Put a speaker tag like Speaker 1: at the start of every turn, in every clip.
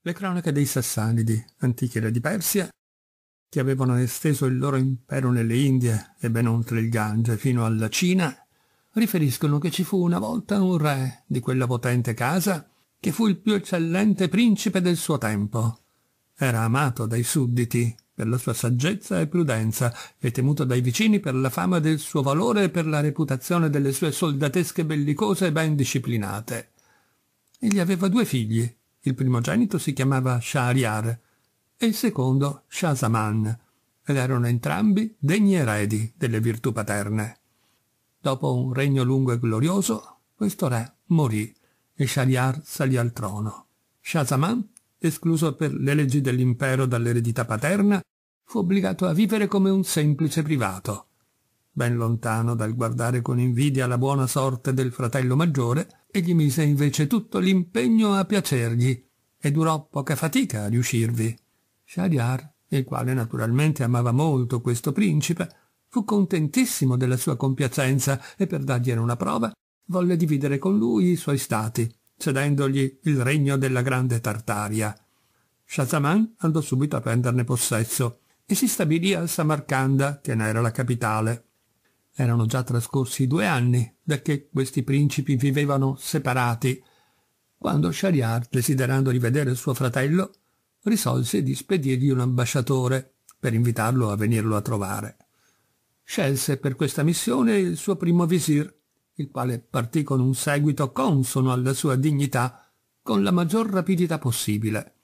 Speaker 1: Le cronache dei Sassanidi, antichi re di Persia, che avevano esteso il loro impero nelle Indie e ben oltre il Gange fino alla Cina, riferiscono che ci fu una volta un re di quella potente casa che fu il più eccellente principe del suo tempo. Era amato dai sudditi per la sua saggezza e prudenza e temuto dai vicini per la fama del suo valore e per la reputazione delle sue soldatesche bellicose e ben disciplinate. Egli aveva due figli, il primogenito si chiamava Shahriar e il secondo Shazaman, ed erano entrambi degni eredi delle virtù paterne. Dopo un regno lungo e glorioso, questo re morì e Shahriar salì al trono. Shazaman, escluso per le leggi dell'impero dall'eredità paterna, fu obbligato a vivere come un semplice privato. Ben lontano dal guardare con invidia la buona sorte del fratello maggiore, egli mise invece tutto l'impegno a piacergli e durò poca fatica a riuscirvi. Shariar, il quale naturalmente amava molto questo principe, fu contentissimo della sua compiacenza e per dargliene una prova volle dividere con lui i suoi stati, cedendogli il regno della grande Tartaria. Shahzaman andò subito a prenderne possesso e si stabilì a Samarcanda, che ne era la capitale. Erano già trascorsi due anni da che questi principi vivevano separati, quando Shariar, desiderando rivedere suo fratello, risolse di spedirgli un ambasciatore per invitarlo a venirlo a trovare. Scelse per questa missione il suo primo visir, il quale partì con un seguito consono alla sua dignità, con la maggior rapidità possibile.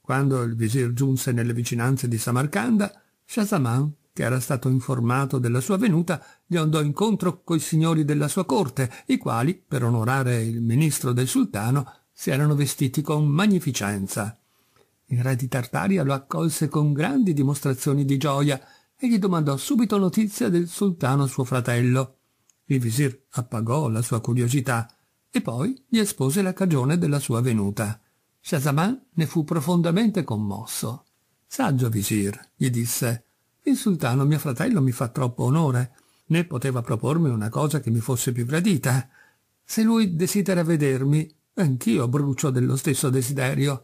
Speaker 1: Quando il visir giunse nelle vicinanze di Samarcanda, Shazaman, che era stato informato della sua venuta, gli andò incontro coi signori della sua corte, i quali, per onorare il ministro del sultano, si erano vestiti con magnificenza. Il re di Tartaria lo accolse con grandi dimostrazioni di gioia e gli domandò subito notizia del sultano suo fratello. Il visir appagò la sua curiosità e poi gli espose la cagione della sua venuta. Shazaman ne fu profondamente commosso. Saggio visir, gli disse, il sultano mio fratello mi fa troppo onore né poteva propormi una cosa che mi fosse più gradita. Se lui desidera vedermi, anch'io brucio dello stesso desiderio.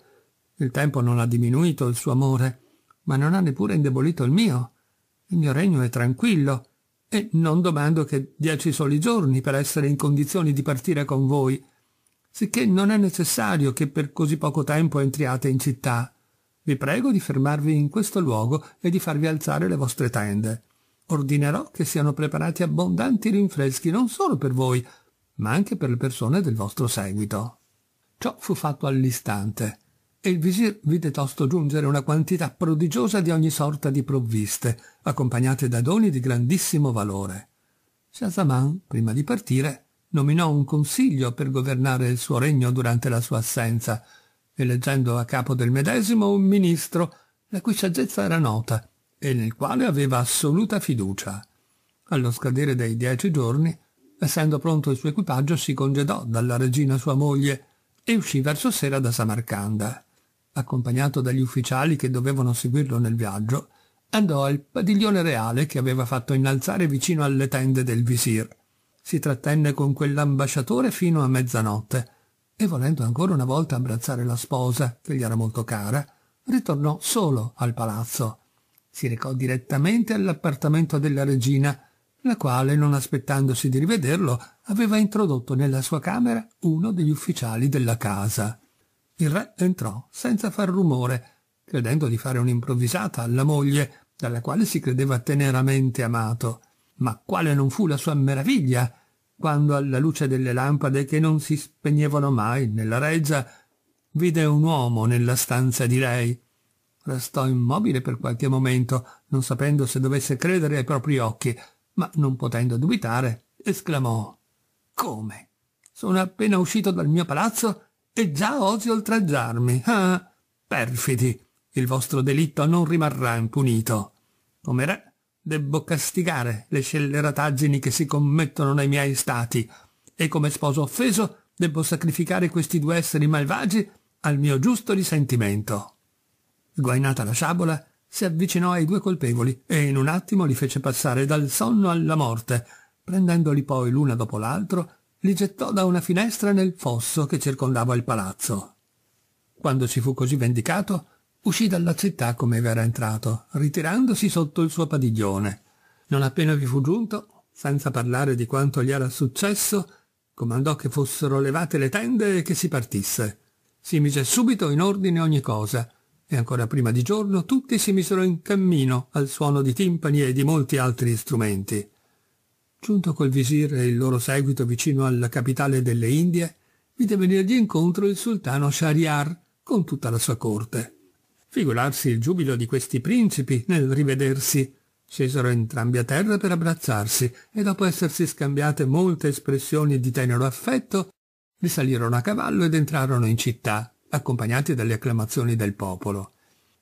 Speaker 1: Il tempo non ha diminuito il suo amore, ma non ha neppure indebolito il mio. Il mio regno è tranquillo, e non domando che dieci soli giorni per essere in condizioni di partire con voi, sicché non è necessario che per così poco tempo entriate in città. Vi prego di fermarvi in questo luogo e di farvi alzare le vostre tende ordinerò che siano preparati abbondanti rinfreschi non solo per voi, ma anche per le persone del vostro seguito. Ciò fu fatto all'istante, e il visir vide tosto giungere una quantità prodigiosa di ogni sorta di provviste, accompagnate da doni di grandissimo valore. Shahzaman, prima di partire, nominò un consiglio per governare il suo regno durante la sua assenza, eleggendo a capo del medesimo un ministro, la cui saggezza era nota e nel quale aveva assoluta fiducia. Allo scadere dei dieci giorni, essendo pronto il suo equipaggio, si congedò dalla regina sua moglie e uscì verso sera da Samarcanda. Accompagnato dagli ufficiali che dovevano seguirlo nel viaggio, andò al padiglione reale che aveva fatto innalzare vicino alle tende del visir. Si trattenne con quell'ambasciatore fino a mezzanotte e volendo ancora una volta abbracciare la sposa, che gli era molto cara, ritornò solo al palazzo si recò direttamente all'appartamento della regina, la quale, non aspettandosi di rivederlo, aveva introdotto nella sua camera uno degli ufficiali della casa. Il re entrò senza far rumore, credendo di fare un'improvvisata alla moglie, dalla quale si credeva teneramente amato. Ma quale non fu la sua meraviglia quando, alla luce delle lampade che non si spegnevano mai nella reggia, vide un uomo nella stanza di lei, Restò immobile per qualche momento, non sapendo se dovesse credere ai propri occhi, ma non potendo dubitare, esclamò Come? Sono appena uscito dal mio palazzo e già osi oltraggiarmi. Ah, perfidi, il vostro delitto non rimarrà impunito. Come re debbo castigare le scellerataggini che si commettono nei miei stati e come sposo offeso debbo sacrificare questi due esseri malvagi al mio giusto risentimento. Guainata la sciabola, si avvicinò ai due colpevoli e in un attimo li fece passare dal sonno alla morte. Prendendoli poi l'una dopo l'altro, li gettò da una finestra nel fosso che circondava il palazzo. Quando si fu così vendicato, uscì dalla città come era entrato, ritirandosi sotto il suo padiglione. Non appena vi fu giunto, senza parlare di quanto gli era successo, comandò che fossero levate le tende e che si partisse. Si mise subito in ordine ogni cosa, e ancora prima di giorno tutti si misero in cammino al suono di timpani e di molti altri strumenti. Giunto col visir e il loro seguito vicino alla capitale delle Indie, vide venire di incontro il sultano Shariar con tutta la sua corte. Figurarsi il giubilo di questi principi nel rivedersi. Scesero entrambi a terra per abbracciarsi e dopo essersi scambiate molte espressioni di tenero affetto, risalirono a cavallo ed entrarono in città accompagnati dalle acclamazioni del popolo.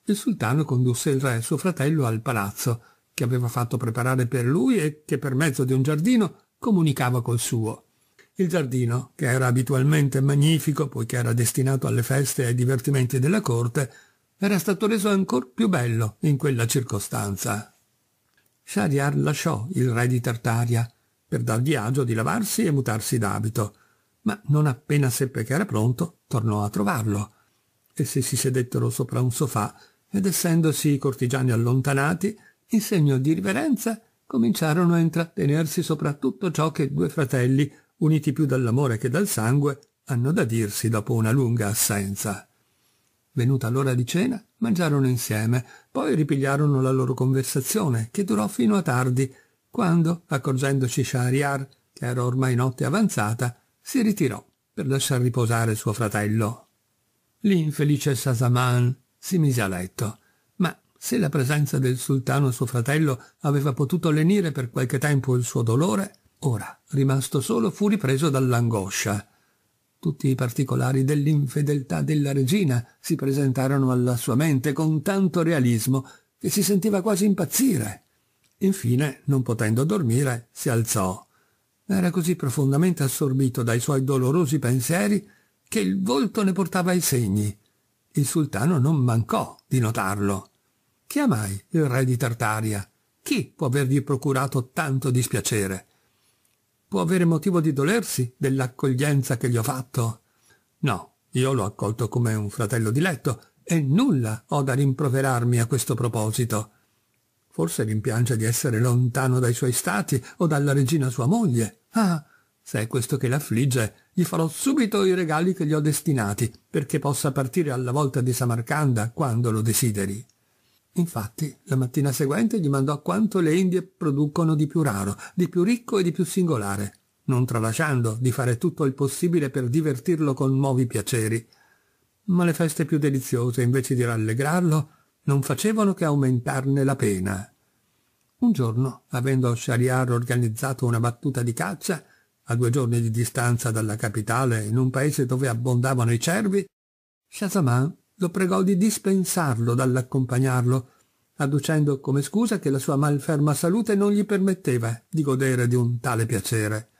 Speaker 1: Il sultano condusse il re e suo fratello al palazzo che aveva fatto preparare per lui e che per mezzo di un giardino comunicava col suo. Il giardino, che era abitualmente magnifico poiché era destinato alle feste e ai divertimenti della corte, era stato reso ancor più bello in quella circostanza. Shariar lasciò il re di Tartaria per dargli agio di lavarsi e mutarsi d'abito ma non appena seppe che era pronto, tornò a trovarlo. Essi si sedettero sopra un sofà ed essendosi i cortigiani allontanati, in segno di riverenza cominciarono a intrattenersi sopra tutto ciò che due fratelli, uniti più dall'amore che dal sangue, hanno da dirsi dopo una lunga assenza. Venuta l'ora di cena, mangiarono insieme, poi ripigliarono la loro conversazione, che durò fino a tardi, quando, accorgendosi Shahriar, che era ormai notte avanzata, si ritirò per lasciar riposare suo fratello. L'infelice Sasaman si mise a letto, ma se la presenza del sultano suo fratello aveva potuto lenire per qualche tempo il suo dolore, ora, rimasto solo, fu ripreso dall'angoscia. Tutti i particolari dell'infedeltà della regina si presentarono alla sua mente con tanto realismo che si sentiva quasi impazzire. Infine, non potendo dormire, si alzò era così profondamente assorbito dai suoi dolorosi pensieri che il volto ne portava i segni. Il sultano non mancò di notarlo. Chiamai il re di Tartaria. Chi può avergli procurato tanto dispiacere? Può avere motivo di dolersi dell'accoglienza che gli ho fatto? No, io l'ho accolto come un fratello di letto e nulla ho da rimproverarmi a questo proposito. Forse rimpiange di essere lontano dai suoi stati o dalla regina sua moglie. Ah, se è questo che l'affligge, gli farò subito i regali che gli ho destinati, perché possa partire alla volta di Samarcanda quando lo desideri. Infatti, la mattina seguente gli mandò quanto le Indie producono di più raro, di più ricco e di più singolare, non tralasciando di fare tutto il possibile per divertirlo con nuovi piaceri. Ma le feste più deliziose, invece di rallegrarlo, non facevano che aumentarne la pena. Un giorno, avendo Shariar organizzato una battuta di caccia, a due giorni di distanza dalla capitale, in un paese dove abbondavano i cervi, Shazaman lo pregò di dispensarlo dall'accompagnarlo, adducendo come scusa che la sua malferma salute non gli permetteva di godere di un tale piacere.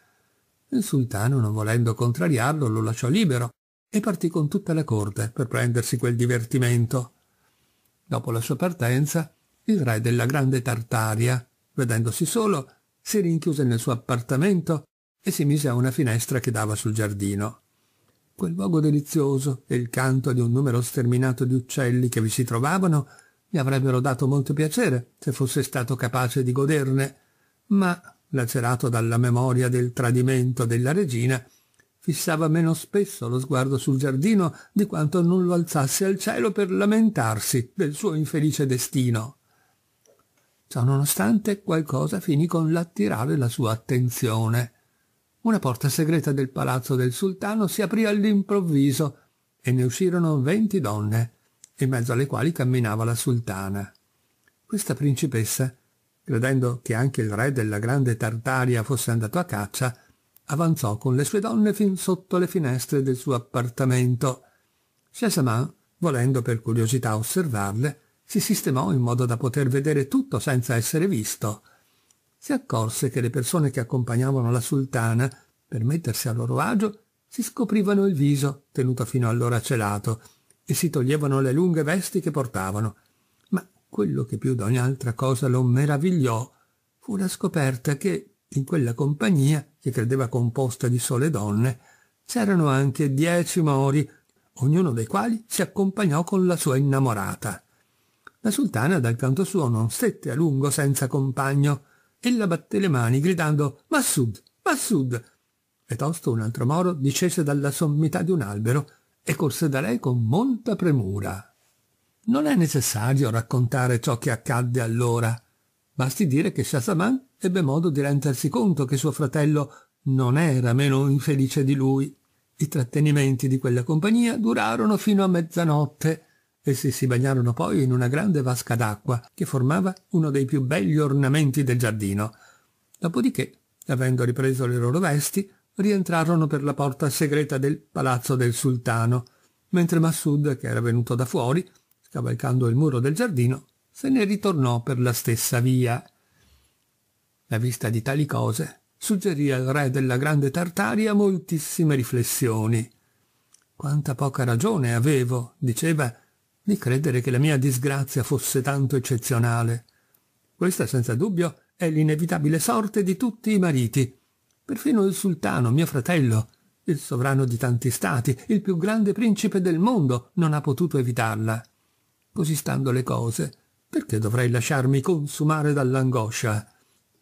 Speaker 1: Il sultano, non volendo contrariarlo, lo lasciò libero e partì con tutta la corte per prendersi quel divertimento. Dopo la sua partenza, il re della grande Tartaria, vedendosi solo, si rinchiuse nel suo appartamento e si mise a una finestra che dava sul giardino. Quel luogo delizioso e il canto di un numero sterminato di uccelli che vi si trovavano mi avrebbero dato molto piacere se fosse stato capace di goderne, ma, lacerato dalla memoria del tradimento della regina, fissava meno spesso lo sguardo sul giardino di quanto non lo alzasse al cielo per lamentarsi del suo infelice destino. Ciononostante qualcosa finì con l'attirare la sua attenzione. Una porta segreta del palazzo del sultano si aprì all'improvviso e ne uscirono venti donne, in mezzo alle quali camminava la sultana. Questa principessa, credendo che anche il re della grande Tartaria fosse andato a caccia, avanzò con le sue donne fin sotto le finestre del suo appartamento. Chassaman, volendo per curiosità osservarle, si sistemò in modo da poter vedere tutto senza essere visto. Si accorse che le persone che accompagnavano la sultana, per mettersi a loro agio, si scoprivano il viso, tenuto fino allora celato, e si toglievano le lunghe vesti che portavano. Ma quello che più di ogni altra cosa lo meravigliò fu la scoperta che, in quella compagnia, che credeva composta di sole donne, c'erano anche dieci mori, ognuno dei quali si accompagnò con la sua innamorata. La sultana dal canto suo non stette a lungo senza compagno. Ella batté le mani gridando Massud, Massud. E tosto un altro moro discese dalla sommità di un albero e corse da lei con molta premura. Non è necessario raccontare ciò che accadde allora. Basti dire che Shahzaman ebbe modo di rendersi conto che suo fratello non era meno infelice di lui. I trattenimenti di quella compagnia durarono fino a mezzanotte Essi si bagnarono poi in una grande vasca d'acqua che formava uno dei più begli ornamenti del giardino. Dopodiché, avendo ripreso le loro vesti, rientrarono per la porta segreta del palazzo del sultano, mentre Massud, che era venuto da fuori, scavalcando il muro del giardino, se ne ritornò per la stessa via. La vista di tali cose suggerì al re della grande Tartaria moltissime riflessioni. Quanta poca ragione avevo, diceva, di credere che la mia disgrazia fosse tanto eccezionale. Questa, senza dubbio, è l'inevitabile sorte di tutti i mariti. Perfino il sultano, mio fratello, il sovrano di tanti stati, il più grande principe del mondo, non ha potuto evitarla. Così stando le cose, perché dovrei lasciarmi consumare dall'angoscia?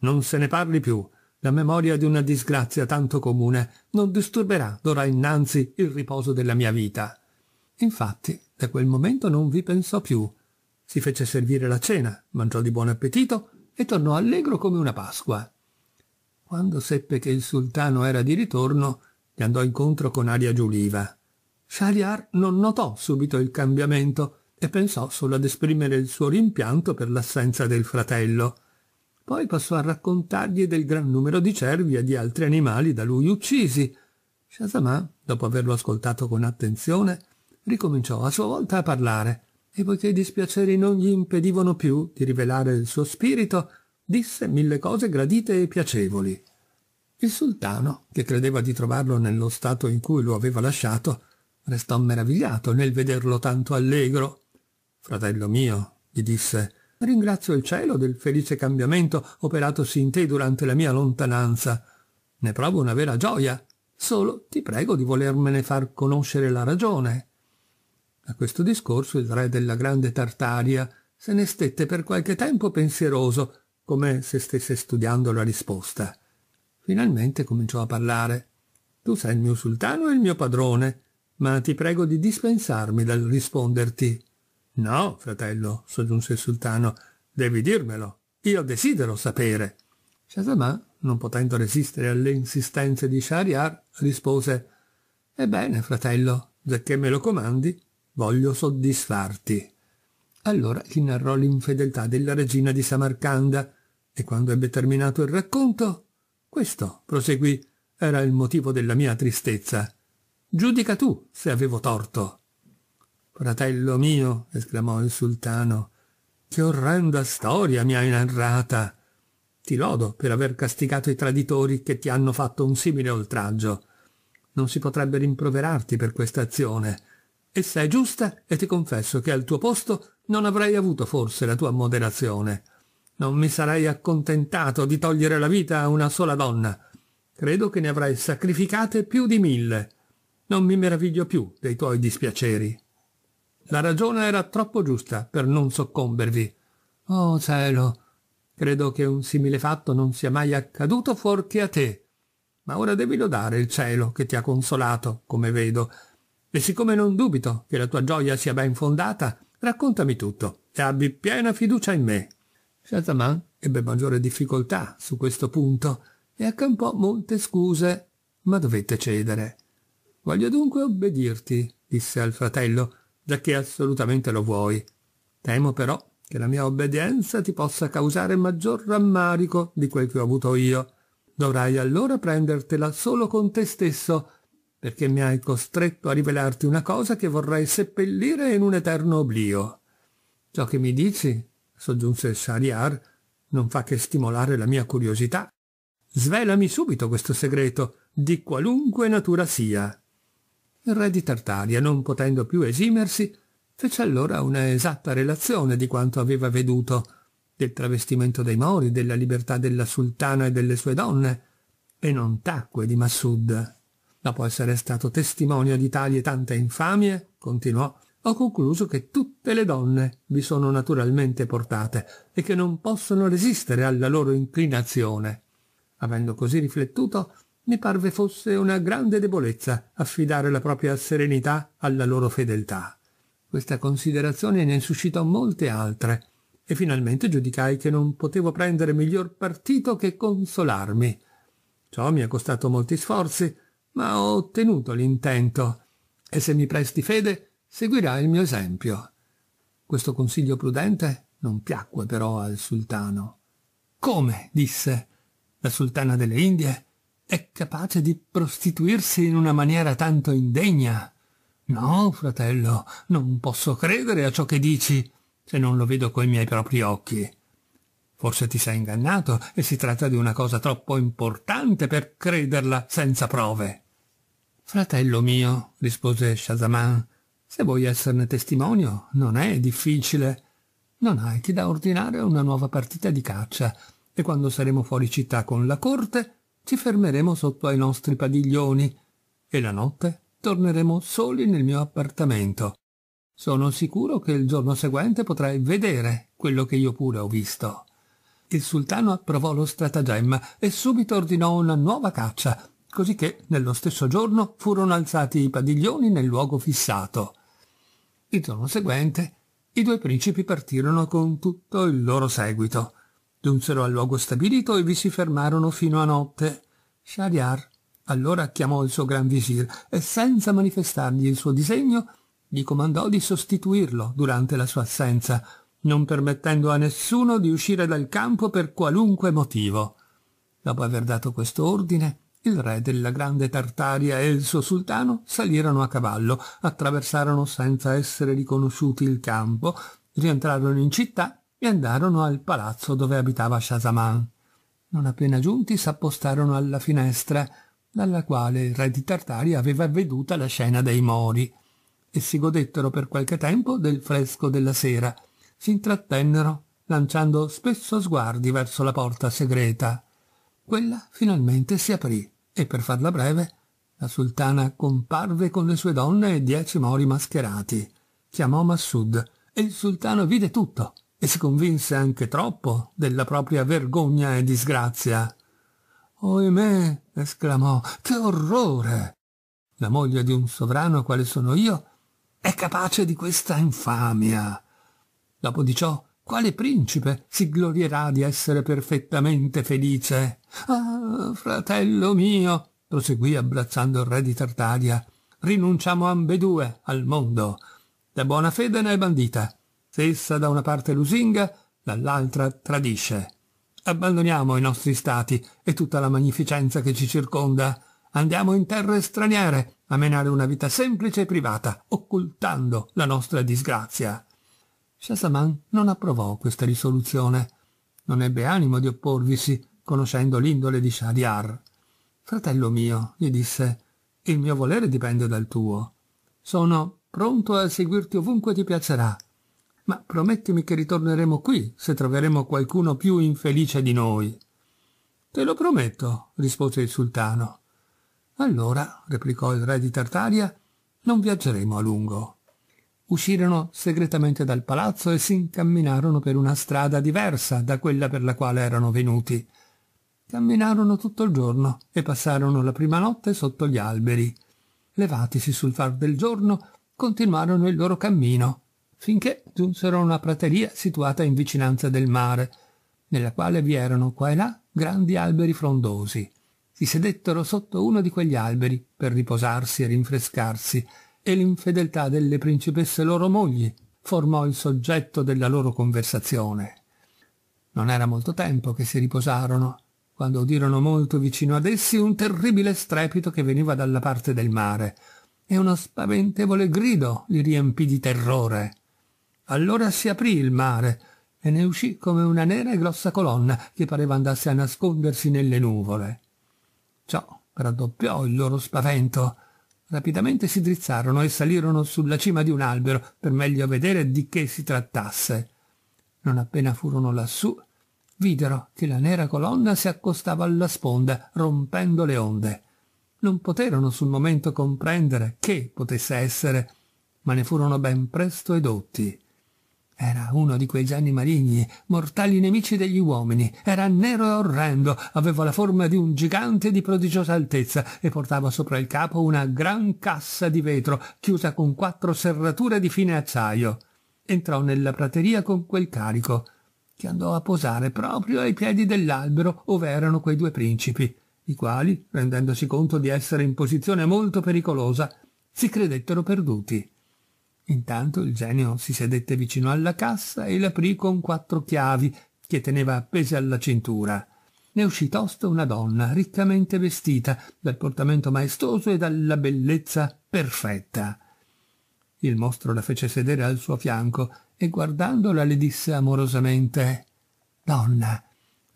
Speaker 1: Non se ne parli più. La memoria di una disgrazia tanto comune non disturberà d'ora innanzi il riposo della mia vita. Infatti, da quel momento non vi pensò più. Si fece servire la cena, mangiò di buon appetito e tornò allegro come una Pasqua. Quando seppe che il sultano era di ritorno, gli andò incontro con aria giuliva. Shahriar non notò subito il cambiamento e pensò solo ad esprimere il suo rimpianto per l'assenza del fratello. Poi passò a raccontargli del gran numero di cervi e di altri animali da lui uccisi. Shazamà, dopo averlo ascoltato con attenzione, ricominciò a sua volta a parlare e poiché i dispiaceri non gli impedivano più di rivelare il suo spirito, disse mille cose gradite e piacevoli. Il sultano, che credeva di trovarlo nello stato in cui lo aveva lasciato, restò meravigliato nel vederlo tanto allegro. Fratello mio, gli disse, ringrazio il cielo del felice cambiamento operatosi in te durante la mia lontananza. Ne provo una vera gioia. Solo ti prego di volermene far conoscere la ragione. A questo discorso il re della grande Tartaria se ne stette per qualche tempo pensieroso, come se stesse studiando la risposta. Finalmente cominciò a parlare. Tu sei il mio sultano e il mio padrone, ma ti prego di dispensarmi dal risponderti. No, fratello, soggiunse il sultano, devi dirmelo. Io desidero sapere. Shazamà, non potendo resistere alle insistenze di Shahriar, rispose Ebbene, fratello, giacché me lo comandi, voglio soddisfarti. Allora gli narrò l'infedeltà della regina di Samarcanda e quando ebbe terminato il racconto, questo, proseguì, era il motivo della mia tristezza. Giudica tu se avevo torto. Fratello mio, esclamò il sultano, che orrenda storia mi hai narrata. Ti lodo per aver castigato i traditori che ti hanno fatto un simile oltraggio. Non si potrebbe rimproverarti per questa azione Essa è giusta e ti confesso che al tuo posto non avrei avuto forse la tua moderazione. Non mi sarei accontentato di togliere la vita a una sola donna. Credo che ne avrai sacrificate più di mille. Non mi meraviglio più dei tuoi dispiaceri. La ragione era troppo giusta per non soccombervi. Oh cielo, credo che un simile fatto non sia mai accaduto fuorché a te. Ma ora devi lodare il cielo che ti ha consolato, come vedo, e siccome non dubito che la tua gioia sia ben fondata, raccontami tutto e abbi piena fiducia in me. Shataman ebbe maggiore difficoltà su questo punto e accampò molte scuse, ma dovette cedere. Voglio dunque obbedirti, disse al fratello, giacché assolutamente lo vuoi. Temo però che la mia obbedienza ti possa causare maggior rammarico di quel che ho avuto io. Dovrai allora prendertela solo con te stesso perché mi hai costretto a rivelarti una cosa che vorrei seppellire in un eterno oblio. Ciò che mi dici, soggiunse Shariar, non fa che stimolare la mia curiosità. Svelami subito questo segreto, di qualunque natura sia. Il re di Tartaria, non potendo più esimersi, fece allora una esatta relazione di quanto aveva veduto, del travestimento dei Mori, della libertà della sultana e delle sue donne, e non tacque di Massud. Dopo essere stato testimonio di tali e tante infamie, continuò, ho concluso che tutte le donne vi sono naturalmente portate e che non possono resistere alla loro inclinazione. Avendo così riflettuto, mi parve fosse una grande debolezza affidare la propria serenità alla loro fedeltà. Questa considerazione ne suscitò molte altre, e finalmente giudicai che non potevo prendere miglior partito che consolarmi. Ciò mi ha costato molti sforzi, ma ho ottenuto l'intento e se mi presti fede seguirà il mio esempio. Questo consiglio prudente non piacque però al sultano. Come, disse, la sultana delle Indie è capace di prostituirsi in una maniera tanto indegna? No, fratello, non posso credere a ciò che dici se non lo vedo coi miei propri occhi. Forse ti sei ingannato e si tratta di una cosa troppo importante per crederla senza prove. Fratello mio, rispose Shazaman, se vuoi esserne testimonio, non è difficile. Non hai che da ordinare una nuova partita di caccia, e quando saremo fuori città con la corte, ci fermeremo sotto ai nostri padiglioni, e la notte torneremo soli nel mio appartamento. Sono sicuro che il giorno seguente potrai vedere quello che io pure ho visto. Il sultano approvò lo stratagemma e subito ordinò una nuova caccia, cosicché nello stesso giorno furono alzati i padiglioni nel luogo fissato. Il giorno seguente i due principi partirono con tutto il loro seguito. Giunsero al luogo stabilito e vi si fermarono fino a notte. Shariar allora chiamò il suo gran visir e senza manifestargli il suo disegno gli comandò di sostituirlo durante la sua assenza, non permettendo a nessuno di uscire dal campo per qualunque motivo. Dopo aver dato questo ordine, il re della grande Tartaria e il suo sultano salirono a cavallo, attraversarono senza essere riconosciuti il campo, rientrarono in città e andarono al palazzo dove abitava Shazaman. Non appena giunti s'appostarono alla finestra, dalla quale il re di Tartaria aveva veduta la scena dei mori, e si godettero per qualche tempo del fresco della sera. Si intrattennero, lanciando spesso sguardi verso la porta segreta. Quella finalmente si aprì e per farla breve la sultana comparve con le sue donne e dieci mori mascherati. Chiamò Massoud e il sultano vide tutto e si convinse anche troppo della propria vergogna e disgrazia. Oimè, esclamò, che orrore! La moglie di un sovrano quale sono io è capace di questa infamia. Dopo di ciò quale principe si glorierà di essere perfettamente felice?
Speaker 2: Ah,
Speaker 1: fratello mio, proseguì abbracciando il re di Tartaria, rinunciamo ambedue al mondo. Da buona fede ne è bandita. Se essa da una parte lusinga, dall'altra tradisce. Abbandoniamo i nostri stati e tutta la magnificenza che ci circonda. Andiamo in terre straniere a menare una vita semplice e privata, occultando la nostra disgrazia. Shasaman non approvò questa risoluzione. Non ebbe animo di opporvisi, conoscendo l'indole di Shahriar. «Fratello mio», gli disse, «il mio volere dipende dal tuo. Sono pronto a seguirti ovunque ti piacerà. Ma promettimi che ritorneremo qui se troveremo qualcuno più infelice di noi». «Te lo prometto», rispose il sultano. «Allora», replicò il re di Tartaria, «non viaggeremo a lungo» uscirono segretamente dal palazzo e si incamminarono per una strada diversa da quella per la quale erano venuti. Camminarono tutto il giorno e passarono la prima notte sotto gli alberi. Levatisi sul far del giorno, continuarono il loro cammino, finché giunsero a una prateria situata in vicinanza del mare, nella quale vi erano qua e là grandi alberi frondosi. Si sedettero sotto uno di quegli alberi per riposarsi e rinfrescarsi, e l'infedeltà delle principesse loro mogli formò il soggetto della loro conversazione. Non era molto tempo che si riposarono, quando udirono molto vicino ad essi un terribile strepito che veniva dalla parte del mare, e uno spaventevole grido li riempì di terrore. Allora si aprì il mare, e ne uscì come una nera e grossa colonna che pareva andasse a nascondersi nelle nuvole. Ciò raddoppiò il loro spavento, Rapidamente si drizzarono e salirono sulla cima di un albero per meglio vedere di che si trattasse. Non appena furono lassù, videro che la nera colonna si accostava alla sponda, rompendo le onde. Non poterono sul momento comprendere che potesse essere, ma ne furono ben presto edotti. Era uno di quei Gianni maligni, mortali nemici degli uomini. Era nero e orrendo, aveva la forma di un gigante di prodigiosa altezza e portava sopra il capo una gran cassa di vetro chiusa con quattro serrature di fine acciaio. Entrò nella prateria con quel carico, che andò a posare proprio ai piedi dell'albero ove erano quei due principi, i quali, rendendosi conto di essere in posizione molto pericolosa, si credettero perduti. Intanto il genio si sedette vicino alla cassa e l'aprì con quattro chiavi che teneva appese alla cintura. Ne uscì tosto una donna, riccamente vestita, dal portamento maestoso e dalla bellezza perfetta. Il mostro la fece sedere al suo fianco e guardandola le disse amorosamente Donna,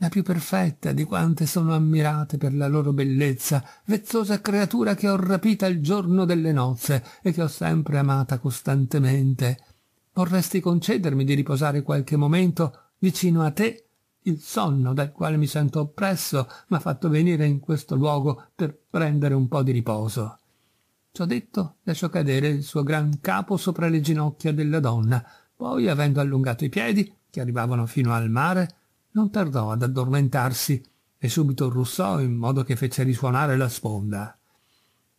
Speaker 1: la più perfetta di quante sono ammirate per la loro bellezza, vezzosa creatura che ho rapita il giorno delle nozze e che ho sempre amata costantemente. Vorresti concedermi di riposare qualche momento vicino a te? Il sonno dal quale mi sento oppresso m'ha fatto venire in questo luogo per prendere un po' di riposo. Ciò detto, lasciò cadere il suo gran capo sopra le ginocchia della donna, poi, avendo allungato i piedi, che arrivavano fino al mare, non tardò ad addormentarsi e subito russò in modo che fece risuonare la sponda.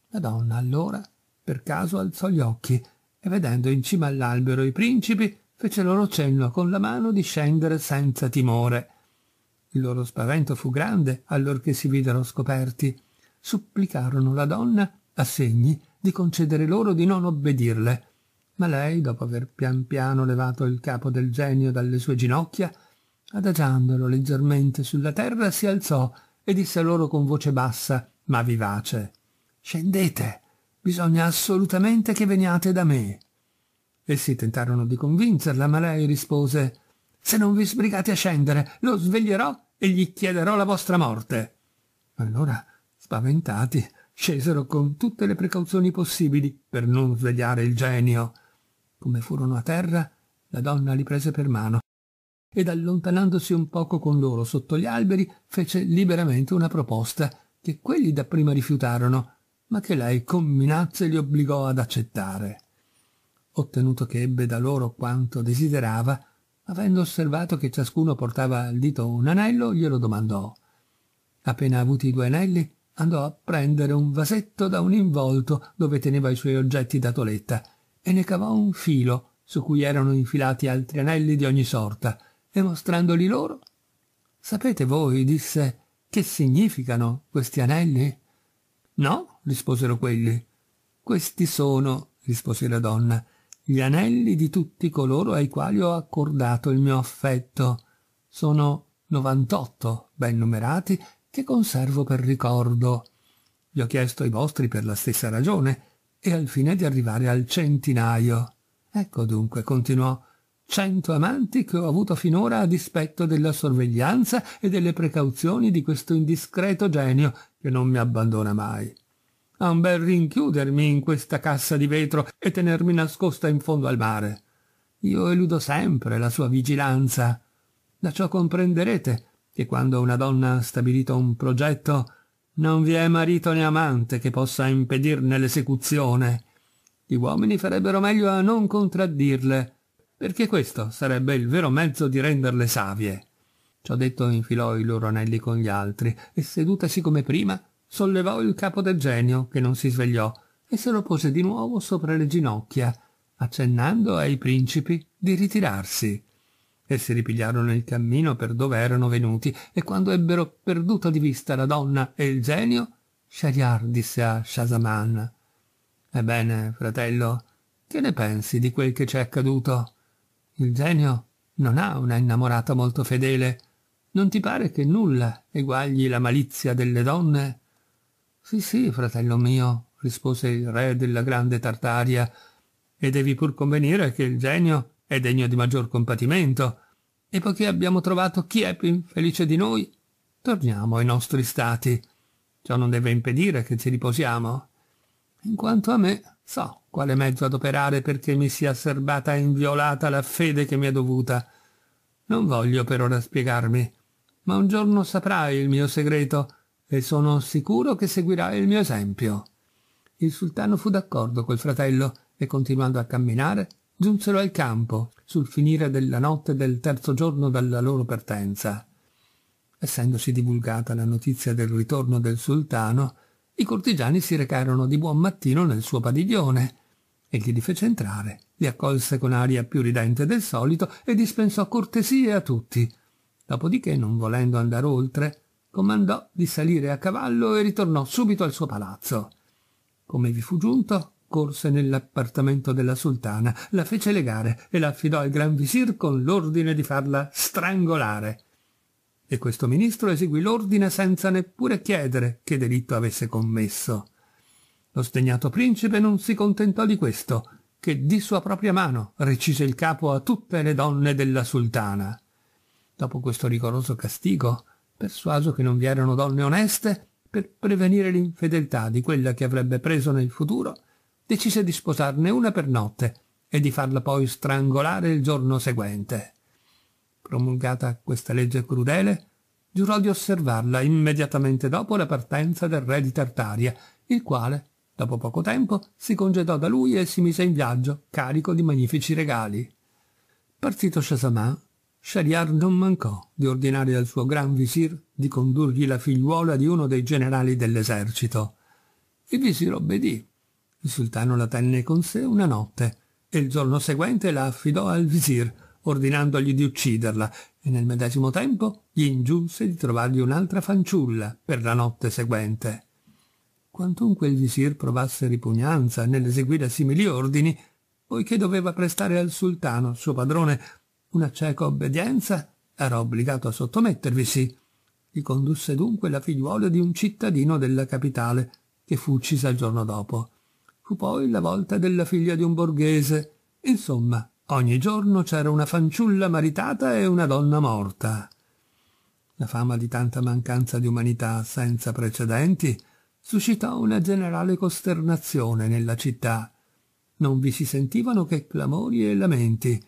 Speaker 1: La donna allora per caso alzò gli occhi e vedendo in cima all'albero i principi fece loro cenno con la mano di scendere senza timore. Il loro spavento fu grande allorché si videro scoperti. Supplicarono la donna a segni di concedere loro di non obbedirle. Ma lei, dopo aver pian piano levato il capo del genio dalle sue ginocchia, Adagiandolo leggermente sulla terra si alzò e disse loro con voce bassa ma vivace Scendete, bisogna assolutamente che veniate da me. Essi tentarono di convincerla, ma lei rispose Se non vi sbrigate a scendere, lo sveglierò e gli chiederò la vostra morte. Allora, spaventati, scesero con tutte le precauzioni possibili per non svegliare il genio. Come furono a terra, la donna li prese per mano ed allontanandosi un poco con loro sotto gli alberi fece liberamente una proposta che quelli dapprima rifiutarono, ma che lei con minacce li obbligò ad accettare. Ottenuto che ebbe da loro quanto desiderava, avendo osservato che ciascuno portava al dito un anello, glielo domandò. Appena avuti i due anelli, andò a prendere un vasetto da un involto dove teneva i suoi oggetti da toletta e ne cavò un filo su cui erano infilati altri anelli di ogni sorta, e mostrandoli loro. Sapete voi, disse, che significano questi anelli? No, risposero quelli. Questi sono, rispose la donna, gli anelli di tutti coloro ai quali ho accordato il mio affetto. Sono novantotto, ben numerati, che conservo per ricordo. Vi ho chiesto i vostri per la stessa ragione, e al fine di arrivare al centinaio. Ecco dunque, continuò, cento amanti che ho avuto finora a dispetto della sorveglianza e delle precauzioni di questo indiscreto genio che non mi abbandona mai. Ha un bel rinchiudermi in questa cassa di vetro e tenermi nascosta in fondo al mare. Io eludo sempre la sua vigilanza. Da ciò comprenderete che quando una donna ha stabilito un progetto non vi è marito né amante che possa impedirne l'esecuzione. Gli uomini farebbero meglio a non contraddirle perché questo sarebbe il vero mezzo di renderle savie. Ciò detto infilò i loro anelli con gli altri e sedutasi come prima sollevò il capo del genio che non si svegliò e se lo pose di nuovo sopra le ginocchia accennando ai principi di ritirarsi. Essi ripigliarono il cammino per dove erano venuti e quando ebbero perduto di vista la donna e il genio, Shariar disse a Shazaman Ebbene, fratello, che ne pensi di quel che ci è accaduto? Il genio non ha una innamorata molto fedele. Non ti pare che nulla eguagli la malizia delle donne? Sì, sì, fratello mio, rispose il re della grande Tartaria, e devi pur convenire che il genio è degno di maggior compatimento. E poiché abbiamo trovato chi è più infelice di noi, torniamo ai nostri stati. Ciò non deve impedire che ci riposiamo. In quanto a me, so quale mezzo adoperare perché mi sia serbata e inviolata la fede che mi è dovuta. Non voglio per ora spiegarmi, ma un giorno saprai il mio segreto e sono sicuro che seguirai il mio esempio. Il sultano fu d'accordo col fratello e continuando a camminare giunsero al campo sul finire della notte del terzo giorno dalla loro partenza. Essendosi divulgata la notizia del ritorno del sultano, i cortigiani si recarono di buon mattino nel suo padiglione Egli li fece entrare, li accolse con aria più ridente del solito e dispensò cortesie a tutti. Dopodiché, non volendo andare oltre, comandò di salire a cavallo e ritornò subito al suo palazzo. Come vi fu giunto, corse nell'appartamento della sultana, la fece legare e la affidò al gran visir con l'ordine di farla strangolare. E questo ministro eseguì l'ordine senza neppure chiedere che delitto avesse commesso. Lo sdegnato principe non si contentò di questo, che di sua propria mano recise il capo a tutte le donne della sultana. Dopo questo rigoroso castigo, persuaso che non vi erano donne oneste, per prevenire l'infedeltà di quella che avrebbe preso nel futuro, decise di sposarne una per notte e di farla poi strangolare il giorno seguente. Promulgata questa legge crudele, giurò di osservarla immediatamente dopo la partenza del re di Tartaria, il quale Dopo poco tempo si congedò da lui e si mise in viaggio, carico di magnifici regali. Partito Shazaman, Shariar non mancò di ordinare al suo gran visir di condurgli la figliuola di uno dei generali dell'esercito. Il visir obbedì. Il sultano la tenne con sé una notte e il giorno seguente la affidò al visir, ordinandogli di ucciderla, e nel medesimo tempo gli ingiunse di trovargli un'altra fanciulla per la notte seguente quantunque il visir provasse ripugnanza nell'eseguire simili ordini, poiché doveva prestare al sultano, suo padrone, una cieca obbedienza, era obbligato a sottomettervisi. Gli condusse dunque la figliuola di un cittadino della capitale, che fu uccisa il giorno dopo. Fu poi la volta della figlia di un borghese. Insomma, ogni giorno c'era una fanciulla maritata e una donna morta. La fama di tanta mancanza di umanità senza precedenti suscitò una generale costernazione nella città. Non vi si sentivano che clamori e lamenti.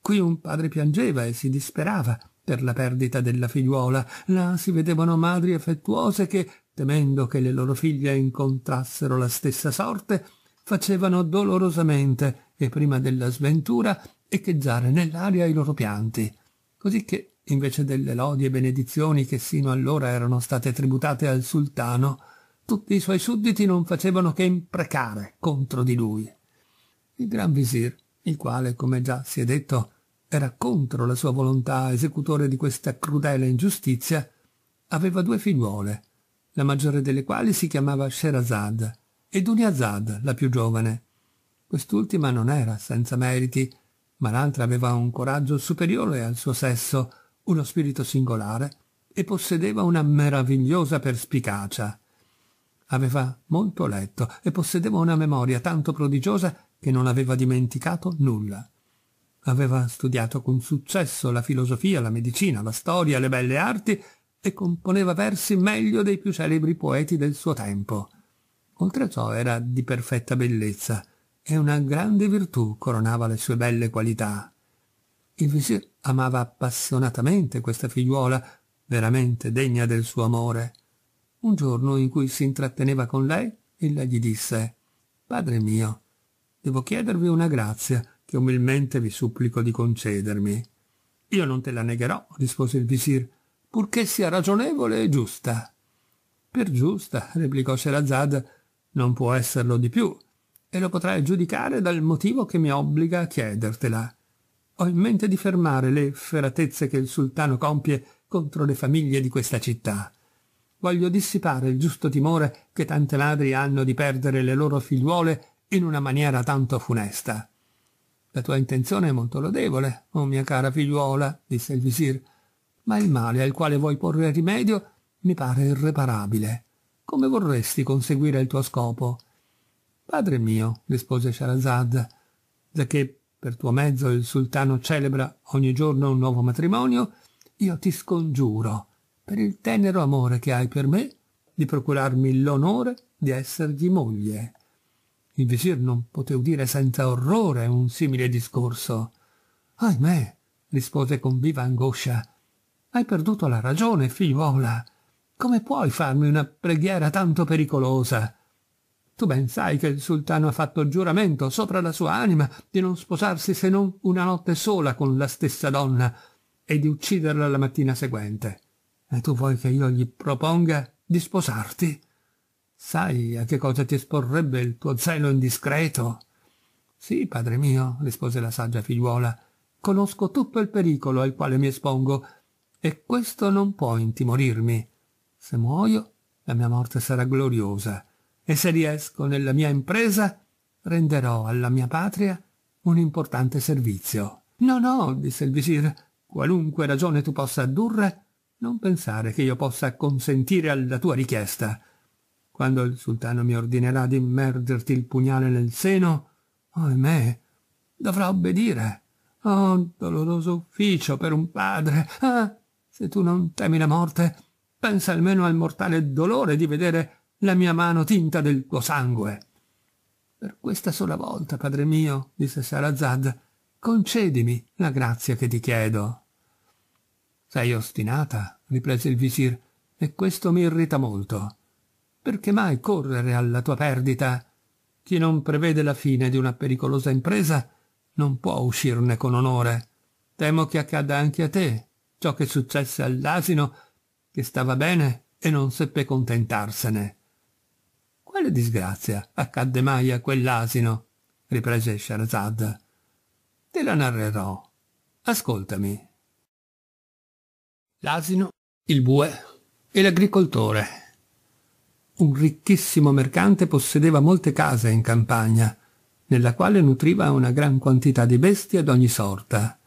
Speaker 1: Qui un padre piangeva e si disperava per la perdita della figliuola, là si vedevano madri affettuose che, temendo che le loro figlie incontrassero la stessa sorte, facevano dolorosamente e prima della sventura echeggiare nell'aria i loro pianti, così che, invece delle lodi e benedizioni che sino allora erano state tributate al sultano, tutti i suoi sudditi non facevano che imprecare contro di lui. Il gran visir, il quale, come già si è detto, era contro la sua volontà esecutore di questa crudele ingiustizia, aveva due figliuole, la maggiore delle quali si chiamava Sherazad ed Uniazad, la più giovane. Quest'ultima non era senza meriti, ma l'altra aveva un coraggio superiore al suo sesso, uno spirito singolare e possedeva una meravigliosa perspicacia. Aveva molto letto e possedeva una memoria tanto prodigiosa che non aveva dimenticato nulla. Aveva studiato con successo la filosofia, la medicina, la storia, le belle arti e componeva versi meglio dei più celebri poeti del suo tempo. Oltre a ciò era di perfetta bellezza e una grande virtù coronava le sue belle qualità. Il visir amava appassionatamente questa figliuola, veramente degna del suo amore. Un giorno in cui si intratteneva con lei, ella gli disse Padre mio, devo chiedervi una grazia che umilmente vi supplico di concedermi. Io non te la negherò, rispose il visir, purché sia ragionevole e giusta. Per giusta, replicò Sherazad, non può esserlo di più, e lo potrai giudicare dal motivo che mi obbliga a chiedertela. Ho in mente di fermare le efferatezze che il sultano compie contro le famiglie di questa città voglio dissipare il giusto timore che tante madri hanno di perdere le loro figliuole in una maniera tanto funesta. La tua intenzione è molto lodevole, o oh mia cara figliuola, disse il visir, ma il male al quale vuoi porre rimedio mi pare irreparabile. Come vorresti conseguire il tuo scopo? Padre mio, rispose Shahrazad, da che per tuo mezzo il sultano celebra ogni giorno un nuovo matrimonio, io ti scongiuro per il tenero amore che hai per me, di procurarmi l'onore di essergli moglie. Il visir non poté udire senza orrore un simile discorso. Ahimè, rispose con viva angoscia, hai perduto la ragione, figliuola. Come puoi farmi una preghiera tanto pericolosa? Tu ben sai che il sultano ha fatto giuramento sopra la sua anima di non sposarsi se non una notte sola con la stessa donna e di ucciderla la mattina seguente. E tu vuoi che io gli proponga di sposarti? Sai a che cosa ti esporrebbe il tuo zelo indiscreto? Sì, padre mio, rispose la saggia figliuola, conosco tutto il pericolo al quale mi espongo, e questo non può intimorirmi. Se muoio, la mia morte sarà gloriosa, e se riesco nella mia impresa, renderò alla mia patria un importante servizio. No, no, disse il visir, qualunque ragione tu possa addurre, non pensare che io possa consentire alla tua richiesta. Quando il sultano mi ordinerà di immergerti il pugnale nel seno, ahimè, dovrà obbedire. Oh, doloroso ufficio per un padre! Ah, se tu non temi la morte, pensa almeno al mortale dolore di vedere la mia mano tinta del tuo sangue. Per questa sola volta, padre mio, disse Sarazad, concedimi la grazia che ti chiedo. Sei ostinata, riprese il visir, e questo mi irrita molto. Perché mai correre alla tua perdita? Chi non prevede la fine di una pericolosa impresa non può uscirne con onore. Temo che accada anche a te ciò che successe all'asino che stava bene e non seppe contentarsene. Quale disgrazia accadde mai a quell'asino? riprese Scheherazade. Te la narrerò. Ascoltami, l'asino, il bue e l'agricoltore. Un ricchissimo mercante possedeva molte case in campagna, nella quale nutriva una gran quantità di bestie d'ogni sorta.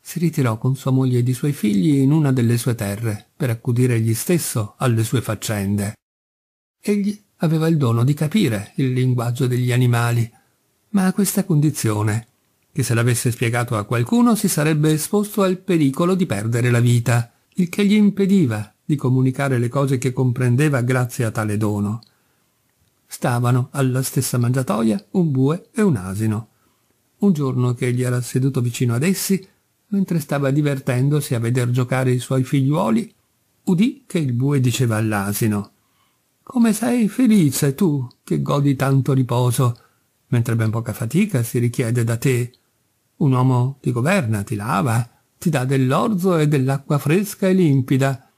Speaker 1: Si ritirò con sua moglie ed i suoi figli in una delle sue terre, per accudire egli stesso alle sue faccende. Egli aveva il dono di capire il linguaggio degli animali, ma a questa condizione, che se l'avesse spiegato a qualcuno si sarebbe esposto al pericolo di perdere la vita il che gli impediva di comunicare le cose che comprendeva grazie a tale dono. Stavano alla stessa mangiatoia un bue e un asino. Un giorno che egli era seduto vicino ad essi, mentre stava divertendosi a veder giocare i suoi figliuoli, udì che il bue diceva all'asino «Come sei felice tu, che godi tanto riposo, mentre ben poca fatica si richiede da te. Un uomo ti governa, ti lava, ti dà dell'orzo e dell'acqua fresca e limpida.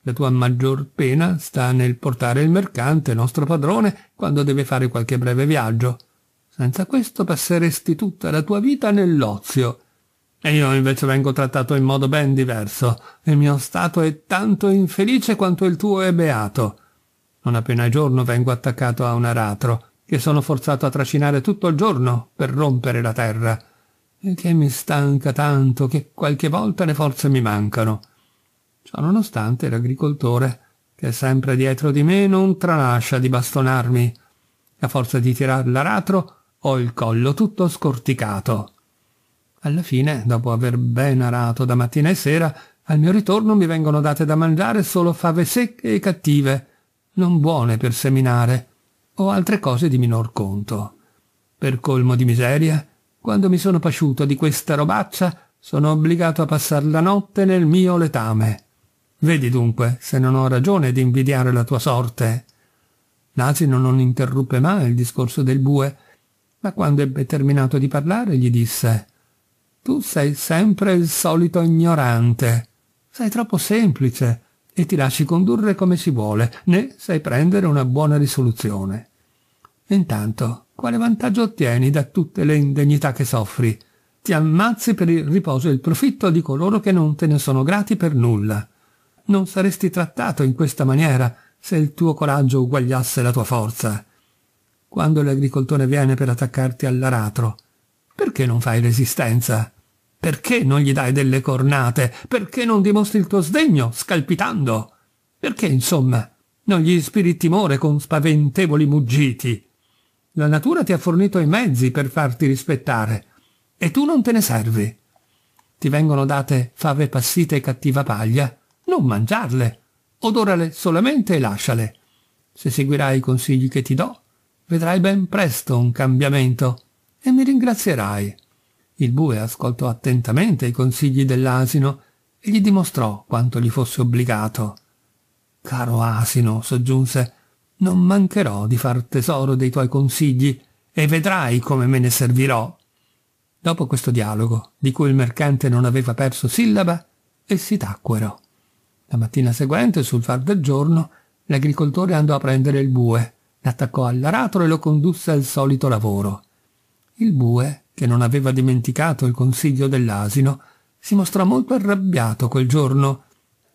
Speaker 1: La tua maggior pena sta nel portare il mercante, nostro padrone, quando deve fare qualche breve viaggio. Senza questo passeresti tutta la tua vita nell'ozio. E io invece vengo trattato in modo ben diverso. Il mio stato è tanto infelice quanto il tuo è beato. Non appena è giorno vengo attaccato a un aratro, che sono forzato a trascinare tutto il giorno per rompere la terra e che mi stanca tanto che qualche volta le forze mi mancano. Ciò nonostante l'agricoltore, che è sempre dietro di me, non tralascia di bastonarmi. A forza di tirar l'aratro ho il collo tutto scorticato. Alla fine, dopo aver ben arato da mattina e sera, al mio ritorno mi vengono date da mangiare solo fave secche e cattive, non buone per seminare, o altre cose di minor conto. Per colmo di miseria, quando mi sono pasciuto di questa robaccia, sono obbligato a passare la notte nel mio letame. Vedi dunque se non ho ragione di invidiare la tua sorte. L'asino non interruppe mai il discorso del bue, ma quando ebbe terminato di parlare gli disse «Tu sei sempre il solito ignorante, sei troppo semplice e ti lasci condurre come si vuole, né sai prendere una buona risoluzione. Intanto quale vantaggio ottieni da tutte le indegnità che soffri? Ti ammazzi per il riposo e il profitto di coloro che non te ne sono grati per nulla. Non saresti trattato in questa maniera se il tuo coraggio uguagliasse la tua forza. Quando l'agricoltore viene per attaccarti all'aratro, perché non fai resistenza? Perché non gli dai delle cornate? Perché non dimostri il tuo sdegno, scalpitando? Perché, insomma, non gli ispiri timore con spaventevoli muggiti? La natura ti ha fornito i mezzi per farti rispettare e tu non te ne servi. Ti vengono date fave passite e cattiva paglia. Non mangiarle. Odorale solamente e lasciale. Se seguirai i consigli che ti do, vedrai ben presto un cambiamento e mi ringrazierai. Il bue ascoltò attentamente i consigli dell'asino e gli dimostrò quanto gli fosse obbligato. Caro asino, soggiunse, non mancherò di far tesoro dei tuoi consigli e vedrai come me ne servirò. Dopo questo dialogo, di cui il mercante non aveva perso sillaba, essi tacquero. La mattina seguente, sul far del giorno, l'agricoltore andò a prendere il bue, l'attaccò all'aratro e lo condusse al solito lavoro. Il bue, che non aveva dimenticato il consiglio dell'asino, si mostrò molto arrabbiato quel giorno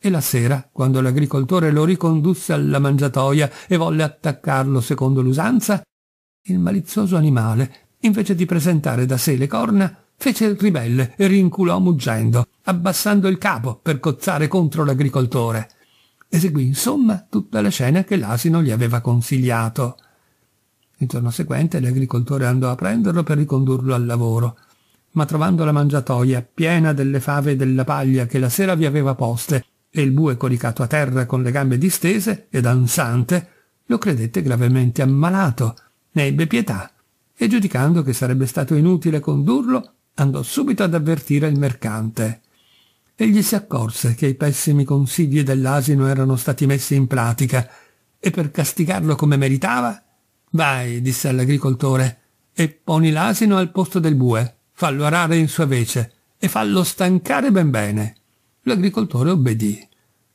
Speaker 1: e la sera, quando l'agricoltore lo ricondusse alla mangiatoia e volle attaccarlo secondo l'usanza, il malizioso animale, invece di presentare da sé le corna, fece il ribelle e rinculò muggendo, abbassando il capo per cozzare contro l'agricoltore. Eseguì insomma tutta la scena che l'asino gli aveva consigliato. Il giorno seguente l'agricoltore andò a prenderlo per ricondurlo al lavoro, ma trovando la mangiatoia piena delle fave e della paglia che la sera vi aveva poste e il bue coricato a terra con le gambe distese ed ansante, lo credette gravemente ammalato, ne ebbe pietà, e giudicando che sarebbe stato inutile condurlo, andò subito ad avvertire il mercante. Egli si accorse che i pessimi consigli dell'asino erano stati messi in pratica, e per castigarlo come meritava, vai, disse all'agricoltore, e poni l'asino al posto del bue, fallo arare in sua vece, e fallo stancare ben bene. L'agricoltore obbedì.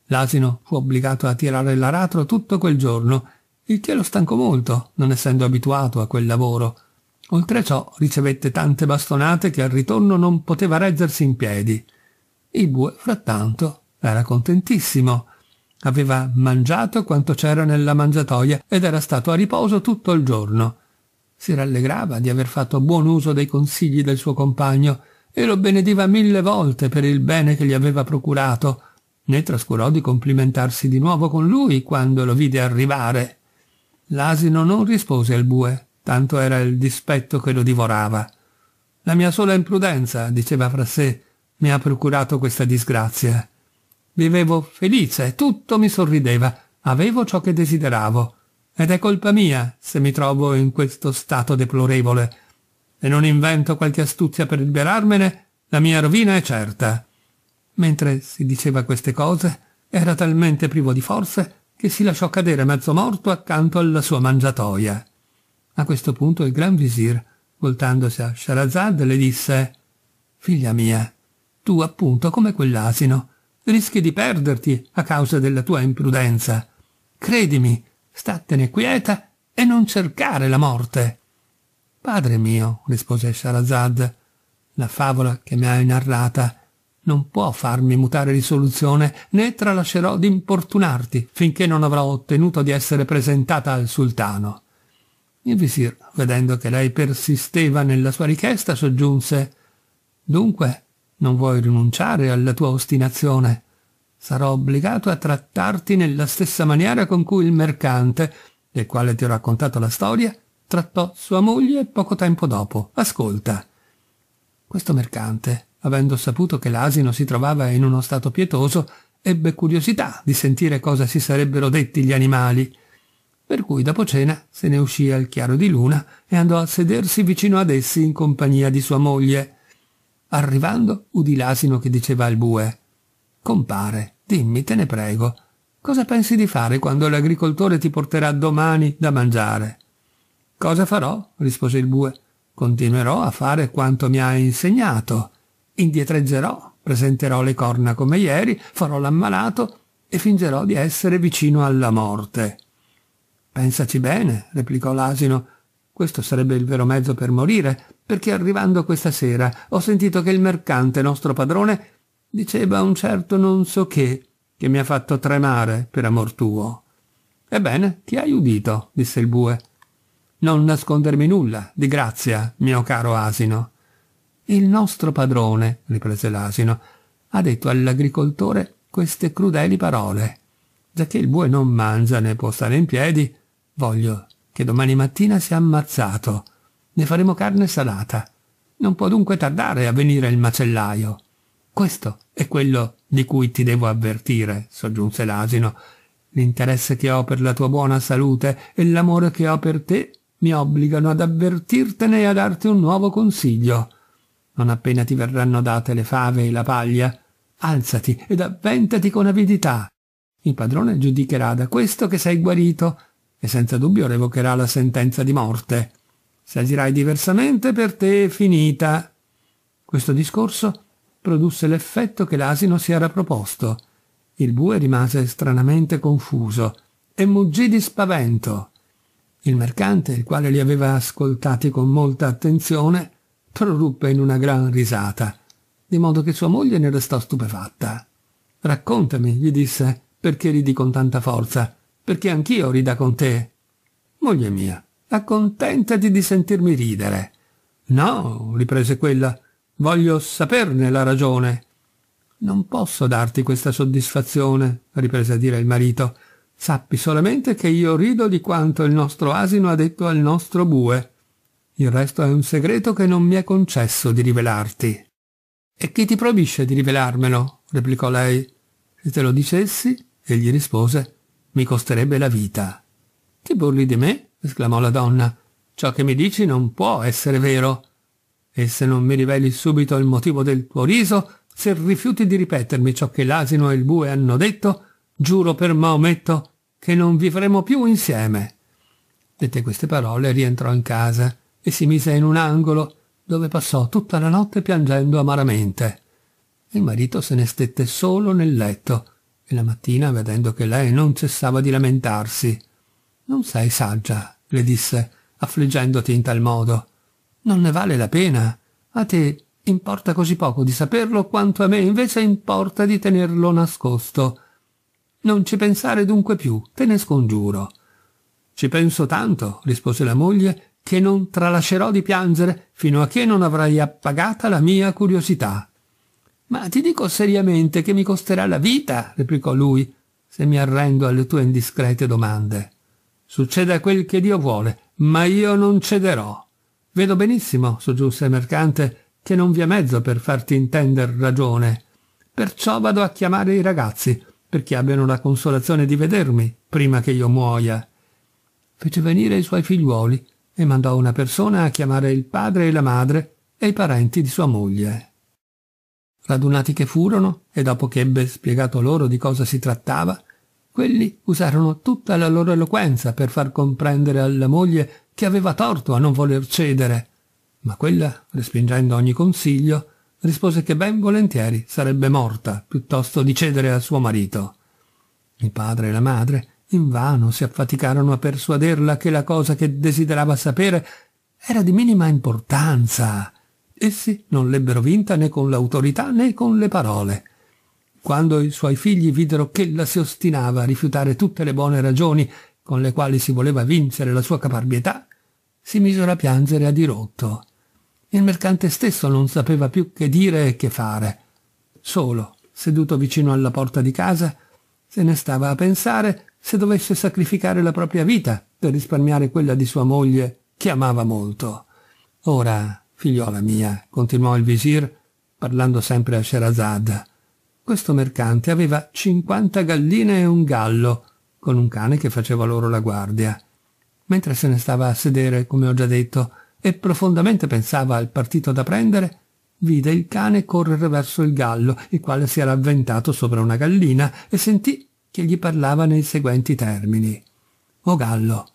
Speaker 1: L'asino fu obbligato a tirare l'aratro tutto quel giorno, il che lo stancò molto, non essendo abituato a quel lavoro. Oltre ciò ricevette tante bastonate che al ritorno non poteva reggersi in piedi. Il bue, frattanto, era contentissimo. Aveva mangiato quanto c'era nella mangiatoia ed era stato a riposo tutto il giorno. Si rallegrava di aver fatto buon uso dei consigli del suo compagno e lo benediva mille volte per il bene che gli aveva procurato, né trascurò di complimentarsi di nuovo con lui quando lo vide arrivare. L'asino non rispose al bue, tanto era il dispetto che lo divorava. La mia sola imprudenza, diceva fra sé, mi ha procurato questa disgrazia. Vivevo felice, tutto mi sorrideva, avevo ciò che desideravo. Ed è colpa mia se mi trovo in questo stato deplorevole e non invento qualche astuzia per liberarmene, la mia rovina è certa. Mentre si diceva queste cose, era talmente privo di forze che si lasciò cadere mezzo morto accanto alla sua mangiatoia. A questo punto il gran visir, voltandosi a Sharazad, le disse «Figlia mia, tu appunto come quell'asino, rischi di perderti a causa della tua imprudenza. Credimi, statene quieta e non cercare la morte». Padre mio, rispose Shahrazad, la favola che mi hai narrata non può farmi mutare risoluzione, né tralascerò d'importunarti, finché non avrò ottenuto di essere presentata al sultano. Il visir, vedendo che lei persisteva nella sua richiesta, soggiunse Dunque, non vuoi rinunciare alla tua ostinazione? Sarò obbligato a trattarti nella stessa maniera con cui il mercante, del quale ti ho raccontato la storia, trattò sua moglie poco tempo dopo. Ascolta. Questo mercante, avendo saputo che l'asino si trovava in uno stato pietoso, ebbe curiosità di sentire cosa si sarebbero detti gli animali. Per cui dopo cena se ne uscì al chiaro di luna e andò a sedersi vicino ad essi in compagnia di sua moglie. Arrivando, udì l'asino che diceva al bue Compare, dimmi, te ne prego, cosa pensi di fare quando l'agricoltore ti porterà domani da mangiare? Cosa farò? rispose il bue. Continuerò a fare quanto mi hai insegnato. Indietreggerò, presenterò le corna come ieri, farò l'ammalato e fingerò di essere vicino alla morte. Pensaci bene, replicò l'asino. Questo sarebbe il vero mezzo per morire, perché arrivando questa sera ho sentito che il mercante, nostro padrone, diceva un certo non so che, che mi ha fatto tremare per amor tuo. Ebbene, ti hai udito, disse il bue. Non nascondermi nulla, di grazia, mio caro asino. Il nostro padrone, riprese l'asino, ha detto all'agricoltore queste crudeli parole. Già che il bue non mangia né può stare in piedi, voglio che domani mattina sia ammazzato. Ne faremo carne salata. Non può dunque tardare a venire il macellaio. Questo è quello di cui ti devo avvertire, soggiunse l'asino. L'interesse che ho per la tua buona salute e l'amore che ho per te mi obbligano ad avvertirtene e a darti un nuovo consiglio. Non appena ti verranno date le fave e la paglia, alzati ed avventati con avidità. Il padrone giudicherà da questo che sei guarito e senza dubbio revocherà la sentenza di morte. Se agirai diversamente, per te è finita. Questo discorso produsse l'effetto che l'asino si era proposto. Il bue rimase stranamente confuso e muggì di spavento. Il mercante, il quale li aveva ascoltati con molta attenzione, proruppe in una gran risata, di modo che sua moglie ne restò stupefatta. Raccontami, gli disse, perché ridi con tanta forza, perché anch'io rida con te. Moglie mia, accontentati di sentirmi ridere. No, riprese quella, voglio saperne la ragione. Non posso darti questa soddisfazione, riprese a dire il marito, Sappi solamente che io rido di quanto il nostro asino ha detto al nostro bue. Il resto è un segreto che non mi è concesso di rivelarti. E chi ti proibisce di rivelarmelo? replicò lei. Se te lo dicessi, egli rispose, mi costerebbe la vita. Ti burli di me? esclamò la donna. Ciò che mi dici non può essere vero. E se non mi riveli subito il motivo del tuo riso, se rifiuti di ripetermi ciò che l'asino e il bue hanno detto, giuro per Maometto che non vivremo più insieme. Dette queste parole rientrò in casa e si mise in un angolo dove passò tutta la notte piangendo amaramente. Il marito se ne stette solo nel letto e la mattina, vedendo che lei non cessava di lamentarsi, non sei saggia, le disse, affliggendoti in tal modo. Non ne vale la pena. A te importa così poco di saperlo quanto a me invece importa di tenerlo nascosto. Non ci pensare dunque più, te ne scongiuro. Ci penso tanto, rispose la moglie, che non tralascerò di piangere fino a che non avrai appagata la mia curiosità. Ma ti dico seriamente che mi costerà la vita, replicò lui, se mi arrendo alle tue indiscrete domande. Succeda quel che Dio vuole, ma io non cederò. Vedo benissimo, soggiunse il mercante, che non vi è mezzo per farti intender ragione. Perciò vado a chiamare i ragazzi, perché abbiano la consolazione di vedermi prima che io muoia. Fece venire i suoi figliuoli e mandò una persona a chiamare il padre e la madre e i parenti di sua moglie. Radunati che furono, e dopo che ebbe spiegato loro di cosa si trattava, quelli usarono tutta la loro eloquenza per far comprendere alla moglie che aveva torto a non voler cedere, ma quella, respingendo ogni consiglio, rispose che ben volentieri sarebbe morta piuttosto di cedere a suo marito. Il padre e la madre invano si affaticarono a persuaderla che la cosa che desiderava sapere era di minima importanza. Essi non l'ebbero vinta né con l'autorità né con le parole. Quando i suoi figli videro che la si ostinava a rifiutare tutte le buone ragioni con le quali si voleva vincere la sua caparbietà, si misero a piangere a dirotto. Il mercante stesso non sapeva più che dire e che fare. Solo, seduto vicino alla porta di casa, se ne stava a pensare se dovesse sacrificare la propria vita per risparmiare quella di sua moglie che amava molto. Ora, figliuola mia, continuò il visir, parlando sempre a Sherazad, questo mercante aveva cinquanta galline e un gallo, con un cane che faceva loro la guardia. Mentre se ne stava a sedere, come ho già detto, e profondamente pensava al partito da prendere, vide il cane correre verso il gallo, il quale si era avventato sopra una gallina, e sentì che gli parlava nei seguenti termini. O gallo,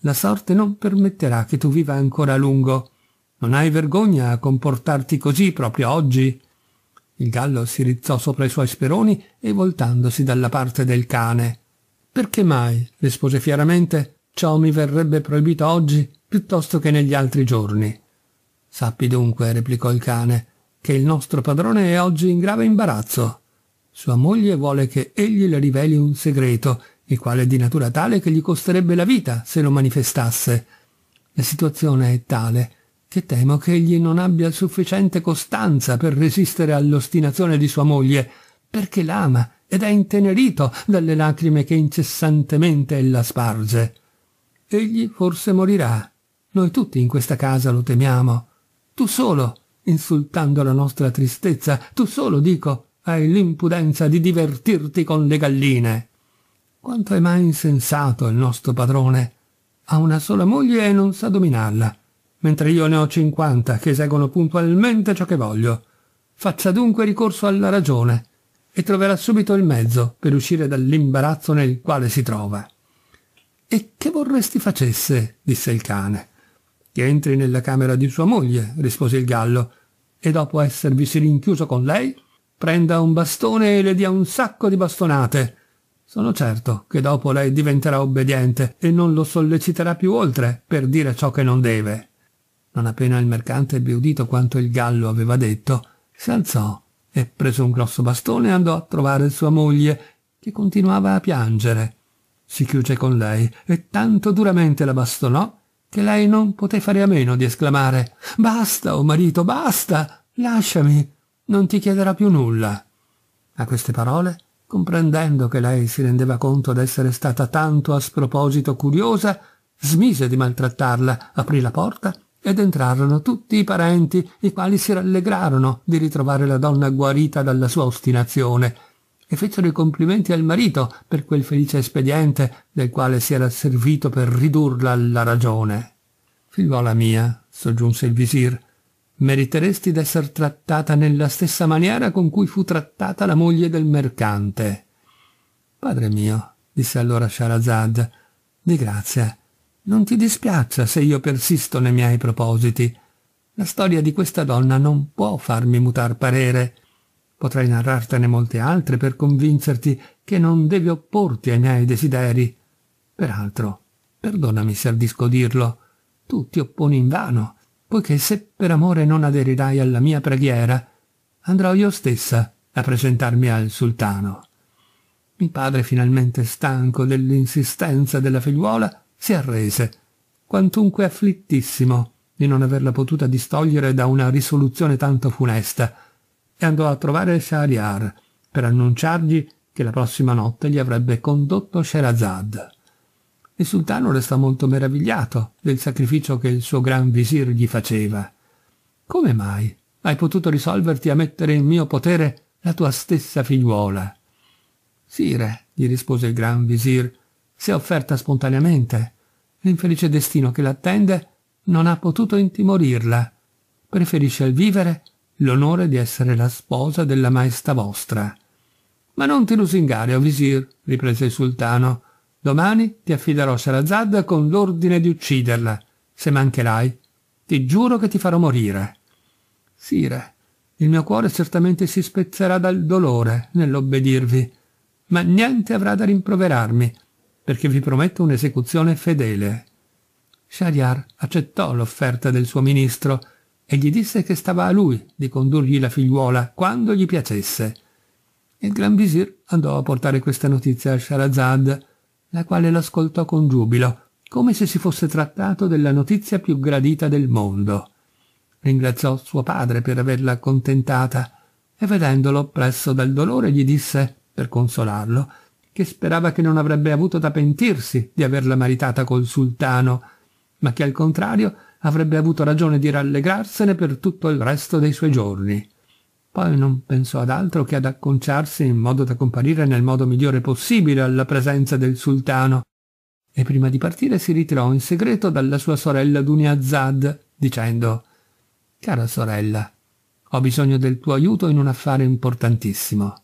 Speaker 1: la sorte non permetterà che tu viva ancora a lungo. Non hai vergogna a comportarti così proprio oggi? Il gallo si rizzò sopra i suoi speroni e voltandosi dalla parte del cane. Perché mai, rispose fieramente, ciò mi verrebbe proibito oggi piuttosto che negli altri giorni. Sappi dunque, replicò il cane, che il nostro padrone è oggi in grave imbarazzo. Sua moglie vuole che egli le riveli un segreto, il quale è di natura tale che gli costerebbe la vita se lo manifestasse. La situazione è tale che temo che egli non abbia sufficiente costanza per resistere all'ostinazione di sua moglie, perché l'ama ed è intenerito dalle lacrime che incessantemente ella sparge. Egli forse morirà, noi tutti in questa casa lo temiamo. Tu solo, insultando la nostra tristezza, tu solo, dico, hai l'impudenza di divertirti con le galline. Quanto è mai insensato il nostro padrone? Ha una sola moglie e non sa dominarla, mentre io ne ho cinquanta che eseguono puntualmente ciò che voglio. Faccia dunque ricorso alla ragione e troverà subito il mezzo per uscire dall'imbarazzo nel quale si trova. E che vorresti facesse? disse il cane che entri nella camera di sua moglie, rispose il gallo, e dopo esservisi rinchiuso con lei, prenda un bastone e le dia un sacco di bastonate. Sono certo che dopo lei diventerà obbediente e non lo solleciterà più oltre per dire ciò che non deve. Non appena il mercante ebbe udito quanto il gallo aveva detto, si alzò e preso un grosso bastone andò a trovare sua moglie, che continuava a piangere. Si chiuse con lei e tanto duramente la bastonò che lei non poté fare a meno di esclamare Basta, o oh marito, basta, lasciami, non ti chiederà più nulla. A queste parole, comprendendo che lei si rendeva conto d'essere stata tanto a sproposito curiosa, smise di maltrattarla, aprì la porta ed entrarono tutti i parenti, i quali si rallegrarono di ritrovare la donna guarita dalla sua ostinazione e fecero i complimenti al marito per quel felice espediente del quale si era servito per ridurla alla ragione. Figliuola mia, soggiunse il visir, meriteresti d'esser trattata nella stessa maniera con cui fu trattata la moglie del mercante. Padre mio, disse allora Sharazad, di grazia, non ti dispiaccia se io persisto nei miei propositi. La storia di questa donna non può farmi mutar parere Potrei narrartene molte altre per convincerti che non devi opporti ai miei desideri. Peraltro, perdonami se ardisco dirlo, tu ti opponi invano, poiché se per amore non aderirai alla mia preghiera, andrò io stessa a presentarmi al sultano. Mi padre, finalmente stanco dell'insistenza della figliuola, si arrese, quantunque afflittissimo di non averla potuta distogliere da una risoluzione tanto funesta, e andò a trovare Shahriar per annunciargli che la prossima notte gli avrebbe condotto Sherazad. Il sultano restò molto meravigliato del sacrificio che il suo gran visir gli faceva. Come mai hai potuto risolverti a mettere in mio potere la tua stessa figliuola? Sire, gli rispose il gran visir, si è offerta spontaneamente. L'infelice destino che l'attende non ha potuto intimorirla. Preferisce il vivere l'onore di essere la sposa della maestà vostra. Ma non ti lusingare, o visir, riprese il sultano. Domani ti affiderò Sherazad con l'ordine di ucciderla. Se mancherai, ti giuro che ti farò morire. Sire, il mio cuore certamente si spezzerà dal dolore nell'obbedirvi, ma niente avrà da rimproverarmi, perché vi prometto un'esecuzione fedele. Shariar accettò l'offerta del suo ministro e gli disse che stava a lui di condurgli la figliuola quando gli piacesse. Il gran visir andò a portare questa notizia a Shahrazad, la quale l'ascoltò con giubilo, come se si fosse trattato della notizia più gradita del mondo. Ringraziò suo padre per averla accontentata e vedendolo oppresso dal dolore gli disse, per consolarlo, che sperava che non avrebbe avuto da pentirsi di averla maritata col sultano, ma che al contrario avrebbe avuto ragione di rallegrarsene per tutto il resto dei suoi giorni. Poi non pensò ad altro che ad acconciarsi in modo da comparire nel modo migliore possibile alla presenza del sultano, e prima di partire si ritirò in segreto dalla sua sorella Dunia dicendo «Cara sorella, ho bisogno del tuo aiuto in un affare importantissimo.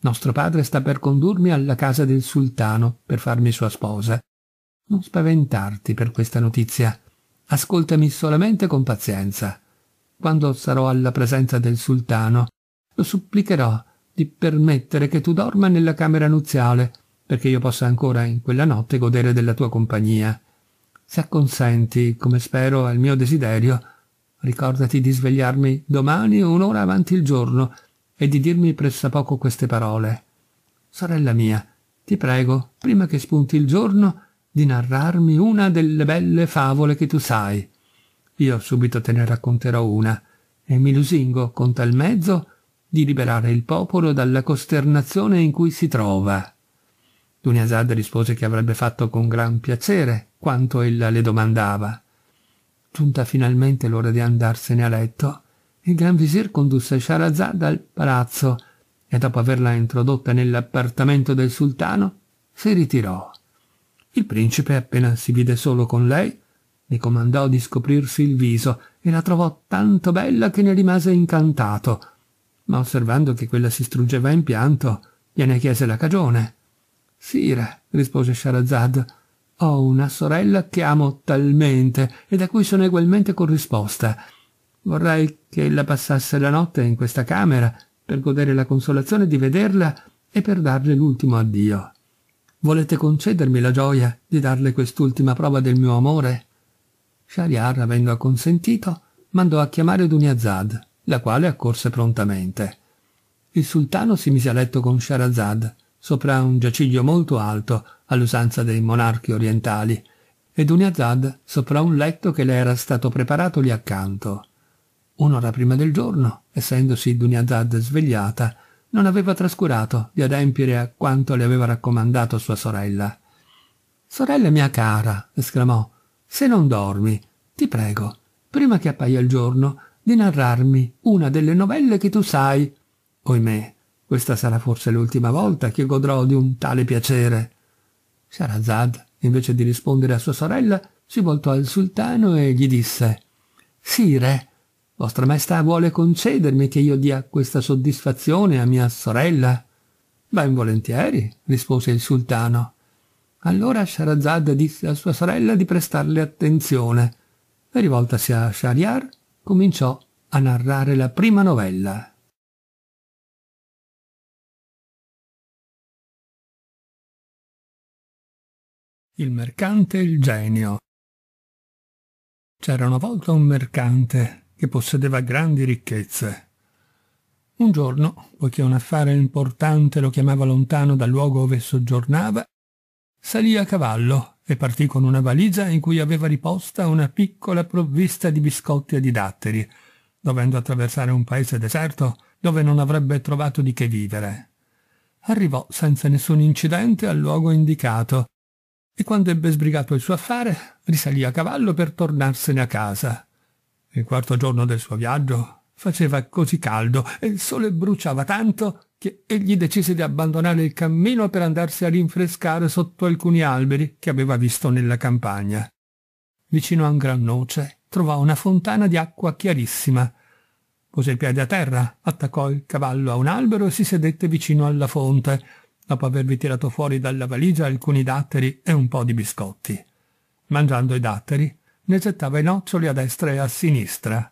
Speaker 1: Nostro padre sta per condurmi alla casa del sultano per farmi sua sposa. Non spaventarti per questa notizia ascoltami solamente con pazienza. Quando sarò alla presenza del sultano, lo supplicherò di permettere che tu dorma nella camera nuziale, perché io possa ancora in quella notte godere della tua compagnia. Se acconsenti, come spero, al mio desiderio, ricordati di svegliarmi domani un'ora avanti il giorno e di dirmi pressappoco queste parole. Sorella mia, ti prego, prima che spunti il giorno, di narrarmi una delle belle favole che tu sai. Io subito te ne racconterò una, e mi lusingo con tal mezzo di liberare il popolo dalla costernazione in cui si trova. Duniasad rispose che avrebbe fatto con gran piacere quanto ella le domandava. Giunta finalmente l'ora di andarsene a letto, il gran visir condusse Shahrazad al palazzo e dopo averla introdotta nell'appartamento del sultano si ritirò. Il principe, appena si vide solo con lei, le comandò di scoprirsi il viso e la trovò tanto bella che ne rimase incantato, ma osservando che quella si struggeva in pianto, gliene chiese la cagione. Sire, rispose Sharazad, ho una sorella che amo talmente e da cui sono egualmente corrisposta. Vorrei che ella passasse la notte in questa camera per godere la consolazione di vederla e per darle l'ultimo addio. Volete concedermi la gioia di darle quest'ultima prova del mio amore? Shariar, avendo acconsentito, mandò a chiamare Duniazad, la quale accorse prontamente. Il sultano si mise a letto con Sharazad, sopra un giaciglio molto alto, all'usanza dei monarchi orientali, e Duniazad sopra un letto che le era stato preparato lì accanto. Un'ora prima del giorno, essendosi Duniazad svegliata, non aveva trascurato di adempiere a quanto le aveva raccomandato sua sorella. Sorella mia cara, esclamò, se non dormi, ti prego, prima che appaia il giorno, di narrarmi una delle novelle che tu sai. Oimè, questa sarà forse l'ultima volta che godrò di un tale piacere. Shahrazad, invece di rispondere a sua sorella, si voltò al sultano e gli disse Sire, vostra Maestà vuole concedermi che io dia questa soddisfazione a mia sorella? Ben volentieri, rispose il sultano. Allora Sharazad disse a sua sorella di prestarle attenzione e rivoltasi a Shariar cominciò a narrare la prima novella. Il mercante e il genio C'era una volta un mercante che possedeva grandi ricchezze. Un giorno, poiché un affare importante lo chiamava lontano dal luogo dove soggiornava, salì a cavallo e partì con una valigia in cui aveva riposta una piccola provvista di biscotti e di datteri, dovendo attraversare un paese deserto dove non avrebbe trovato di che vivere. Arrivò senza nessun incidente al luogo indicato e quando ebbe sbrigato il suo affare risalì a cavallo per tornarsene a casa. Il quarto giorno del suo viaggio faceva così caldo e il sole bruciava tanto che egli decise di abbandonare il cammino per andarsi a rinfrescare sotto alcuni alberi che aveva visto nella campagna. Vicino a un gran noce trovò una fontana di acqua chiarissima. Pose il piede a terra, attaccò il cavallo a un albero e si sedette vicino alla fonte, dopo avervi tirato fuori dalla valigia alcuni datteri e un po' di biscotti. Mangiando i datteri, ne gettava i noccioli a destra e a sinistra.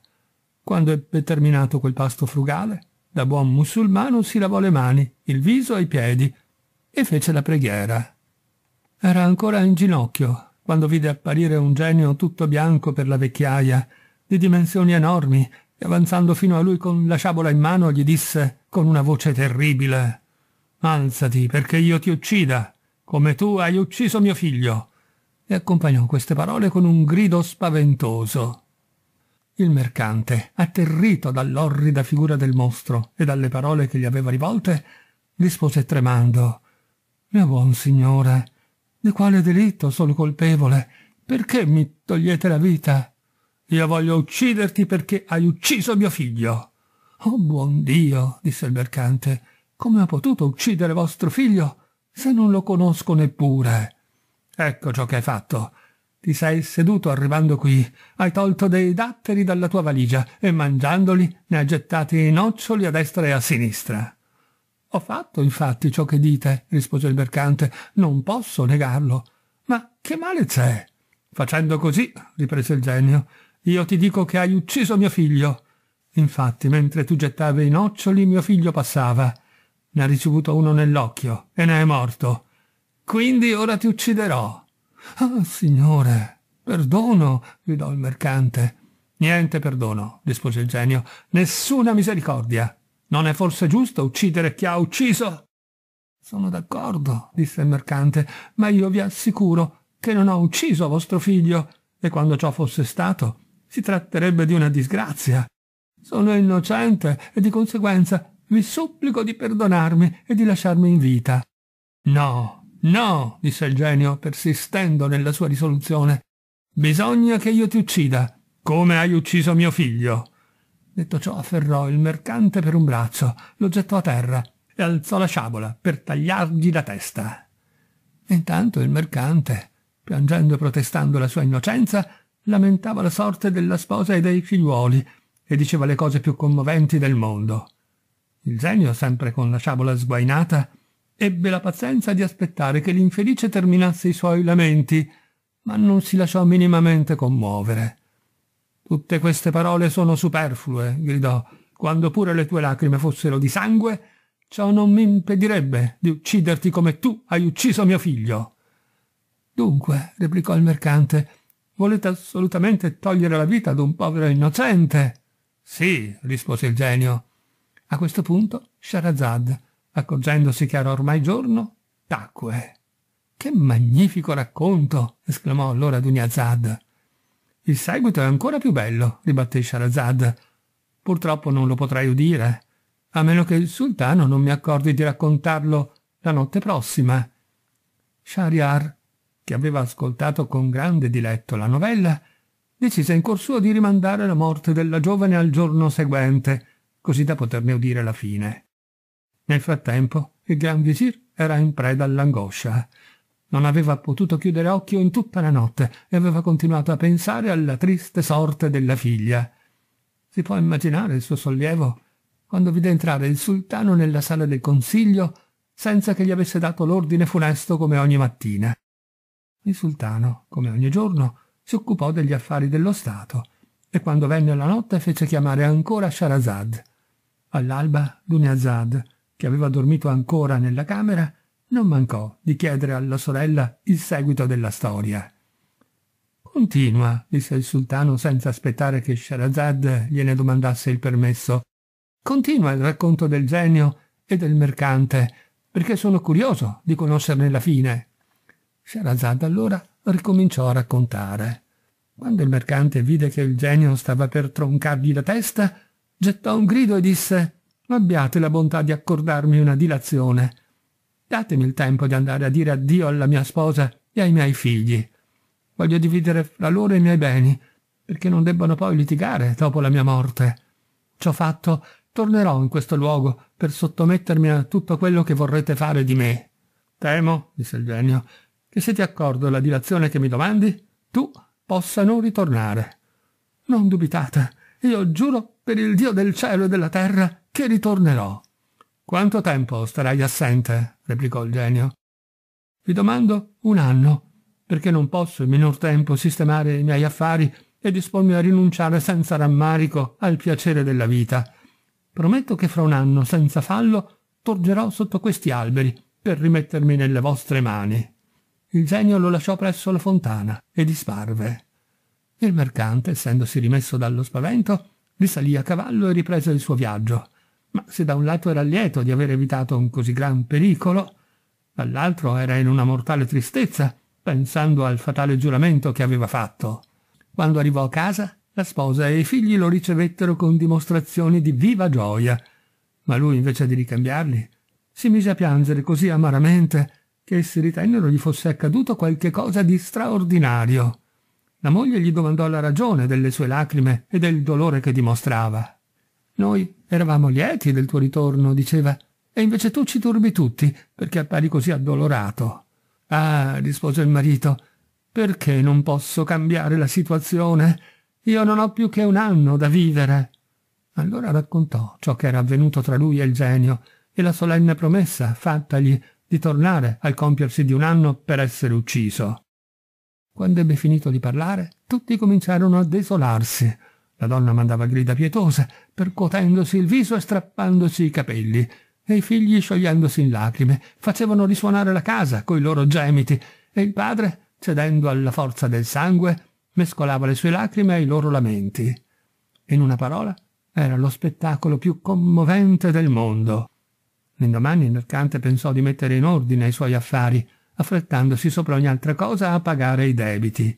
Speaker 1: Quando ebbe terminato quel pasto frugale, da buon musulmano si lavò le mani, il viso e i piedi, e fece la preghiera. Era ancora in ginocchio, quando vide apparire un genio tutto bianco per la vecchiaia, di dimensioni enormi, e avanzando fino a lui con la sciabola in mano gli disse con una voce terribile «Alzati, perché io ti uccida, come tu hai ucciso mio figlio!» e accompagnò queste parole con un grido spaventoso. Il mercante, atterrito dall'orrida figura del mostro e dalle parole che gli aveva rivolte, rispose tremando Mio buon signore, di quale delitto sono colpevole? Perché mi togliete la vita? Io voglio ucciderti perché hai ucciso mio figlio. Oh buon Dio, disse il mercante, come ho potuto uccidere vostro figlio se non lo conosco neppure? Ecco ciò che hai fatto. Ti sei seduto arrivando qui, hai tolto dei datteri dalla tua valigia e mangiandoli ne hai gettati i noccioli a destra e a sinistra. Ho fatto infatti ciò che dite, rispose il mercante, non posso negarlo. Ma che male c'è? Facendo così, riprese il genio, io ti dico che hai ucciso mio figlio. Infatti, mentre tu gettavi i noccioli, mio figlio passava. Ne ha ricevuto uno nell'occhio e ne è morto. Quindi ora ti ucciderò. Ah, signore, perdono, gridò il mercante. Niente perdono, rispose il genio. Nessuna misericordia. Non è forse giusto uccidere chi ha ucciso? Sono d'accordo, disse il mercante, ma io vi assicuro che non ho ucciso vostro figlio, e quando ciò fosse stato si tratterebbe di una disgrazia. Sono innocente e di conseguenza vi supplico di perdonarmi e di lasciarmi in vita. No, No, disse il genio, persistendo nella sua risoluzione. Bisogna che io ti uccida, come hai ucciso mio figlio. Detto ciò afferrò il mercante per un braccio, lo gettò a terra e alzò la sciabola per tagliargli la testa. Intanto il mercante, piangendo e protestando la sua innocenza, lamentava la sorte della sposa e dei figliuoli e diceva le cose più commoventi del mondo. Il genio, sempre con la sciabola sguainata, Ebbe la pazienza di aspettare che l'infelice terminasse i suoi lamenti, ma non si lasciò minimamente commuovere. Tutte queste parole sono superflue, gridò. Quando pure le tue lacrime fossero di sangue, ciò non mi impedirebbe di ucciderti come tu hai ucciso mio figlio. Dunque, replicò il mercante, volete assolutamente togliere la vita ad un povero innocente? Sì, rispose il genio. A questo punto Shahrazad accorgendosi che era ormai giorno, tacque. Che magnifico racconto! esclamò allora Dunia Il seguito è ancora più bello, ribatté Sharazad. Purtroppo non lo potrai udire, a meno che il sultano non mi accordi di raccontarlo la notte prossima. Shahriar, che aveva ascoltato con grande diletto la novella, decise in corso suo di rimandare la morte della giovane al giorno seguente, così da poterne udire la fine. Nel frattempo il gran visir era in preda all'angoscia. Non aveva potuto chiudere occhio in tutta la notte e aveva continuato a pensare alla triste sorte della figlia. Si può immaginare il suo sollievo quando vide entrare il sultano nella sala del consiglio senza che gli avesse dato l'ordine funesto come ogni mattina. Il sultano, come ogni giorno, si occupò degli affari dello Stato e quando venne la notte fece chiamare ancora Sharazad. All'alba Duniazad che aveva dormito ancora nella camera, non mancò di chiedere alla sorella il seguito della storia. Continua, disse il sultano senza aspettare che Shahrazad gliene domandasse il permesso. Continua il racconto del genio e del mercante, perché sono curioso di conoscerne la fine. Shahrazad allora ricominciò a raccontare. Quando il mercante vide che il genio stava per troncargli la testa, gettò un grido e disse abbiate la bontà di accordarmi una dilazione. Datemi il tempo di andare a dire addio alla mia sposa e ai miei figli. Voglio dividere fra loro i miei beni, perché non debbano poi litigare dopo la mia morte. Ciò fatto, tornerò in questo luogo per sottomettermi a tutto quello che vorrete fare di me. Temo, disse il genio, che se ti accordo la dilazione che mi domandi, tu possa non ritornare. Non dubitate, io giuro per il Dio del cielo e della terra che ritornerò. Quanto tempo starai assente? replicò il genio. Vi domando un anno, perché non posso in minor tempo sistemare i miei affari e dispormi a rinunciare senza rammarico al piacere della vita. Prometto che fra un anno, senza fallo, torgerò sotto questi alberi per rimettermi nelle vostre mani. Il genio lo lasciò presso la fontana e disparve. Il mercante, essendosi rimesso dallo spavento, risalì a cavallo e riprese il suo viaggio ma se da un lato era lieto di aver evitato un così gran pericolo, dall'altro era in una mortale tristezza, pensando al fatale giuramento che aveva fatto. Quando arrivò a casa, la sposa e i figli lo ricevettero con dimostrazioni di viva gioia, ma lui, invece di ricambiarli, si mise a piangere così amaramente che essi ritennero gli fosse accaduto qualche cosa di straordinario. La moglie gli domandò la ragione delle sue lacrime e del dolore che dimostrava. Noi Eravamo lieti del tuo ritorno, diceva, e invece tu ci turbi tutti, perché appari così addolorato. Ah, rispose il marito, perché non posso cambiare la situazione? Io non ho più che un anno da vivere. Allora raccontò ciò che era avvenuto tra lui e il genio e la solenne promessa fattagli di tornare al compiersi di un anno per essere ucciso. Quando ebbe finito di parlare, tutti cominciarono a desolarsi. La donna mandava grida pietose, percuotendosi il viso e strappandosi i capelli, e i figli, sciogliendosi in lacrime, facevano risuonare la casa coi loro gemiti, e il padre, cedendo alla forza del sangue, mescolava le sue lacrime ai loro lamenti. In una parola, era lo spettacolo più commovente del mondo. L'indomani il mercante pensò di mettere in ordine i suoi affari, affrettandosi sopra ogni altra cosa a pagare i debiti.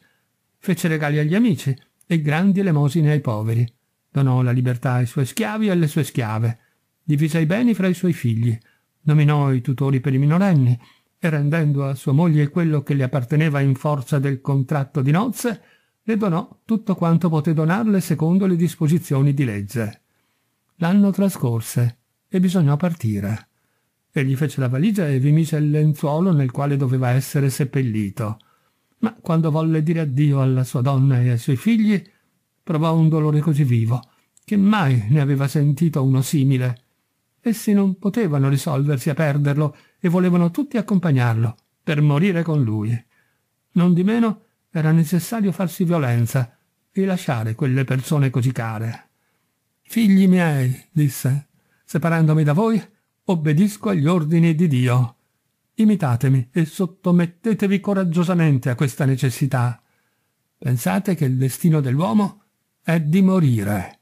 Speaker 1: Fece regali agli amici, e grandi elemosine ai poveri. Donò la libertà ai suoi schiavi e alle sue schiave. Divise i beni fra i suoi figli. Nominò i tutori per i minorenni e rendendo a sua moglie quello che le apparteneva in forza del contratto di nozze, le donò tutto quanto poté donarle secondo le disposizioni di legge. L'anno trascorse e bisognò partire. Egli fece la valigia e vi mise il lenzuolo nel quale doveva essere seppellito ma quando volle dire addio alla sua donna e ai suoi figli, provò un dolore così vivo che mai ne aveva sentito uno simile. Essi non potevano risolversi a perderlo e volevano tutti accompagnarlo per morire con lui. Nondimeno era necessario farsi violenza e lasciare quelle persone così care. Figli miei, disse, separandomi da voi, obbedisco agli ordini di Dio Imitatemi e sottomettetevi coraggiosamente a questa necessità. Pensate che il destino dell'uomo è di morire.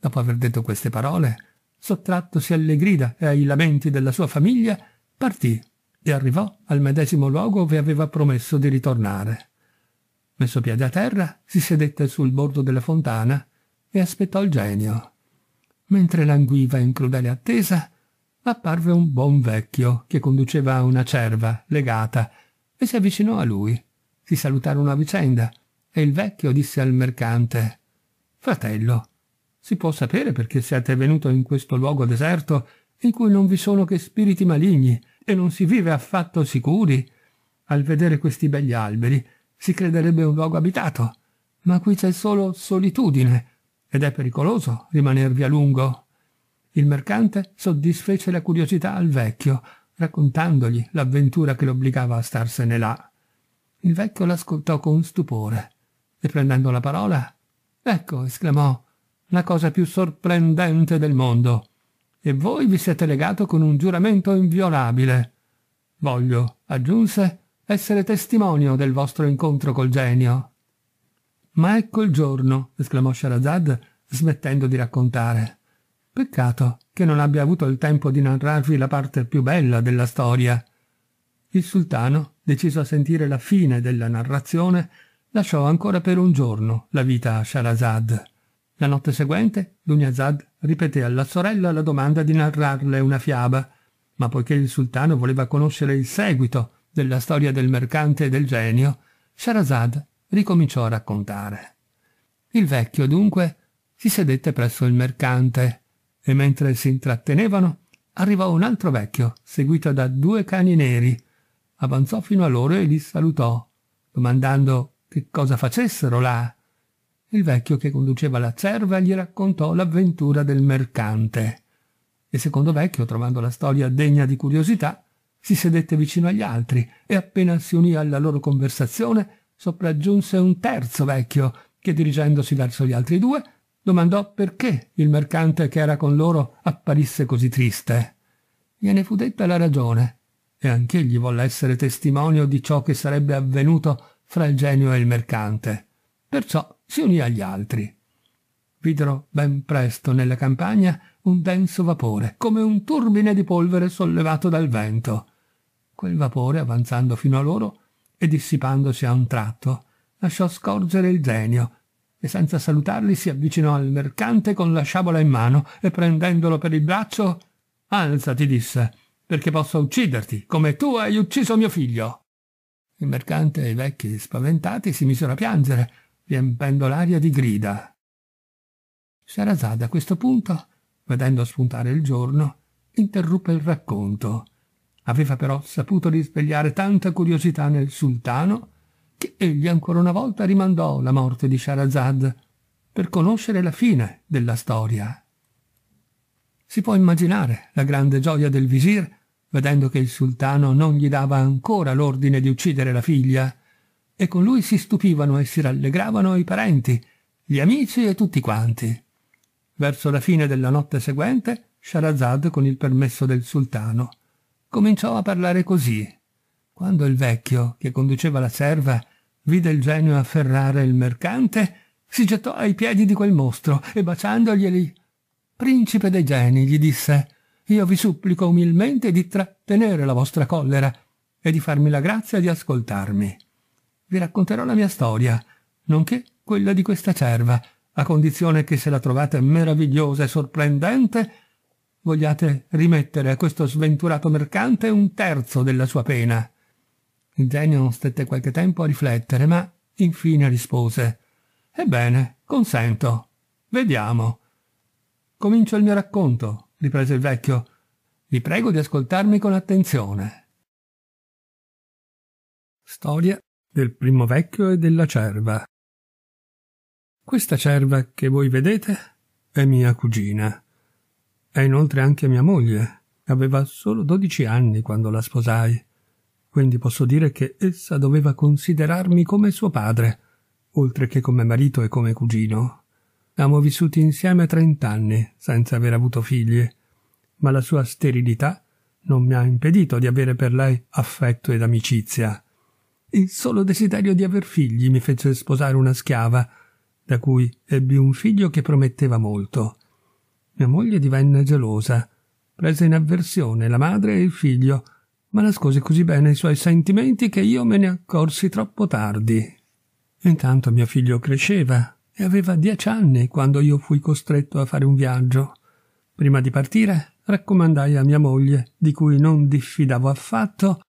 Speaker 1: Dopo aver detto queste parole, sottrattosi alle grida e ai lamenti della sua famiglia, partì e arrivò al medesimo luogo dove aveva promesso di ritornare. Messo piede a terra, si sedette sul bordo della fontana e aspettò il genio. Mentre languiva in crudele attesa, apparve un buon vecchio che conduceva una cerva legata e si avvicinò a lui. Si salutarono a vicenda e il vecchio disse al mercante Fratello, si può sapere perché siete venuto in questo luogo deserto in cui non vi sono che spiriti maligni e non si vive affatto sicuri? Al vedere questi begli alberi si crederebbe un luogo abitato, ma qui c'è solo solitudine ed è pericoloso rimanervi a lungo il mercante soddisfece la curiosità al vecchio, raccontandogli l'avventura che lo obbligava a starsene là. Il vecchio l'ascoltò con stupore e prendendo la parola, ecco, esclamò, la cosa più sorprendente del mondo. E voi vi siete legato con un giuramento inviolabile. Voglio, aggiunse, essere testimonio del vostro incontro col genio. Ma ecco il giorno, esclamò Sharazad, smettendo di raccontare. Peccato che non abbia avuto il tempo di narrarvi la parte più bella della storia. Il sultano, deciso a sentire la fine della narrazione, lasciò ancora per un giorno la vita a Shahrazad. La notte seguente, Dunyazad ripeté alla sorella la domanda di narrarle una fiaba, ma poiché il sultano voleva conoscere il seguito della storia del mercante e del genio, Shahrazad ricominciò a raccontare. Il vecchio, dunque, si sedette presso il mercante e mentre si intrattenevano arrivò un altro vecchio, seguito da due cani neri. Avanzò fino a loro e li salutò, domandando che cosa facessero là. Il vecchio che conduceva la cerva gli raccontò l'avventura del mercante. Il secondo vecchio, trovando la storia degna di curiosità, si sedette vicino agli altri e appena si unì alla loro conversazione sopraggiunse un terzo vecchio che dirigendosi verso gli altri due Domandò perché il mercante che era con loro apparisse così triste. Gliene fu detta la ragione, e anch'egli volle essere testimonio di ciò che sarebbe avvenuto fra il genio e il mercante. Perciò si unì agli altri. Videro ben presto nella campagna un denso vapore, come un turbine di polvere sollevato dal vento. Quel vapore, avanzando fino a loro e dissipandosi a un tratto, lasciò scorgere il genio e senza salutarli si avvicinò al mercante con la sciabola in mano e prendendolo per il braccio «Alzati», disse, «perché posso ucciderti, come tu hai ucciso mio figlio». Il mercante e i vecchi, spaventati, si misero a piangere, riempendo l'aria di grida. Sherazade a questo punto, vedendo spuntare il giorno, interruppe il racconto. Aveva però saputo risvegliare tanta curiosità nel sultano che egli ancora una volta rimandò la morte di Sharazad per conoscere la fine della storia. Si può immaginare la grande gioia del visir vedendo che il sultano non gli dava ancora l'ordine di uccidere la figlia, e con lui si stupivano e si rallegravano i parenti, gli amici e tutti quanti. Verso la fine della notte seguente, Sharazad, con il permesso del sultano, cominciò a parlare così. Quando il vecchio, che conduceva la serva, vide il genio afferrare il mercante, si gettò ai piedi di quel mostro e baciandoglieli «Principe dei geni», gli disse, «io vi supplico umilmente di trattenere la vostra collera e di farmi la grazia di ascoltarmi. Vi racconterò la mia storia, nonché quella di questa cerva, a condizione che se la trovate meravigliosa e sorprendente, vogliate rimettere a questo sventurato mercante un terzo della sua pena». Il genio stette qualche tempo a riflettere, ma infine rispose Ebbene, consento. Vediamo. Comincio il mio racconto, riprese il vecchio. Vi prego di ascoltarmi con attenzione. Storia del primo vecchio e della cerva. Questa cerva che voi vedete è mia cugina. È inoltre anche mia moglie. Aveva solo dodici anni quando la sposai quindi posso dire che essa doveva considerarmi come suo padre, oltre che come marito e come cugino. Abbiamo vissuto insieme trent'anni, senza aver avuto figli, ma la sua sterilità non mi ha impedito di avere per lei affetto ed amicizia. Il solo desiderio di aver figli mi fece sposare una schiava, da cui ebbi un figlio che prometteva molto. Mia moglie divenne gelosa, prese in avversione la madre e il figlio, ma nascose così bene i suoi sentimenti che io me ne accorsi troppo tardi. Intanto mio figlio cresceva e aveva dieci anni quando io fui costretto a fare un viaggio. Prima di partire raccomandai a mia moglie, di cui non diffidavo affatto,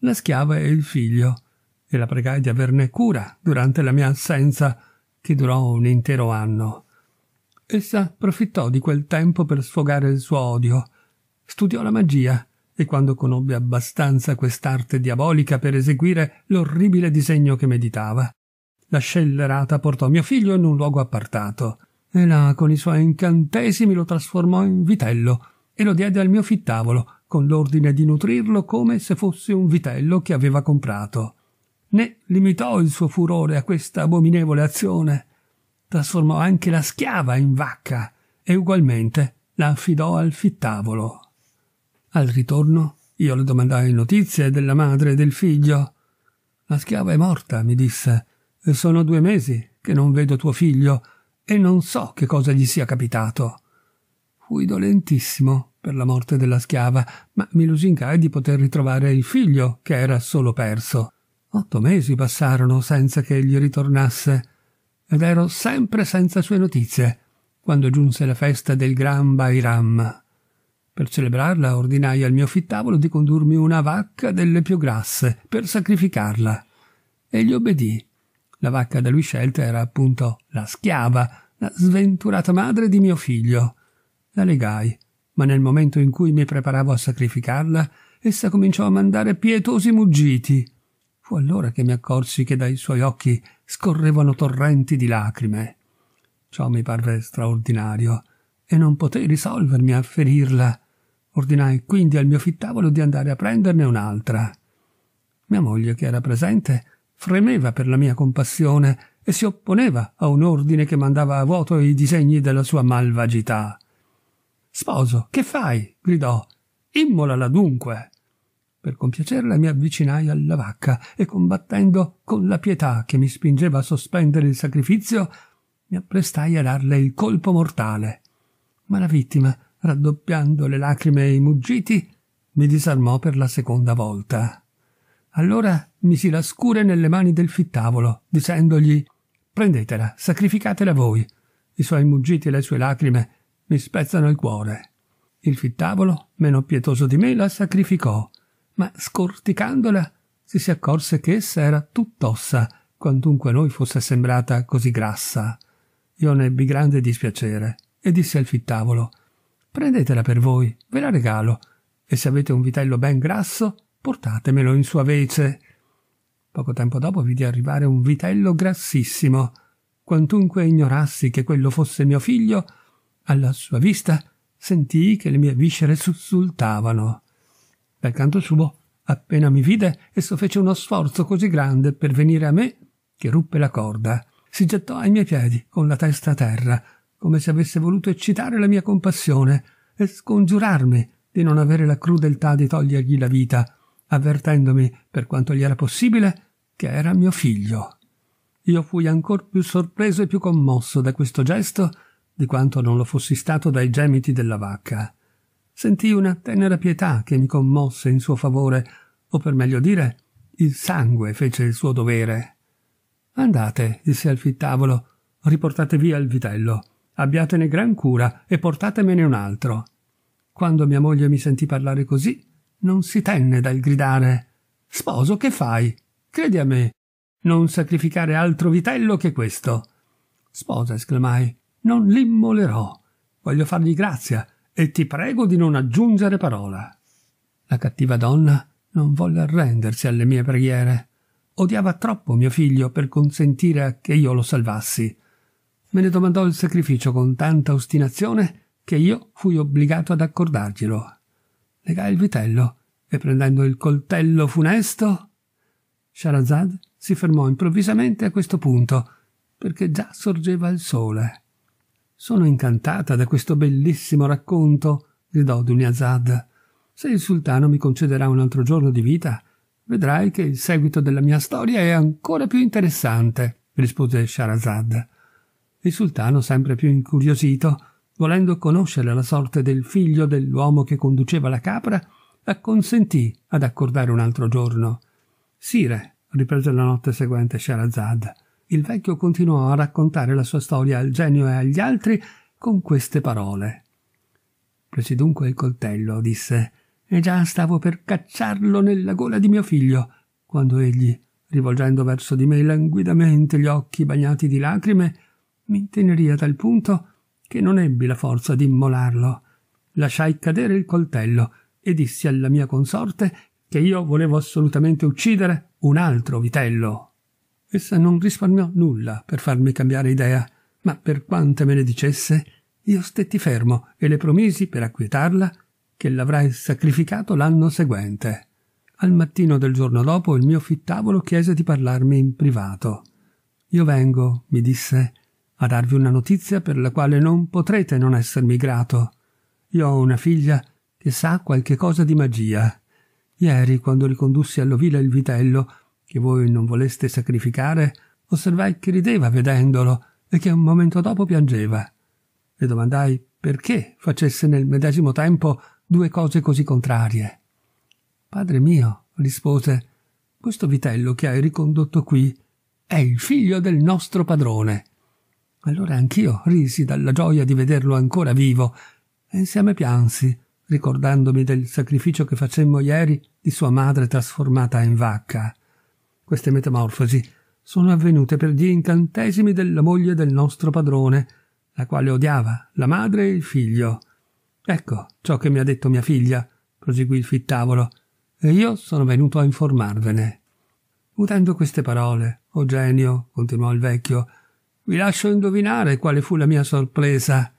Speaker 1: la schiava e il figlio, e la pregai di averne cura durante la mia assenza, che durò un intero anno. Essa approfittò di quel tempo per sfogare il suo odio. Studiò la magia e quando conobbe abbastanza quest'arte diabolica per eseguire l'orribile disegno che meditava. La scellerata portò mio figlio in un luogo appartato, e là con i suoi incantesimi lo trasformò in vitello e lo diede al mio fittavolo, con l'ordine di nutrirlo come se fosse un vitello che aveva comprato. Ne limitò il suo furore a questa abominevole azione. Trasformò anche la schiava in vacca e ugualmente la affidò al fittavolo. Al ritorno io le domandai notizie della madre e del figlio. La schiava è morta, mi disse. Sono due mesi che non vedo tuo figlio e non so che cosa gli sia capitato. Fui dolentissimo per la morte della schiava, ma mi lusingai di poter ritrovare il figlio che era solo perso. Otto mesi passarono senza che egli ritornasse ed ero sempre senza sue notizie quando giunse la festa del Gran Bairam. Per celebrarla ordinai al mio fittavolo di condurmi una vacca delle più grasse per sacrificarla. Egli obbedì. La vacca da lui scelta era appunto la schiava, la sventurata madre di mio figlio. La legai, ma nel momento in cui mi preparavo a sacrificarla, essa cominciò a mandare pietosi muggiti. Fu allora che mi accorsi che dai suoi occhi scorrevano torrenti di lacrime. Ciò mi parve straordinario e non potei risolvermi a ferirla Ordinai quindi al mio fittavolo di andare a prenderne un'altra. Mia moglie, che era presente, fremeva per la mia compassione e si opponeva a un ordine che mandava a vuoto i disegni della sua malvagità. Sposo, che fai? gridò. Immolala dunque. Per compiacerla mi avvicinai alla vacca e combattendo con la pietà che mi spingeva a sospendere il sacrificio, mi apprestai a darle il colpo mortale. Ma la vittima raddoppiando le lacrime e i muggiti, mi disarmò per la seconda volta. Allora misi la scure nelle mani del fittavolo, dicendogli Prendetela, sacrificatela voi. I suoi muggiti e le sue lacrime mi spezzano il cuore. Il fittavolo, meno pietoso di me, la sacrificò, ma scorticandola si si accorse che essa era tutt'ossa, quantunque noi fosse sembrata così grassa. Io ne ebbi grande dispiacere e disse al fittavolo Prendetela per voi, ve la regalo, e se avete un vitello ben grasso, portatemelo in sua vece. Poco tempo dopo vidi arrivare un vitello grassissimo. Quantunque ignorassi che quello fosse mio figlio, alla sua vista sentii che le mie viscere sussultavano. Dal canto suo, appena mi vide, esso fece uno sforzo così grande per venire a me che ruppe la corda. Si gettò ai miei piedi con la testa a terra, come se avesse voluto eccitare la mia compassione e scongiurarmi di non avere la crudeltà di togliergli la vita, avvertendomi, per quanto gli era possibile, che era mio figlio. Io fui ancor più sorpreso e più commosso da questo gesto di quanto non lo fossi stato dai gemiti della vacca. Sentì una tenera pietà che mi commosse in suo favore, o per meglio dire, il sangue fece il suo dovere. Andate, disse al fittavolo, riportate via il vitello Abbiatene gran cura e portatemene un altro. Quando mia moglie mi sentì parlare così, non si tenne dal gridare Sposo, che fai? Credi a me. Non sacrificare altro vitello che questo. Sposa, esclamai, non l'immolerò. Voglio fargli grazia e ti prego di non aggiungere parola. La cattiva donna non volle arrendersi alle mie preghiere. Odiava troppo mio figlio per consentire che io lo salvassi me ne domandò il sacrificio con tanta ostinazione che io fui obbligato ad accordarglielo. Legai il vitello e prendendo il coltello funesto. Sharazad si fermò improvvisamente a questo punto, perché già sorgeva il sole. Sono incantata da questo bellissimo racconto, gridò Duniazad. Se il sultano mi concederà un altro giorno di vita, vedrai che il seguito della mia storia è ancora più interessante, rispose Sharazad. Il sultano, sempre più incuriosito, volendo conoscere la sorte del figlio dell'uomo che conduceva la capra, acconsentì ad accordare un altro giorno. Sire, riprese la notte seguente Sherazad, il vecchio continuò a raccontare la sua storia al genio e agli altri con queste parole. Presi dunque il coltello, disse, e già stavo per cacciarlo nella gola di mio figlio, quando egli, rivolgendo verso di me languidamente gli occhi bagnati di lacrime, mi intenerì a tal punto che non ebbi la forza di immolarlo. Lasciai cadere il coltello e dissi alla mia consorte che io volevo assolutamente uccidere un altro vitello. Essa non risparmiò nulla per farmi cambiare idea, ma per quante me ne dicesse, io stetti fermo e le promisi, per acquietarla, che l'avrei sacrificato l'anno seguente. Al mattino del giorno dopo il mio fittavolo chiese di parlarmi in privato. Io vengo, mi disse, a darvi una notizia per la quale non potrete non essermi grato. Io ho una figlia che sa qualche cosa di magia. Ieri, quando ricondussi all'ovile il vitello, che voi non voleste sacrificare, osservai che rideva vedendolo e che un momento dopo piangeva. Le domandai perché facesse nel medesimo tempo due cose così contrarie. Padre mio, rispose, questo vitello che hai ricondotto qui è il figlio del nostro padrone allora anch'io risi dalla gioia di vederlo ancora vivo e insieme piansi, ricordandomi del sacrificio che facemmo ieri di sua madre trasformata in vacca. Queste metamorfosi sono avvenute per gli incantesimi della moglie del nostro padrone, la quale odiava la madre e il figlio. Ecco ciò che mi ha detto mia figlia, proseguì il fittavolo, e io sono venuto a informarvene. Udendo queste parole, Eugenio, continuò il vecchio, vi lascio indovinare quale fu la mia sorpresa.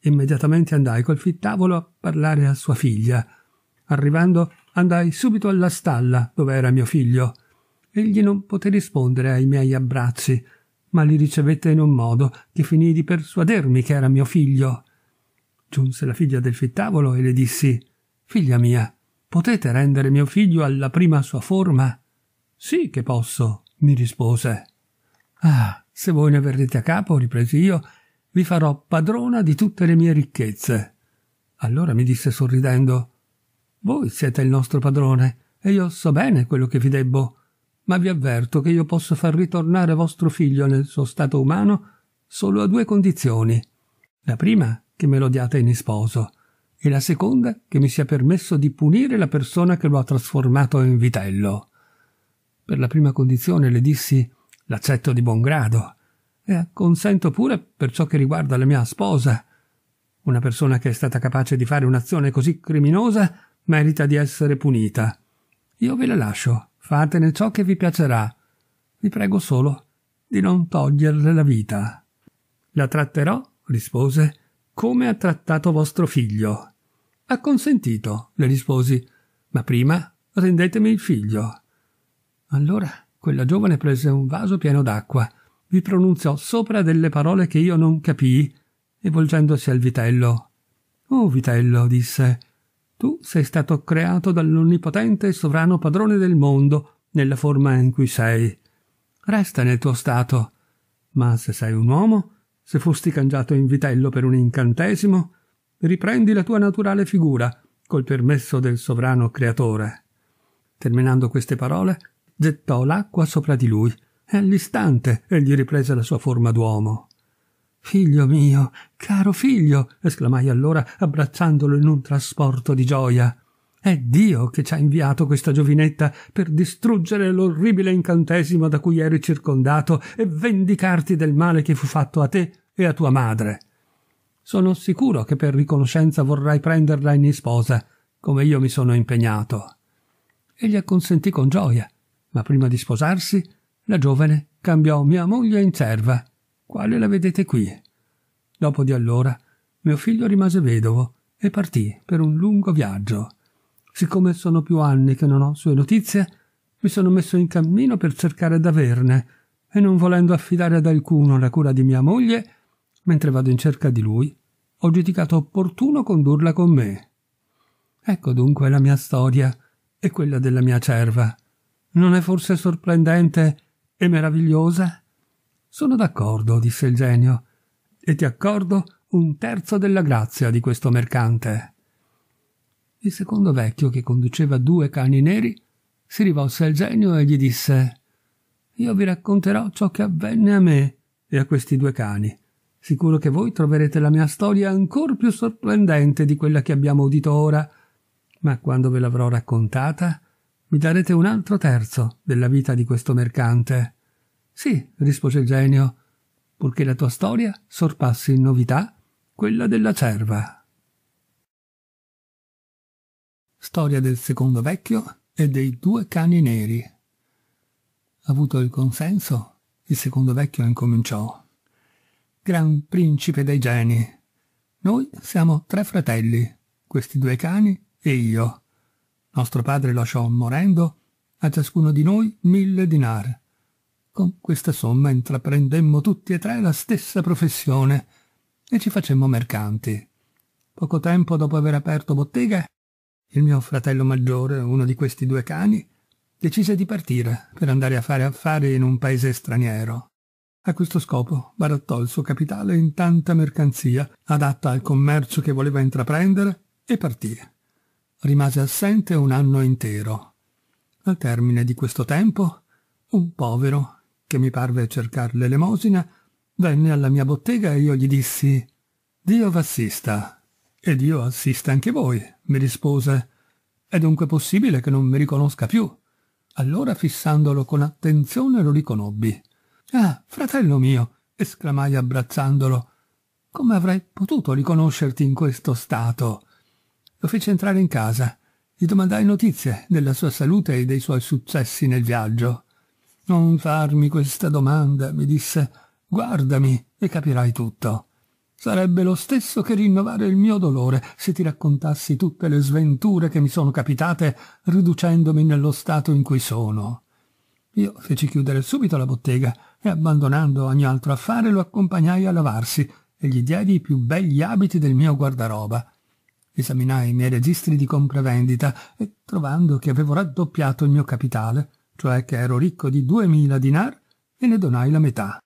Speaker 1: Immediatamente andai col fittavolo a parlare a sua figlia. Arrivando, andai subito alla stalla dove era mio figlio. Egli non poté rispondere ai miei abbracci, ma li ricevette in un modo che finì di persuadermi che era mio figlio. Giunse la figlia del fittavolo e le dissi Figlia mia, potete rendere mio figlio alla prima sua forma? Sì che posso, mi rispose. Ah, se voi ne verrete a capo, ripresi io, vi farò padrona di tutte le mie ricchezze. Allora mi disse sorridendo Voi siete il nostro padrone, e io so bene quello che vi debbo, ma vi avverto che io posso far ritornare vostro figlio nel suo stato umano solo a due condizioni. La prima, che me lo diate in sposo, e la seconda, che mi sia permesso di punire la persona che lo ha trasformato in vitello. Per la prima condizione le dissi l'accetto di buon grado e acconsento pure per ciò che riguarda la mia sposa. Una persona che è stata capace di fare un'azione così criminosa merita di essere punita. Io ve la lascio, fatene ciò che vi piacerà. Vi prego solo di non toglierle la vita. La tratterò, rispose, come ha trattato vostro figlio. Ha consentito, le risposi, ma prima rendetemi il figlio. Allora quella giovane prese un vaso pieno d'acqua, vi pronunziò sopra delle parole che io non capii, e volgendosi al vitello. Oh vitello, disse, tu sei stato creato dall'onnipotente e sovrano padrone del mondo nella forma in cui sei. Resta nel tuo stato. Ma se sei un uomo, se fosti cangiato in vitello per un incantesimo, riprendi la tua naturale figura, col permesso del sovrano creatore. Terminando queste parole, gettò l'acqua sopra di lui e all'istante egli riprese la sua forma d'uomo. Figlio mio, caro figlio, esclamai allora abbracciandolo in un trasporto di gioia. È Dio che ci ha inviato questa giovinetta per distruggere l'orribile incantesimo da cui eri circondato e vendicarti del male che fu fatto a te e a tua madre. Sono sicuro che per riconoscenza vorrai prenderla in sposa, come io mi sono impegnato. Egli acconsentì con gioia ma prima di sposarsi la giovane cambiò mia moglie in serva, quale la vedete qui. Dopo di allora mio figlio rimase vedovo e partì per un lungo viaggio. Siccome sono più anni che non ho sue notizie, mi sono messo in cammino per cercare d'averne, e non volendo affidare ad alcuno la cura di mia moglie, mentre vado in cerca di lui, ho giudicato opportuno condurla con me. Ecco dunque la mia storia e quella della mia cerva. Non è forse sorprendente e meravigliosa? Sono d'accordo, disse il genio, e ti accordo un terzo della grazia di questo mercante. Il secondo vecchio, che conduceva due cani neri, si rivolse al genio e gli disse Io vi racconterò ciò che avvenne a me e a questi due cani. Sicuro che voi troverete la mia storia ancora più sorprendente di quella che abbiamo udito ora, ma quando ve l'avrò raccontata, mi darete un altro terzo della vita di questo mercante. Sì, rispose il genio, purché la tua storia sorpassi in novità quella della cerva. Storia del secondo vecchio e dei due cani neri. Avuto il consenso, il secondo vecchio incominciò. Gran principe dei geni, noi siamo tre fratelli, questi due cani e io. Nostro padre lasciò, morendo, a ciascuno di noi mille dinari. Con questa somma intraprendemmo tutti e tre la stessa professione e ci facemmo mercanti. Poco tempo dopo aver aperto bottega, il mio fratello maggiore, uno di questi due cani, decise di partire per andare a fare affari in un paese straniero. A questo scopo barattò il suo capitale in tanta mercanzia adatta al commercio che voleva intraprendere e partì rimase assente un anno intero. Al termine di questo tempo, un povero, che mi parve cercare l'elemosina, venne alla mia bottega e io gli dissi «Dio v'assista». «E Dio assista anche voi», mi rispose. «È dunque possibile che non mi riconosca più?» Allora, fissandolo con attenzione, lo riconobbi. «Ah, fratello mio!» esclamai abbracciandolo. «Come avrei potuto riconoscerti in questo stato?» Lo fece entrare in casa. Gli domandai notizie della sua salute e dei suoi successi nel viaggio. Non farmi questa domanda, mi disse. Guardami e capirai tutto. Sarebbe lo stesso che rinnovare il mio dolore se ti raccontassi tutte le sventure che mi sono capitate riducendomi nello stato in cui sono. Io feci chiudere subito la bottega e abbandonando ogni altro affare lo accompagnai a lavarsi e gli diedi i più begli abiti del mio guardaroba esaminai i miei registri di compravendita e, trovando che avevo raddoppiato il mio capitale, cioè che ero ricco di duemila dinar, e ne donai la metà.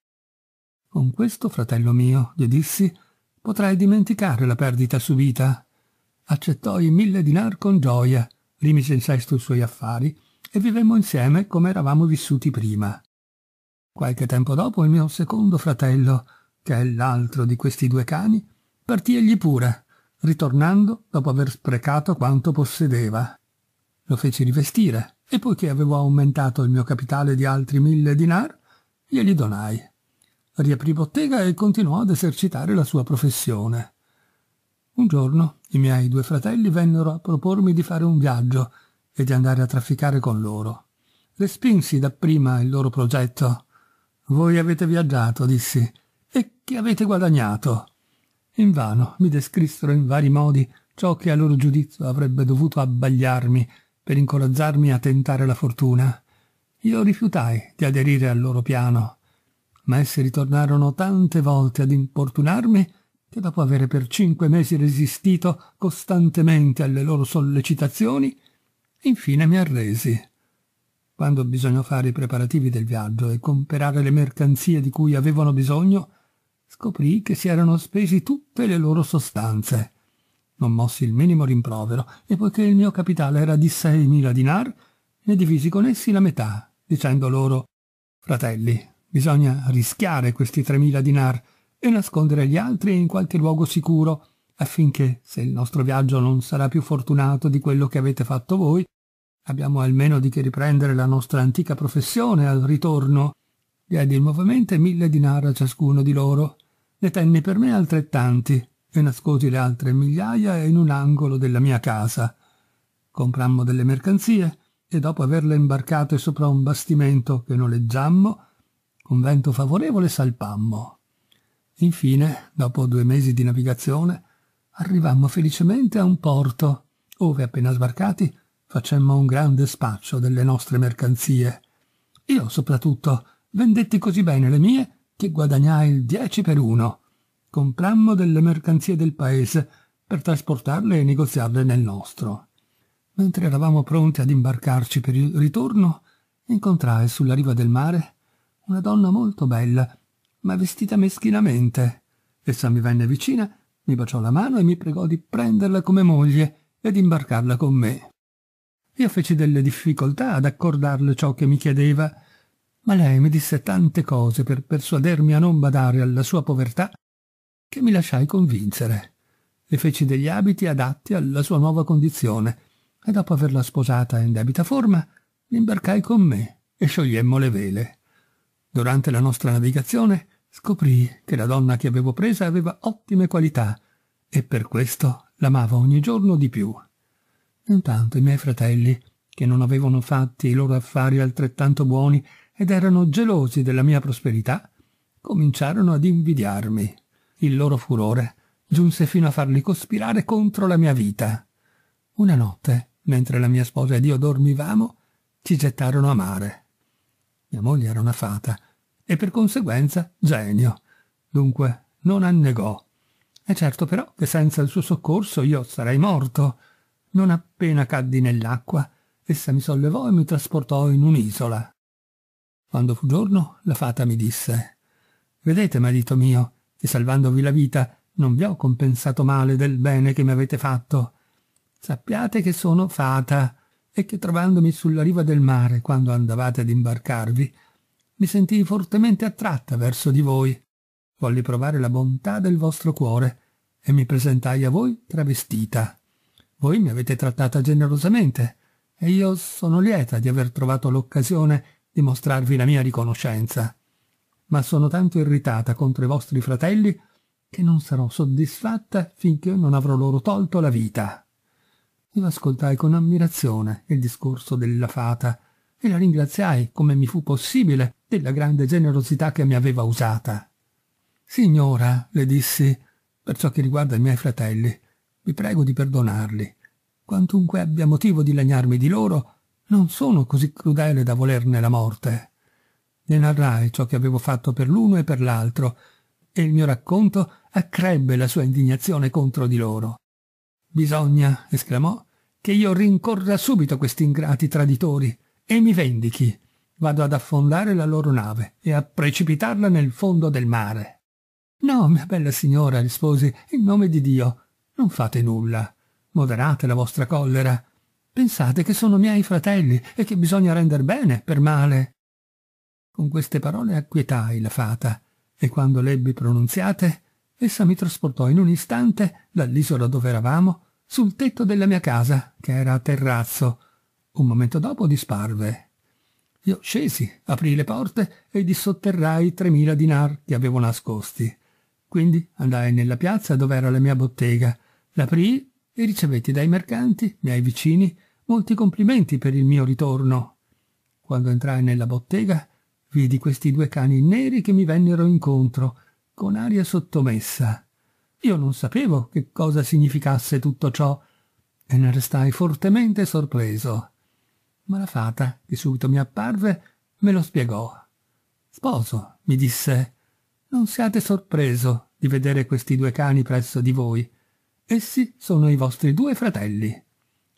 Speaker 1: Con questo, fratello mio, gli dissi, potrai dimenticare la perdita subita. Accettò i mille dinar con gioia, li mise in sesto i suoi affari e vivemmo insieme come eravamo vissuti prima. Qualche tempo dopo il mio secondo fratello, che è l'altro di questi due cani, partì egli pure, ritornando dopo aver sprecato quanto possedeva. Lo feci rivestire e poiché avevo aumentato il mio capitale di altri mille dinar, glieli donai. Riaprì bottega e continuò ad esercitare la sua professione. Un giorno i miei due fratelli vennero a propormi di fare un viaggio e di andare a trafficare con loro. Respinsi dapprima il loro progetto. Voi avete viaggiato, dissi, e che avete guadagnato? Invano mi descrissero in vari modi ciò che a loro giudizio avrebbe dovuto abbagliarmi per incoraggiarmi a tentare la fortuna. Io rifiutai di aderire al loro piano, ma essi ritornarono tante volte ad importunarmi che dopo avere per cinque mesi resistito costantemente alle loro sollecitazioni, infine mi arresi. Quando bisognò fare i preparativi del viaggio e comprare le mercanzie di cui avevano bisogno, scoprì che si erano spesi tutte le loro sostanze. Non mossi il minimo rimprovero e poiché il mio capitale era di 6.000 dinar, ne divisi con essi la metà, dicendo loro «Fratelli, bisogna rischiare questi 3.000 dinar e nascondere gli altri in qualche luogo sicuro» affinché, se il nostro viaggio non sarà più fortunato di quello che avete fatto voi, abbiamo almeno di che riprendere la nostra antica professione al ritorno. Diedi nuovamente mille dinar a ciascuno di loro ne tenni per me altrettanti e nascosi le altre migliaia in un angolo della mia casa. Comprammo delle mercanzie e dopo averle imbarcate sopra un bastimento che noleggiammo, con vento favorevole salpammo. Infine, dopo due mesi di navigazione, arrivammo felicemente a un porto, ove appena sbarcati facemmo un grande spaccio delle nostre mercanzie. Io, soprattutto, vendetti così bene le mie ti guadagnai il 10 per 1. Comprammo delle mercanzie del paese per trasportarle e negoziarle nel nostro. Mentre eravamo pronti ad imbarcarci per il ritorno, incontrai sulla riva del mare una donna molto bella, ma vestita meschinamente. Essa mi venne vicina, mi baciò la mano e mi pregò di prenderla come moglie ed imbarcarla con me. Io feci delle difficoltà ad accordarle ciò che mi chiedeva, ma lei mi disse tante cose per persuadermi a non badare alla sua povertà che mi lasciai convincere. Le feci degli abiti adatti alla sua nuova condizione e dopo averla sposata in debita forma, l'imbarcai con me e sciogliemmo le vele. Durante la nostra navigazione scoprì che la donna che avevo presa aveva ottime qualità e per questo l'amavo ogni giorno di più. Intanto i miei fratelli, che non avevano fatti i loro affari altrettanto buoni, ed erano gelosi della mia prosperità, cominciarono ad invidiarmi. Il loro furore giunse fino a farli cospirare contro la mia vita. Una notte, mentre la mia sposa ed io dormivamo, ci gettarono a mare. Mia moglie era una fata e per conseguenza genio. Dunque non annegò. È certo però che senza il suo soccorso io sarei morto. Non appena caddi nell'acqua, essa mi sollevò e mi trasportò in un'isola. Quando fu giorno, la fata mi disse «Vedete, marito mio, che salvandovi la vita non vi ho compensato male del bene che mi avete fatto. Sappiate che sono fata e che trovandomi sulla riva del mare quando andavate ad imbarcarvi, mi sentii fortemente attratta verso di voi. Volli provare la bontà del vostro cuore e mi presentai a voi travestita. Voi mi avete trattata generosamente e io sono lieta di aver trovato l'occasione di mostrarvi la mia riconoscenza, ma sono tanto irritata contro i vostri fratelli che non sarò soddisfatta finché non avrò loro tolto la vita. Io ascoltai con ammirazione il discorso della fata e la ringraziai, come mi fu possibile, della grande generosità che mi aveva usata. Signora, le dissi, per ciò che riguarda i miei fratelli, vi prego di perdonarli. Quantunque abbia motivo di lagnarmi di loro, non sono così crudele da volerne la morte. Ne narrai ciò che avevo fatto per l'uno e per l'altro, e il mio racconto accrebbe la sua indignazione contro di loro. Bisogna, esclamò, che io rincorra subito questi ingrati traditori e mi vendichi. Vado ad affondare la loro nave e a precipitarla nel fondo del mare. No, mia bella signora, risposi, in nome di Dio, non fate nulla. Moderate la vostra collera. Pensate che sono miei fratelli e che bisogna render bene per male. Con queste parole acquietai la fata, e quando l'ebbi pronunziate, essa mi trasportò in un istante dall'isola dove eravamo sul tetto della mia casa, che era a terrazzo. Un momento dopo disparve. Io scesi, aprii le porte e dissotterrai tremila dinar che avevo nascosti. Quindi andai nella piazza dove era la mia bottega, l'aprii e ricevetti dai mercanti, miei vicini, molti complimenti per il mio ritorno. Quando entrai nella bottega, vidi questi due cani neri che mi vennero incontro, con aria sottomessa. Io non sapevo che cosa significasse tutto ciò e ne restai fortemente sorpreso. Ma la fata, che subito mi apparve, me lo spiegò. Sposo, mi disse, non siate sorpreso di vedere questi due cani presso di voi. Essi eh sono i vostri due fratelli.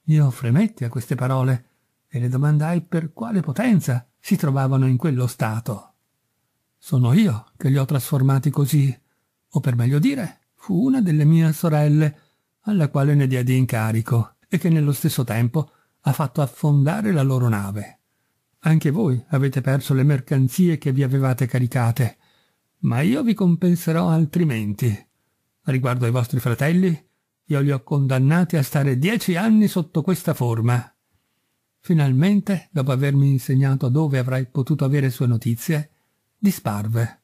Speaker 1: Io fremetti a queste parole e le domandai per quale potenza si trovavano in quello stato. Sono io che li ho trasformati così, o per meglio dire, fu una delle mie sorelle, alla quale ne diedi incarico e che nello stesso tempo ha fatto affondare la loro nave. Anche voi avete perso le mercanzie che vi avevate caricate, ma io vi compenserò altrimenti. Riguardo ai vostri fratelli, io li ho condannati a stare dieci anni sotto questa forma. Finalmente, dopo avermi insegnato dove avrei potuto avere sue notizie, disparve.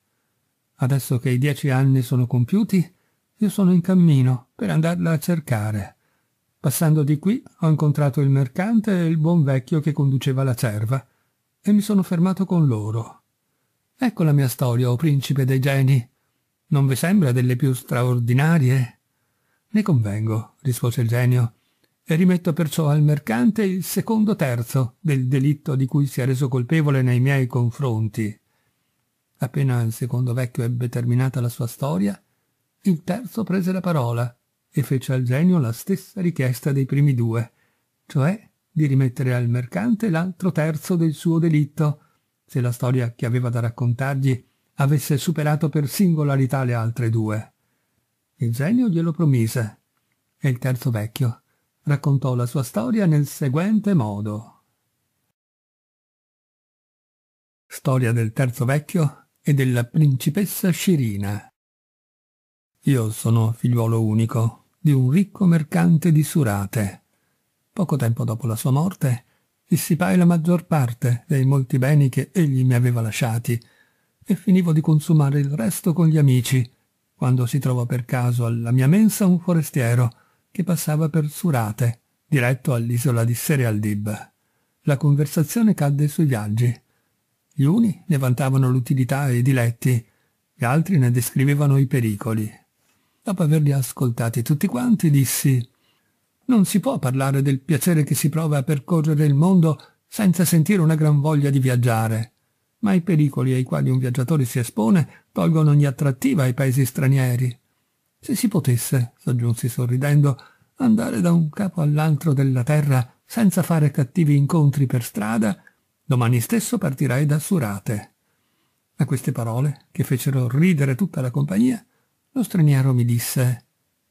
Speaker 1: Adesso che i dieci anni sono compiuti, io sono in cammino per andarla a cercare. Passando di qui ho incontrato il mercante e il buon vecchio che conduceva la cerva, e mi sono fermato con loro. Ecco la mia storia, o oh principe dei geni. Non vi sembra delle più straordinarie? Ne convengo, rispose il genio, e rimetto perciò al mercante il secondo terzo del delitto di cui si è reso colpevole nei miei confronti. Appena il secondo vecchio ebbe terminata la sua storia, il terzo prese la parola e fece al genio la stessa richiesta dei primi due, cioè di rimettere al mercante l'altro terzo del suo delitto, se la storia che aveva da raccontargli avesse superato per singolarità le altre due. Il genio glielo promise. E il terzo vecchio raccontò la sua storia nel seguente modo. Storia del terzo vecchio e della principessa Scirina. Io sono figliuolo unico di un ricco mercante di Surate. Poco tempo dopo la sua morte, dissipai la maggior parte dei molti beni che egli mi aveva lasciati e finivo di consumare il resto con gli amici, quando si trovò per caso alla mia mensa un forestiero che passava per Surate, diretto all'isola di Serialdib. La conversazione cadde sui viaggi. Gli uni ne vantavano l'utilità e i diletti, gli altri ne descrivevano i pericoli. Dopo averli ascoltati tutti quanti, dissi «Non si può parlare del piacere che si prova a percorrere il mondo senza sentire una gran voglia di viaggiare, ma i pericoli ai quali un viaggiatore si espone tolgono ogni attrattiva ai paesi stranieri. Se si potesse, soggiunsi sorridendo, andare da un capo all'altro della terra senza fare cattivi incontri per strada, domani stesso partirai da Surate. A queste parole, che fecero ridere tutta la compagnia, lo straniero mi disse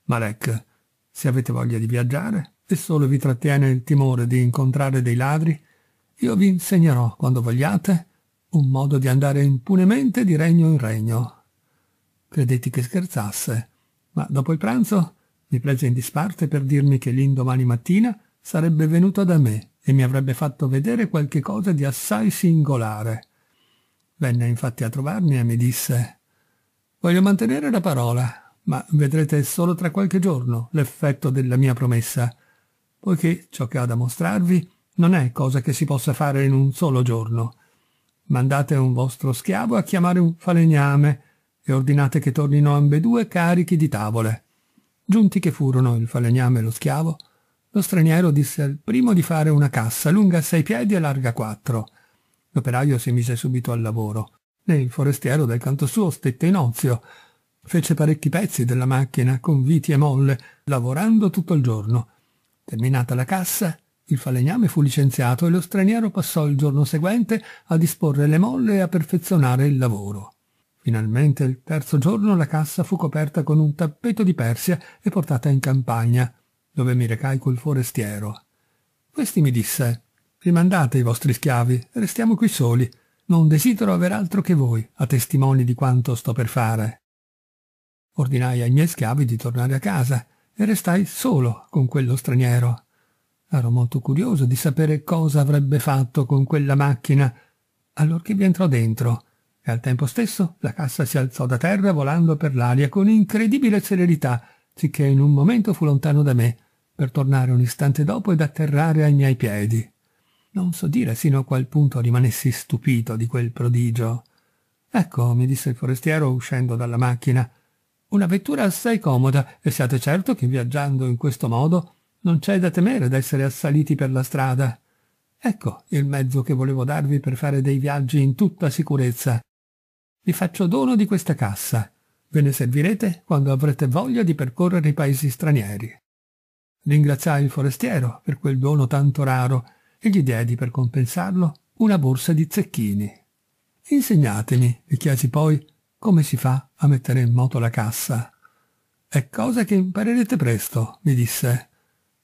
Speaker 1: Malek, se avete voglia di viaggiare e solo vi trattiene il timore di incontrare dei ladri, io vi insegnerò, quando vogliate, un modo di andare impunemente di regno in regno. Credetti che scherzasse, ma dopo il pranzo mi prese in disparte per dirmi che l'indomani mattina sarebbe venuto da me e mi avrebbe fatto vedere qualche cosa di assai singolare. Venne infatti a trovarmi e mi disse «Voglio mantenere la parola, ma vedrete solo tra qualche giorno l'effetto della mia promessa, poiché ciò che ho da mostrarvi non è cosa che si possa fare in un solo giorno» Mandate un vostro schiavo a chiamare un falegname e ordinate che tornino ambedue carichi di tavole. Giunti che furono il falegname e lo schiavo, lo straniero disse al primo di fare una cassa lunga sei piedi e larga quattro. L'operaio si mise subito al lavoro e il forestiero dal canto suo stette in ozio. Fece parecchi pezzi della macchina con viti e molle, lavorando tutto il giorno. Terminata la cassa, il falegname fu licenziato e lo straniero passò il giorno seguente a disporre le molle e a perfezionare il lavoro. Finalmente il terzo giorno la cassa fu coperta con un tappeto di Persia e portata in campagna, dove mi recai col forestiero. Questi mi disse «Rimandate i vostri schiavi, restiamo qui soli. Non desidero aver altro che voi, a testimoni di quanto sto per fare». Ordinai ai miei schiavi di tornare a casa e restai solo con quello straniero. Ero molto curioso di sapere cosa avrebbe fatto con quella macchina, allorché vi entrò dentro, e al tempo stesso la cassa si alzò da terra volando per l'aria con incredibile celerità, sicché in un momento fu lontano da me, per tornare un istante dopo ed atterrare ai miei piedi. Non so dire sino a qual punto rimanessi stupito di quel prodigio. Ecco, mi disse il forestiero uscendo dalla macchina, una vettura assai comoda e siate certo che viaggiando in questo modo non c'è da temere d'essere assaliti per la strada. Ecco il mezzo che volevo darvi per fare dei viaggi in tutta sicurezza. Vi faccio dono di questa cassa. Ve ne servirete quando avrete voglia di percorrere i paesi stranieri. Ringraziai il forestiero per quel dono tanto raro e gli diedi per compensarlo una borsa di zecchini. Insegnatemi, gli chiesi poi, come si fa a mettere in moto la cassa. È cosa che imparerete presto, mi disse.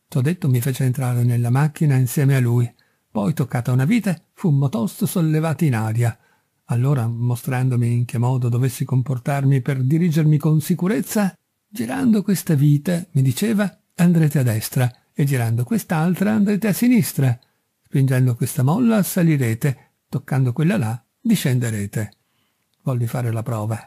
Speaker 1: T'ho detto mi fece entrare nella macchina insieme a lui. Poi, toccata una vite, fummo tosto sollevati in aria. Allora, mostrandomi in che modo dovessi comportarmi per dirigermi con sicurezza, girando questa vite, mi diceva, andrete a destra, e girando quest'altra andrete a sinistra. Spingendo questa molla salirete, toccando quella là discenderete. Volli fare la prova.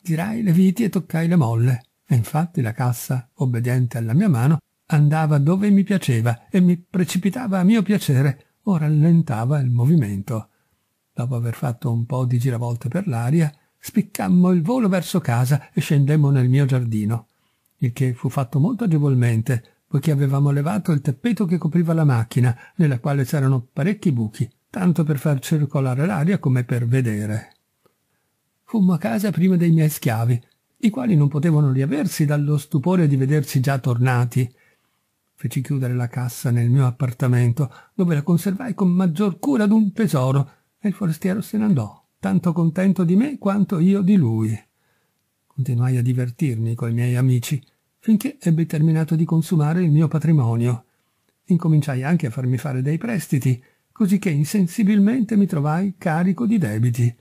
Speaker 1: Girai le viti e toccai le molle, e infatti la cassa, obbediente alla mia mano, andava dove mi piaceva e mi precipitava a mio piacere o rallentava il movimento. Dopo aver fatto un po' di giravolte per l'aria, spiccammo il volo verso casa e scendemmo nel mio giardino, il che fu fatto molto agevolmente, poiché avevamo levato il tappeto che copriva la macchina, nella quale c'erano parecchi buchi, tanto per far circolare l'aria come per vedere. Fummo a casa prima dei miei schiavi, i quali non potevano riaversi dallo stupore di vederci già tornati, feci chiudere la cassa nel mio appartamento, dove la conservai con maggior cura d'un tesoro, e il forestiero se ne andò, tanto contento di me quanto io di lui. Continuai a divertirmi coi miei amici, finché ebbi terminato di consumare il mio patrimonio. Incominciai anche a farmi fare dei prestiti, così che insensibilmente mi trovai carico di debiti.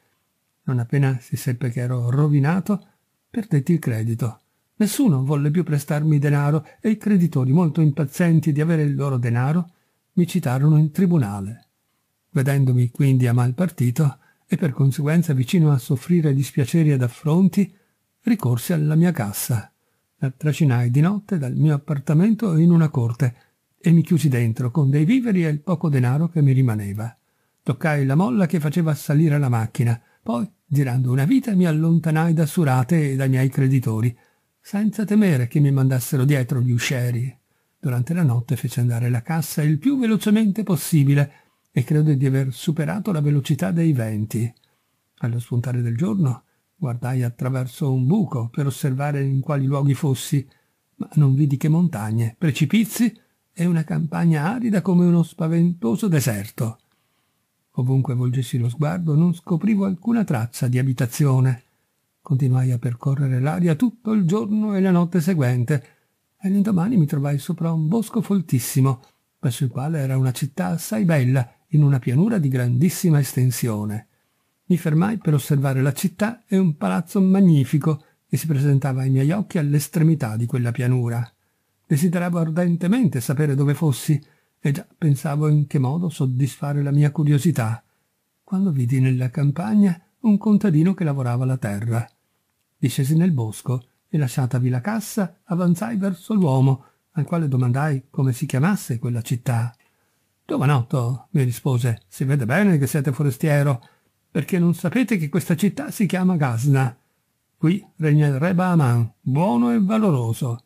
Speaker 1: Non appena si seppe che ero rovinato, perdetti il credito Nessuno volle più prestarmi denaro e i creditori, molto impazienti di avere il loro denaro, mi citarono in tribunale. Vedendomi quindi a mal partito e per conseguenza vicino a soffrire dispiaceri ed affronti, ricorsi alla mia cassa. La trascinai di notte dal mio appartamento in una corte e mi chiusi dentro con dei viveri e il poco denaro che mi rimaneva. Toccai la molla che faceva salire la macchina, poi, girando una vita, mi allontanai da Surate e dai miei creditori, senza temere che mi mandassero dietro gli uscieri. Durante la notte fece andare la cassa il più velocemente possibile e credo di aver superato la velocità dei venti. Allo spuntare del giorno guardai attraverso un buco per osservare in quali luoghi fossi, ma non vidi che montagne, precipizi e una campagna arida come uno spaventoso deserto. Ovunque volgessi lo sguardo non scoprivo alcuna traccia di abitazione. Continuai a percorrere l'aria tutto il giorno e la notte seguente, e l'indomani mi trovai sopra un bosco foltissimo, presso il quale era una città assai bella, in una pianura di grandissima estensione. Mi fermai per osservare la città e un palazzo magnifico che si presentava ai miei occhi all'estremità di quella pianura. Desideravo ardentemente sapere dove fossi, e già pensavo in che modo soddisfare la mia curiosità, quando vidi nella campagna un contadino che lavorava la terra. Discesi nel bosco e lasciatavi la cassa avanzai verso l'uomo, al quale domandai come si chiamasse quella città. Giovanotto, mi rispose, si vede bene che siete forestiero, perché non sapete che questa città si chiama Gasna. Qui regna il re Baaman, buono e valoroso.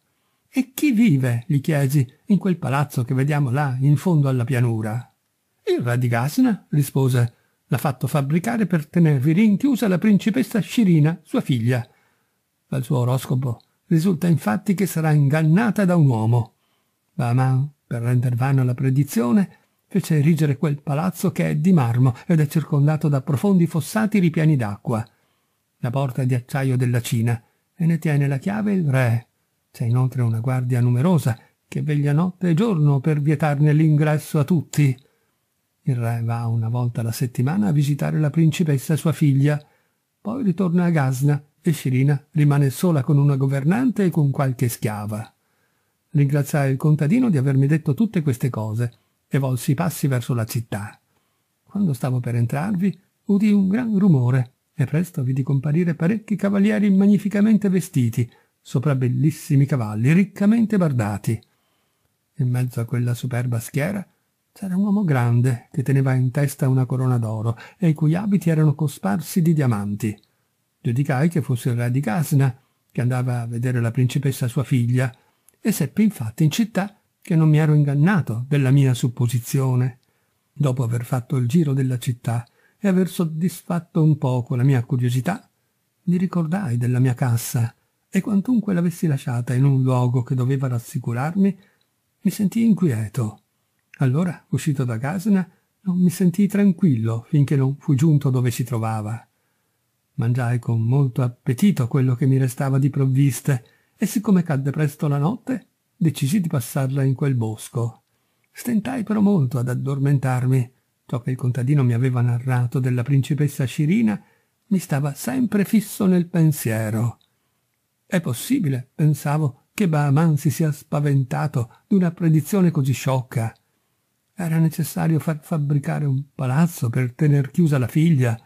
Speaker 1: E chi vive, gli chiesi, in quel palazzo che vediamo là, in fondo alla pianura? Il re di Gasna, rispose, L'ha fatto fabbricare per tenervi rinchiusa la principessa Scirina, sua figlia. Dal suo oroscopo risulta infatti che sarà ingannata da un uomo. Bahman, per render vana la predizione, fece erigere quel palazzo che è di marmo ed è circondato da profondi fossati ripieni d'acqua. La porta è di acciaio della Cina e ne tiene la chiave il re. C'è inoltre una guardia numerosa che veglia notte e giorno per vietarne l'ingresso a tutti. Il re va una volta alla settimana a visitare la principessa sua figlia, poi ritorna a Gasna e Shirina rimane sola con una governante e con qualche schiava. Ringraziai il contadino di avermi detto tutte queste cose e volsi i passi verso la città. Quando stavo per entrarvi, udì un gran rumore e presto vidi comparire parecchi cavalieri magnificamente vestiti, sopra bellissimi cavalli riccamente bardati. In mezzo a quella superba schiera c'era un uomo grande che teneva in testa una corona d'oro e i cui abiti erano cosparsi di diamanti. Giudicai che fosse il re di Gasna che andava a vedere la principessa sua figlia, e seppi infatti in città che non mi ero ingannato della mia supposizione. Dopo aver fatto il giro della città e aver soddisfatto un poco la mia curiosità, mi ricordai della mia cassa e quantunque l'avessi lasciata in un luogo che doveva rassicurarmi, mi sentii inquieto allora, uscito da Gasna, non mi sentii tranquillo finché non fui giunto dove si trovava. Mangiai con molto appetito quello che mi restava di provviste e siccome cadde presto la notte, decisi di passarla in quel bosco. Stentai però molto ad addormentarmi. Ciò che il contadino mi aveva narrato della principessa Cirina mi stava sempre fisso nel pensiero. È possibile, pensavo, che Bahaman si sia spaventato di una predizione così sciocca. Era necessario far fabbricare un palazzo per tener chiusa la figlia.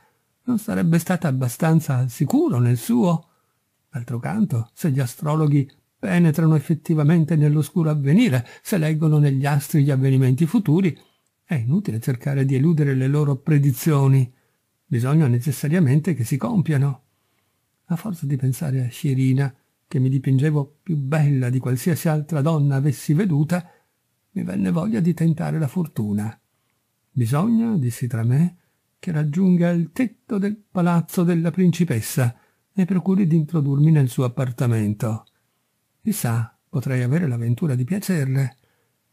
Speaker 1: Non sarebbe stata abbastanza al sicuro nel suo? D'altro canto, se gli astrologhi penetrano effettivamente nell'oscuro avvenire, se leggono negli astri gli avvenimenti futuri, è inutile cercare di eludere le loro predizioni. Bisogna necessariamente che si compiano. A forza di pensare a Scirina, che mi dipingevo più bella di qualsiasi altra donna avessi veduta, mi venne voglia di tentare la fortuna. Bisogna, dissi tra me, che raggiunga il tetto del palazzo della principessa e procuri di introdurmi nel suo appartamento. Chissà, potrei avere la ventura di piacerle.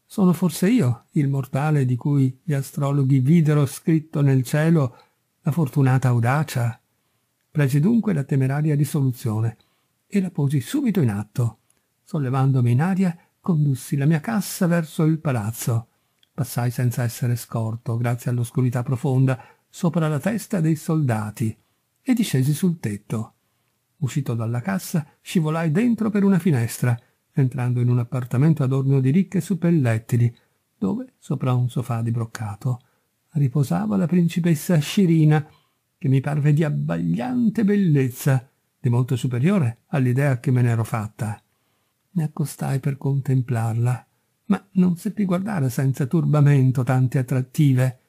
Speaker 1: Sono forse io il mortale di cui gli astrologhi videro scritto nel cielo la fortunata audacia? Presi dunque la temeraria risoluzione e la posi subito in atto, sollevandomi in aria Condussi la mia cassa verso il palazzo. Passai senza essere scorto, grazie all'oscurità profonda, sopra la testa dei soldati, e discesi sul tetto. Uscito dalla cassa, scivolai dentro per una finestra, entrando in un appartamento adorno di ricche suppellettili, dove, sopra un sofà di broccato, riposava la principessa Scirina, che mi parve di abbagliante bellezza, di molto superiore all'idea che me n'ero fatta mi accostai per contemplarla, ma non seppi guardare senza turbamento tante attrattive.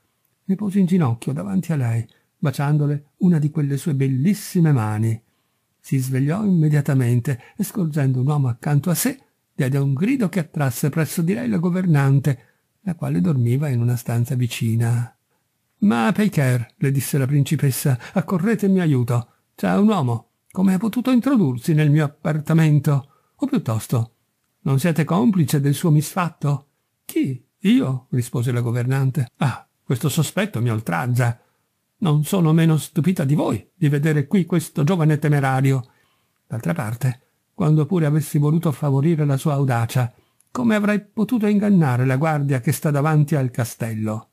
Speaker 1: Mi posi in ginocchio davanti a lei, baciandole una di quelle sue bellissime mani. Si svegliò immediatamente e scorgendo un uomo accanto a sé, diede un grido che attrasse presso di lei la governante, la quale dormiva in una stanza vicina. Ma Peiker, le disse la principessa, accorrete in mio aiuto. C'è un uomo. Come ha potuto introdursi nel mio appartamento? O piuttosto, non siete complice del suo misfatto? Chi? Io? rispose la governante. Ah, questo sospetto mi oltraggia. Non sono meno stupita di voi di vedere qui questo giovane temerario. D'altra parte, quando pure avessi voluto favorire la sua audacia, come avrei potuto ingannare la guardia che sta davanti al castello?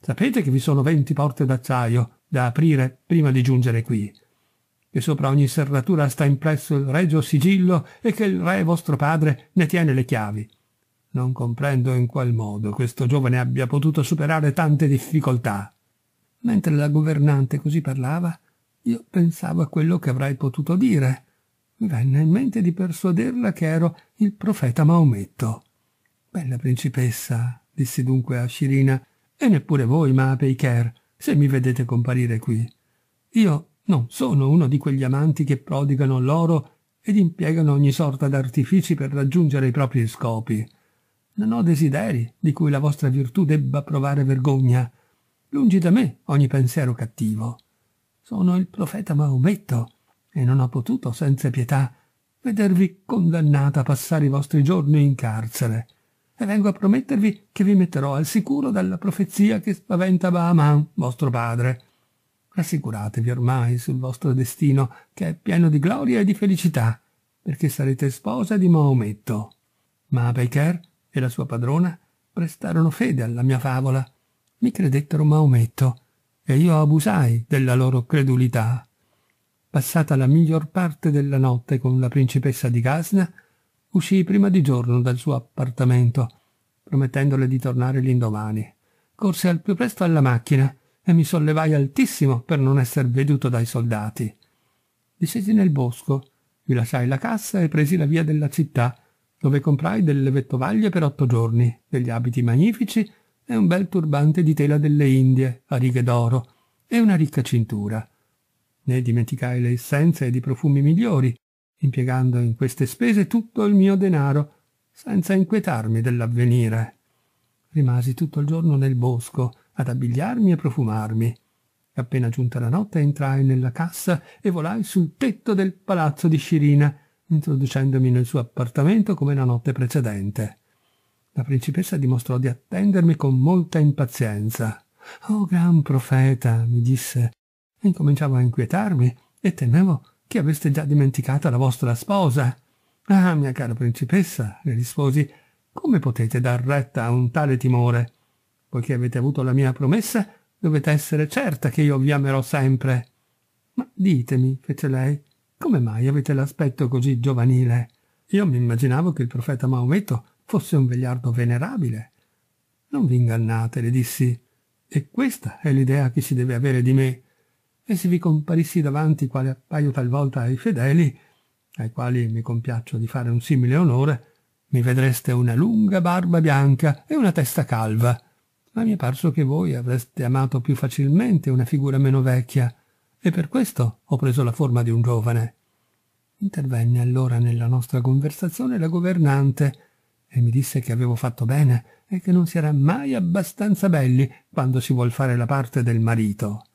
Speaker 1: Sapete che vi sono venti porte d'acciaio da aprire prima di giungere qui che sopra ogni serratura sta impresso il regio sigillo e che il re vostro padre ne tiene le chiavi. Non comprendo in qual modo questo giovane abbia potuto superare tante difficoltà. Mentre la governante così parlava, io pensavo a quello che avrei potuto dire. Mi venne in mente di persuaderla che ero il profeta Maometto. Bella principessa, dissi dunque a Scirina, e neppure voi, ma a Peiker, se mi vedete comparire qui. Io non sono uno di quegli amanti che prodigano l'oro ed impiegano ogni sorta d'artifici per raggiungere i propri scopi. Non ho desideri di cui la vostra virtù debba provare vergogna. Lungi da me ogni pensiero cattivo. Sono il profeta Maometto e non ho potuto, senza pietà, vedervi condannata a passare i vostri giorni in carcere. E vengo a promettervi che vi metterò al sicuro dalla profezia che spaventa Bahaman, vostro padre, Rassicuratevi ormai sul vostro destino, che è pieno di gloria e di felicità, perché sarete sposa di Maometto. Ma Beiker e la sua padrona prestarono fede alla mia favola. Mi credettero Maometto, e io abusai della loro credulità. Passata la miglior parte della notte con la principessa di Gasna, uscii prima di giorno dal suo appartamento, promettendole di tornare l'indomani. Corse al più presto alla macchina e mi sollevai altissimo per non essere veduto dai soldati. Discesi nel bosco, vi lasciai la cassa e presi la via della città, dove comprai delle vettovaglie per otto giorni, degli abiti magnifici e un bel turbante di tela delle Indie, a righe d'oro, e una ricca cintura. Ne dimenticai le essenze ed i profumi migliori, impiegando in queste spese tutto il mio denaro, senza inquietarmi dell'avvenire. Rimasi tutto il giorno nel bosco, ad abbigliarmi e profumarmi. Appena giunta la notte entrai nella cassa e volai sul tetto del palazzo di Scirina, introducendomi nel suo appartamento come la notte precedente. La principessa dimostrò di attendermi con molta impazienza. «Oh, gran profeta!» mi disse. Incominciavo a inquietarmi e temevo che aveste già dimenticato la vostra sposa. «Ah, mia cara principessa!» le risposi. «Come potete dar retta a un tale timore?» poiché avete avuto la mia promessa, dovete essere certa che io vi amerò sempre. Ma ditemi, fece lei, come mai avete l'aspetto così giovanile? Io mi immaginavo che il profeta Maometto fosse un vegliardo venerabile. Non vi ingannate, le dissi, e questa è l'idea che si deve avere di me. E se vi comparissi davanti quale appaio talvolta ai fedeli, ai quali mi compiaccio di fare un simile onore, mi vedreste una lunga barba bianca e una testa calva, ma mi è parso che voi avreste amato più facilmente una figura meno vecchia, e per questo ho preso la forma di un giovane. Intervenne allora nella nostra conversazione la governante e mi disse che avevo fatto bene e che non si era mai abbastanza belli quando si vuol fare la parte del marito.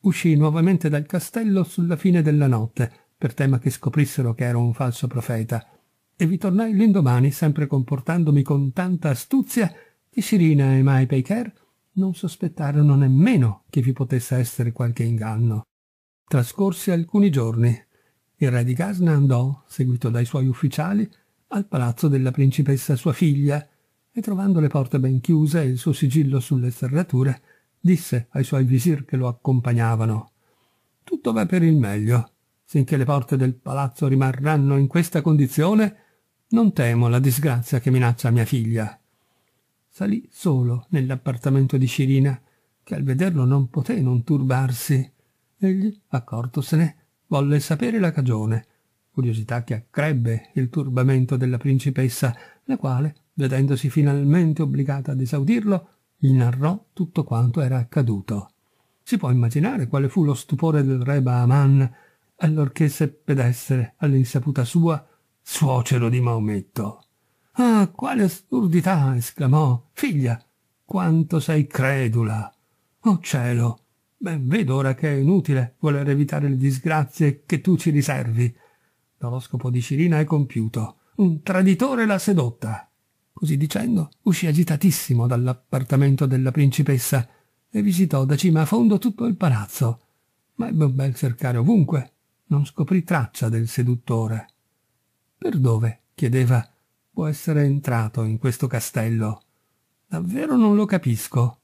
Speaker 1: Uscì nuovamente dal castello sulla fine della notte, per tema che scoprissero che ero un falso profeta, e vi tornai l'indomani sempre comportandomi con tanta astuzia di Sirina e Mai Peiker non sospettarono nemmeno che vi potesse essere qualche inganno. Trascorsi alcuni giorni, il re di Gasna andò, seguito dai suoi ufficiali, al palazzo della principessa sua figlia e trovando le porte ben chiuse e il suo sigillo sulle serrature, disse ai suoi visir che lo accompagnavano Tutto va per il meglio. Finché le porte del palazzo rimarranno in questa condizione, non temo la disgrazia che minaccia mia figlia salì solo nell'appartamento di Cirina, che al vederlo non poté non turbarsi. Egli, accortosene, volle sapere la cagione, curiosità che accrebbe il turbamento della principessa, la quale, vedendosi finalmente obbligata ad esaudirlo, gli narrò tutto quanto era accaduto. Si può immaginare quale fu lo stupore del re Baaman allorché seppe d'essere, all'insaputa sua, suocero di Maometto ah quale assurdità esclamò figlia quanto sei credula oh cielo ben vedo ora che è inutile voler evitare le disgrazie che tu ci riservi l'oroscopo di Cirina è compiuto un traditore l'ha sedotta Così dicendo, uscì agitatissimo dall'appartamento della principessa e visitò da cima a fondo tutto il palazzo, ma ebbe un bel cercare ovunque, non scoprì traccia del seduttore. Per dove? chiedeva, può essere entrato in questo castello? Davvero non lo capisco.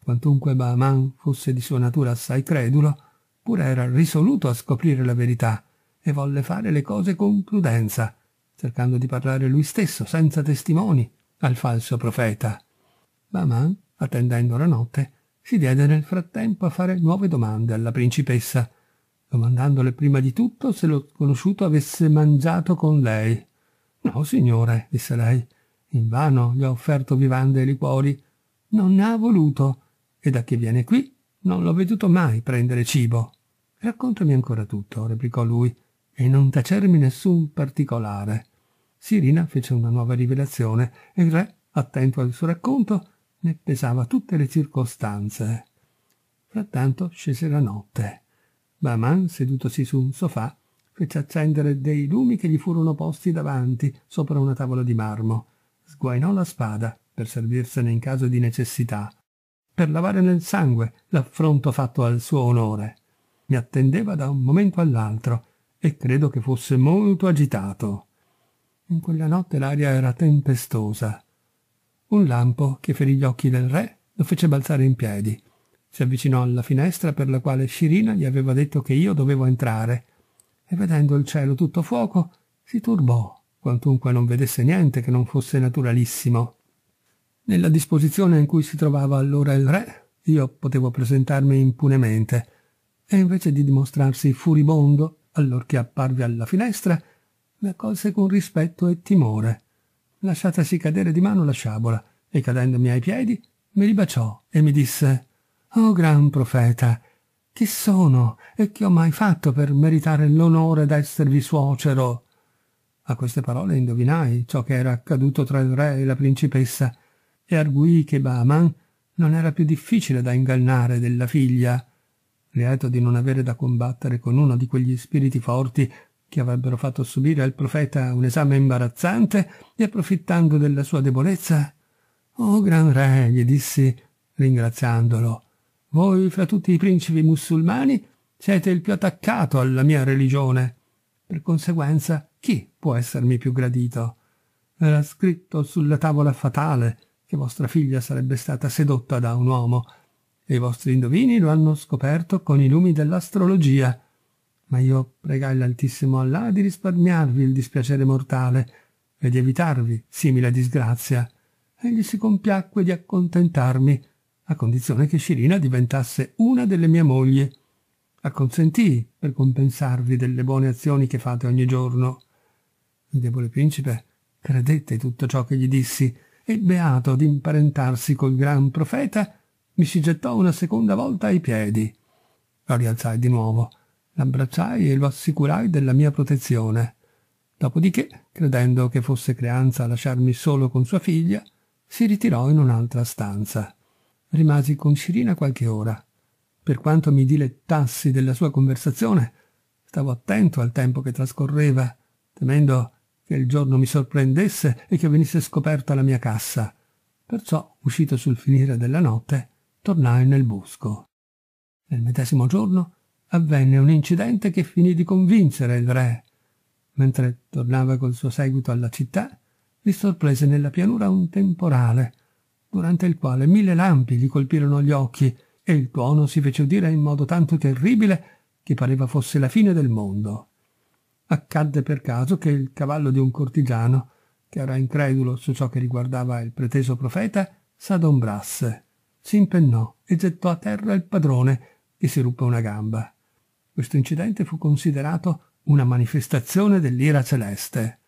Speaker 1: Quantunque Baaman fosse di sua natura assai credulo, pure era risoluto a scoprire la verità e volle fare le cose con prudenza, cercando di parlare lui stesso, senza testimoni, al falso profeta. Baaman, attendendo la notte, si diede nel frattempo a fare nuove domande alla principessa, domandandole prima di tutto se lo conosciuto avesse mangiato con lei. No, signore, disse lei, invano gli ho offerto vivande e liquori. Non ne ha voluto, e da che viene qui non l'ho veduto mai prendere cibo. Raccontami ancora tutto, replicò lui, e non tacermi nessun particolare. Sirina fece una nuova rivelazione, e il re, attento al suo racconto, ne pesava tutte le circostanze. Frattanto scese la notte. Bahman, sedutosi su un sofà, fece accendere dei lumi che gli furono posti davanti, sopra una tavola di marmo. Sguainò la spada, per servirsene in caso di necessità, per lavare nel sangue l'affronto fatto al suo onore. Mi attendeva da un momento all'altro, e credo che fosse molto agitato. In quella notte l'aria era tempestosa. Un lampo che ferì gli occhi del re lo fece balzare in piedi. Si avvicinò alla finestra per la quale Scirina gli aveva detto che io dovevo entrare e vedendo il cielo tutto fuoco, si turbò, quantunque non vedesse niente che non fosse naturalissimo. Nella disposizione in cui si trovava allora il re, io potevo presentarmi impunemente, e invece di dimostrarsi furibondo, allorché apparve alla finestra, mi accolse con rispetto e timore. Lasciatasi cadere di mano la sciabola, e cadendomi ai piedi, mi ribaciò e mi disse «Oh gran profeta, chi sono e che ho mai fatto per meritare l'onore d'esservi suocero? A queste parole indovinai ciò che era accaduto tra il re e la principessa e arguì che Baaman non era più difficile da ingannare della figlia, lieto di non avere da combattere con uno di quegli spiriti forti che avrebbero fatto subire al profeta un esame imbarazzante e approfittando della sua debolezza. «Oh, gran re!» gli dissi, ringraziandolo. Voi, fra tutti i principi musulmani, siete il più attaccato alla mia religione. Per conseguenza, chi può essermi più gradito? Era scritto sulla tavola fatale che vostra figlia sarebbe stata sedotta da un uomo, e i vostri indovini lo hanno scoperto con i lumi dell'astrologia. Ma io pregai l'Altissimo Allah di risparmiarvi il dispiacere mortale e di evitarvi simile disgrazia. Egli si compiacque di accontentarmi a condizione che Scirina diventasse una delle mie mogli. Acconsentii per compensarvi delle buone azioni che fate ogni giorno. Il debole principe credette tutto ciò che gli dissi e, beato d'imparentarsi col gran profeta, mi si gettò una seconda volta ai piedi. Lo rialzai di nuovo, l'abbracciai e lo assicurai della mia protezione. Dopodiché, credendo che fosse creanza lasciarmi solo con sua figlia, si ritirò in un'altra stanza. Rimasi con Cirina qualche ora. Per quanto mi dilettassi della sua conversazione, stavo attento al tempo che trascorreva, temendo che il giorno mi sorprendesse e che venisse scoperta la mia cassa. Perciò, uscito sul finire della notte, tornai nel bosco. Nel medesimo giorno avvenne un incidente che finì di convincere il re. Mentre tornava col suo seguito alla città, li sorprese nella pianura un temporale durante il quale mille lampi gli colpirono gli occhi e il tuono si fece udire in modo tanto terribile che pareva fosse la fine del mondo. Accadde per caso che il cavallo di un cortigiano, che era incredulo su ciò che riguardava il preteso profeta, s'adombrasse, si impennò e gettò a terra il padrone, che si ruppe una gamba. Questo incidente fu considerato una manifestazione dell'ira celeste.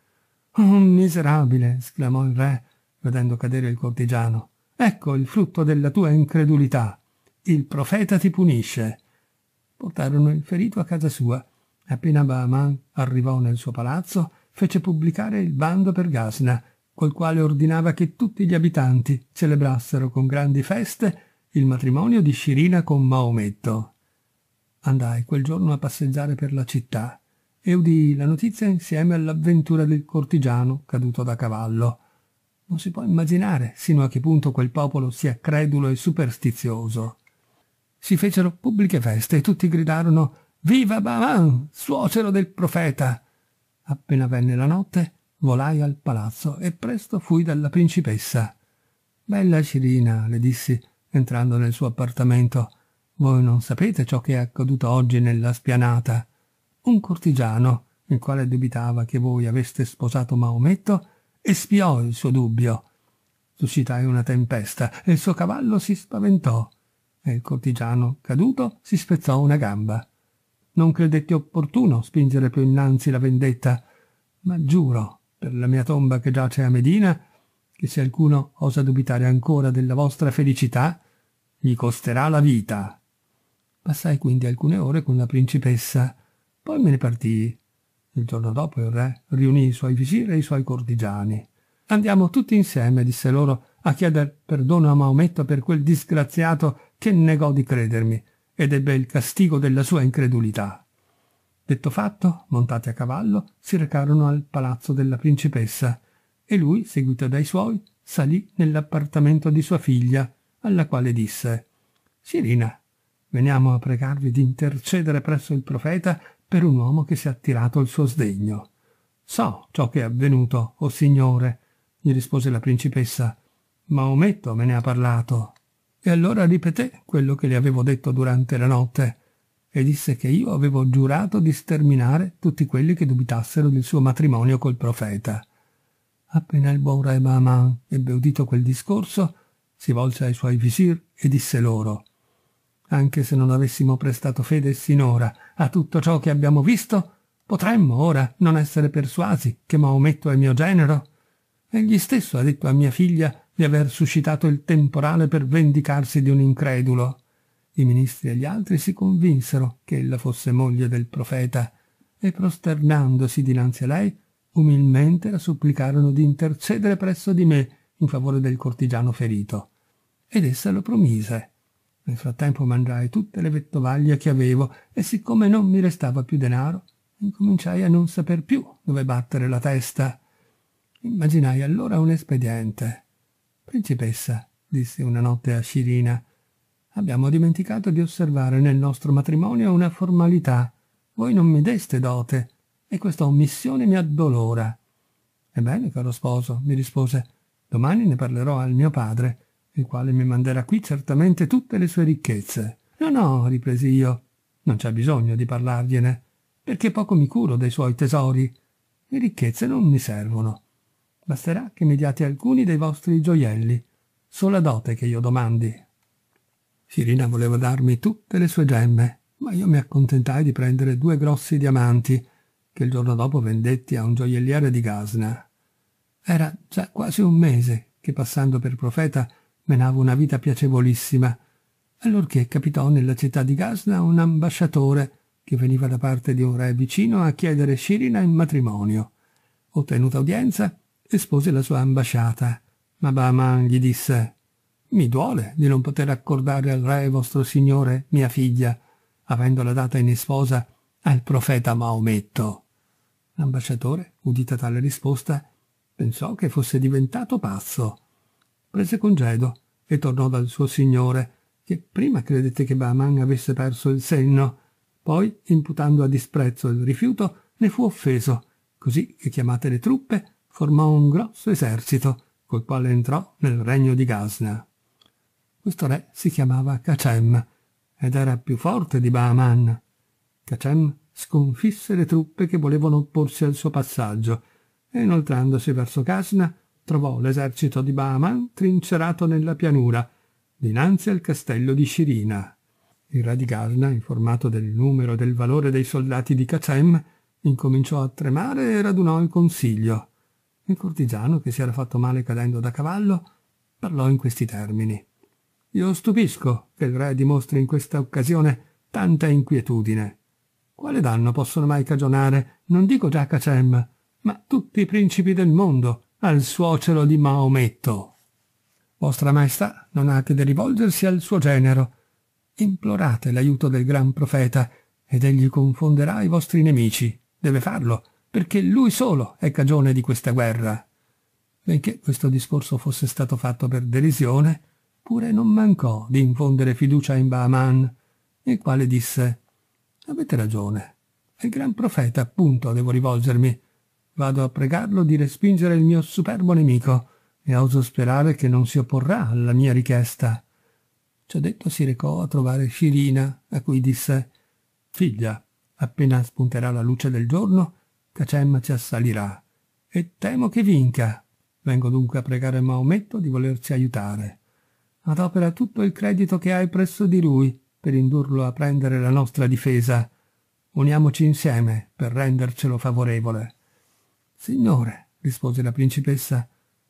Speaker 1: Oh, miserabile! esclamò il re, vedendo cadere il cortigiano. Ecco il frutto della tua incredulità. Il profeta ti punisce. Portarono il ferito a casa sua. Appena Baaman arrivò nel suo palazzo, fece pubblicare il bando per Gasna, col quale ordinava che tutti gli abitanti celebrassero con grandi feste il matrimonio di Scirina con Maometto. Andai quel giorno a passeggiare per la città e udii la notizia insieme all'avventura del cortigiano caduto da cavallo. Non si può immaginare sino a che punto quel popolo sia credulo e superstizioso. Si fecero pubbliche feste e tutti gridarono «Viva Baaman, suocero del profeta!» Appena venne la notte, volai al palazzo e presto fui dalla principessa. «Bella Cirina», le dissi, entrando nel suo appartamento, «voi non sapete ciò che è accaduto oggi nella spianata. Un cortigiano, il quale dubitava che voi aveste sposato Maometto, e spiò il suo dubbio. Suscitai una tempesta e il suo cavallo si spaventò e il cortigiano, caduto, si spezzò una gamba. Non credetti opportuno spingere più innanzi la vendetta, ma giuro, per la mia tomba che giace a Medina, che se alcuno osa dubitare ancora della vostra felicità, gli costerà la vita. Passai quindi alcune ore con la principessa, poi me ne partii il giorno dopo il re riunì i suoi visiri e i suoi cortigiani. Andiamo tutti insieme, disse loro, a chieder perdono a Maometto per quel disgraziato che negò di credermi ed ebbe il castigo della sua incredulità. Detto fatto, montati a cavallo, si recarono al palazzo della principessa e lui, seguito dai suoi, salì nell'appartamento di sua figlia, alla quale disse Sirina, veniamo a pregarvi di intercedere presso il profeta per un uomo che si è attirato il suo sdegno. So ciò che è avvenuto, o oh signore, gli rispose la principessa. Maometto me ne ha parlato. E allora ripeté quello che le avevo detto durante la notte, e disse che io avevo giurato di sterminare tutti quelli che dubitassero del suo matrimonio col profeta. Appena il buon re Bahman ebbe udito quel discorso, si volse ai suoi visir e disse loro anche se non avessimo prestato fede sinora a tutto ciò che abbiamo visto, potremmo ora non essere persuasi che Maometto è mio genero? Egli stesso ha detto a mia figlia di aver suscitato il temporale per vendicarsi di un incredulo. I ministri e gli altri si convinsero che ella fosse moglie del profeta e prosternandosi dinanzi a lei, umilmente la supplicarono di intercedere presso di me in favore del cortigiano ferito. Ed essa lo promise nel frattempo mangiai tutte le vettovaglie che avevo e siccome non mi restava più denaro, incominciai a non saper più dove battere la testa. Immaginai allora un espediente. Principessa, disse una notte a Cirina, abbiamo dimenticato di osservare nel nostro matrimonio una formalità. Voi non mi deste dote e questa omissione mi addolora. Ebbene, caro sposo, mi rispose, domani ne parlerò al mio padre il quale mi manderà qui certamente tutte le sue ricchezze. No, no, ripresi io, non c'è bisogno di parlargliene, perché poco mi curo dei suoi tesori. Le ricchezze non mi servono. Basterà che mi diate alcuni dei vostri gioielli, sola dote che io domandi. Sirina voleva darmi tutte le sue gemme, ma io mi accontentai di prendere due grossi diamanti, che il giorno dopo vendetti a un gioielliere di Gasna. Era già quasi un mese che, passando per profeta, menava una vita piacevolissima, allorché capitò nella città di Gasna un ambasciatore che veniva da parte di un re vicino a chiedere Scirina in matrimonio. Ottenuta udienza, espose la sua ambasciata, ma Baaman gli disse «Mi duole di non poter accordare al re vostro signore mia figlia, avendola data in sposa al profeta Maometto». L'ambasciatore, udita tale risposta, pensò che fosse diventato pazzo prese congedo e tornò dal suo signore, che prima credette che Baaman avesse perso il senno, poi, imputando a disprezzo il rifiuto, ne fu offeso, così che chiamate le truppe, formò un grosso esercito, col quale entrò nel regno di Gasna. Questo re si chiamava Cacem, ed era più forte di Baaman. Cacem sconfisse le truppe che volevano opporsi al suo passaggio, e inoltrandosi verso Gasna, trovò l'esercito di Bahaman trincerato nella pianura, dinanzi al castello di Scirina. Il Radigarna, informato del numero e del valore dei soldati di Cacem, incominciò a tremare e radunò il consiglio. Il cortigiano, che si era fatto male cadendo da cavallo, parlò in questi termini. Io stupisco che il re dimostri in questa occasione tanta inquietudine. Quale danno possono mai cagionare, non dico già Cacem, ma tutti i principi del mondo, al suocero di Maometto. Vostra Maestà non ha che da rivolgersi al suo genero. Implorate l'aiuto del gran profeta ed egli confonderà i vostri nemici. Deve farlo, perché lui solo è cagione di questa guerra. Benché questo discorso fosse stato fatto per derisione, pure non mancò di infondere fiducia in Bahaman, il quale disse Avete ragione, al gran profeta appunto devo rivolgermi, Vado a pregarlo di respingere il mio superbo nemico e oso sperare che non si opporrà alla mia richiesta. Ciò detto si recò a trovare Cirina, a cui disse «Figlia, appena spunterà la luce del giorno, Cacem ci assalirà, e temo che vinca. Vengo dunque a pregare Maometto di volerci aiutare. Adopera tutto il credito che hai presso di lui per indurlo a prendere la nostra difesa. Uniamoci insieme per rendercelo favorevole». Signore, rispose la principessa,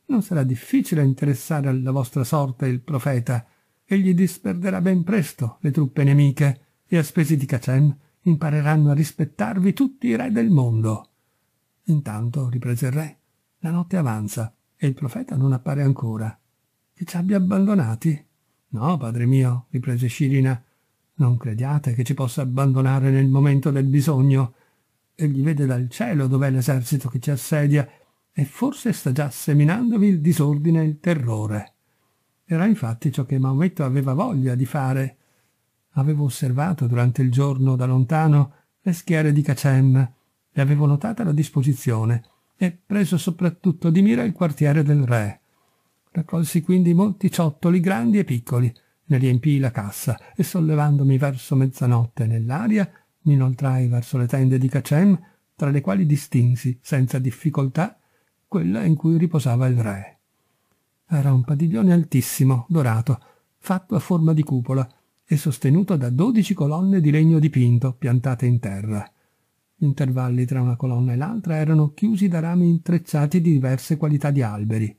Speaker 1: non sarà difficile interessare alla vostra sorte il profeta. Egli disperderà ben presto le truppe nemiche e a spese di Cacem impareranno a rispettarvi tutti i re del mondo. Intanto, riprese il re, la notte avanza e il profeta non appare ancora. Che ci abbia abbandonati? No, padre mio, riprese Scirina, non crediate che ci possa abbandonare nel momento del bisogno. Egli vede dal cielo dov'è l'esercito che ci assedia e forse sta già seminandovi il disordine e il terrore. Era infatti ciò che Maometto aveva voglia di fare. Avevo osservato durante il giorno da lontano le schiere di Cacem e avevo notata la disposizione e preso soprattutto di mira il quartiere del re. Raccolsi quindi molti ciottoli grandi e piccoli, ne riempii la cassa e sollevandomi verso mezzanotte nell'aria mi inoltrai verso le tende di Cacem, tra le quali distinsi, senza difficoltà, quella in cui riposava il re. Era un padiglione altissimo, dorato, fatto a forma di cupola e sostenuto da dodici colonne di legno dipinto piantate in terra. Gli intervalli tra una colonna e l'altra erano chiusi da rami intrecciati di diverse qualità di alberi.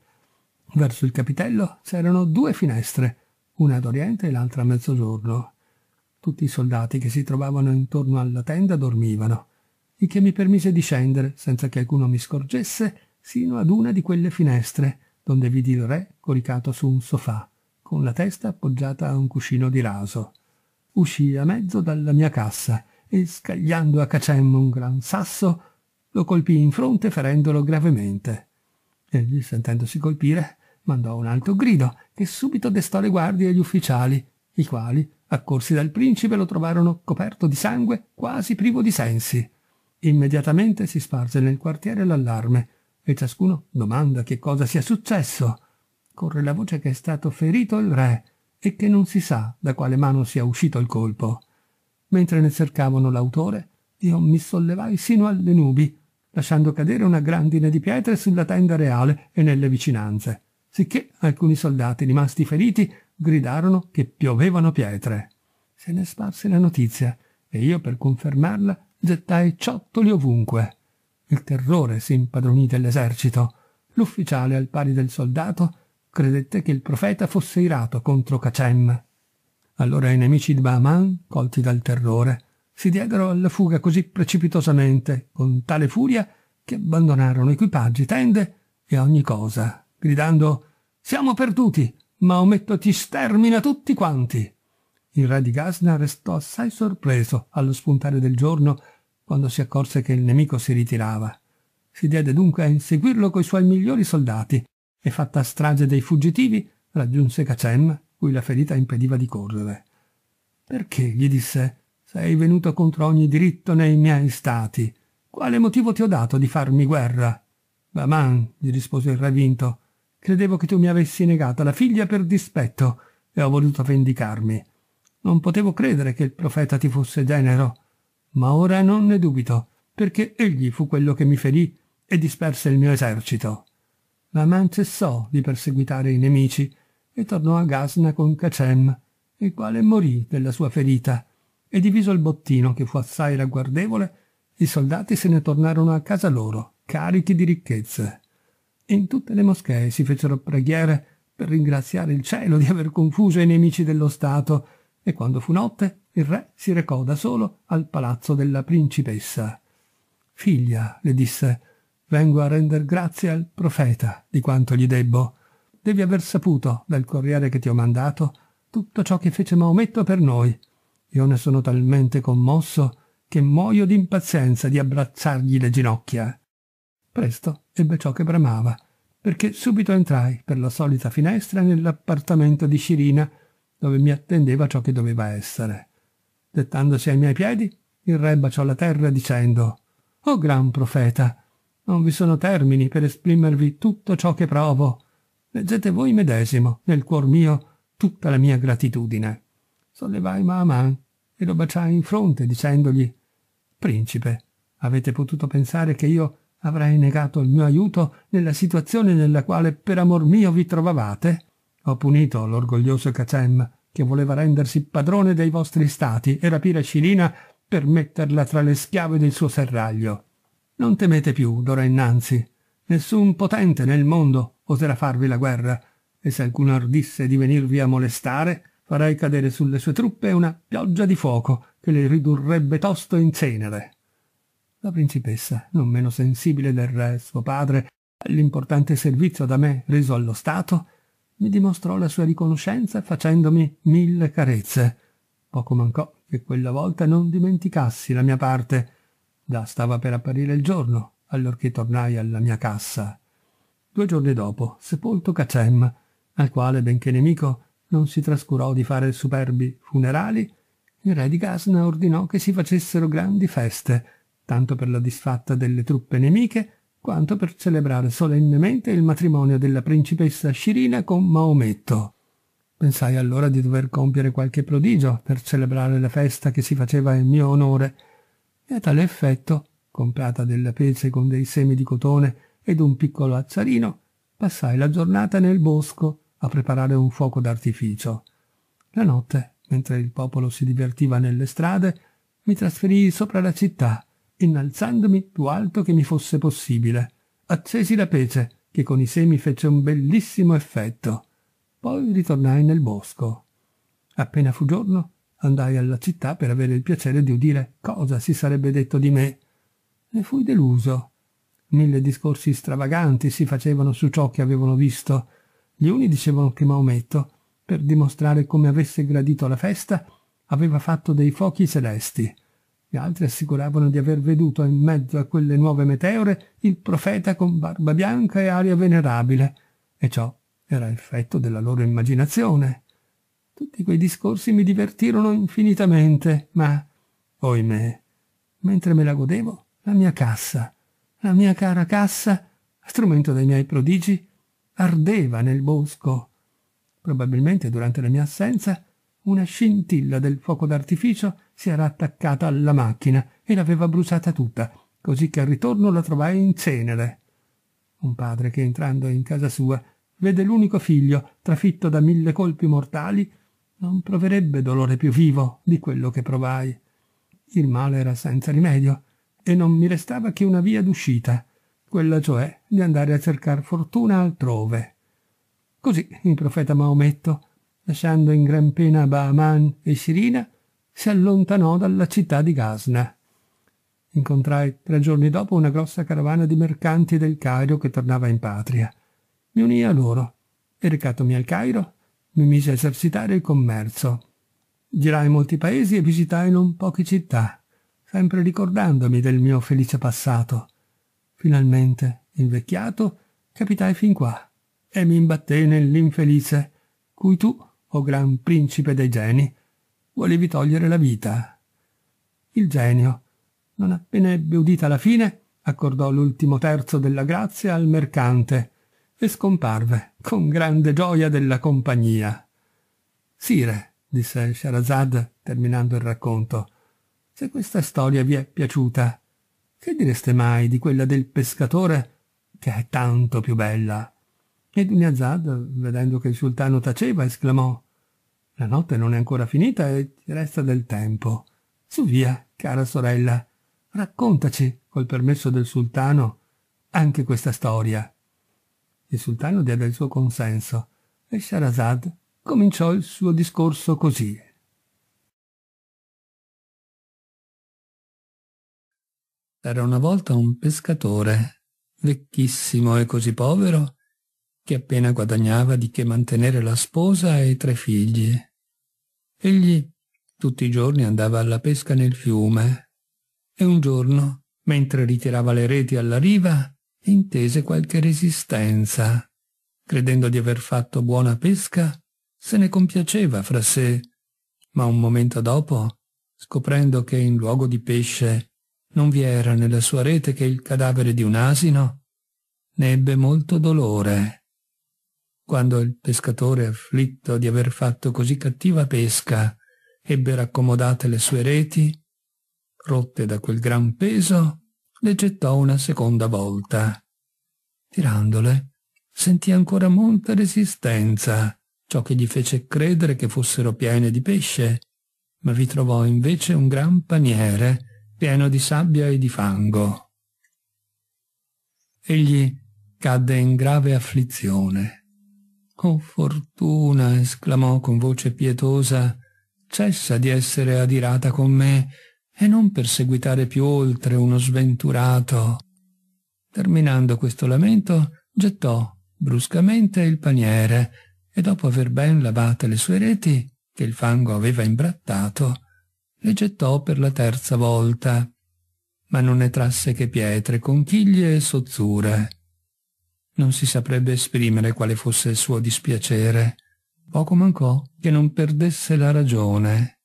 Speaker 1: Verso il capitello c'erano due finestre, una ad oriente e l'altra a mezzogiorno. Tutti i soldati che si trovavano intorno alla tenda dormivano, il che mi permise di scendere, senza che alcuno mi scorgesse, sino ad una di quelle finestre, donde vidi il re coricato su un sofà, con la testa appoggiata a un cuscino di raso. Uscì a mezzo dalla mia cassa e, scagliando a Cacemmo un gran sasso, lo colpì in fronte ferendolo gravemente. Egli, sentendosi colpire, mandò un alto grido che subito destò le guardie e gli ufficiali, i quali, Accorsi dal principe lo trovarono coperto di sangue, quasi privo di sensi. Immediatamente si sparse nel quartiere l'allarme e ciascuno domanda che cosa sia successo. Corre la voce che è stato ferito il re e che non si sa da quale mano sia uscito il colpo. Mentre ne cercavano l'autore, io mi sollevai sino alle nubi, lasciando cadere una grandine di pietre sulla tenda reale e nelle vicinanze, sicché alcuni soldati rimasti feriti gridarono che piovevano pietre. Se ne sparse la notizia e io per confermarla gettai ciottoli ovunque. Il terrore si impadronì dell'esercito. L'ufficiale, al pari del soldato, credette che il profeta fosse irato contro Cacem. Allora i nemici di Bahaman, colti dal terrore, si diedero alla fuga così precipitosamente, con tale furia, che abbandonarono equipaggi, tende e ogni cosa, gridando «Siamo perduti! Maometto ti stermina tutti quanti. Il re di Gasna restò assai sorpreso allo spuntare del giorno quando si accorse che il nemico si ritirava. Si diede dunque a inseguirlo coi suoi migliori soldati e fatta strage dei fuggitivi raggiunse Cacem, cui la ferita impediva di correre. Perché, gli disse, sei venuto contro ogni diritto nei miei stati? Quale motivo ti ho dato di farmi guerra? Baman, gli rispose il re vinto, Credevo che tu mi avessi negata la figlia per dispetto e ho voluto vendicarmi. Non potevo credere che il profeta ti fosse genero, ma ora non ne dubito, perché egli fu quello che mi ferì e disperse il mio esercito. Laman cessò di perseguitare i nemici e tornò a Gasna con Cacem, il quale morì della sua ferita, e diviso il bottino, che fu assai ragguardevole, i soldati se ne tornarono a casa loro, carichi di ricchezze. In tutte le moschee si fecero preghiere per ringraziare il cielo di aver confuso i nemici dello Stato, e quando fu notte il re si recò da solo al palazzo della principessa. Figlia, le disse, vengo a render grazie al profeta di quanto gli debbo. Devi aver saputo dal corriere che ti ho mandato tutto ciò che fece Maometto per noi. Io ne sono talmente commosso che muoio d'impazienza di abbracciargli le ginocchia. Presto ebbe ciò che bramava, perché subito entrai per la solita finestra nell'appartamento di Cirina, dove mi attendeva ciò che doveva essere. Dettandosi ai miei piedi, il re baciò la terra dicendo «Oh gran profeta, non vi sono termini per esprimervi tutto ciò che provo. Leggete voi medesimo, nel cuor mio, tutta la mia gratitudine». Sollevai Maaman e lo baciai in fronte dicendogli «Principe, avete potuto pensare che io Avrei negato il mio aiuto nella situazione nella quale per amor mio vi trovavate? Ho punito l'orgoglioso Kacem, che voleva rendersi padrone dei vostri stati e rapire Scirina per metterla tra le schiave del suo serraglio. Non temete più, d'ora innanzi. Nessun potente nel mondo oserà farvi la guerra, e se alcuno ardisse di venirvi a molestare, farei cadere sulle sue truppe una pioggia di fuoco che le ridurrebbe tosto in cenere. La principessa, non meno sensibile del re, suo padre, all'importante servizio da me reso allo Stato, mi dimostrò la sua riconoscenza facendomi mille carezze. Poco mancò che quella volta non dimenticassi la mia parte. Da stava per apparire il giorno, allorché tornai alla mia cassa. Due giorni dopo, sepolto Cacem, al quale, benché nemico, non si trascurò di fare superbi funerali, il re di Gasna ordinò che si facessero grandi feste, tanto per la disfatta delle truppe nemiche, quanto per celebrare solennemente il matrimonio della principessa Scirina con Maometto. Pensai allora di dover compiere qualche prodigio per celebrare la festa che si faceva in mio onore, e a tale effetto, comprata della pece con dei semi di cotone ed un piccolo azzarino, passai la giornata nel bosco a preparare un fuoco d'artificio. La notte, mentre il popolo si divertiva nelle strade, mi trasferii sopra la città innalzandomi più alto che mi fosse possibile. Accesi la pece, che con i semi fece un bellissimo effetto. Poi ritornai nel bosco. Appena fu giorno, andai alla città per avere il piacere di udire cosa si sarebbe detto di me. Ne fui deluso. Mille discorsi stravaganti si facevano su ciò che avevano visto. Gli uni dicevano che Maometto, per dimostrare come avesse gradito la festa, aveva fatto dei fuochi celesti. Gli altri assicuravano di aver veduto in mezzo a quelle nuove meteore il profeta con barba bianca e aria venerabile, e ciò era effetto della loro immaginazione. Tutti quei discorsi mi divertirono infinitamente, ma, oimè, mentre me la godevo, la mia cassa, la mia cara cassa, strumento dei miei prodigi, ardeva nel bosco. Probabilmente durante la mia assenza una scintilla del fuoco d'artificio si era attaccata alla macchina e l'aveva bruciata tutta, così che al ritorno la trovai in cenere. Un padre che entrando in casa sua vede l'unico figlio trafitto da mille colpi mortali non proverebbe dolore più vivo di quello che provai. Il male era senza rimedio e non mi restava che una via d'uscita, quella cioè di andare a cercare fortuna altrove. Così il profeta Maometto lasciando in gran pena Baaman e Sirina, si allontanò dalla città di Gasna. Incontrai tre giorni dopo una grossa carovana di mercanti del Cairo che tornava in patria. Mi unii a loro e recatomi al Cairo mi mise a esercitare il commercio. Girai molti paesi e visitai non poche città, sempre ricordandomi del mio felice passato. Finalmente, invecchiato, capitai fin qua e mi imbatté nell'infelice, cui tu o gran principe dei geni, volevi togliere la vita. Il genio, non appena ebbe udita la fine, accordò l'ultimo terzo della grazia al mercante e scomparve con grande gioia della compagnia. Sire, disse Shahrazad terminando il racconto, se questa storia vi è piaciuta, che direste mai di quella del pescatore che è tanto più bella? Ed Uniazzad, vedendo che il sultano taceva, esclamò la notte non è ancora finita e ci resta del tempo. Su via, cara sorella, raccontaci, col permesso del sultano, anche questa storia. Il sultano diede il suo consenso e Shahrazad cominciò il suo discorso così. Era una volta un pescatore, vecchissimo e così povero, che appena guadagnava di che mantenere la sposa e i tre figli. Egli tutti i giorni andava alla pesca nel fiume e un giorno, mentre ritirava le reti alla riva, intese qualche resistenza. Credendo di aver fatto buona pesca, se ne compiaceva fra sé, ma un momento dopo, scoprendo che in luogo di pesce non vi era nella sua rete che il cadavere di un asino, ne ebbe molto dolore quando il pescatore afflitto di aver fatto così cattiva pesca ebbe raccomodate le sue reti, rotte da quel gran peso, le gettò una seconda volta. Tirandole, sentì ancora molta resistenza, ciò che gli fece credere che fossero piene di pesce, ma vi trovò invece un gran paniere pieno di sabbia e di fango. Egli cadde in grave afflizione Oh fortuna, esclamò con voce pietosa, cessa di essere adirata con me e non perseguitare più oltre uno sventurato. Terminando questo lamento, gettò bruscamente il paniere e dopo aver ben lavate le sue reti, che il fango aveva imbrattato, le gettò per la terza volta, ma non ne trasse che pietre, conchiglie e sozzure. Non si saprebbe esprimere quale fosse il suo dispiacere. Poco mancò che non perdesse la ragione.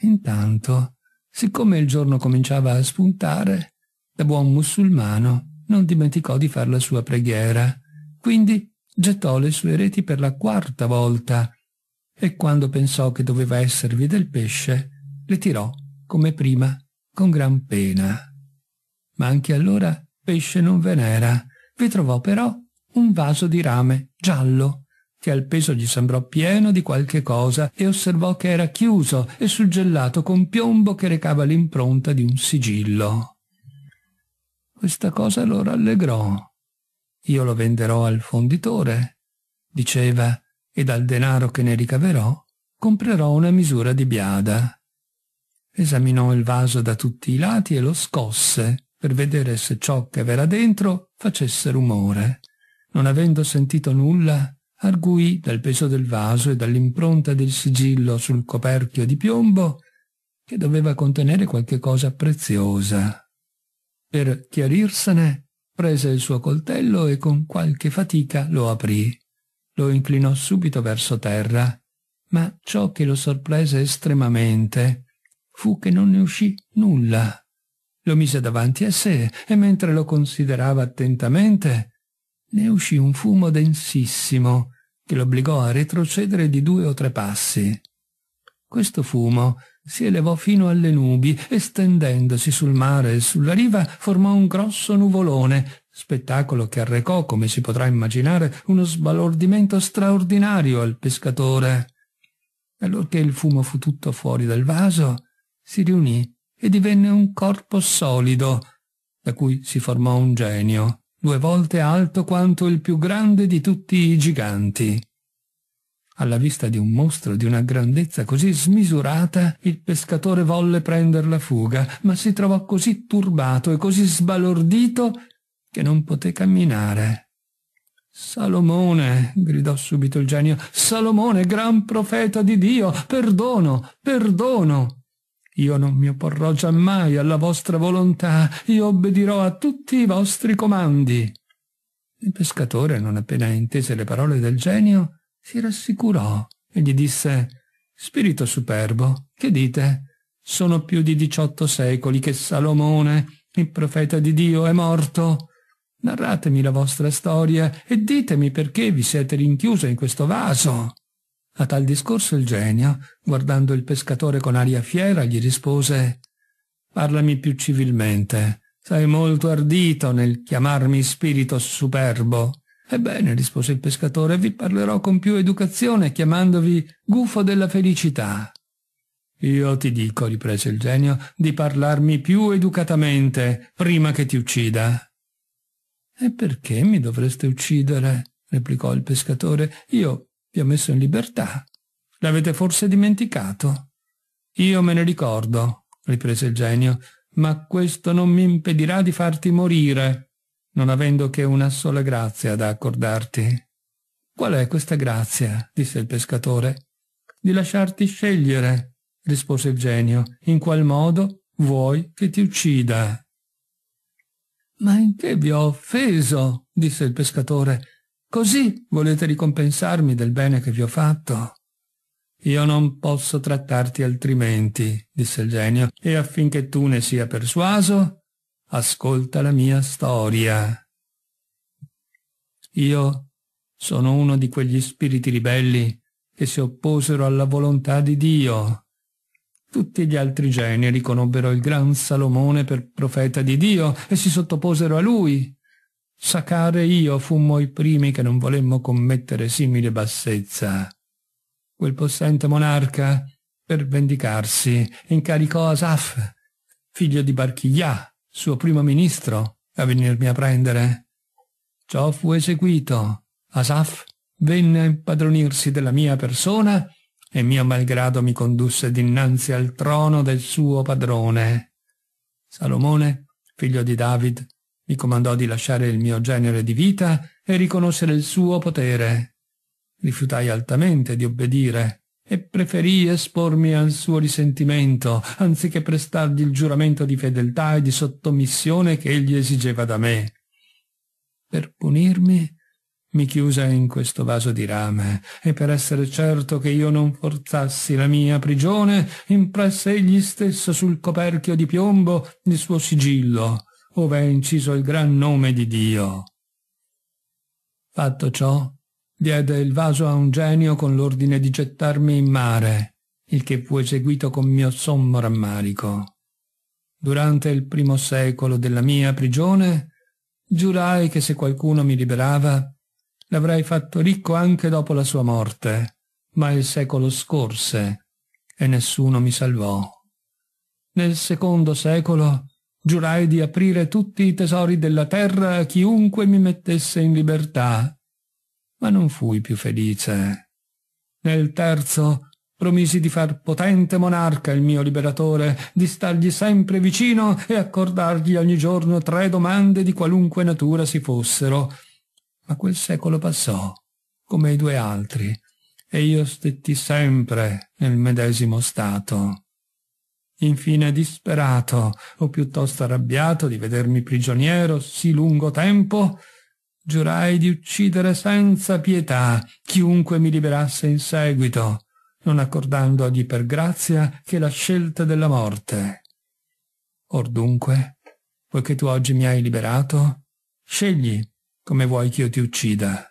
Speaker 1: Intanto, siccome il giorno cominciava a spuntare, da buon musulmano non dimenticò di far la sua preghiera. Quindi gettò le sue reti per la quarta volta e quando pensò che doveva esservi del pesce, le tirò, come prima, con gran pena. Ma anche allora pesce non ve n'era vi trovò però un vaso di rame giallo che al peso gli sembrò pieno di qualche cosa e osservò che era chiuso e suggellato con piombo che recava l'impronta di un sigillo. Questa cosa lo rallegrò. Io lo venderò al fonditore, diceva, e dal denaro che ne ricaverò comprerò una misura di biada. Esaminò il vaso da tutti i lati e lo scosse per vedere se ciò che v'era dentro facesse rumore. Non avendo sentito nulla, arguì dal peso del vaso e dall'impronta del sigillo sul coperchio di piombo che doveva contenere qualche cosa preziosa. Per chiarirsene, prese il suo coltello e con qualche fatica lo aprì. Lo inclinò subito verso terra, ma ciò che lo sorprese estremamente fu che non ne uscì nulla lo mise davanti a sé e mentre lo considerava attentamente ne uscì un fumo densissimo che lo obbligò a retrocedere di due o tre passi. Questo fumo si elevò fino alle nubi e stendendosi sul mare e sulla riva formò un grosso nuvolone, spettacolo che arrecò, come si potrà immaginare, uno sbalordimento straordinario al pescatore. Allorché il fumo fu tutto fuori dal vaso, si riunì e divenne un corpo solido, da cui si formò un genio, due volte alto quanto il più grande di tutti i giganti. Alla vista di un mostro di una grandezza così smisurata, il pescatore volle prender la fuga, ma si trovò così turbato e così sbalordito che non poté camminare. Salomone, gridò subito il genio, Salomone, gran profeta di Dio, perdono, perdono. Io non mi opporrò giammai alla vostra volontà, io obbedirò a tutti i vostri comandi. Il pescatore, non appena intese le parole del genio, si rassicurò e gli disse Spirito superbo, che dite? Sono più di diciotto secoli che Salomone, il profeta di Dio, è morto. Narratemi la vostra storia e ditemi perché vi siete rinchiuso in questo vaso. A tal discorso il genio, guardando il pescatore con aria fiera, gli rispose Parlami più civilmente. Sei molto ardito nel chiamarmi spirito superbo. Ebbene, rispose il pescatore, vi parlerò con più educazione, chiamandovi gufo della felicità. Io ti dico, riprese il genio, di parlarmi più educatamente, prima che ti uccida. E perché mi dovreste uccidere? replicò il pescatore. Io vi ho messo in libertà. L'avete forse dimenticato? Io me ne ricordo, riprese il genio, ma questo non mi impedirà di farti morire, non avendo che una sola grazia da accordarti. Qual è questa grazia? disse il pescatore. Di lasciarti scegliere, rispose il genio, in qual modo vuoi che ti uccida. Ma in che vi ho offeso? disse il pescatore Così volete ricompensarmi del bene che vi ho fatto? Io non posso trattarti altrimenti, disse il genio, e affinché tu ne sia persuaso, ascolta la mia storia. Io sono uno di quegli spiriti ribelli che si opposero alla volontà di Dio. Tutti gli altri geni riconobbero il gran Salomone per profeta di Dio e si sottoposero a lui. Sacare e io fummo i primi che non volemmo commettere simile bassezza. Quel possente monarca, per vendicarsi, incaricò Asaf, figlio di Barchiglia, suo primo ministro, a venirmi a prendere. Ciò fu eseguito. Asaf venne a impadronirsi della mia persona e mio malgrado mi condusse dinanzi al trono del suo padrone. Salomone, figlio di David, mi comandò di lasciare il mio genere di vita e riconoscere il suo potere. Rifiutai altamente di obbedire e preferì espormi al suo risentimento anziché prestargli il giuramento di fedeltà e di sottomissione che egli esigeva da me. Per punirmi mi chiuse in questo vaso di rame e per essere certo che io non forzassi la mia prigione impresse egli stesso sul coperchio di piombo il suo sigillo ove è inciso il gran nome di Dio. Fatto ciò, diede il vaso a un genio con l'ordine di gettarmi in mare, il che fu eseguito con mio sommo rammarico. Durante il primo secolo della mia prigione, giurai che se qualcuno mi liberava, l'avrei fatto ricco anche dopo la sua morte, ma il secolo scorse e nessuno mi salvò. Nel secondo secolo giurai di aprire tutti i tesori della terra a chiunque mi mettesse in libertà, ma non fui più felice. Nel terzo promisi di far potente monarca il mio liberatore, di stargli sempre vicino e accordargli ogni giorno tre domande di qualunque natura si fossero. Ma quel secolo passò, come i due altri, e io stetti sempre nel medesimo stato. Infine disperato, o piuttosto arrabbiato di vedermi prigioniero sì lungo tempo, giurai di uccidere senza pietà chiunque mi liberasse in seguito, non accordandogli per grazia che la scelta della morte. Or dunque, poiché tu oggi mi hai liberato, scegli come vuoi che io ti uccida.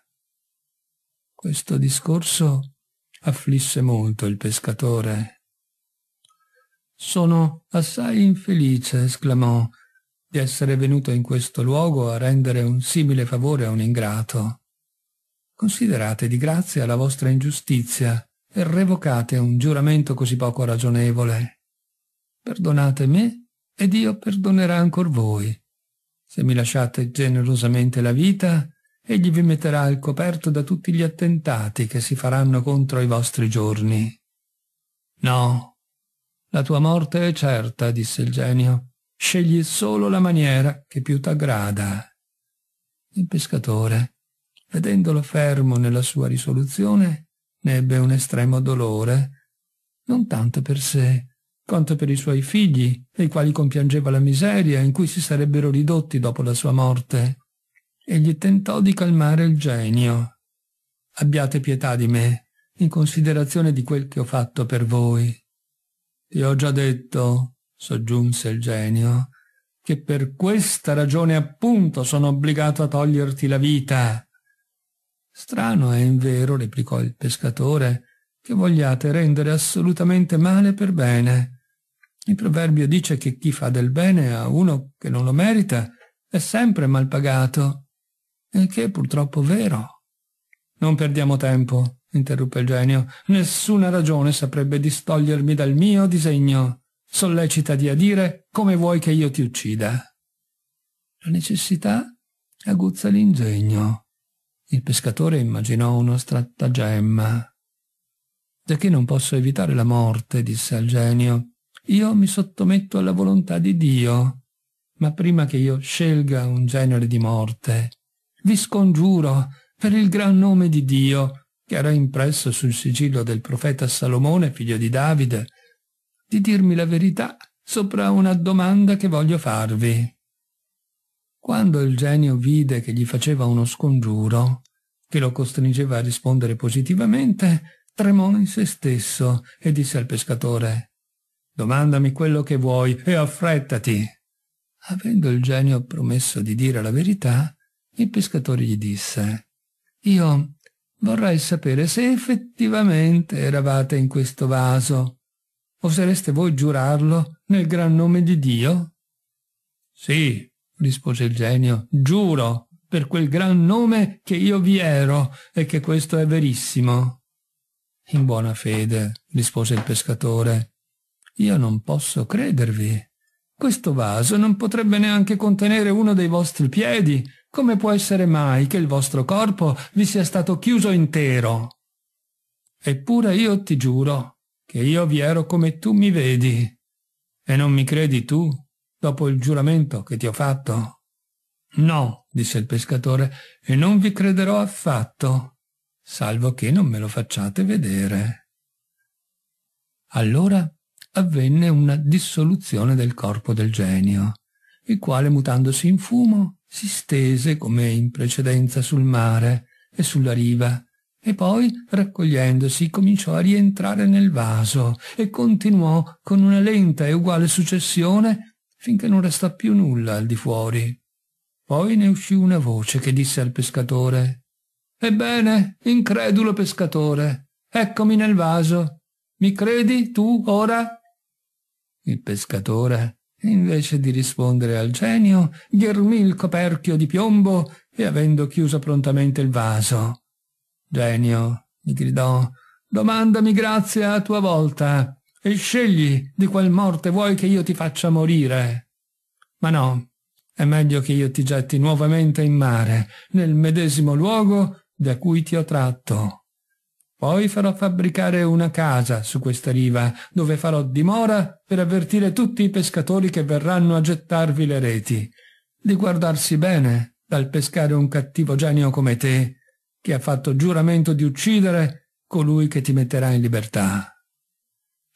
Speaker 1: Questo discorso afflisse molto il pescatore sono assai infelice, esclamò, di essere venuto in questo luogo a rendere un simile favore a un ingrato. Considerate di grazia la vostra ingiustizia e revocate un giuramento così poco ragionevole. Perdonate me ed io perdonerà ancor voi. Se mi lasciate generosamente la vita, egli vi metterà al coperto da tutti gli attentati che si faranno contro i vostri giorni. No, la tua morte è certa, disse il genio. Scegli solo la maniera che più t'aggrada. Il pescatore, vedendolo fermo nella sua risoluzione, ne ebbe un estremo dolore, non tanto per sé, quanto per i suoi figli, dei quali compiangeva la miseria in cui si sarebbero ridotti dopo la sua morte. Egli tentò di calmare il genio. Abbiate pietà di me, in considerazione di quel che ho fatto per voi. Ti ho già detto, soggiunse il genio, che per questa ragione appunto sono obbligato a toglierti la vita. Strano è invero, replicò il pescatore, che vogliate rendere assolutamente male per bene. Il proverbio dice che chi fa del bene a uno che non lo merita è sempre mal pagato, il che è purtroppo vero. Non perdiamo tempo interruppe il genio, nessuna ragione saprebbe distogliermi dal mio disegno. Sollecitati a dire come vuoi che io ti uccida. La necessità aguzza l'ingegno. Il pescatore immaginò uno stratagemma. Giacché non posso evitare la morte, disse al genio, io mi sottometto alla volontà di Dio. Ma prima che io scelga un genere di morte, vi scongiuro, per il gran nome di Dio, che era impresso sul sigillo del profeta Salomone, figlio di Davide, di dirmi la verità sopra una domanda che voglio farvi. Quando il genio vide che gli faceva uno scongiuro, che lo costringeva a rispondere positivamente, tremò in se stesso e disse al pescatore «Domandami quello che vuoi e affrettati!» Avendo il genio promesso di dire la verità, il pescatore gli disse «Io vorrei sapere se effettivamente eravate in questo vaso. Osereste voi giurarlo nel gran nome di Dio? Sì, rispose il genio, giuro per quel gran nome che io vi ero e che questo è verissimo. In buona fede, rispose il pescatore, io non posso credervi. Questo vaso non potrebbe neanche contenere uno dei vostri piedi, come può essere mai che il vostro corpo vi sia stato chiuso intero? Eppure io ti giuro che io vi ero come tu mi vedi. E non mi credi tu, dopo il giuramento che ti ho fatto? No, disse il pescatore, e non vi crederò affatto, salvo che non me lo facciate vedere. Allora avvenne una dissoluzione del corpo del genio, il quale mutandosi in fumo si stese come in precedenza sul mare e sulla riva e poi, raccogliendosi, cominciò a rientrare nel vaso e continuò con una lenta e uguale successione finché non restò più nulla al di fuori. Poi ne uscì una voce che disse al pescatore Ebbene, incredulo pescatore, eccomi nel vaso. Mi credi tu ora? Il pescatore Invece di rispondere al genio, ghermì il coperchio di piombo e avendo chiuso prontamente il vaso. Genio, gli gridò, domandami grazia a tua volta e scegli di qual morte vuoi che io ti faccia morire. Ma no, è meglio che io ti getti nuovamente in mare, nel medesimo luogo da cui ti ho tratto. Poi farò fabbricare una casa su questa riva, dove farò dimora per avvertire tutti i pescatori che verranno a gettarvi le reti. Di guardarsi bene dal pescare un cattivo genio come te, che ha fatto giuramento di uccidere colui che ti metterà in libertà.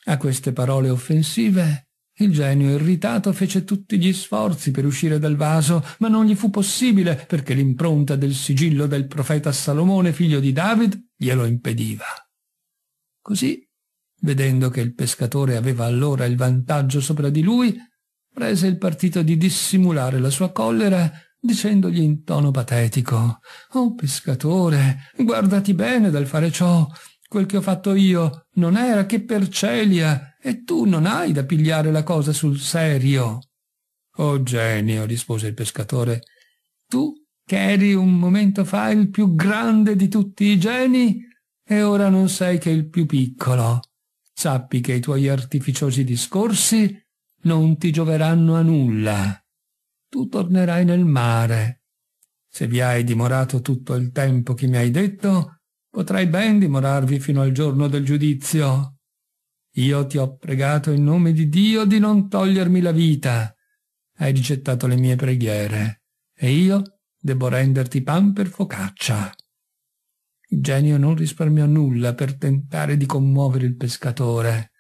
Speaker 1: A queste parole offensive il genio irritato fece tutti gli sforzi per uscire dal vaso, ma non gli fu possibile perché l'impronta del sigillo del profeta Salomone, figlio di David, glielo impediva. Così, vedendo che il pescatore aveva allora il vantaggio sopra di lui, prese il partito di dissimulare la sua collera dicendogli in tono patetico «Oh pescatore, guardati bene dal fare ciò, Quel che ho fatto io non era che per Celia e tu non hai da pigliare la cosa sul serio. Oh genio, rispose il pescatore, tu che eri un momento fa il più grande di tutti i geni e ora non sei che il più piccolo. Sappi che i tuoi artificiosi discorsi non ti gioveranno a nulla. Tu tornerai nel mare. Se vi hai dimorato tutto il tempo che mi hai detto, potrai ben dimorarvi fino al giorno del giudizio. Io ti ho pregato in nome di Dio di non togliermi la vita. Hai rigettato le mie preghiere e io debbo renderti pan per focaccia. Il genio non risparmiò nulla per tentare di commuovere il pescatore.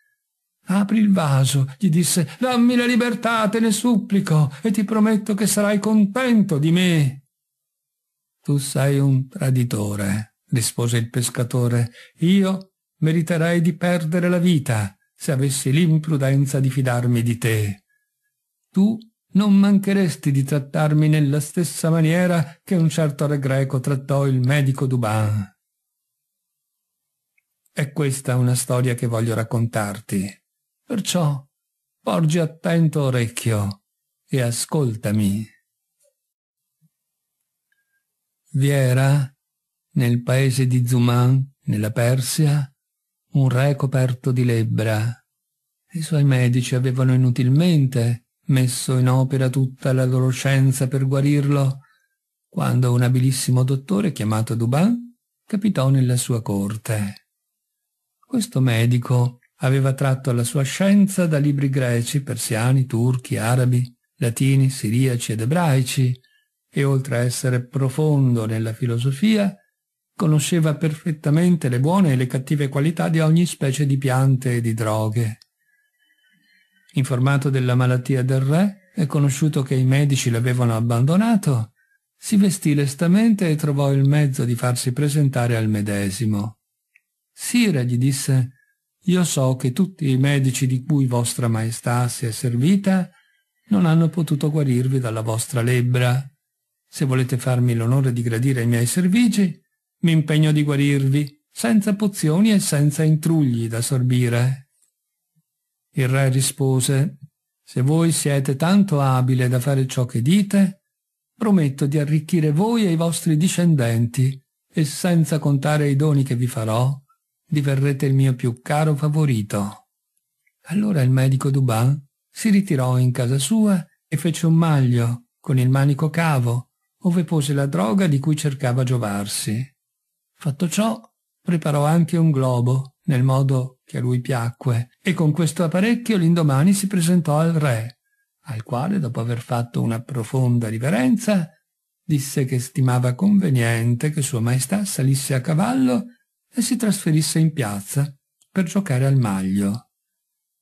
Speaker 1: Apri il vaso, gli disse, dammi la libertà, te ne supplico, e ti prometto che sarai contento di me. Tu sei un traditore, rispose il pescatore, io meriterei di perdere la vita se avessi l'imprudenza di fidarmi di te. Tu non mancheresti di trattarmi nella stessa maniera che un certo re greco trattò il medico Dubin. È questa una storia che voglio raccontarti. Perciò porgi attento orecchio e ascoltami. Vi era nel paese di Zuman, nella Persia, un re coperto di lebbra. I suoi medici avevano inutilmente messo in opera tutta la loro scienza per guarirlo, quando un abilissimo dottore chiamato Duban capitò nella sua corte. Questo medico aveva tratto la sua scienza da libri greci, persiani, turchi, arabi, latini, siriaci ed ebraici, e oltre a essere profondo nella filosofia, conosceva perfettamente le buone e le cattive qualità di ogni specie di piante e di droghe. Informato della malattia del re e conosciuto che i medici l'avevano abbandonato, si vestì lestamente e trovò il mezzo di farsi presentare al medesimo. Sire gli disse Io so che tutti i medici di cui vostra maestà si è servita non hanno potuto guarirvi dalla vostra lebbra. Se volete farmi l'onore di gradire i miei servigi, mi impegno di guarirvi, senza pozioni e senza intrugli da sorbire. Il re rispose, se voi siete tanto abile da fare ciò che dite, prometto di arricchire voi e i vostri discendenti, e senza contare i doni che vi farò, diverrete il mio più caro favorito. Allora il medico Dubin si ritirò in casa sua e fece un maglio, con il manico cavo, ove pose la droga di cui cercava giovarsi. Fatto ciò, preparò anche un globo, nel modo che a lui piacque, e con questo apparecchio l'indomani si presentò al re, al quale, dopo aver fatto una profonda riverenza, disse che stimava conveniente che Sua Maestà salisse a cavallo e si trasferisse in piazza per giocare al maglio.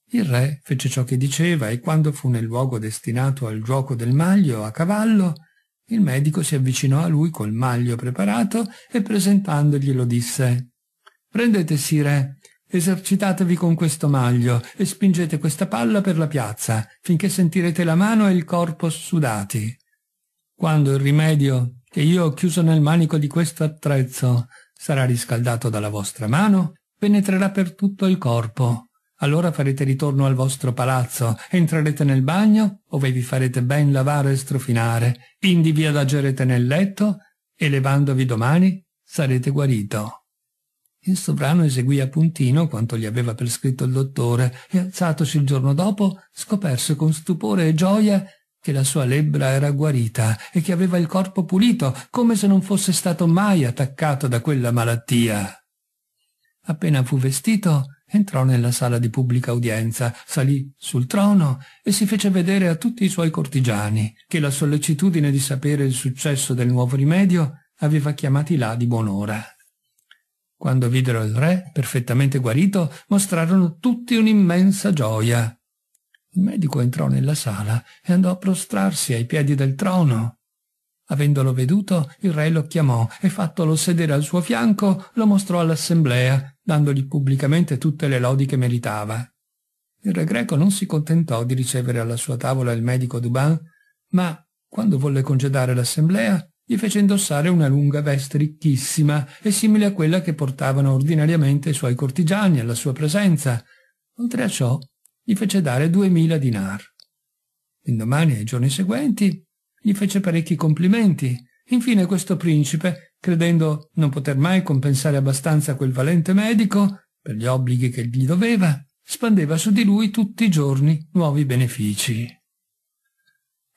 Speaker 1: Il re fece ciò che diceva e quando fu nel luogo destinato al gioco del maglio a cavallo, il medico si avvicinò a lui col maglio preparato e presentandoglielo disse «Prendete, sire, esercitatevi con questo maglio e spingete questa palla per la piazza finché sentirete la mano e il corpo sudati. Quando il rimedio che io ho chiuso nel manico di questo attrezzo sarà riscaldato dalla vostra mano, penetrerà per tutto il corpo allora farete ritorno al vostro palazzo, entrerete nel bagno, ove vi farete ben lavare e strofinare, indi vi adagerete nel letto e levandovi domani sarete guarito. Il sovrano eseguì a puntino quanto gli aveva prescritto il dottore e alzatosi il giorno dopo scoperse con stupore e gioia che la sua lebbra era guarita e che aveva il corpo pulito come se non fosse stato mai attaccato da quella malattia. Appena fu vestito, Entrò nella sala di pubblica udienza, salì sul trono e si fece vedere a tutti i suoi cortigiani, che la sollecitudine di sapere il successo del nuovo rimedio aveva chiamati là di buon'ora. Quando videro il re, perfettamente guarito, mostrarono tutti un'immensa gioia. Il medico entrò nella sala e andò a prostrarsi ai piedi del trono. Avendolo veduto, il re lo chiamò e fattolo sedere al suo fianco, lo mostrò all'assemblea dandogli pubblicamente tutte le lodi che meritava. Il re greco non si contentò di ricevere alla sua tavola il medico Dubin, ma, quando volle congedare l'assemblea, gli fece indossare una lunga veste ricchissima e simile a quella che portavano ordinariamente i suoi cortigiani alla sua presenza. Oltre a ciò, gli fece dare duemila dinar. L'indomani e i giorni seguenti gli fece parecchi complimenti. Infine questo principe credendo non poter mai compensare abbastanza quel valente medico per gli obblighi che gli doveva, spandeva su di lui tutti i giorni nuovi benefici.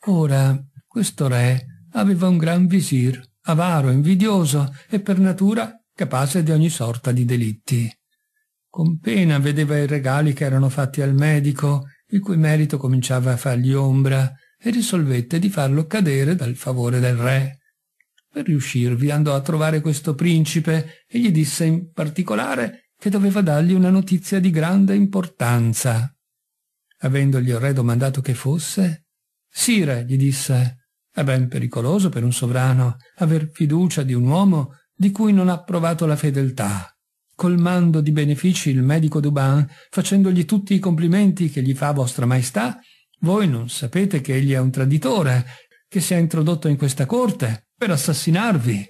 Speaker 1: Ora, questo re aveva un gran visir, avaro, invidioso e per natura capace di ogni sorta di delitti. Con pena vedeva i regali che erano fatti al medico, il cui merito cominciava a fargli ombra, e risolvette di farlo cadere dal favore del re. Per riuscirvi andò a trovare questo principe e gli disse in particolare che doveva dargli una notizia di grande importanza. Avendogli il re domandato che fosse, Sire, gli disse, è ben pericoloso per un sovrano aver fiducia di un uomo di cui non ha provato la fedeltà. Colmando di benefici il medico Dubin, facendogli tutti i complimenti che gli fa vostra maestà, voi non sapete che egli è un traditore, che si è introdotto in questa corte per assassinarvi.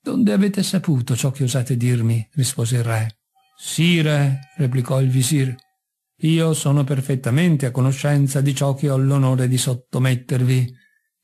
Speaker 1: Donde avete saputo ciò che osate dirmi? rispose il re. Sì, re, replicò il visir. Io sono perfettamente a conoscenza di ciò che ho l'onore di sottomettervi.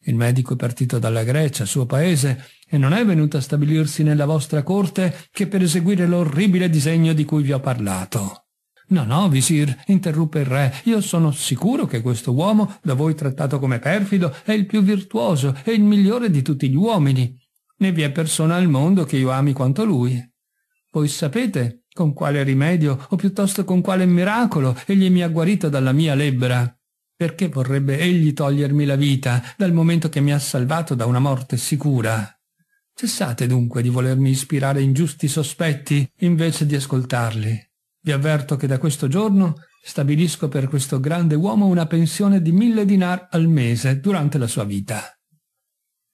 Speaker 1: Il medico è partito dalla Grecia, suo paese, e non è venuto a stabilirsi nella vostra corte che per eseguire l'orribile disegno di cui vi ho parlato. No, no, visir, interruppe il re, io sono sicuro che questo uomo, da voi trattato come perfido, è il più virtuoso e il migliore di tutti gli uomini. Ne vi è persona al mondo che io ami quanto lui. Voi sapete con quale rimedio, o piuttosto con quale miracolo, egli mi ha guarito dalla mia lebbra. Perché vorrebbe egli togliermi la vita, dal momento che mi ha salvato da una morte sicura? Cessate dunque di volermi ispirare ingiusti sospetti, invece di ascoltarli. Vi avverto che da questo giorno stabilisco per questo grande uomo una pensione di mille dinar al mese durante la sua vita.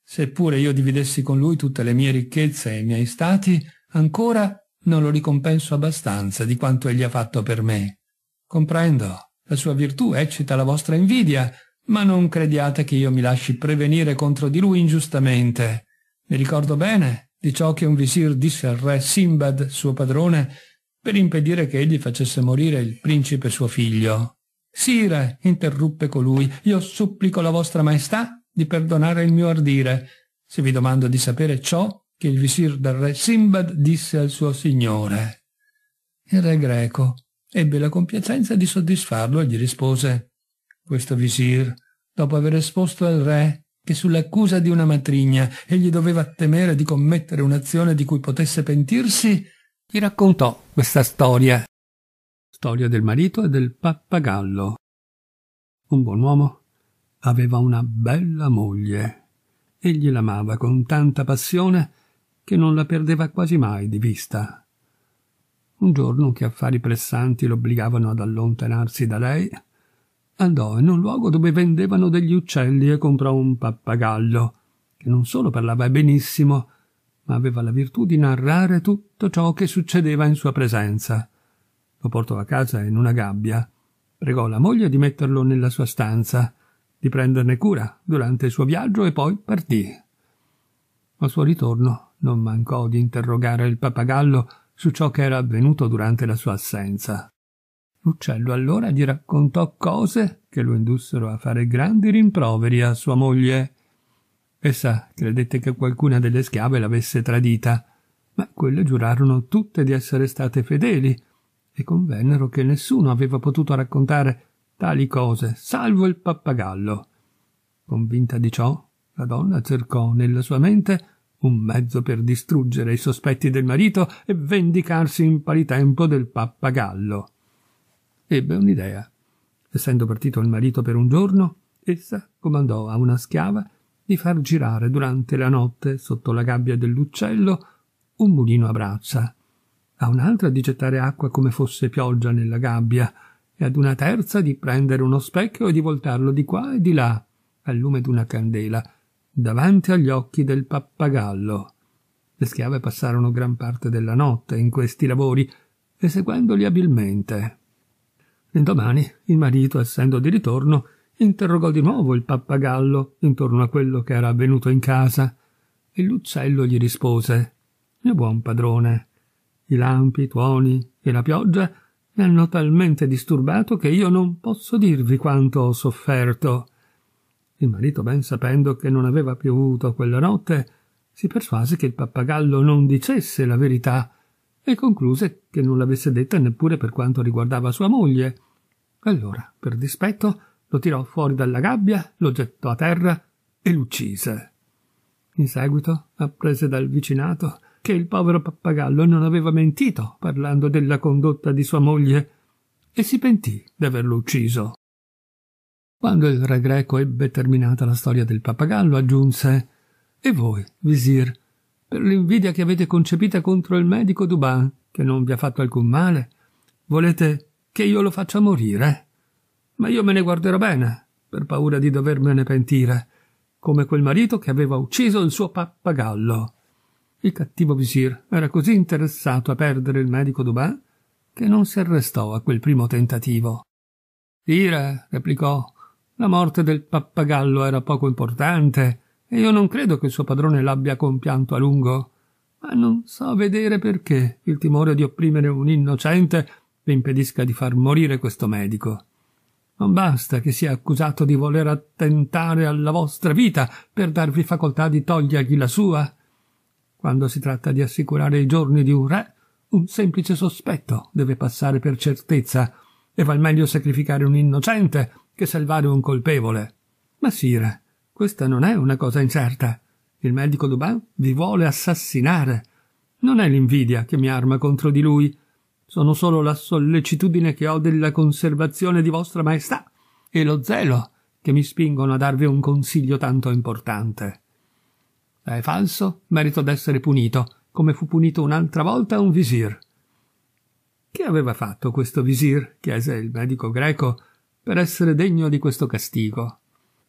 Speaker 1: Seppure io dividessi con lui tutte le mie ricchezze e i miei stati, ancora non lo ricompenso abbastanza di quanto egli ha fatto per me. Comprendo, la sua virtù eccita la vostra invidia, ma non crediate che io mi lasci prevenire contro di lui ingiustamente. Mi ricordo bene di ciò che un visir disse al re Simbad, suo padrone, per impedire che egli facesse morire il principe suo figlio. Sire, interruppe colui, io supplico la vostra maestà di perdonare il mio ardire, se vi domando di sapere ciò che il visir del re Simbad disse al suo signore. Il re greco ebbe la compiacenza di soddisfarlo e gli rispose questo visir, dopo aver esposto al re che sull'accusa di una matrigna egli doveva temere di commettere un'azione di cui potesse pentirsi, gli raccontò questa storia. Storia del marito e del pappagallo. Un buon uomo aveva una bella moglie. Egli l'amava con tanta passione che non la perdeva quasi mai di vista. Un giorno che affari pressanti lo obbligavano ad allontanarsi da lei, andò in un luogo dove vendevano degli uccelli e comprò un pappagallo, che non solo parlava benissimo, ma aveva la virtù di narrare tutto ciò che succedeva in sua presenza. Lo portò a casa in una gabbia, pregò la moglie di metterlo nella sua stanza, di prenderne cura durante il suo viaggio e poi partì. Al suo ritorno non mancò di interrogare il pappagallo su ciò che era avvenuto durante la sua assenza. L'uccello allora gli raccontò cose che lo indussero a fare grandi rimproveri a sua moglie Essa credette che qualcuna delle schiave l'avesse tradita, ma quelle giurarono tutte di essere state fedeli e convennero che nessuno aveva potuto raccontare tali cose, salvo il pappagallo. Convinta di ciò, la donna cercò nella sua mente un mezzo per distruggere i sospetti del marito e vendicarsi in pari tempo del pappagallo. Ebbe un'idea. Essendo partito il marito per un giorno, essa comandò a una schiava di far girare durante la notte sotto la gabbia dell'uccello un mulino a braccia, a un'altra di gettare acqua come fosse pioggia nella gabbia, e ad una terza di prendere uno specchio e di voltarlo di qua e di là, al lume d'una candela, davanti agli occhi del pappagallo. Le schiave passarono gran parte della notte in questi lavori, eseguendoli abilmente. L'indomani il marito, essendo di ritorno, interrogò di nuovo il pappagallo intorno a quello che era avvenuto in casa e l'uccello gli rispose mio buon padrone i lampi i tuoni e la pioggia mi hanno talmente disturbato che io non posso dirvi quanto ho sofferto il marito ben sapendo che non aveva piovuto quella notte si persuase che il pappagallo non dicesse la verità e concluse che non l'avesse detta neppure per quanto riguardava sua moglie allora per dispetto lo tirò fuori dalla gabbia, lo gettò a terra e l'uccise. In seguito apprese dal vicinato che il povero pappagallo non aveva mentito parlando della condotta di sua moglie e si pentì d'averlo ucciso. Quando il re greco ebbe terminata la storia del pappagallo, aggiunse E voi, visir, per l'invidia che avete concepita contro il medico Duban, che non vi ha fatto alcun male, volete che io lo faccia morire? ma io me ne guarderò bene, per paura di dovermene pentire, come quel marito che aveva ucciso il suo pappagallo. Il cattivo visir era così interessato a perdere il medico Dubin che non si arrestò a quel primo tentativo. Dire, replicò, la morte del pappagallo era poco importante e io non credo che il suo padrone l'abbia compianto a lungo, ma non so vedere perché il timore di opprimere un innocente vi impedisca di far morire questo medico. Non basta che sia accusato di voler attentare alla vostra vita per darvi facoltà di togliergli la sua. Quando si tratta di assicurare i giorni di un re, un semplice sospetto deve passare per certezza, e val meglio sacrificare un innocente che salvare un colpevole. Ma sire, questa non è una cosa incerta. Il medico Dubin vi vuole assassinare. Non è l'invidia che mi arma contro di lui, sono solo la sollecitudine che ho della conservazione di vostra maestà e lo zelo che mi spingono a darvi un consiglio tanto importante. Se è falso, merito d'essere punito, come fu punito un'altra volta un visir. Che aveva fatto questo visir, chiese il medico greco, per essere degno di questo castigo?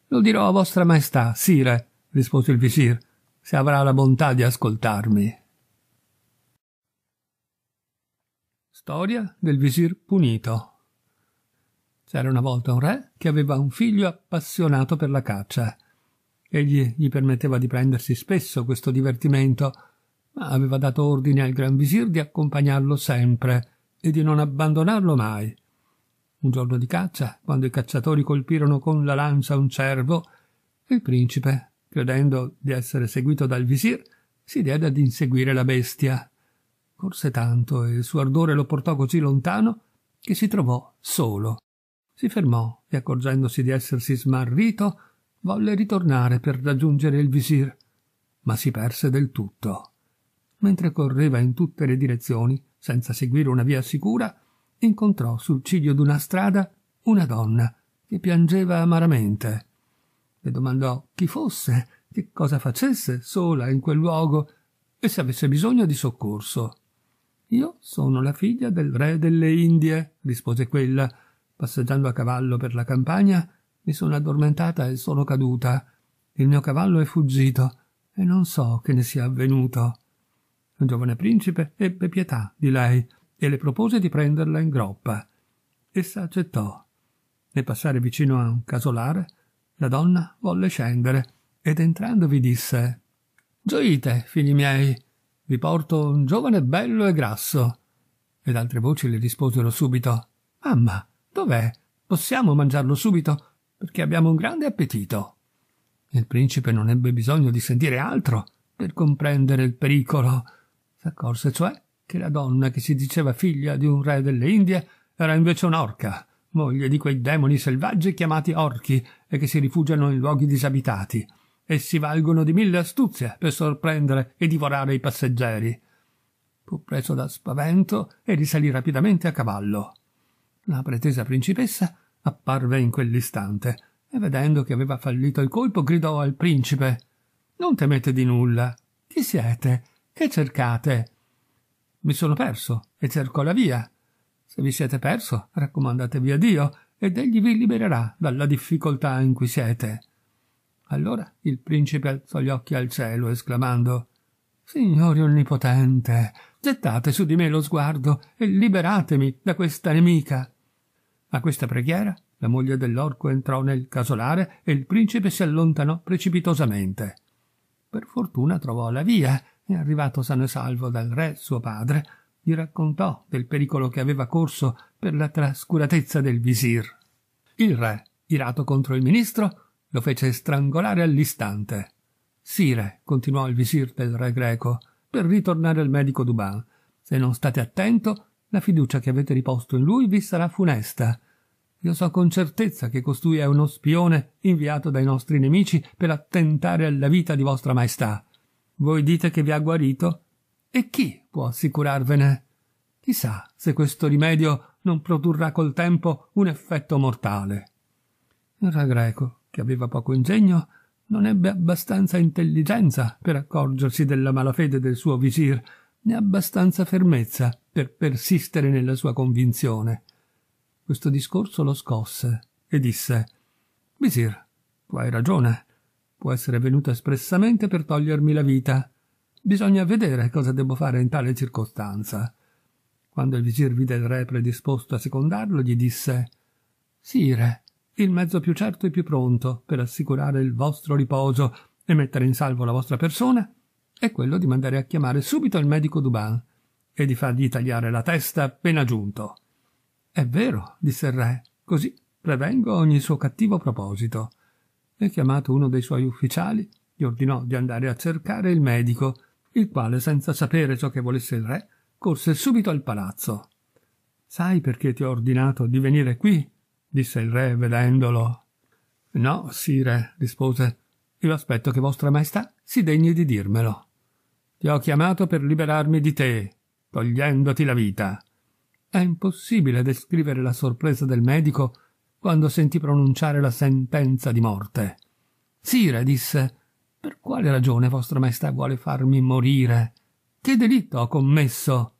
Speaker 1: Lo dirò a vostra maestà, sire, rispose il visir, se avrà la bontà di ascoltarmi. Storia del visir punito. C'era una volta un re che aveva un figlio appassionato per la caccia. Egli gli permetteva di prendersi spesso questo divertimento, ma aveva dato ordine al gran visir di accompagnarlo sempre e di non abbandonarlo mai. Un giorno di caccia, quando i cacciatori colpirono con la lancia un cervo, il principe, credendo di essere seguito dal visir, si diede ad inseguire la bestia. Corse tanto e il suo ardore lo portò così lontano che si trovò solo. Si fermò e accorgendosi di essersi smarrito, volle ritornare per raggiungere il visir, ma si perse del tutto. Mentre correva in tutte le direzioni, senza seguire una via sicura, incontrò sul ciglio d'una strada una donna che piangeva amaramente. Le domandò chi fosse, che cosa facesse sola in quel luogo e se avesse bisogno di soccorso. Io sono la figlia del re delle Indie, rispose quella. Passeggiando a cavallo per la campagna, mi sono addormentata e sono caduta. Il mio cavallo è fuggito e non so che ne sia avvenuto. Il giovane principe ebbe pietà di lei e le propose di prenderla in groppa. Essa accettò. Nel passare vicino a un casolare, la donna volle scendere ed entrando vi disse Gioite, figli miei, vi porto un giovane bello e grasso. Ed altre voci le risposero subito Mamma, dov'è? Possiamo mangiarlo subito? Perché abbiamo un grande appetito. Il principe non ebbe bisogno di sentire altro per comprendere il pericolo. S'accorse, cioè, che la donna che si diceva figlia di un re delle Indie era invece un'orca, moglie di quei demoni selvaggi chiamati orchi e che si rifugiano in luoghi disabitati Essi valgono di mille astuzie per sorprendere e divorare i passeggeri. Fu preso da spavento e risalì rapidamente a cavallo. La pretesa principessa apparve in quell'istante e vedendo che aveva fallito il colpo gridò al principe Non temete di nulla. Chi siete? Che cercate? Mi sono perso e cerco la via. Se vi siete perso, raccomandatevi a Dio ed egli vi libererà dalla difficoltà in cui siete. Allora il principe alzò gli occhi al cielo, esclamando Signore onnipotente, gettate su di me lo sguardo e liberatemi da questa nemica. A questa preghiera la moglie dell'orco entrò nel casolare e il principe si allontanò precipitosamente. Per fortuna trovò la via e, arrivato sano e salvo dal re suo padre, gli raccontò del pericolo che aveva corso per la trascuratezza del visir. Il re, irato contro il ministro, lo fece strangolare all'istante. Sire, continuò il visir del re greco, per ritornare al medico Duban, se non state attento, la fiducia che avete riposto in lui vi sarà funesta. Io so con certezza che costui è uno spione inviato dai nostri nemici per attentare alla vita di vostra maestà. Voi dite che vi ha guarito? E chi può assicurarvene? Chissà se questo rimedio non produrrà col tempo un effetto mortale. Il re greco che aveva poco ingegno, non ebbe abbastanza intelligenza per accorgersi della malafede del suo visir, né abbastanza fermezza per persistere nella sua convinzione. Questo discorso lo scosse e disse Visir, tu hai ragione. Può essere venuto espressamente per togliermi la vita. Bisogna vedere cosa devo fare in tale circostanza. Quando il visir vide il re predisposto a secondarlo, gli disse Sire, il mezzo più certo e più pronto per assicurare il vostro riposo e mettere in salvo la vostra persona è quello di mandare a chiamare subito il medico Dubin e di fargli tagliare la testa appena giunto. È vero, disse il re, così prevengo ogni suo cattivo proposito. E chiamato uno dei suoi ufficiali, gli ordinò di andare a cercare il medico, il quale, senza sapere ciò che volesse il re, corse subito al palazzo. Sai perché ti ho ordinato di venire qui? disse il re vedendolo. No, sire, rispose. Io aspetto che vostra maestà si degni di dirmelo. Ti ho chiamato per liberarmi di te, togliendoti la vita. È impossibile descrivere la sorpresa del medico quando sentì pronunciare la sentenza di morte. Sire, disse, per quale ragione vostra maestà vuole farmi morire? Che delitto ho commesso?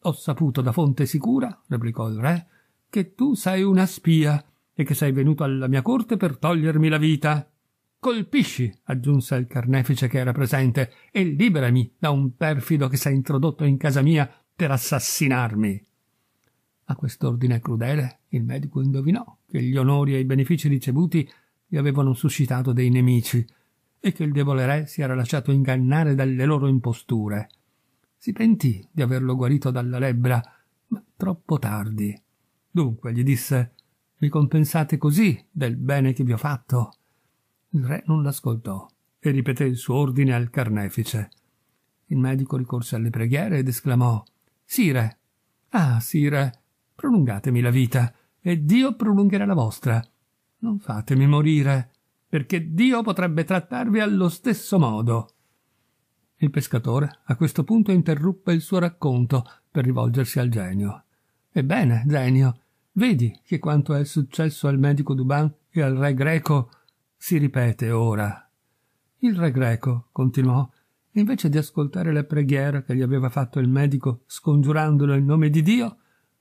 Speaker 1: Ho saputo da fonte sicura, replicò il re, che tu sei una spia e che sei venuto alla mia corte per togliermi la vita. Colpisci, aggiunse il carnefice che era presente, e liberami da un perfido che si è introdotto in casa mia per assassinarmi. A quest'ordine crudele il medico indovinò che gli onori e i benefici ricevuti gli avevano suscitato dei nemici e che il debole re si era lasciato ingannare dalle loro imposture. Si pentì di averlo guarito dalla lebbra, ma troppo tardi. Dunque gli disse Mi compensate così del bene che vi ho fatto? Il re non l'ascoltò e ripeté il suo ordine al carnefice. Il medico ricorse alle preghiere ed esclamò Sire. Ah, sire, prolungatemi la vita, e Dio prolungherà la vostra. Non fatemi morire, perché Dio potrebbe trattarvi allo stesso modo. Il pescatore a questo punto interruppe il suo racconto per rivolgersi al genio. Ebbene, genio, Vedi che quanto è successo al medico Duban e al re greco si ripete ora. Il re greco, continuò, invece di ascoltare la preghiera che gli aveva fatto il medico scongiurandolo in nome di Dio,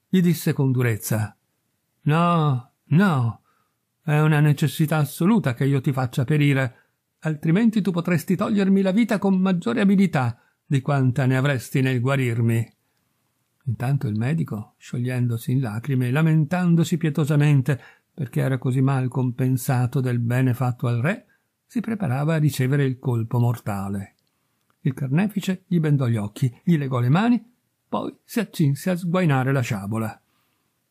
Speaker 1: gli disse con durezza No, no, è una necessità assoluta che io ti faccia perire, altrimenti tu potresti togliermi la vita con maggiore abilità di quanta ne avresti nel guarirmi. Intanto il medico, sciogliendosi in lacrime e lamentandosi pietosamente perché era così mal compensato del bene fatto al re, si preparava a ricevere il colpo mortale. Il carnefice gli bendò gli occhi, gli legò le mani, poi si accinse a sguainare la sciabola.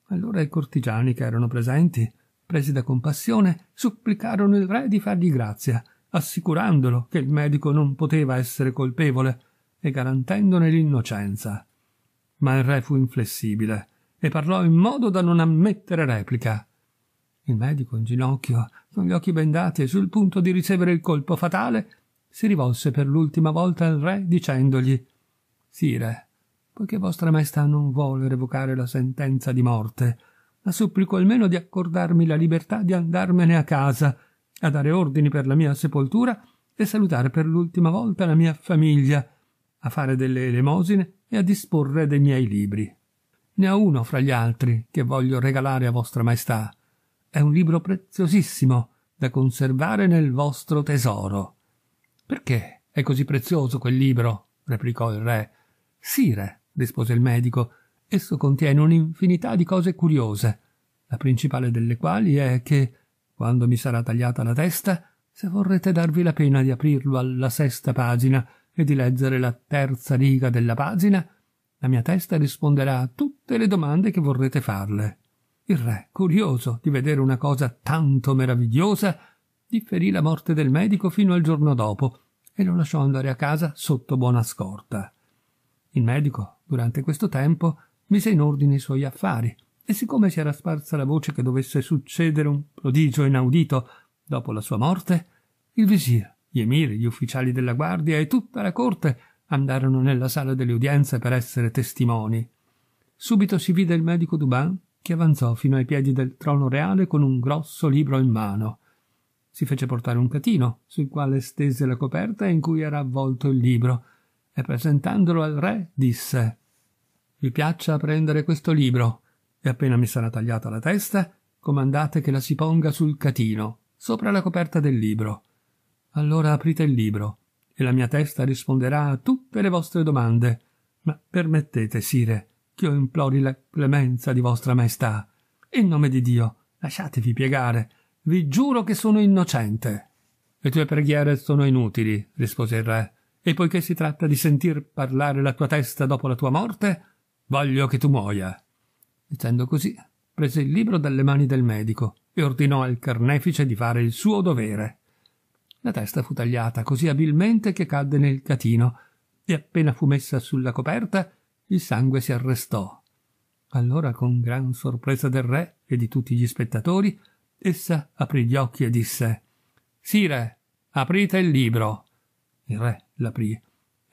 Speaker 1: Allora i cortigiani che erano presenti, presi da compassione, supplicarono il re di fargli grazia, assicurandolo che il medico non poteva essere colpevole e garantendone l'innocenza ma il re fu inflessibile e parlò in modo da non ammettere replica. Il medico, in ginocchio, con gli occhi bendati e sul punto di ricevere il colpo fatale, si rivolse per l'ultima volta al re dicendogli Sire, poiché vostra maestà non vuole revocare la sentenza di morte, la supplico almeno di accordarmi la libertà di andarmene a casa, a dare ordini per la mia sepoltura e salutare per l'ultima volta la mia famiglia, a fare delle elemosine e a disporre dei miei libri. Ne ho uno fra gli altri che voglio regalare a vostra maestà. È un libro preziosissimo da conservare nel vostro tesoro. Perché è così prezioso quel libro? replicò il re. Sire, rispose il medico, esso contiene un'infinità di cose curiose, la principale delle quali è che, quando mi sarà tagliata la testa, se vorrete darvi la pena di aprirlo alla sesta pagina, e di leggere la terza riga della pagina, la mia testa risponderà a tutte le domande che vorrete farle. Il re, curioso di vedere una cosa tanto meravigliosa, differì la morte del medico fino al giorno dopo e lo lasciò andare a casa sotto buona scorta. Il medico, durante questo tempo, mise in ordine i suoi affari e siccome si era sparsa la voce che dovesse succedere un prodigio inaudito dopo la sua morte, il visir gli emiri, gli ufficiali della guardia e tutta la corte andarono nella sala delle udienze per essere testimoni. Subito si vide il medico Dubin che avanzò fino ai piedi del trono reale con un grosso libro in mano. Si fece portare un catino, sul quale stese la coperta in cui era avvolto il libro, e presentandolo al re disse Vi piaccia prendere questo libro, e appena mi sarà tagliata la testa, comandate che la si ponga sul catino, sopra la coperta del libro allora aprite il libro e la mia testa risponderà a tutte le vostre domande. Ma permettete, sire, che io implori la clemenza di vostra maestà. In nome di Dio, lasciatevi piegare. Vi giuro che sono innocente. Le tue preghiere sono inutili, rispose il re. E poiché si tratta di sentir parlare la tua testa dopo la tua morte, voglio che tu muoia. Dicendo così, prese il libro dalle mani del medico e ordinò al carnefice di fare il suo dovere. La testa fu tagliata così abilmente che cadde nel catino e appena fu messa sulla coperta il sangue si arrestò. Allora, con gran sorpresa del re e di tutti gli spettatori, essa aprì gli occhi e disse Sire, aprite il libro. Il re l'aprì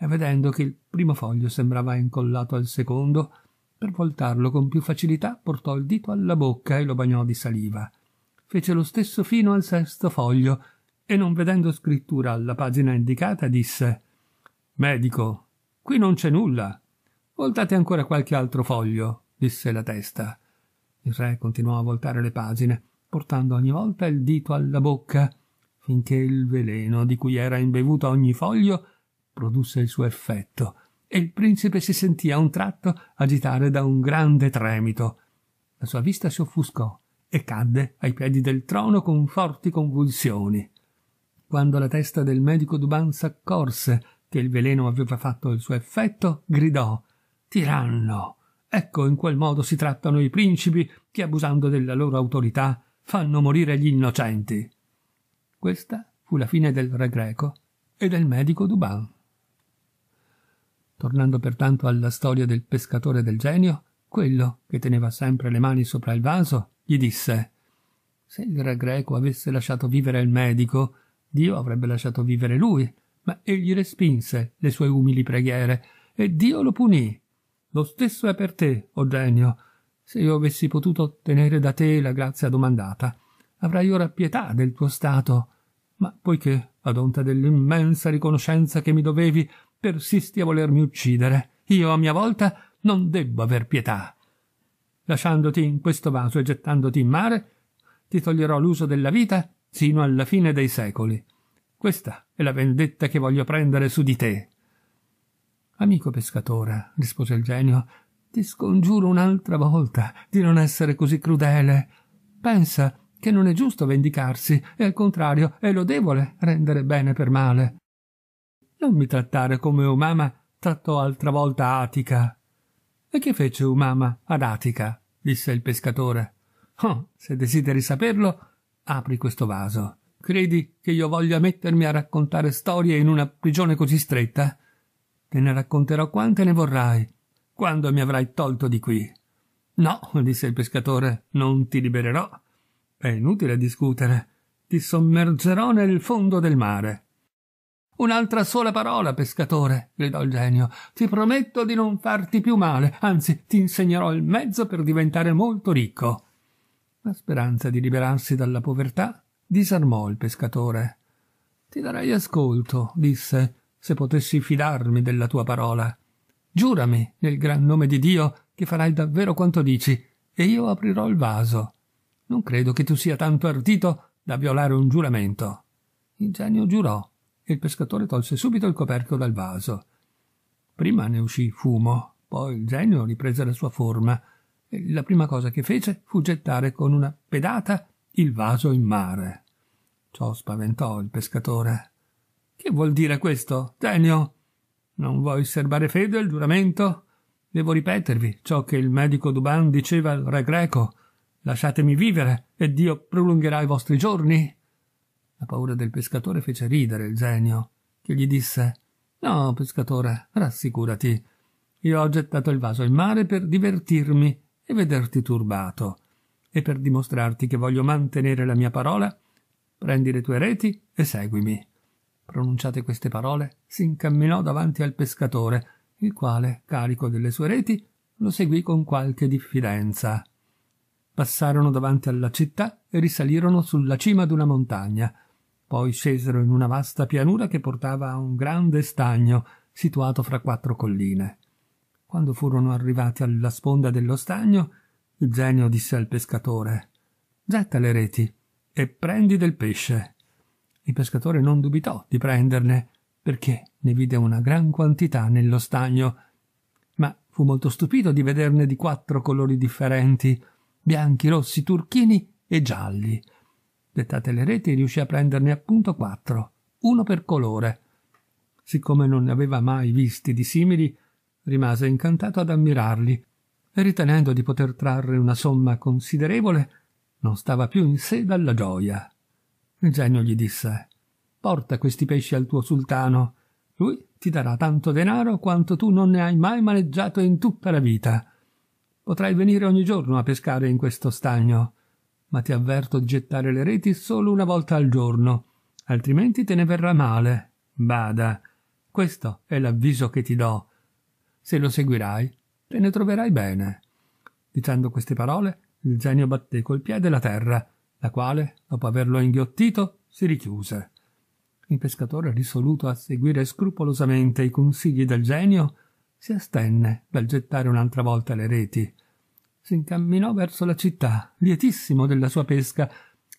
Speaker 1: e vedendo che il primo foglio sembrava incollato al secondo, per voltarlo con più facilità portò il dito alla bocca e lo bagnò di saliva. Fece lo stesso fino al sesto foglio e non vedendo scrittura alla pagina indicata disse Medico, qui non c'è nulla. Voltate ancora qualche altro foglio, disse la testa. Il re continuò a voltare le pagine, portando ogni volta il dito alla bocca, finché il veleno di cui era imbevuto ogni foglio produsse il suo effetto, e il principe si sentì a un tratto agitare da un grande tremito. La sua vista si offuscò e cadde ai piedi del trono con forti convulsioni. Quando la testa del medico Duban s'accorse che il veleno aveva fatto il suo effetto, gridò Tiranno! Ecco in quel modo si trattano i principi che, abusando della loro autorità, fanno morire gli innocenti. Questa fu la fine del re greco e del medico Duban. Tornando pertanto alla storia del pescatore del genio, quello, che teneva sempre le mani sopra il vaso, gli disse Se il re greco avesse lasciato vivere il medico, Dio avrebbe lasciato vivere lui, ma egli respinse le sue umili preghiere e Dio lo punì. Lo stesso è per te, o genio. Se io avessi potuto ottenere da te la grazia domandata, avrai ora pietà del tuo stato. Ma poiché, ad onta dell'immensa riconoscenza che mi dovevi, persisti a volermi uccidere, io a mia volta non debbo aver pietà. Lasciandoti in questo vaso e gettandoti in mare, ti toglierò l'uso della vita sino alla fine dei secoli. Questa è la vendetta che voglio prendere su di te. Amico pescatore, rispose il genio, ti scongiuro un'altra volta di non essere così crudele. Pensa che non è giusto vendicarsi, e al contrario è lodevole rendere bene per male. Non mi trattare come Umama trattò altra volta Atica. E che fece Umama ad Atica? disse il pescatore. Oh, se desideri saperlo, apri questo vaso. Credi che io voglia mettermi a raccontare storie in una prigione così stretta? Te ne racconterò quante ne vorrai, quando mi avrai tolto di qui. No, disse il pescatore, non ti libererò. È inutile discutere. Ti sommergerò nel fondo del mare. Un'altra sola parola, pescatore, gridò il genio. Ti prometto di non farti più male, anzi ti insegnerò il mezzo per diventare molto ricco. La speranza di liberarsi dalla povertà disarmò il pescatore. Ti darei ascolto, disse, se potessi fidarmi della tua parola. Giurami, nel gran nome di Dio, che farai davvero quanto dici, e io aprirò il vaso. Non credo che tu sia tanto ardito da violare un giuramento. Il genio giurò, e il pescatore tolse subito il coperchio dal vaso. Prima ne uscì fumo, poi il genio riprese la sua forma, la prima cosa che fece fu gettare con una pedata il vaso in mare. Ciò spaventò il pescatore. Che vuol dire questo, genio? Non vuoi serbare fede al giuramento? Devo ripetervi ciò che il medico Duban diceva al re greco. Lasciatemi vivere e Dio prolungherà i vostri giorni. La paura del pescatore fece ridere il genio, che gli disse No, pescatore, rassicurati. Io ho gettato il vaso in mare per divertirmi e vederti turbato. E per dimostrarti che voglio mantenere la mia parola, prendi le tue reti e seguimi. Pronunciate queste parole, si incamminò davanti al pescatore, il quale, carico delle sue reti, lo seguì con qualche diffidenza. Passarono davanti alla città e risalirono sulla cima di una montagna. Poi scesero in una vasta pianura che portava a un grande stagno situato fra quattro colline. Quando furono arrivati alla sponda dello stagno, il genio disse al pescatore Getta le reti e prendi del pesce. Il pescatore non dubitò di prenderne, perché ne vide una gran quantità nello stagno, ma fu molto stupito di vederne di quattro colori differenti, bianchi, rossi, turchini e gialli. Dettate le reti riuscì a prenderne appunto quattro, uno per colore. Siccome non ne aveva mai visti di simili, rimase incantato ad ammirarli e ritenendo di poter trarre una somma considerevole, non stava più in sé dalla gioia. Il genio gli disse Porta questi pesci al tuo sultano, lui ti darà tanto denaro quanto tu non ne hai mai maneggiato in tutta la vita. Potrai venire ogni giorno a pescare in questo stagno, ma ti avverto di gettare le reti solo una volta al giorno, altrimenti te ne verrà male. Bada, questo è l'avviso che ti do se lo seguirai, te ne troverai bene. Dicendo queste parole, il genio batté col piede la terra, la quale, dopo averlo inghiottito, si richiuse. Il pescatore, risoluto a seguire scrupolosamente i consigli del genio, si astenne dal gettare un'altra volta le reti. Si incamminò verso la città, lietissimo della sua pesca,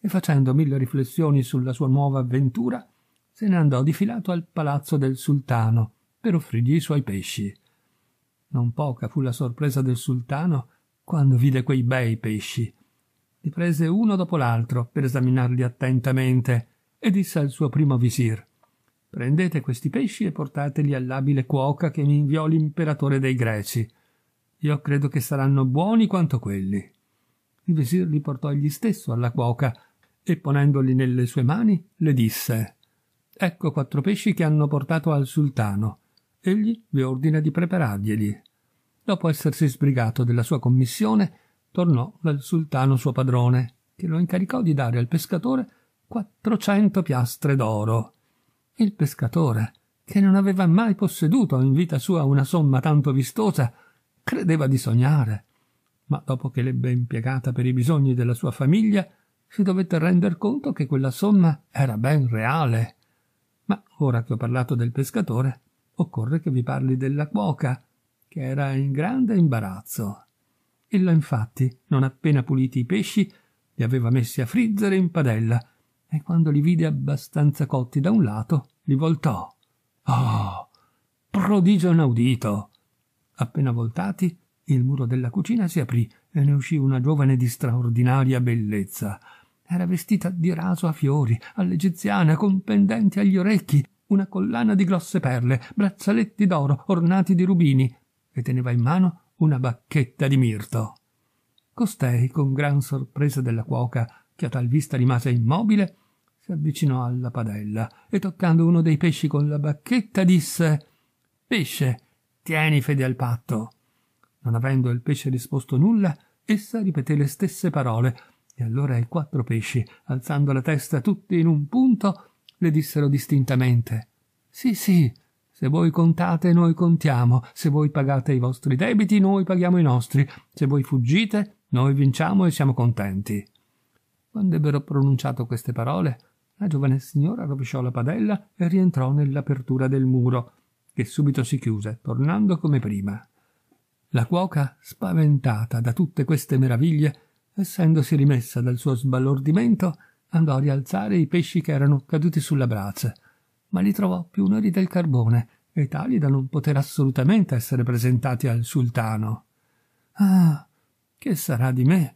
Speaker 1: e facendo mille riflessioni sulla sua nuova avventura, se ne andò difilato al palazzo del sultano per offrirgli i suoi pesci. Non poca fu la sorpresa del sultano quando vide quei bei pesci. Li prese uno dopo l'altro per esaminarli attentamente e disse al suo primo visir Prendete questi pesci e portateli all'abile cuoca che mi inviò l'imperatore dei Greci. Io credo che saranno buoni quanto quelli. Il visir li portò egli stesso alla cuoca e ponendoli nelle sue mani le disse Ecco quattro pesci che hanno portato al sultano Egli vi ordina di prepararglieli. Dopo essersi sbrigato della sua commissione, tornò dal sultano suo padrone, che lo incaricò di dare al pescatore quattrocento piastre d'oro. Il pescatore, che non aveva mai posseduto in vita sua una somma tanto vistosa, credeva di sognare, ma dopo che l'ebbe impiegata per i bisogni della sua famiglia, si dovette render conto che quella somma era ben reale. Ma ora che ho parlato del pescatore, occorre che vi parli della cuoca, che era in grande imbarazzo. Ella infatti, non appena puliti i pesci, li aveva messi a frizzere in padella, e quando li vide abbastanza cotti da un lato, li voltò. Oh, prodigio inaudito! Appena voltati, il muro della cucina si aprì e ne uscì una giovane di straordinaria bellezza. Era vestita di raso a fiori, all'egiziana, con pendenti agli orecchi, una collana di grosse perle, braccialetti d'oro ornati di rubini, e teneva in mano una bacchetta di mirto. Costei, con gran sorpresa della cuoca, che a tal vista rimase immobile, si avvicinò alla padella e toccando uno dei pesci con la bacchetta disse Pesce, tieni fede al patto. Non avendo il pesce risposto nulla, essa ripeté le stesse parole, e allora i quattro pesci, alzando la testa tutti in un punto, le dissero distintamente. Sì, sì, se voi contate noi contiamo, se voi pagate i vostri debiti noi paghiamo i nostri, se voi fuggite noi vinciamo e siamo contenti. Quando ebbero pronunciato queste parole, la giovane signora rovesciò la padella e rientrò nell'apertura del muro, che subito si chiuse, tornando come prima. La cuoca, spaventata da tutte queste meraviglie, essendosi rimessa dal suo sbalordimento, andò a rialzare i pesci che erano caduti sulla brace, ma li trovò più neri del carbone e tali da non poter assolutamente essere presentati al sultano. Ah, che sarà di me?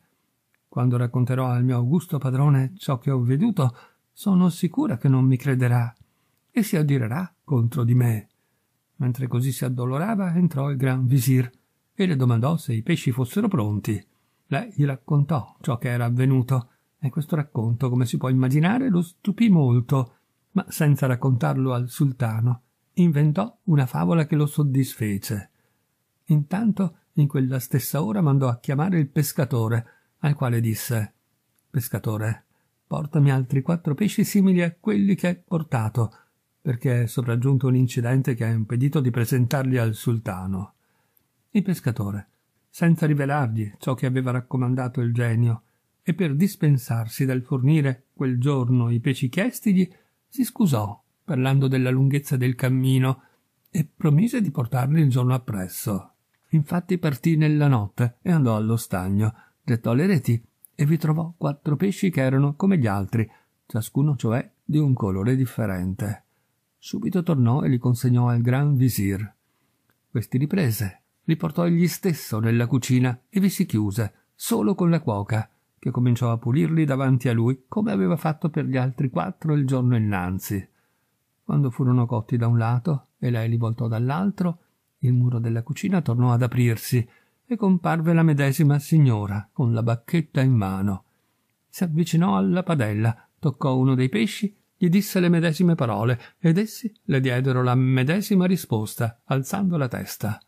Speaker 1: Quando racconterò al mio augusto padrone ciò che ho veduto, sono sicura che non mi crederà e si adirerà contro di me. Mentre così si addolorava, entrò il gran visir e le domandò se i pesci fossero pronti. Lei gli raccontò ciò che era avvenuto e questo racconto, come si può immaginare, lo stupì molto, ma senza raccontarlo al sultano, inventò una favola che lo soddisfece. Intanto, in quella stessa ora mandò a chiamare il pescatore, al quale disse Pescatore, portami altri quattro pesci simili a quelli che hai portato, perché è sopraggiunto un incidente che ha impedito di presentarli al sultano. Il pescatore, senza rivelargli ciò che aveva raccomandato il genio, e per dispensarsi dal fornire quel giorno i pesci chiestigli, si scusò, parlando della lunghezza del cammino, e promise di portarli il giorno appresso. Infatti partì nella notte e andò allo stagno, gettò le reti e vi trovò quattro pesci che erano come gli altri, ciascuno cioè di un colore differente. Subito tornò e li consegnò al gran visir. Questi li prese, li portò egli stesso nella cucina e vi si chiuse, solo con la cuoca, che cominciò a pulirli davanti a lui, come aveva fatto per gli altri quattro il giorno innanzi. Quando furono cotti da un lato e lei li voltò dall'altro, il muro della cucina tornò ad aprirsi e comparve la medesima signora con la bacchetta in mano. Si avvicinò alla padella, toccò uno dei pesci, gli disse le medesime parole ed essi le diedero la medesima risposta, alzando la testa.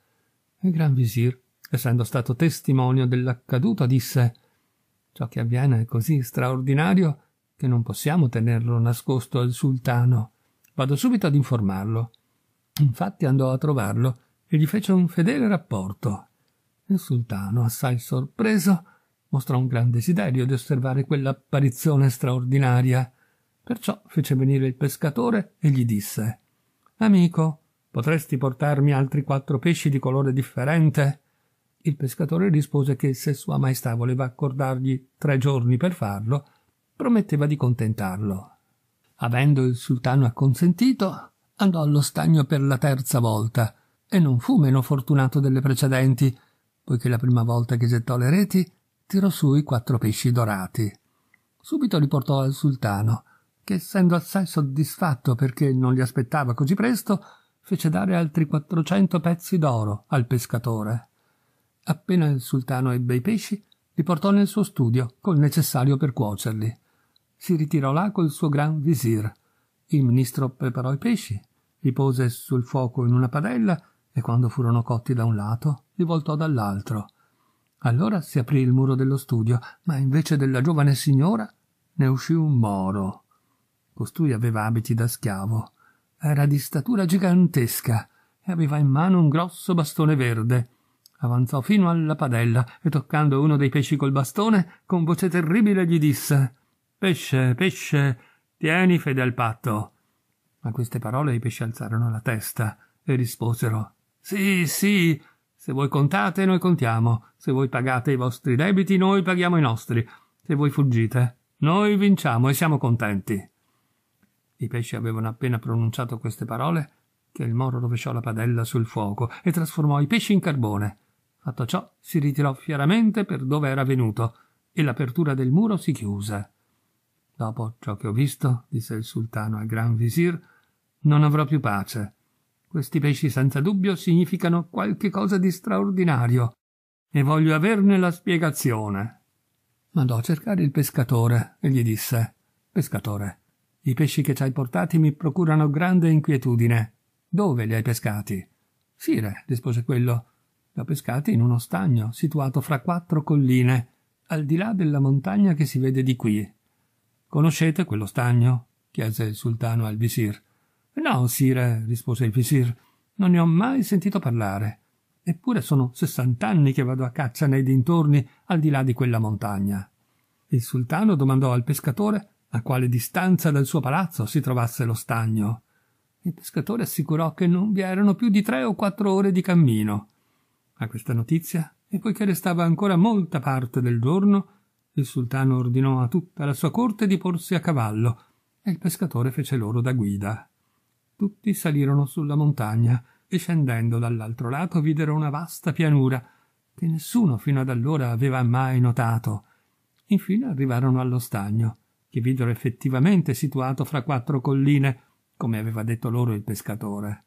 Speaker 1: Il gran visir, essendo stato testimonio dell'accaduto, disse Ciò che avviene è così straordinario che non possiamo tenerlo nascosto al sultano. Vado subito ad informarlo. Infatti andò a trovarlo e gli fece un fedele rapporto. Il sultano, assai sorpreso, mostrò un gran desiderio di osservare quell'apparizione straordinaria. Perciò fece venire il pescatore e gli disse Amico, potresti portarmi altri quattro pesci di colore differente? Il pescatore rispose che se Sua Maestà voleva accordargli tre giorni per farlo, prometteva di contentarlo. Avendo il sultano acconsentito, andò allo stagno per la terza volta e non fu meno fortunato delle precedenti, poiché la prima volta che gettò le reti tirò su i quattro pesci dorati. Subito li portò al sultano, che essendo assai soddisfatto perché non li aspettava così presto, fece dare altri quattrocento pezzi d'oro al pescatore. Appena il sultano ebbe i pesci, li portò nel suo studio col necessario per cuocerli. Si ritirò là col suo gran visir. Il ministro preparò i pesci, li pose sul fuoco in una padella e quando furono cotti da un lato, li voltò dall'altro. Allora si aprì il muro dello studio, ma invece della giovane signora ne uscì un moro. Costui aveva abiti da schiavo. Era di statura gigantesca e aveva in mano un grosso bastone verde avanzò fino alla padella e toccando uno dei pesci col bastone con voce terribile gli disse pesce pesce tieni fede al patto a queste parole i pesci alzarono la testa e risposero sì sì se voi contate noi contiamo se voi pagate i vostri debiti noi paghiamo i nostri se voi fuggite noi vinciamo e siamo contenti i pesci avevano appena pronunciato queste parole che il moro rovesciò la padella sul fuoco e trasformò i pesci in carbone Fatto ciò, si ritirò fieramente per dove era venuto e l'apertura del muro si chiuse. Dopo ciò che ho visto, disse il sultano al gran visir, non avrò più pace. Questi pesci senza dubbio significano qualche cosa di straordinario e voglio averne la spiegazione. Mandò a cercare il pescatore e gli disse Pescatore, i pesci che ci hai portati mi procurano grande inquietudine. Dove li hai pescati? Sire, rispose quello, L'ho pescata in uno stagno situato fra quattro colline, al di là della montagna che si vede di qui. Conoscete quello stagno? chiese il sultano al visir. No, sire, rispose il visir, non ne ho mai sentito parlare. Eppure sono sessant'anni che vado a caccia nei dintorni al di là di quella montagna. Il sultano domandò al pescatore a quale distanza dal suo palazzo si trovasse lo stagno. Il pescatore assicurò che non vi erano più di tre o quattro ore di cammino. A questa notizia, e poiché restava ancora molta parte del giorno, il sultano ordinò a tutta la sua corte di porsi a cavallo, e il pescatore fece loro da guida. Tutti salirono sulla montagna, e scendendo dall'altro lato videro una vasta pianura, che nessuno fino ad allora aveva mai notato. Infine arrivarono allo stagno, che videro effettivamente situato fra quattro colline, come aveva detto loro il pescatore.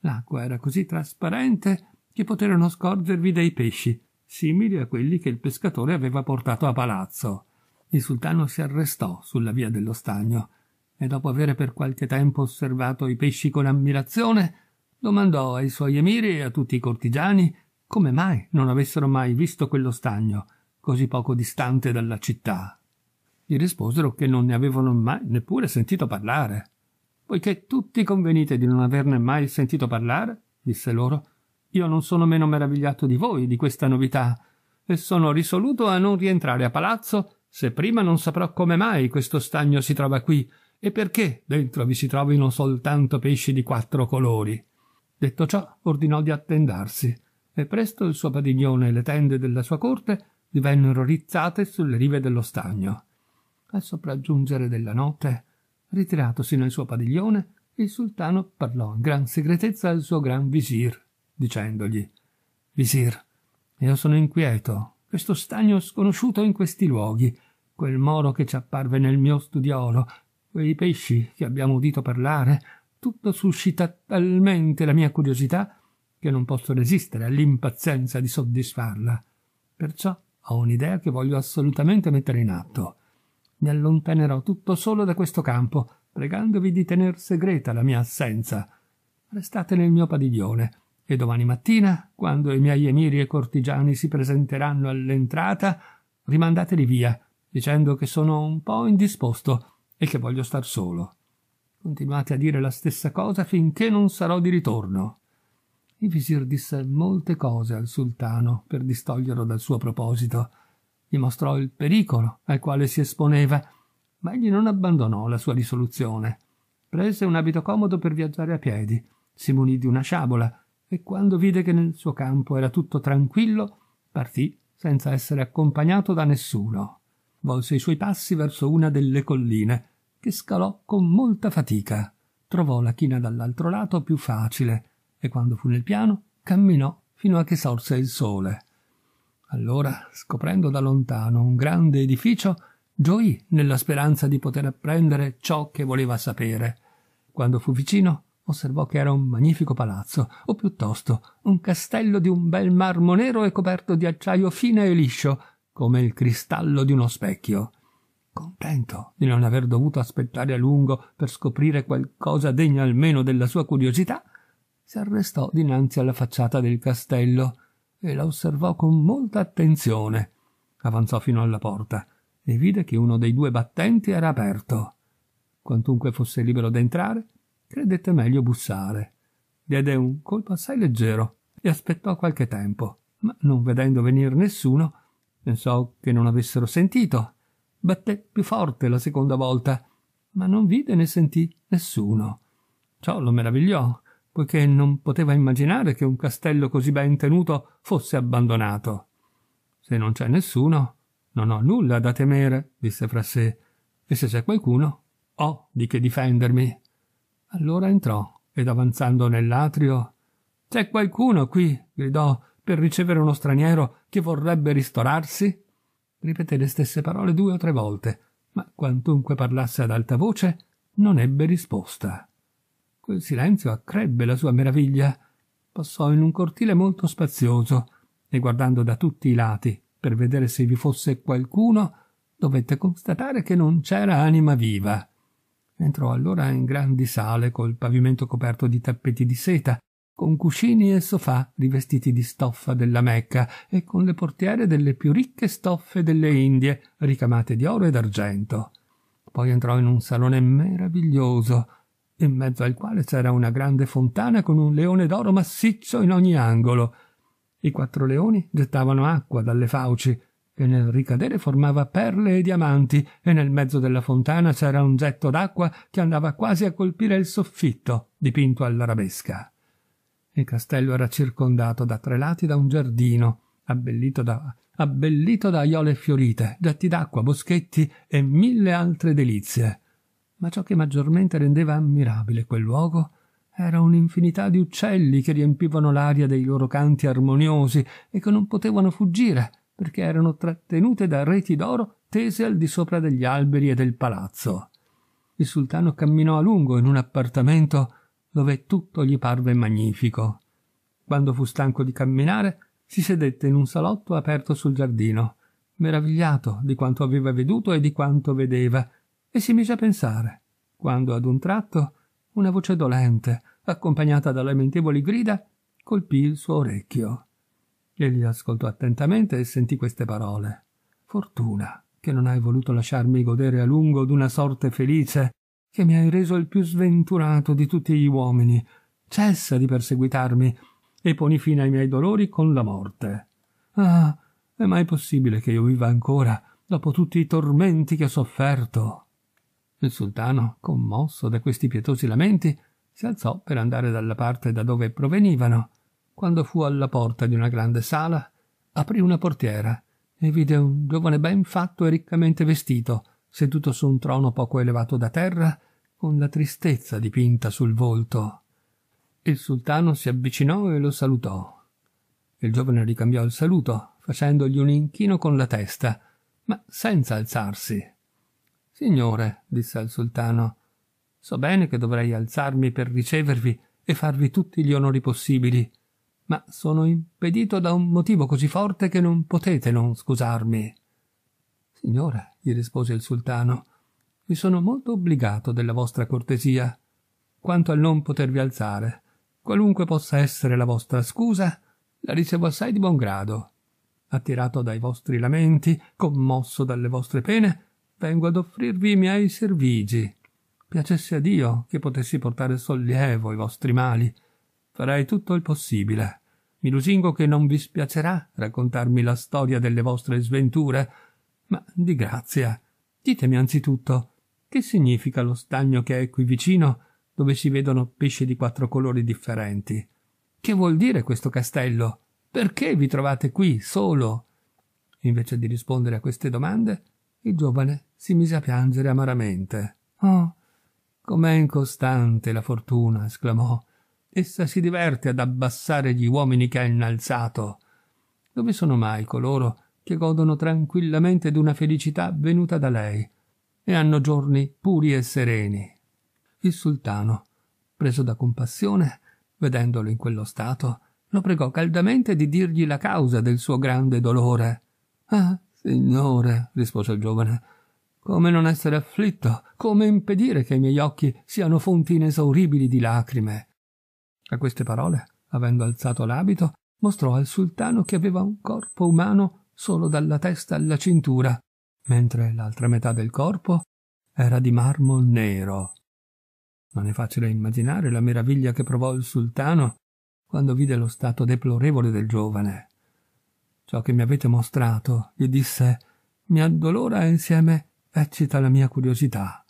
Speaker 1: L'acqua era così trasparente che poterono scorgervi dei pesci, simili a quelli che il pescatore aveva portato a palazzo. Il sultano si arrestò sulla via dello stagno e dopo avere per qualche tempo osservato i pesci con ammirazione, domandò ai suoi emiri e a tutti i cortigiani come mai non avessero mai visto quello stagno, così poco distante dalla città. Gli risposero che non ne avevano mai neppure sentito parlare. Poiché tutti convenite di non averne mai sentito parlare, disse loro, io non sono meno meravigliato di voi di questa novità e sono risoluto a non rientrare a palazzo se prima non saprò come mai questo stagno si trova qui e perché dentro vi si trovino soltanto pesci di quattro colori detto ciò ordinò di attendarsi e presto il suo padiglione e le tende della sua corte divennero rizzate sulle rive dello stagno al sopraggiungere della notte ritiratosi nel suo padiglione il sultano parlò in gran segretezza al suo gran visir dicendogli Visir, io sono inquieto. Questo stagno sconosciuto in questi luoghi, quel moro che ci apparve nel mio studiolo, quei pesci che abbiamo udito parlare, tutto suscita talmente la mia curiosità che non posso resistere all'impazienza di soddisfarla. Perciò ho un'idea che voglio assolutamente mettere in atto. Mi allontanerò tutto solo da questo campo, pregandovi di tener segreta la mia assenza. Restate nel mio padiglione, e domani mattina, quando i miei emiri e cortigiani si presenteranno all'entrata, rimandateli via, dicendo che sono un po' indisposto e che voglio star solo. Continuate a dire la stessa cosa finché non sarò di ritorno. Il visir disse molte cose al sultano per distoglierlo dal suo proposito. Gli mostrò il pericolo al quale si esponeva, ma egli non abbandonò la sua risoluzione. Prese un abito comodo per viaggiare a piedi, si munì di una sciabola e quando vide che nel suo campo era tutto tranquillo, partì senza essere accompagnato da nessuno. Volse i suoi passi verso una delle colline, che scalò con molta fatica. Trovò la china dall'altro lato più facile e quando fu nel piano camminò fino a che sorse il sole. Allora, scoprendo da lontano un grande edificio, gioì nella speranza di poter apprendere ciò che voleva sapere. Quando fu vicino, osservò che era un magnifico palazzo, o piuttosto un castello di un bel marmo nero e coperto di acciaio fine e liscio, come il cristallo di uno specchio. Contento di non aver dovuto aspettare a lungo per scoprire qualcosa degna almeno della sua curiosità, si arrestò dinanzi alla facciata del castello e la osservò con molta attenzione. Avanzò fino alla porta e vide che uno dei due battenti era aperto. Quantunque fosse libero d'entrare, credette meglio bussare. Diede un colpo assai leggero e aspettò qualche tempo, ma non vedendo venir nessuno, pensò che non avessero sentito. Batté più forte la seconda volta, ma non vide né sentì nessuno. Ciò lo meravigliò, poiché non poteva immaginare che un castello così ben tenuto fosse abbandonato. Se non c'è nessuno, non ho nulla da temere, disse fra sé, e se c'è qualcuno, ho di che difendermi. Allora entrò ed avanzando nell'atrio C'è qualcuno qui? gridò per ricevere uno straniero che vorrebbe ristorarsi? Ripeté le stesse parole due o tre volte, ma quantunque parlasse ad alta voce non ebbe risposta. Quel silenzio accrebbe la sua meraviglia. Passò in un cortile molto spazioso e guardando da tutti i lati per vedere se vi fosse qualcuno, dovette constatare che non c'era anima viva. Entrò allora in grandi sale col pavimento coperto di tappeti di seta, con cuscini e sofà rivestiti di stoffa della Mecca e con le portiere delle più ricche stoffe delle Indie, ricamate di oro e d'argento. Poi entrò in un salone meraviglioso, in mezzo al quale c'era una grande fontana con un leone d'oro massiccio in ogni angolo. I quattro leoni gettavano acqua dalle fauci che nel ricadere formava perle e diamanti, e nel mezzo della fontana c'era un getto d'acqua che andava quasi a colpire il soffitto, dipinto all'arabesca. Il castello era circondato da tre lati da un giardino, abbellito da, abbellito da aiole fiorite, getti d'acqua, boschetti e mille altre delizie. Ma ciò che maggiormente rendeva ammirabile quel luogo era un'infinità di uccelli che riempivano l'aria dei loro canti armoniosi e che non potevano fuggire perché erano trattenute da reti d'oro tese al di sopra degli alberi e del palazzo. Il sultano camminò a lungo in un appartamento dove tutto gli parve magnifico. Quando fu stanco di camminare, si sedette in un salotto aperto sul giardino, meravigliato di quanto aveva veduto e di quanto vedeva, e si mise a pensare, quando ad un tratto una voce dolente, accompagnata da lamentevoli grida, colpì il suo orecchio. Egli ascoltò attentamente e sentì queste parole. Fortuna che non hai voluto lasciarmi godere a lungo d'una sorte felice, che mi hai reso il più sventurato di tutti gli uomini. Cessa di perseguitarmi e poni fine ai miei dolori con la morte. Ah, è mai possibile che io viva ancora dopo tutti i tormenti che ho sofferto? Il sultano, commosso da questi pietosi lamenti, si alzò per andare dalla parte da dove provenivano quando fu alla porta di una grande sala, aprì una portiera e vide un giovane ben fatto e riccamente vestito, seduto su un trono poco elevato da terra, con la tristezza dipinta sul volto. Il sultano si avvicinò e lo salutò. Il giovane ricambiò il saluto, facendogli un inchino con la testa, ma senza alzarsi. Signore, disse al sultano, so bene che dovrei alzarmi per ricevervi e farvi tutti gli onori possibili, ma sono impedito da un motivo così forte che non potete non scusarmi. Signora, gli rispose il sultano, vi sono molto obbligato della vostra cortesia. Quanto al non potervi alzare, qualunque possa essere la vostra scusa, la ricevo assai di buon grado. Attirato dai vostri lamenti, commosso dalle vostre pene, vengo ad offrirvi i miei servigi. Piacesse a Dio che potessi portare sollievo ai vostri mali, Farai tutto il possibile. Mi lusingo che non vi spiacerà raccontarmi la storia delle vostre sventure, ma di grazia. Ditemi anzitutto che significa lo stagno che è qui vicino, dove si vedono pesci di quattro colori differenti. Che vuol dire questo castello? Perché vi trovate qui solo? Invece di rispondere a queste domande, il giovane si mise a piangere amaramente. Oh, com'è incostante la fortuna! esclamò. Essa si diverte ad abbassare gli uomini che ha innalzato. Dove sono mai coloro che godono tranquillamente d'una felicità venuta da lei e hanno giorni puri e sereni? Il sultano, preso da compassione, vedendolo in quello stato, lo pregò caldamente di dirgli la causa del suo grande dolore. Ah, signore, rispose il giovane, come non essere afflitto, come impedire che i miei occhi siano fonti inesauribili di lacrime? A queste parole, avendo alzato l'abito, mostrò al sultano che aveva un corpo umano solo dalla testa alla cintura, mentre l'altra metà del corpo era di marmo nero. Non è facile immaginare la meraviglia che provò il sultano quando vide lo stato deplorevole del giovane. Ciò che mi avete mostrato, gli disse, mi addolora e insieme eccita la mia curiosità.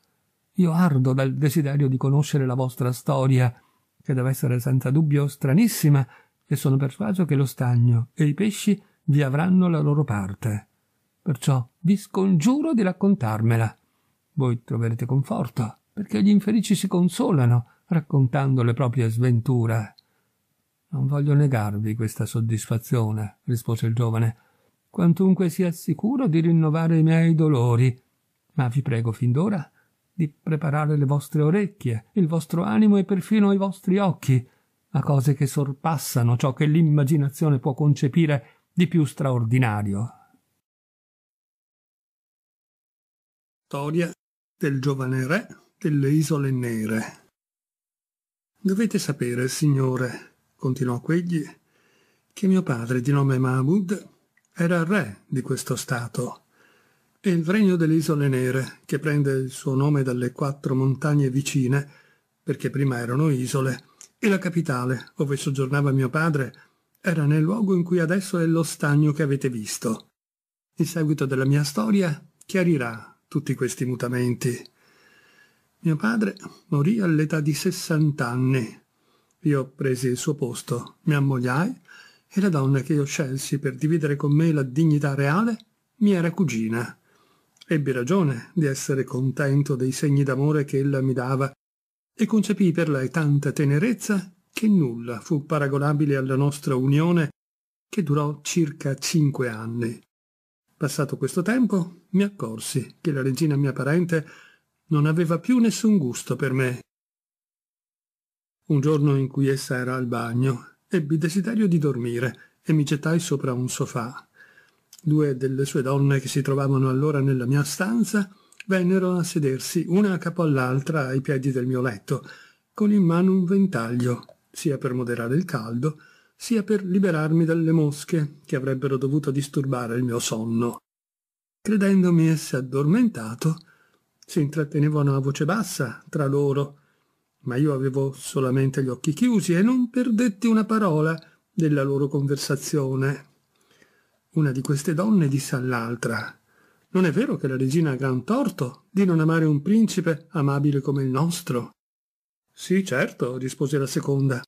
Speaker 1: Io ardo dal desiderio di conoscere la vostra storia che deve essere senza dubbio stranissima, e sono persuaso che lo stagno e i pesci vi avranno la loro parte. Perciò vi scongiuro di raccontarmela. Voi troverete conforto, perché gli infelici si consolano raccontando le proprie sventure. Non voglio negarvi questa soddisfazione, rispose il giovane, quantunque sia sicuro di rinnovare i miei dolori. Ma vi prego fin d'ora di preparare le vostre orecchie, il vostro animo e perfino i vostri occhi a cose che sorpassano ciò che l'immaginazione può concepire di più straordinario. Storia del giovane re delle isole nere. Dovete sapere, signore, continuò quegli, che mio padre di nome Mahmud era re di questo stato il regno delle Isole Nere, che prende il suo nome dalle quattro montagne vicine, perché prima erano isole, e la capitale, dove soggiornava mio padre, era nel luogo in cui adesso è lo stagno che avete visto. Il seguito della mia storia chiarirà tutti questi mutamenti. Mio padre morì all'età di 60 anni. Io presi il suo posto, mi ammogliai e la donna che io scelsi per dividere con me la dignità reale mi era cugina. Ebbi ragione di essere contento dei segni d'amore che ella mi dava e concepì per lei tanta tenerezza che nulla fu paragonabile alla nostra unione che durò circa cinque anni. Passato questo tempo mi accorsi che la regina mia parente non aveva più nessun gusto per me. Un giorno in cui essa era al bagno ebbi desiderio di dormire e mi gettai sopra un sofà. Due delle sue donne che si trovavano allora nella mia stanza vennero a sedersi una a capo all'altra ai piedi del mio letto, con in mano un ventaglio, sia per moderare il caldo, sia per liberarmi dalle mosche che avrebbero dovuto disturbare il mio sonno. Credendomi esse addormentato, si intrattenevano a voce bassa tra loro, ma io avevo solamente gli occhi chiusi e non perdetti una parola della loro conversazione una di queste donne disse all'altra non è vero che la regina ha gran torto di non amare un principe amabile come il nostro sì certo rispose la seconda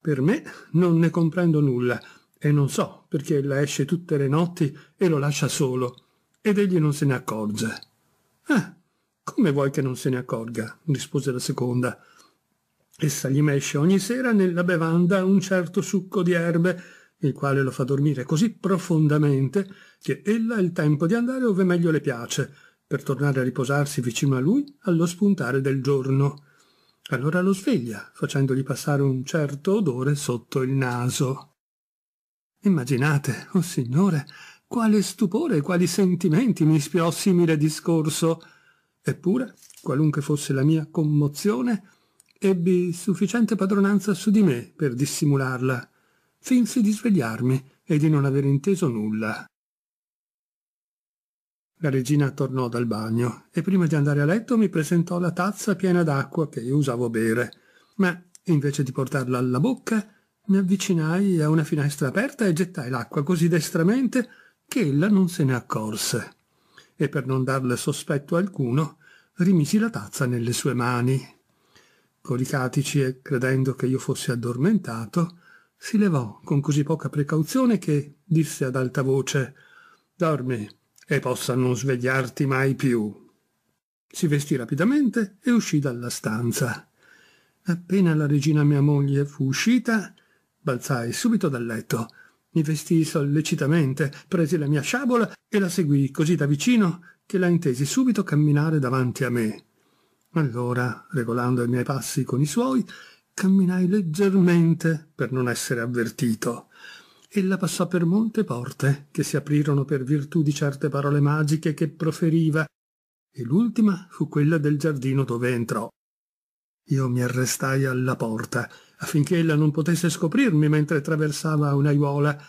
Speaker 1: per me non ne comprendo nulla e non so perché ella esce tutte le notti e lo lascia solo ed egli non se ne accorge ah come vuoi che non se ne accorga rispose la seconda essa gli mesce ogni sera nella bevanda un certo succo di erbe il quale lo fa dormire così profondamente che ella ha il tempo di andare ove meglio le piace, per tornare a riposarsi vicino a lui allo spuntare del giorno. Allora lo sveglia, facendogli passare un certo odore sotto il naso. Immaginate, oh signore, quale stupore e quali sentimenti mi ispirò simile discorso. Eppure, qualunque fosse la mia commozione, ebbi sufficiente padronanza su di me per dissimularla finsi di svegliarmi e di non aver inteso nulla. La regina tornò dal bagno e prima di andare a letto mi presentò la tazza piena d'acqua che io usavo bere, ma invece di portarla alla bocca mi avvicinai a una finestra aperta e gettai l'acqua così destramente che ella non se ne accorse e per non darle sospetto alcuno rimisi la tazza nelle sue mani. Colicatici e credendo che io fossi addormentato, si levò con così poca precauzione che disse ad alta voce Dormi e possa non svegliarti mai più. Si vestì rapidamente e uscì dalla stanza. Appena la regina mia moglie fu uscita, balzai subito dal letto. Mi vestii sollecitamente, presi la mia sciabola e la seguii così da vicino che la intesi subito camminare davanti a me. Allora, regolando i miei passi con i suoi, camminai leggermente per non essere avvertito. Ella passò per molte porte che si aprirono per virtù di certe parole magiche che proferiva, e l'ultima fu quella del giardino dove entrò. Io mi arrestai alla porta affinché ella non potesse scoprirmi mentre attraversava un'aiuola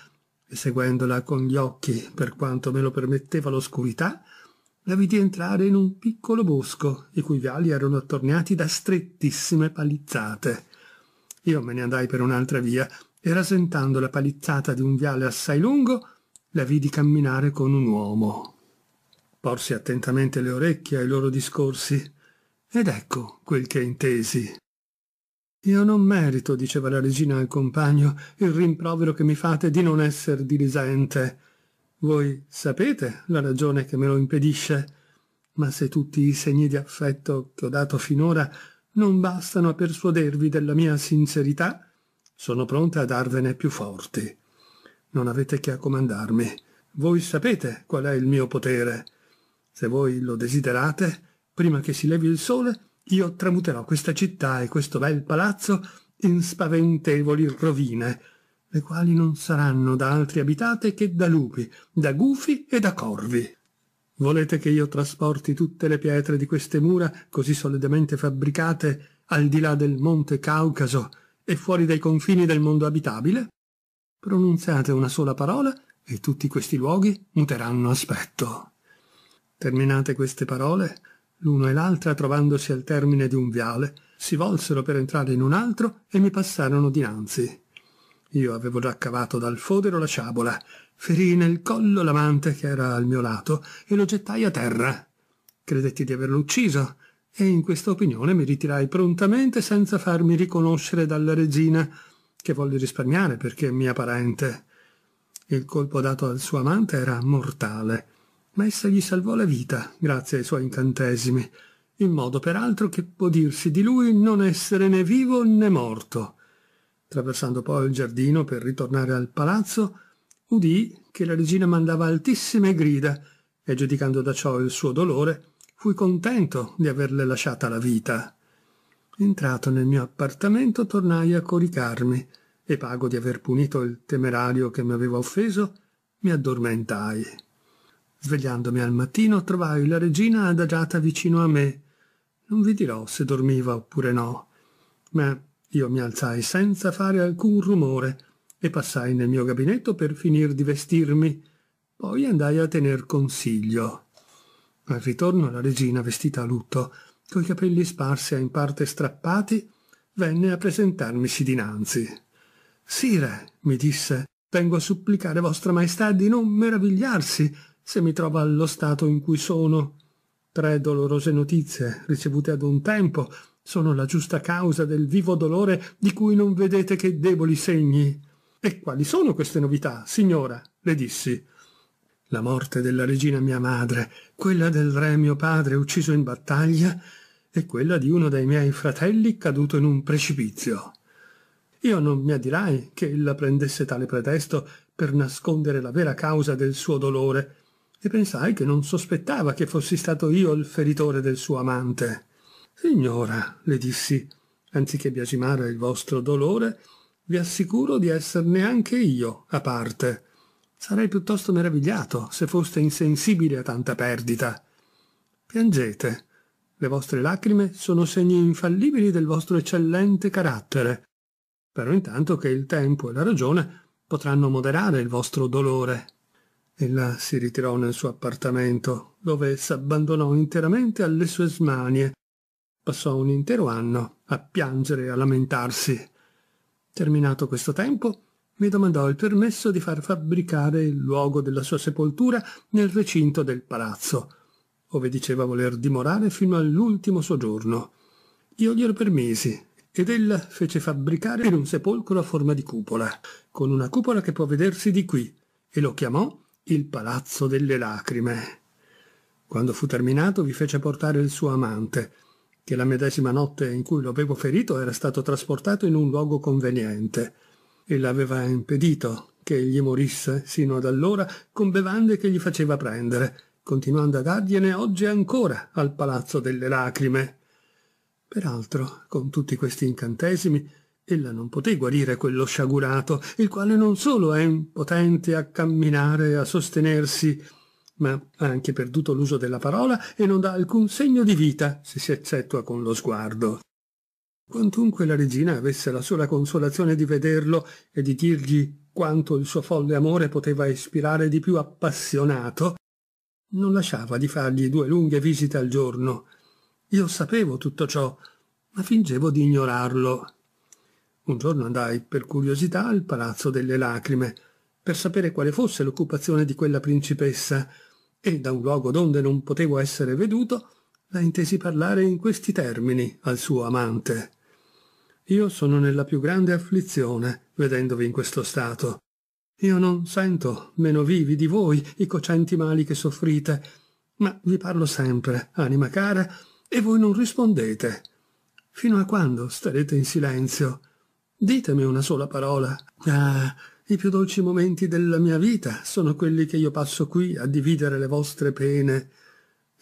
Speaker 1: e seguendola con gli occhi per quanto me lo permetteva l'oscurità, la vidi entrare in un piccolo bosco i cui viali erano attorniati da strettissime palizzate. Io me ne andai per un'altra via e rasentando la palizzata di un viale assai lungo, la vidi camminare con un uomo. Porsi attentamente le orecchie ai loro discorsi, ed ecco quel che intesi. Io non merito, diceva la regina al compagno, il rimprovero che mi fate di non esser dirisente. Voi sapete la ragione che me lo impedisce, ma se tutti i segni di affetto che ho dato finora non bastano a persuadervi della mia sincerità, sono pronta a darvene più forti. Non avete che a comandarmi. Voi sapete qual è il mio potere. Se voi lo desiderate, prima che si levi il sole, io tramuterò questa città e questo bel palazzo in spaventevoli rovine, le quali non saranno da altri abitate che da lupi, da gufi e da corvi. Volete che io trasporti tutte le pietre di queste mura, così solidamente fabbricate, al di là del monte Caucaso e fuori dai confini del mondo abitabile? Pronunziate una sola parola e tutti questi luoghi muteranno aspetto. Terminate queste parole, l'uno e l'altra, trovandosi al termine di un viale, si volsero per entrare in un altro e mi passarono dinanzi. Io avevo già cavato dal fodero la sciabola Ferì nel collo l'amante che era al mio lato e lo gettai a terra. Credetti di averlo ucciso, e in questa opinione mi ritirai prontamente senza farmi riconoscere dalla regina, che volle risparmiare perché è mia parente. Il colpo dato al suo amante era mortale, ma essa gli salvò la vita grazie ai suoi incantesimi, in modo peraltro che può dirsi di lui non essere né vivo né morto. Traversando poi il giardino per ritornare al palazzo, udì che la regina mandava altissime grida e giudicando da ciò il suo dolore, fui contento di averle lasciata la vita. Entrato nel mio appartamento tornai a coricarmi e pago di aver punito il temerario che mi aveva offeso, mi addormentai. Svegliandomi al mattino trovai la regina adagiata vicino a me. Non vi dirò se dormiva oppure no, ma io mi alzai senza fare alcun rumore e passai nel mio gabinetto per finir di vestirmi. Poi andai a tener consiglio. Al ritorno la regina, vestita a lutto, coi capelli sparsi e in parte strappati, venne a presentarmisi dinanzi. Sire, mi disse, vengo a supplicare vostra maestà di non meravigliarsi se mi trova allo stato in cui sono. Tre dolorose notizie, ricevute ad un tempo, sono la giusta causa del vivo dolore di cui non vedete che deboli segni. E quali sono queste novità, signora? le dissi. La morte della regina mia madre, quella del re mio padre ucciso in battaglia e quella di uno dei miei fratelli caduto in un precipizio. Io non mi adirai che ella prendesse tale pretesto per nascondere la vera causa del suo dolore, e pensai che non sospettava che fossi stato io il feritore del suo amante. Signora, le dissi, anziché biasimare il vostro dolore, vi assicuro di esserne anche io, a parte. Sarei piuttosto meravigliato se foste insensibile a tanta perdita. Piangete. Le vostre lacrime sono segni infallibili del vostro eccellente carattere. Spero intanto che il tempo e la ragione potranno moderare il vostro dolore. Ella si ritirò nel suo appartamento, dove s'abbandonò interamente alle sue smanie. Passò un intero anno a piangere e a lamentarsi. Terminato questo tempo, mi domandò il permesso di far fabbricare il luogo della sua sepoltura nel recinto del palazzo, ove diceva voler dimorare fino all'ultimo suo giorno. Io glielo permisi, ed ella fece fabbricare un sepolcro a forma di cupola, con una cupola che può vedersi di qui, e lo chiamò il Palazzo delle Lacrime. Quando fu terminato vi fece portare il suo amante, che la medesima notte in cui lo avevo ferito era stato trasportato in un luogo conveniente e l'aveva impedito che egli morisse sino ad allora con bevande che gli faceva prendere, continuando a dargliene oggi ancora al palazzo delle lacrime. Peraltro, con tutti questi incantesimi, ella non poté guarire quello sciagurato, il quale non solo è impotente a camminare e a sostenersi, ma ha anche perduto l'uso della parola e non dà alcun segno di vita se si eccettua con lo sguardo. Quantunque la regina avesse la sola consolazione di vederlo e di dirgli quanto il suo folle amore poteva ispirare di più appassionato, non lasciava di fargli due lunghe visite al giorno. Io sapevo tutto ciò, ma fingevo di ignorarlo. Un giorno andai per curiosità al palazzo delle lacrime, per sapere quale fosse l'occupazione di quella principessa, e da un luogo donde non potevo essere veduto, la intesi parlare in questi termini al suo amante. Io sono nella più grande afflizione, vedendovi in questo stato. Io non sento, meno vivi di voi, i cocenti mali che soffrite, ma vi parlo sempre, anima cara, e voi non rispondete. Fino a quando starete in silenzio? Ditemi una sola parola. Ah, i più dolci momenti della mia vita sono quelli che io passo qui a dividere le vostre pene.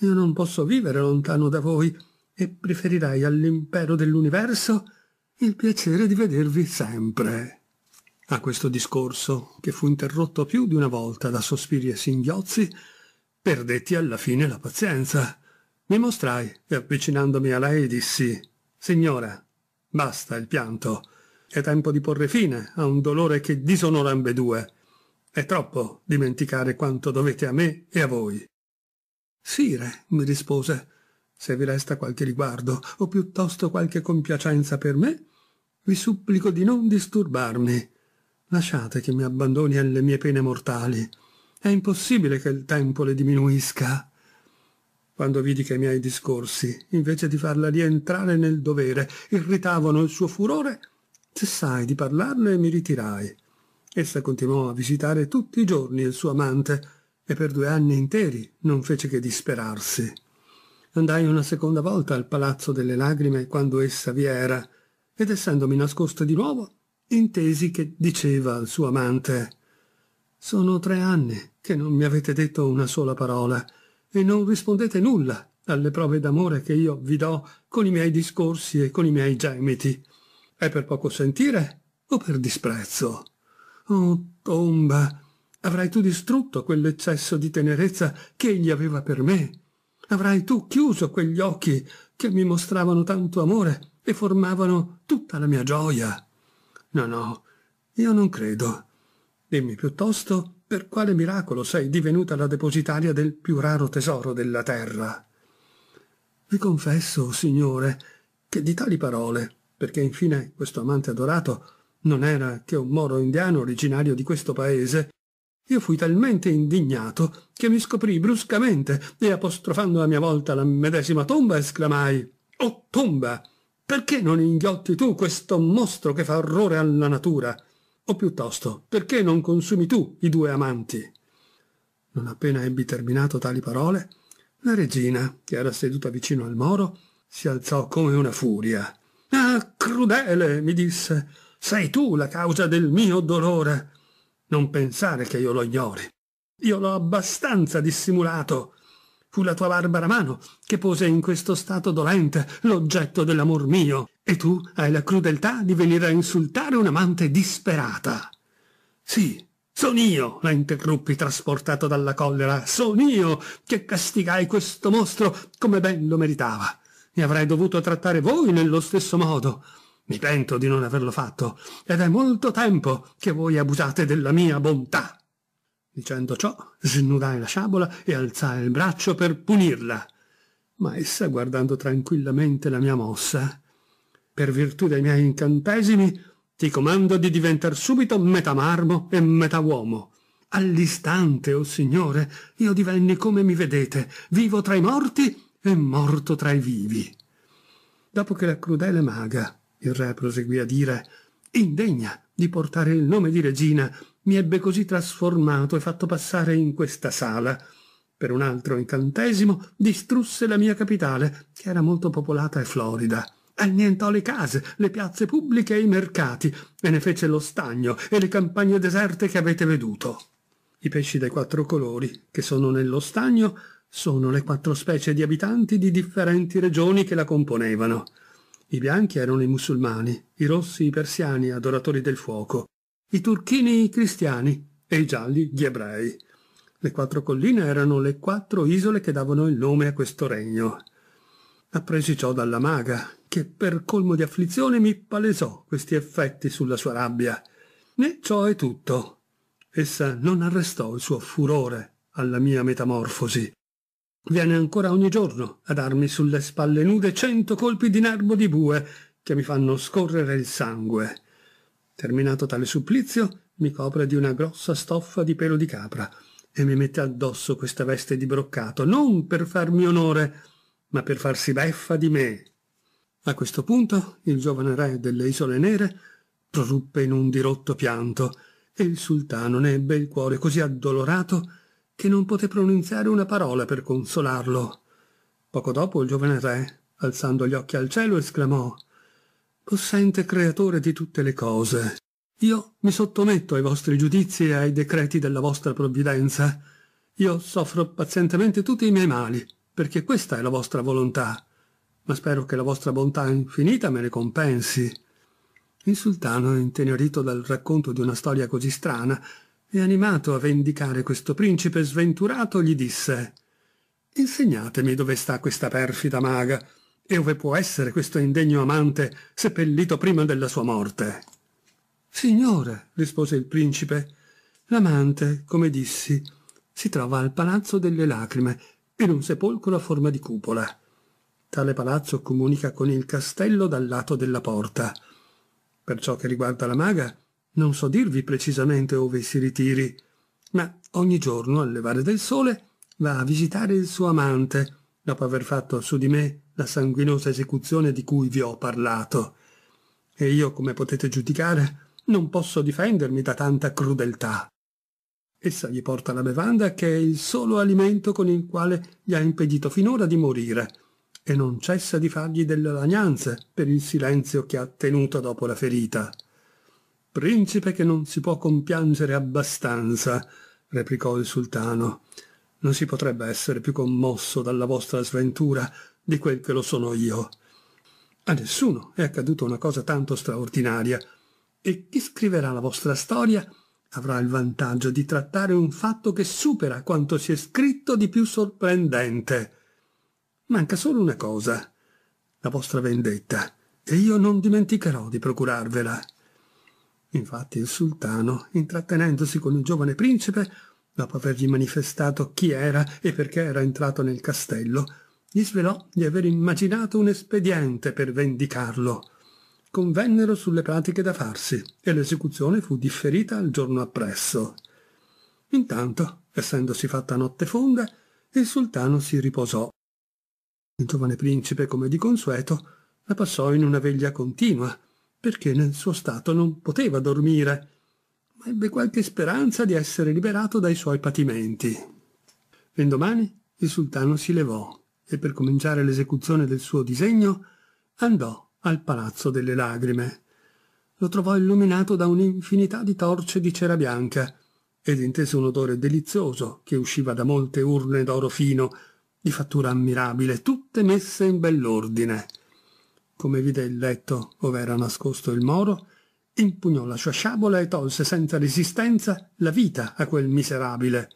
Speaker 1: Io non posso vivere lontano da voi e preferirei all'impero dell'universo il piacere di vedervi sempre. A questo discorso, che fu interrotto più di una volta da sospiri e singhiozzi, perdetti alla fine la pazienza. Mi mostrai e avvicinandomi a lei dissi «Signora, basta il pianto». È tempo di porre fine a un dolore che disonora ambedue. È troppo dimenticare quanto dovete a me e a voi. Sire, mi rispose, se vi resta qualche riguardo, o piuttosto qualche compiacenza per me, vi supplico di non disturbarmi. Lasciate che mi abbandoni alle mie pene mortali. È impossibile che il tempo le diminuisca. Quando vidi che i miei discorsi, invece di farla rientrare nel dovere, irritavano il suo furore, cessai di parlarle e mi ritirai. Essa continuò a visitare tutti i giorni il suo amante e per due anni interi non fece che disperarsi. Andai una seconda volta al Palazzo delle Lagrime quando essa vi era, ed essendomi nascosta di nuovo, intesi che diceva al suo amante «Sono tre anni che non mi avete detto una sola parola e non rispondete nulla alle prove d'amore che io vi do con i miei discorsi e con i miei gemiti. È per poco sentire o per disprezzo? Oh, tomba, avrai tu distrutto quell'eccesso di tenerezza che egli aveva per me? Avrai tu chiuso quegli occhi che mi mostravano tanto amore e formavano tutta la mia gioia? No, no, io non credo. Dimmi piuttosto per quale miracolo sei divenuta la depositaria del più raro tesoro della terra. Vi confesso, Signore, che di tali parole perché infine questo amante adorato non era che un moro indiano originario di questo paese, io fui talmente indignato che mi scoprì bruscamente e apostrofando a mia volta la medesima tomba esclamai «Oh tomba! Perché non inghiotti tu questo mostro che fa orrore alla natura? O piuttosto, perché non consumi tu i due amanti?» Non appena ebbi terminato tali parole, la regina, che era seduta vicino al moro, si alzò come una furia crudele, mi disse, sei tu la causa del mio dolore. Non pensare che io lo ignori. Io l'ho abbastanza dissimulato. Fu la tua barbara mano che pose in questo stato dolente l'oggetto dell'amor mio, e tu hai la crudeltà di venire a insultare un'amante disperata. Sì, son io, la interruppi trasportato dalla collera, son io che castigai questo mostro come ben lo meritava e avrei dovuto trattare voi nello stesso modo. Mi pento di non averlo fatto, ed è molto tempo che voi abusate della mia bontà. Dicendo ciò, snudai la sciabola e alzai il braccio per punirla. Ma essa, guardando tranquillamente la mia mossa, per virtù dei miei incantesimi, ti comando di diventar subito metà marmo e metà uomo. All'istante, o oh Signore, io divenni come mi vedete, vivo tra i morti è morto tra i vivi. Dopo che la crudele maga, il re proseguì a dire, indegna di portare il nome di regina, mi ebbe così trasformato e fatto passare in questa sala. Per un altro incantesimo distrusse la mia capitale, che era molto popolata e florida. Annientò le case, le piazze pubbliche e i mercati, e ne fece lo stagno e le campagne deserte che avete veduto. I pesci dai quattro colori, che sono nello stagno, sono le quattro specie di abitanti di differenti regioni che la componevano. I bianchi erano i musulmani, i rossi i persiani, adoratori del fuoco, i turchini i cristiani e i gialli gli ebrei. Le quattro colline erano le quattro isole che davano il nome a questo regno. Appresi ciò dalla maga, che per colmo di afflizione mi palesò questi effetti sulla sua rabbia. Né ciò è tutto. Essa non arrestò il suo furore alla mia metamorfosi, Viene ancora ogni giorno a darmi sulle spalle nude cento colpi di nervo di bue che mi fanno scorrere il sangue. Terminato tale supplizio, mi copre di una grossa stoffa di pelo di capra e mi mette addosso questa veste di broccato, non per farmi onore, ma per farsi beffa di me. A questo punto il giovane re delle isole nere proruppe in un dirotto pianto e il sultano ne ebbe il cuore così addolorato che non poté pronunziare una parola per consolarlo. Poco dopo il giovane re, alzando gli occhi al cielo, esclamò Possente creatore di tutte le cose, io mi sottometto ai vostri giudizi e ai decreti della vostra provvidenza. Io soffro pazientemente tutti i miei mali, perché questa è la vostra volontà, ma spero che la vostra bontà infinita me ne compensi. Il sultano, intenerito dal racconto di una storia così strana, e animato a vendicare questo principe sventurato, gli disse Insegnatemi dove sta questa perfida maga e ove può essere questo indegno amante seppellito prima della sua morte. Signore, rispose il principe, l'amante, come dissi, si trova al palazzo delle lacrime, in un sepolcro a forma di cupola. Tale palazzo comunica con il castello dal lato della porta. Per ciò che riguarda la maga, non so dirvi precisamente ove si ritiri, ma ogni giorno al levare del sole va a visitare il suo amante, dopo aver fatto su di me la sanguinosa esecuzione di cui vi ho parlato. E io, come potete giudicare, non posso difendermi da tanta crudeltà. Essa gli porta la bevanda che è il solo alimento con il quale gli ha impedito finora di morire, e non cessa di fargli delle lagnanze per il silenzio che ha tenuto dopo la ferita principe che non si può compiangere abbastanza replicò il sultano non si potrebbe essere più commosso dalla vostra sventura di quel che lo sono io a nessuno è accaduta una cosa tanto straordinaria e chi scriverà la vostra storia avrà il vantaggio di trattare un fatto che supera quanto si è scritto di più sorprendente. Manca solo una cosa, la vostra vendetta, e io non dimenticherò di procurarvela. Infatti il sultano, intrattenendosi con il giovane principe, dopo avergli manifestato chi era e perché era entrato nel castello, gli svelò di aver immaginato un espediente per vendicarlo. Convennero sulle pratiche da farsi e l'esecuzione fu differita al giorno appresso. Intanto, essendosi fatta notte fonda, il sultano si riposò. Il giovane principe, come di consueto, la passò in una veglia continua, perché nel suo stato non poteva dormire, ma ebbe qualche speranza di essere liberato dai suoi patimenti. L'indomani il sultano si levò e per cominciare l'esecuzione del suo disegno andò al palazzo delle lagrime. Lo trovò illuminato da un'infinità di torce di cera bianca ed intese un odore delizioso che usciva da molte urne d'oro fino, di fattura ammirabile, tutte messe in bell'ordine come vide il letto ove era nascosto il moro, impugnò la sua sciabola e tolse senza resistenza la vita a quel miserabile.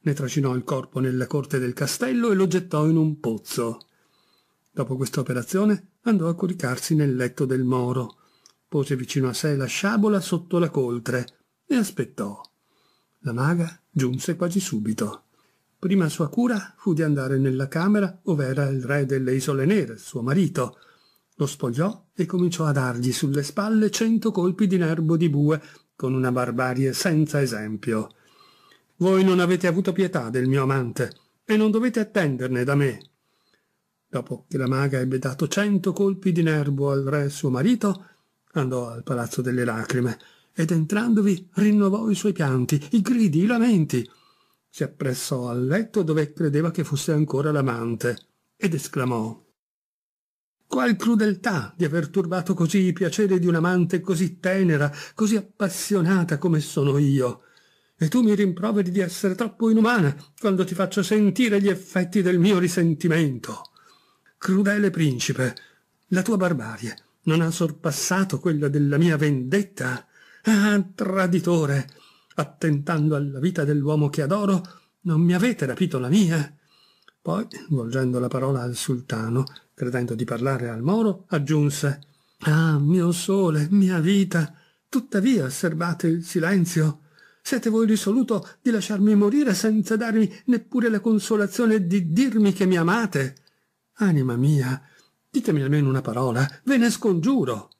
Speaker 1: Ne trascinò il corpo nella corte del castello e lo gettò in un pozzo. Dopo questa operazione andò a coricarsi nel letto del moro, pose vicino a sé la sciabola sotto la coltre e aspettò. La maga giunse quasi subito. Prima sua cura fu di andare nella camera ove era il re delle isole nere, suo marito, lo spogliò e cominciò a dargli sulle spalle cento colpi di nerbo di bue con una barbarie senza esempio. Voi non avete avuto pietà del mio amante e non dovete attenderne da me. Dopo che la maga ebbe dato cento colpi di nerbo al re suo marito, andò al palazzo delle lacrime ed entrandovi rinnovò i suoi pianti, i gridi, i lamenti. Si appressò al letto dove credeva che fosse ancora l'amante ed esclamò Qual crudeltà di aver turbato così i piaceri di un'amante così tenera, così appassionata come sono io. E tu mi rimproveri di essere troppo inumana quando ti faccio sentire gli effetti del mio risentimento. Crudele principe, la tua barbarie non ha sorpassato quella della mia vendetta? Ah, traditore, attentando alla vita dell'uomo che adoro, non mi avete rapito la mia? Poi, volgendo la parola al sultano, credendo di parlare al moro, aggiunse Ah, mio sole, mia vita, tuttavia osservate il silenzio. Siete voi risoluto di lasciarmi morire senza darmi neppure la consolazione di dirmi che mi amate? Anima mia, ditemi almeno una parola, ve ne scongiuro.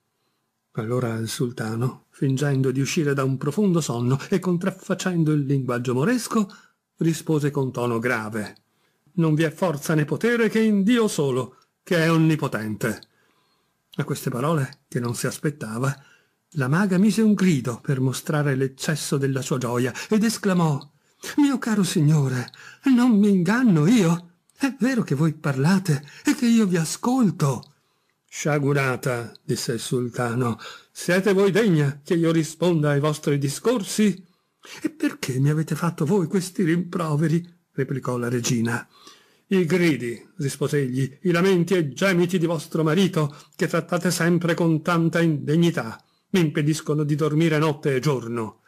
Speaker 1: Allora il sultano, fingendo di uscire da un profondo sonno e contraffacendo il linguaggio moresco, rispose con tono grave Non vi è forza né potere che in Dio solo, che è onnipotente. A queste parole, che non si aspettava, la maga mise un grido per mostrare l'eccesso della sua gioia ed esclamò Mio caro signore, non mi inganno io. È vero che voi parlate e che io vi ascolto. Sciagurata, disse il sultano, siete voi degna che io risponda ai vostri discorsi? E perché mi avete fatto voi questi rimproveri? replicò la regina i gridi rispose egli i lamenti e gemiti di vostro marito che trattate sempre con tanta indegnità mi impediscono di dormire notte e giorno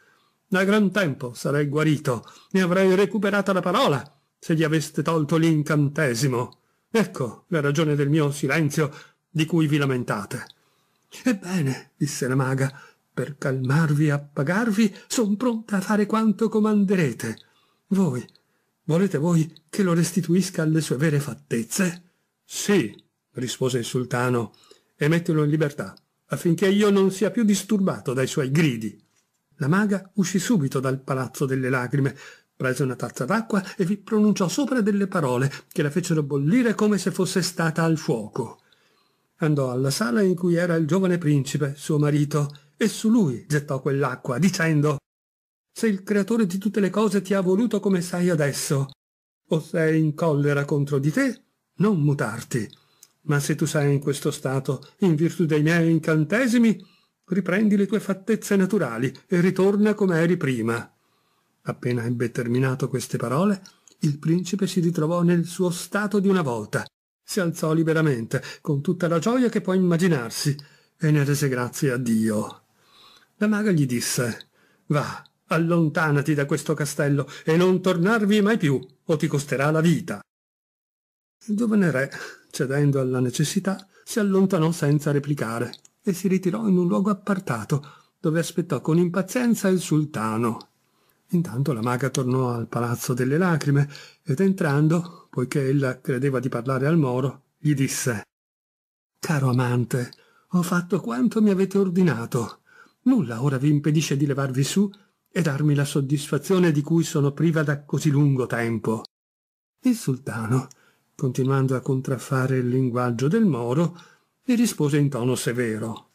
Speaker 1: da gran tempo sarei guarito ne avrei recuperata la parola se gli aveste tolto l'incantesimo ecco la ragione del mio silenzio di cui vi lamentate ebbene disse la maga per calmarvi e appagarvi son pronta a fare quanto comanderete voi Volete voi che lo restituisca alle sue vere fattezze? Sì, rispose il sultano, e mettilo in libertà, affinché io non sia più disturbato dai suoi gridi. La maga uscì subito dal palazzo delle lacrime, prese una tazza d'acqua e vi pronunciò sopra delle parole che la fecero bollire come se fosse stata al fuoco. Andò alla sala in cui era il giovane principe, suo marito, e su lui gettò quell'acqua, dicendo se il creatore di tutte le cose ti ha voluto come sei adesso. O sei in collera contro di te, non mutarti. Ma se tu sei in questo stato, in virtù dei miei incantesimi, riprendi le tue fattezze naturali e ritorna come eri prima. Appena ebbe terminato queste parole, il principe si ritrovò nel suo stato di una volta. Si alzò liberamente, con tutta la gioia che può immaginarsi, e ne rese grazie a Dio. La maga gli disse, va, allontanati da questo castello e non tornarvi mai più, o ti costerà la vita. Il giovane re, cedendo alla necessità, si allontanò senza replicare e si ritirò in un luogo appartato, dove aspettò con impazienza il sultano. Intanto la maga tornò al palazzo delle lacrime ed entrando, poiché ella credeva di parlare al moro, gli disse Caro amante, ho fatto quanto mi avete ordinato. Nulla ora vi impedisce di levarvi su e darmi la soddisfazione di cui sono priva da così lungo tempo. Il sultano, continuando a contraffare il linguaggio del moro, gli rispose in tono severo.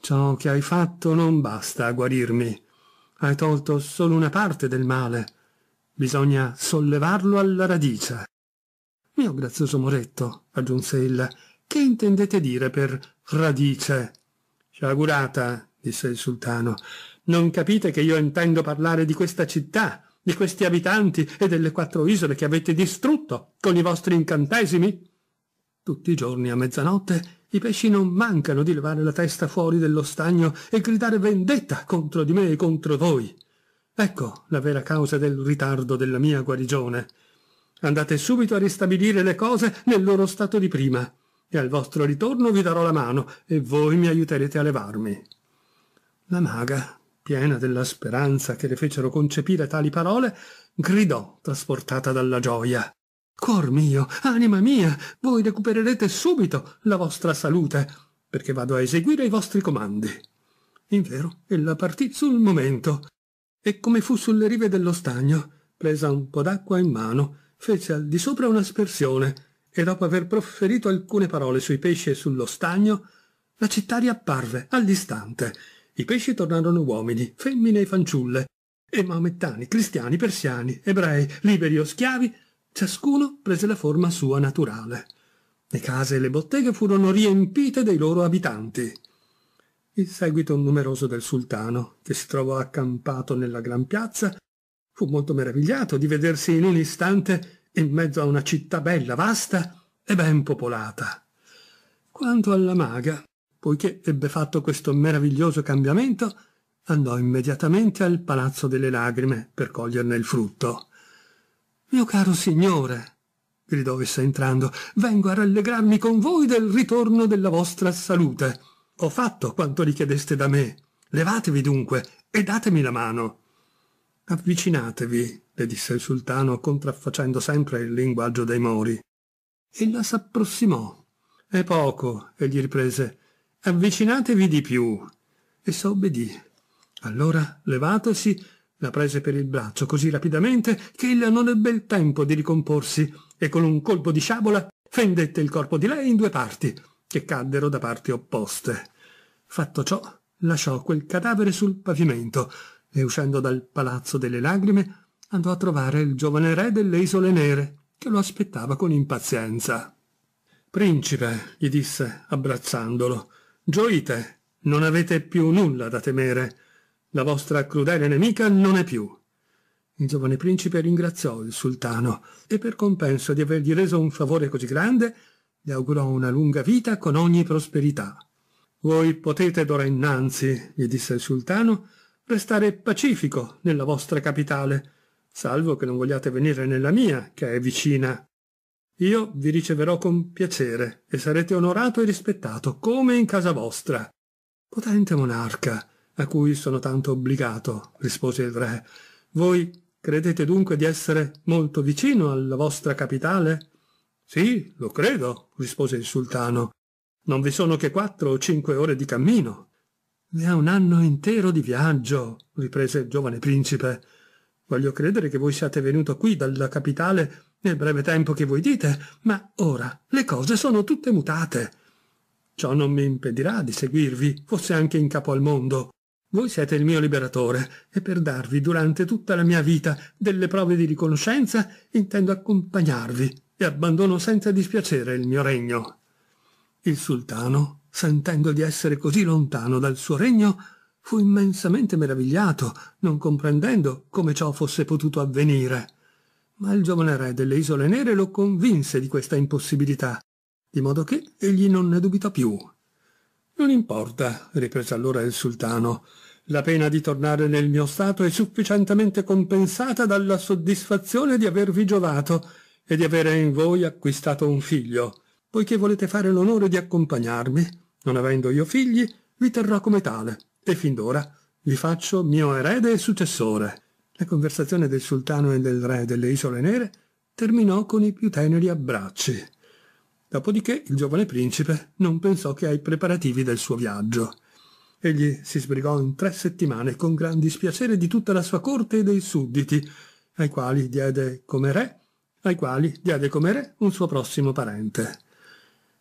Speaker 1: Ciò che hai fatto non basta a guarirmi. Hai tolto solo una parte del male. Bisogna sollevarlo alla radice. Mio grazioso Moretto, aggiunse ella, che intendete dire per radice? Sciagurata, disse il sultano, non capite che io intendo parlare di questa città, di questi abitanti e delle quattro isole che avete distrutto con i vostri incantesimi? Tutti i giorni a mezzanotte i pesci non mancano di levare la testa fuori dello stagno e gridare vendetta contro di me e contro voi. Ecco la vera causa del ritardo della mia guarigione. Andate subito a ristabilire le cose nel loro stato di prima, e al vostro ritorno vi darò la mano e voi mi aiuterete a levarmi. La maga piena della speranza che le fecero concepire tali parole, gridò, trasportata dalla gioia. Cor mio, anima mia, voi recupererete subito la vostra salute, perché vado a eseguire i vostri comandi. Invero, ella partì sul momento, e come fu sulle rive dello stagno, presa un po' d'acqua in mano, fece al di sopra un'aspersione, e dopo aver proferito alcune parole sui pesci e sullo stagno, la città riapparve all'istante, i pesci tornarono uomini, femmine e fanciulle, e maomettani, cristiani, persiani, ebrei, liberi o schiavi, ciascuno prese la forma sua naturale. Le case e le botteghe furono riempite dei loro abitanti. Il seguito numeroso del sultano, che si trovò accampato nella gran piazza, fu molto meravigliato di vedersi in un istante in mezzo a una città bella, vasta e ben popolata. Quanto alla maga, poiché ebbe fatto questo meraviglioso cambiamento, andò immediatamente al palazzo delle lagrime per coglierne il frutto. Mio caro signore, gridò essa entrando, vengo a rallegrarmi con voi del ritorno della vostra salute. Ho fatto quanto richiedeste da me. Levatevi dunque e datemi la mano. Avvicinatevi, le disse il sultano, contraffacendo sempre il linguaggio dei mori. Ella s'approssimò. È poco, egli riprese avvicinatevi di più. E s'obbedì. Allora, levatosi, la prese per il braccio così rapidamente che ella non ebbe il tempo di ricomporsi e con un colpo di sciabola fendette il corpo di lei in due parti, che caddero da parti opposte. Fatto ciò, lasciò quel cadavere sul pavimento e uscendo dal palazzo delle lagrime andò a trovare il giovane re delle isole nere che lo aspettava con impazienza. Principe, gli disse abbracciandolo, Gioite, non avete più nulla da temere. La vostra crudele nemica non è più. Il giovane principe ringraziò il sultano e per compenso di avergli reso un favore così grande gli augurò una lunga vita con ogni prosperità. Voi potete d'ora innanzi, gli disse il sultano, restare pacifico nella vostra capitale, salvo che non vogliate venire nella mia, che è vicina. Io vi riceverò con piacere e sarete onorato e rispettato come in casa vostra. Potente monarca, a cui sono tanto obbligato, rispose il re, voi credete dunque di essere molto vicino alla vostra capitale? Sì, lo credo, rispose il sultano. Non vi sono che quattro o cinque ore di cammino. Ne ha un anno intero di viaggio, riprese il giovane principe. Voglio credere che voi siate venuto qui dalla capitale nel breve tempo che voi dite, ma ora le cose sono tutte mutate. Ciò non mi impedirà di seguirvi, fosse anche in capo al mondo. Voi siete il mio liberatore e per darvi durante tutta la mia vita delle prove di riconoscenza intendo accompagnarvi e abbandono senza dispiacere il mio regno. Il sultano, sentendo di essere così lontano dal suo regno, fu immensamente meravigliato, non comprendendo come ciò fosse potuto avvenire. Ma il giovane re delle Isole Nere lo convinse di questa impossibilità, di modo che egli non ne dubita più. Non importa, riprese allora il sultano, la pena di tornare nel mio stato è sufficientemente compensata dalla soddisfazione di avervi giovato e di avere in voi acquistato un figlio. Poiché volete fare l'onore di accompagnarmi, non avendo io figli, vi terrò come tale, e fin d'ora vi faccio mio erede e successore. La conversazione del sultano e del re delle isole nere terminò con i più teneri abbracci. Dopodiché il giovane principe non pensò che ai preparativi del suo viaggio. Egli si sbrigò in tre settimane con gran dispiacere di tutta la sua corte e dei sudditi, ai quali diede come re, ai quali diede come re un suo prossimo parente.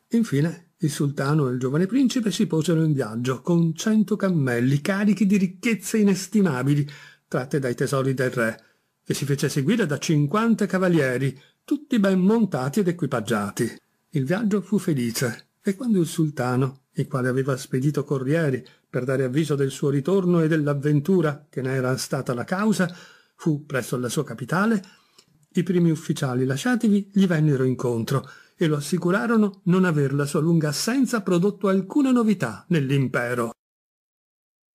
Speaker 1: Infine il sultano e il giovane principe si posero in viaggio con cento cammelli carichi di ricchezze inestimabili, tratte dai tesori del re, che si fece seguire da cinquanta cavalieri, tutti ben montati ed equipaggiati. Il viaggio fu felice, e quando il sultano, il quale aveva spedito corrieri per dare avviso del suo ritorno e dell'avventura che ne era stata la causa, fu presso la sua capitale, i primi ufficiali lasciativi gli vennero incontro e lo assicurarono non aver la sua lunga assenza prodotto alcuna novità nell'impero.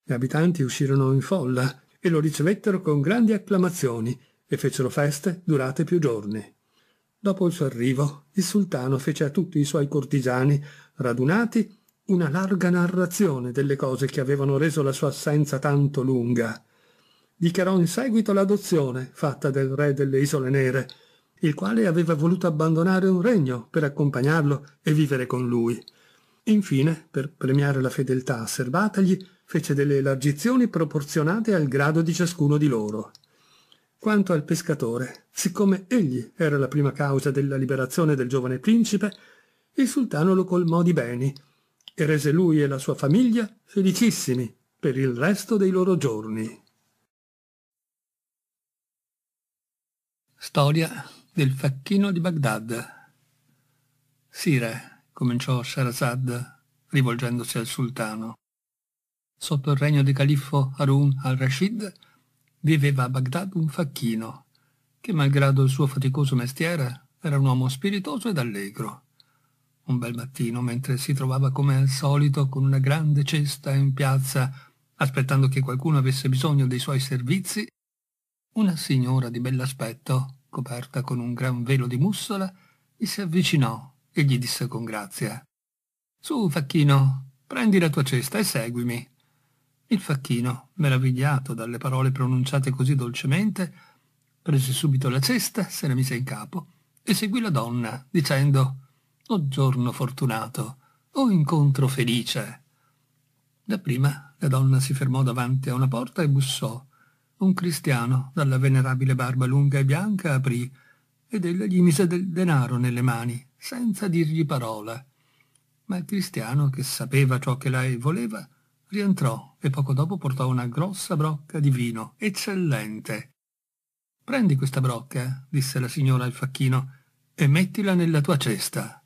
Speaker 1: Gli abitanti uscirono in folla e lo ricevettero con grandi acclamazioni e fecero feste durate più giorni. Dopo il suo arrivo, il sultano fece a tutti i suoi cortigiani, radunati, una larga narrazione delle cose che avevano reso la sua assenza tanto lunga. Dichiarò in seguito l'adozione fatta del re delle Isole Nere, il quale aveva voluto abbandonare un regno per accompagnarlo e vivere con lui. Infine, per premiare la fedeltà asservatagli, fece delle elargizioni proporzionate al grado di ciascuno di loro. Quanto al pescatore, siccome egli era la prima causa della liberazione del giovane principe, il sultano lo colmò di beni e rese lui e la sua famiglia felicissimi per il resto dei loro giorni. Storia del facchino di Baghdad Sire, cominciò Sherazad rivolgendosi al sultano, Sotto il regno di califfo Harun al-Rashid viveva a Baghdad un facchino, che malgrado il suo faticoso mestiere era un uomo spiritoso ed allegro. Un bel mattino, mentre si trovava come al solito con una grande cesta in piazza, aspettando che qualcuno avesse bisogno dei suoi servizi, una signora di bell'aspetto, coperta con un gran velo di mussola, gli si avvicinò e gli disse con grazia «Su, facchino, prendi la tua cesta e seguimi. Il facchino, meravigliato dalle parole pronunciate così dolcemente, prese subito la cesta, se la mise in capo e seguì la donna, dicendo «O giorno fortunato, o incontro felice!» Dapprima la donna si fermò davanti a una porta e bussò. Un cristiano, dalla venerabile barba lunga e bianca, aprì ed ella gli mise del denaro nelle mani, senza dirgli parola. Ma il cristiano, che sapeva ciò che lei voleva, rientrò e poco dopo portò una grossa brocca di vino, eccellente. Prendi questa brocca, disse la signora al facchino, e mettila nella tua cesta.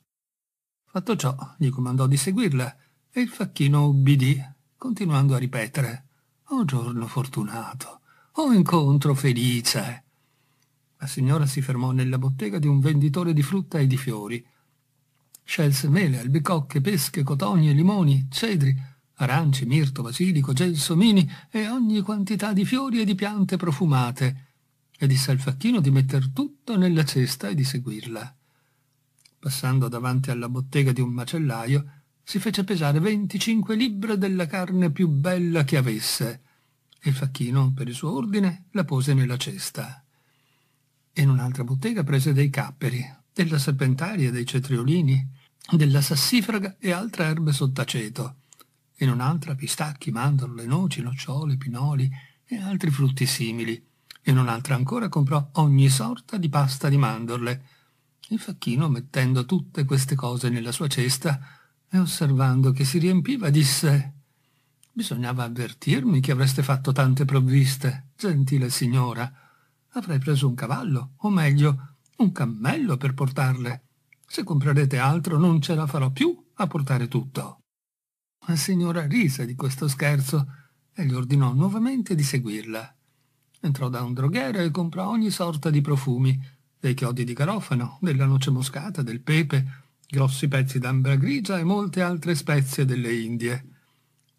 Speaker 1: Fatto ciò, gli comandò di seguirla, e il facchino ubbidì, continuando a ripetere oh giorno fortunato! oh incontro felice!» La signora si fermò nella bottega di un venditore di frutta e di fiori. Scelse mele, albicocche, pesche, cotogne, limoni, cedri, aranci, mirto, basilico, gelsomini e ogni quantità di fiori e di piante profumate, e disse al facchino di metter tutto nella cesta e di seguirla. Passando davanti alla bottega di un macellaio, si fece pesare 25 libbre della carne più bella che avesse, e il facchino, per il suo ordine, la pose nella cesta. In un'altra bottega prese dei capperi, della serpentaria, dei cetriolini, della sassifraga e altre erbe sott'aceto, in un'altra pistacchi, mandorle, noci, nocciole, pinoli e altri frutti simili. In un'altra ancora comprò ogni sorta di pasta di mandorle. Il facchino, mettendo tutte queste cose nella sua cesta e osservando che si riempiva, disse «Bisognava avvertirmi che avreste fatto tante provviste, gentile signora. Avrei preso un cavallo, o meglio, un cammello per portarle. Se comprerete altro non ce la farò più a portare tutto». La signora rise di questo scherzo e gli ordinò nuovamente di seguirla. Entrò da un droghiere e comprò ogni sorta di profumi, dei chiodi di garofano, della noce moscata, del pepe, grossi pezzi d'ambra grigia e molte altre spezie delle Indie.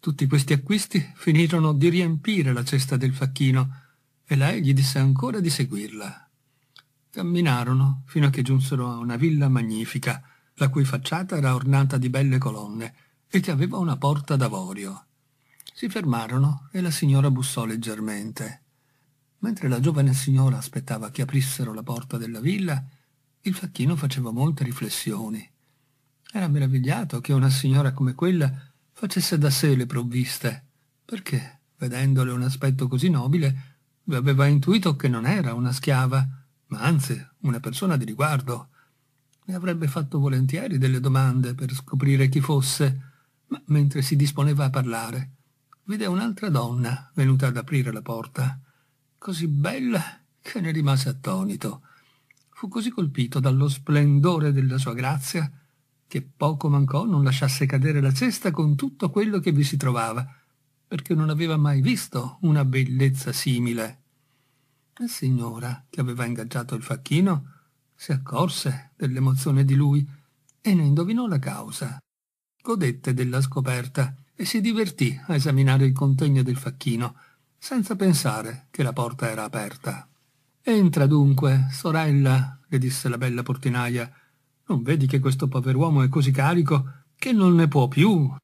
Speaker 1: Tutti questi acquisti finirono di riempire la cesta del facchino e lei gli disse ancora di seguirla. Camminarono fino a che giunsero a una villa magnifica, la cui facciata era ornata di belle colonne, e che aveva una porta d'avorio. Si fermarono e la signora bussò leggermente. Mentre la giovane signora aspettava che aprissero la porta della villa, il facchino faceva molte riflessioni. Era meravigliato che una signora come quella facesse da sé le provviste, perché, vedendole un aspetto così nobile, aveva intuito che non era una schiava, ma anzi una persona di riguardo. Le avrebbe fatto volentieri delle domande per scoprire chi fosse, ma mentre si disponeva a parlare, vide un'altra donna venuta ad aprire la porta, così bella che ne rimase attonito. Fu così colpito dallo splendore della sua grazia che poco mancò non lasciasse cadere la cesta con tutto quello che vi si trovava, perché non aveva mai visto una bellezza simile. La signora, che aveva ingaggiato il facchino, si accorse dell'emozione di lui e ne indovinò la causa godette della scoperta e si divertì a esaminare il contegno del facchino, senza pensare che la porta era aperta. «Entra dunque, sorella», le disse la bella portinaia, «non vedi che questo pover'uomo è così carico che non ne può più?»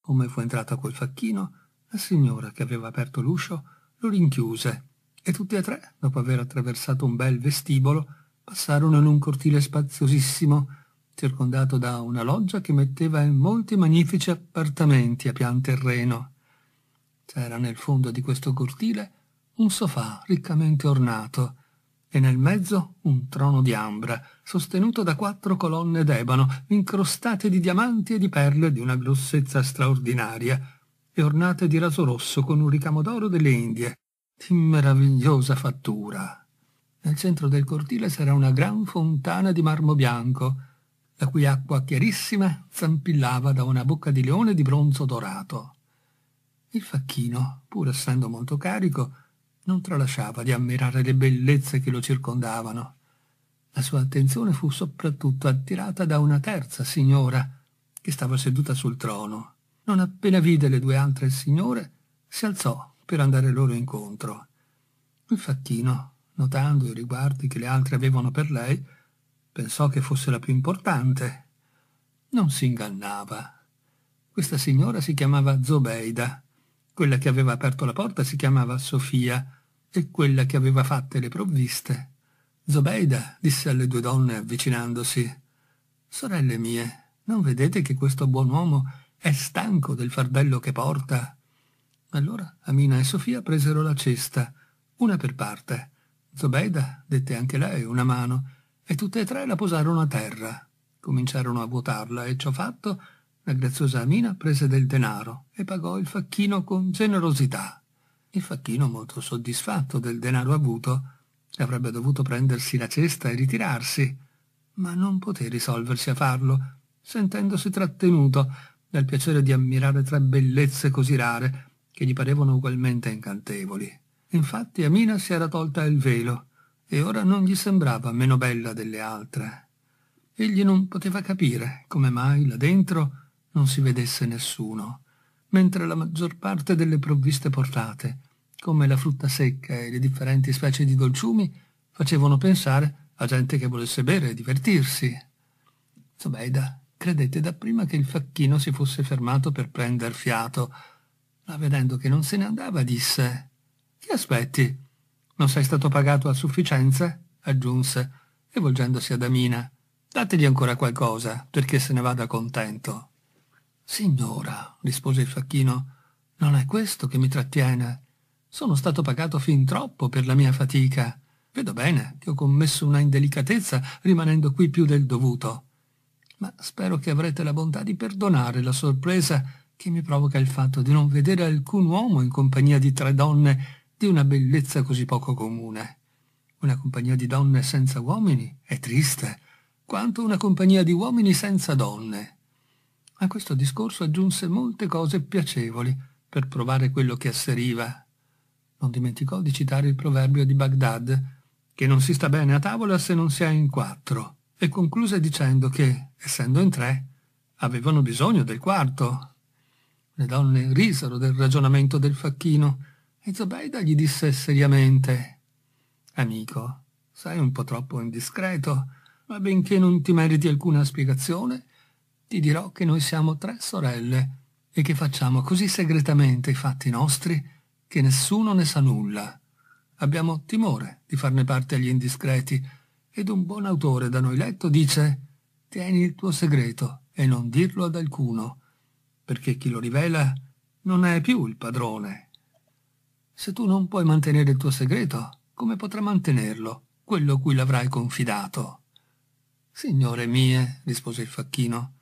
Speaker 1: Come fu entrata col facchino, la signora che aveva aperto l'uscio lo rinchiuse e tutti e tre, dopo aver attraversato un bel vestibolo, passarono in un cortile spaziosissimo circondato da una loggia che metteva in molti magnifici appartamenti a pian terreno. C'era nel fondo di questo cortile un sofà riccamente ornato e nel mezzo un trono di ambra, sostenuto da quattro colonne d'ebano, incrostate di diamanti e di perle di una grossezza straordinaria, e ornate di raso rosso con un ricamo d'oro delle Indie, di meravigliosa fattura. Nel centro del cortile c'era una gran fontana di marmo bianco, la cui acqua chiarissima zampillava da una bocca di leone di bronzo dorato. Il facchino, pur essendo molto carico, non tralasciava di ammirare le bellezze che lo circondavano. La sua attenzione fu soprattutto attirata da una terza signora, che stava seduta sul trono. Non appena vide le due altre signore, si alzò per andare loro incontro. Il facchino, notando i riguardi che le altre avevano per lei, Pensò che fosse la più importante. Non si ingannava. Questa signora si chiamava Zobeida, quella che aveva aperto la porta si chiamava Sofia e quella che aveva fatte le provviste. Zobeida disse alle due donne avvicinandosi, «Sorelle mie, non vedete che questo buon uomo è stanco del fardello che porta?» Allora Amina e Sofia presero la cesta, una per parte. Zobeida dette anche lei una mano e tutte e tre la posarono a terra. Cominciarono a vuotarla e ciò fatto la graziosa Amina prese del denaro e pagò il facchino con generosità. Il facchino, molto soddisfatto del denaro avuto, avrebbe dovuto prendersi la cesta e ritirarsi, ma non poté risolversi a farlo, sentendosi trattenuto dal piacere di ammirare tre bellezze così rare che gli parevano ugualmente incantevoli. Infatti Amina si era tolta il velo e ora non gli sembrava meno bella delle altre. Egli non poteva capire come mai là dentro non si vedesse nessuno, mentre la maggior parte delle provviste portate, come la frutta secca e le differenti specie di dolciumi, facevano pensare a gente che volesse bere e divertirsi. Zobeida credette dapprima che il facchino si fosse fermato per prender fiato, ma vedendo che non se ne andava disse «Che aspetti? Non sei stato pagato a sufficienza? aggiunse, e volgendosi ad Amina. Dategli ancora qualcosa, perché se ne vada contento. Signora, rispose il facchino, non è questo che mi trattiene. Sono stato pagato fin troppo per la mia fatica. Vedo bene che ho commesso una indelicatezza rimanendo qui più del dovuto. Ma spero che avrete la bontà di perdonare la sorpresa che mi provoca il fatto di non vedere alcun uomo in compagnia di tre donne di una bellezza così poco comune. Una compagnia di donne senza uomini è triste, quanto una compagnia di uomini senza donne. A questo discorso aggiunse molte cose piacevoli per provare quello che asseriva. Non dimenticò di citare il proverbio di Baghdad, che non si sta bene a tavola se non si è in quattro, e concluse dicendo che, essendo in tre, avevano bisogno del quarto. Le donne risero del ragionamento del facchino, e Zobeida gli disse seriamente «Amico, sei un po' troppo indiscreto, ma benché non ti meriti alcuna spiegazione, ti dirò che noi siamo tre sorelle e che facciamo così segretamente i fatti nostri che nessuno ne sa nulla. Abbiamo timore di farne parte agli indiscreti ed un buon autore da noi letto dice «Tieni il tuo segreto e non dirlo ad alcuno, perché chi lo rivela non è più il padrone se tu non puoi mantenere il tuo segreto, come potrà mantenerlo quello cui l'avrai confidato? Signore mie, rispose il facchino,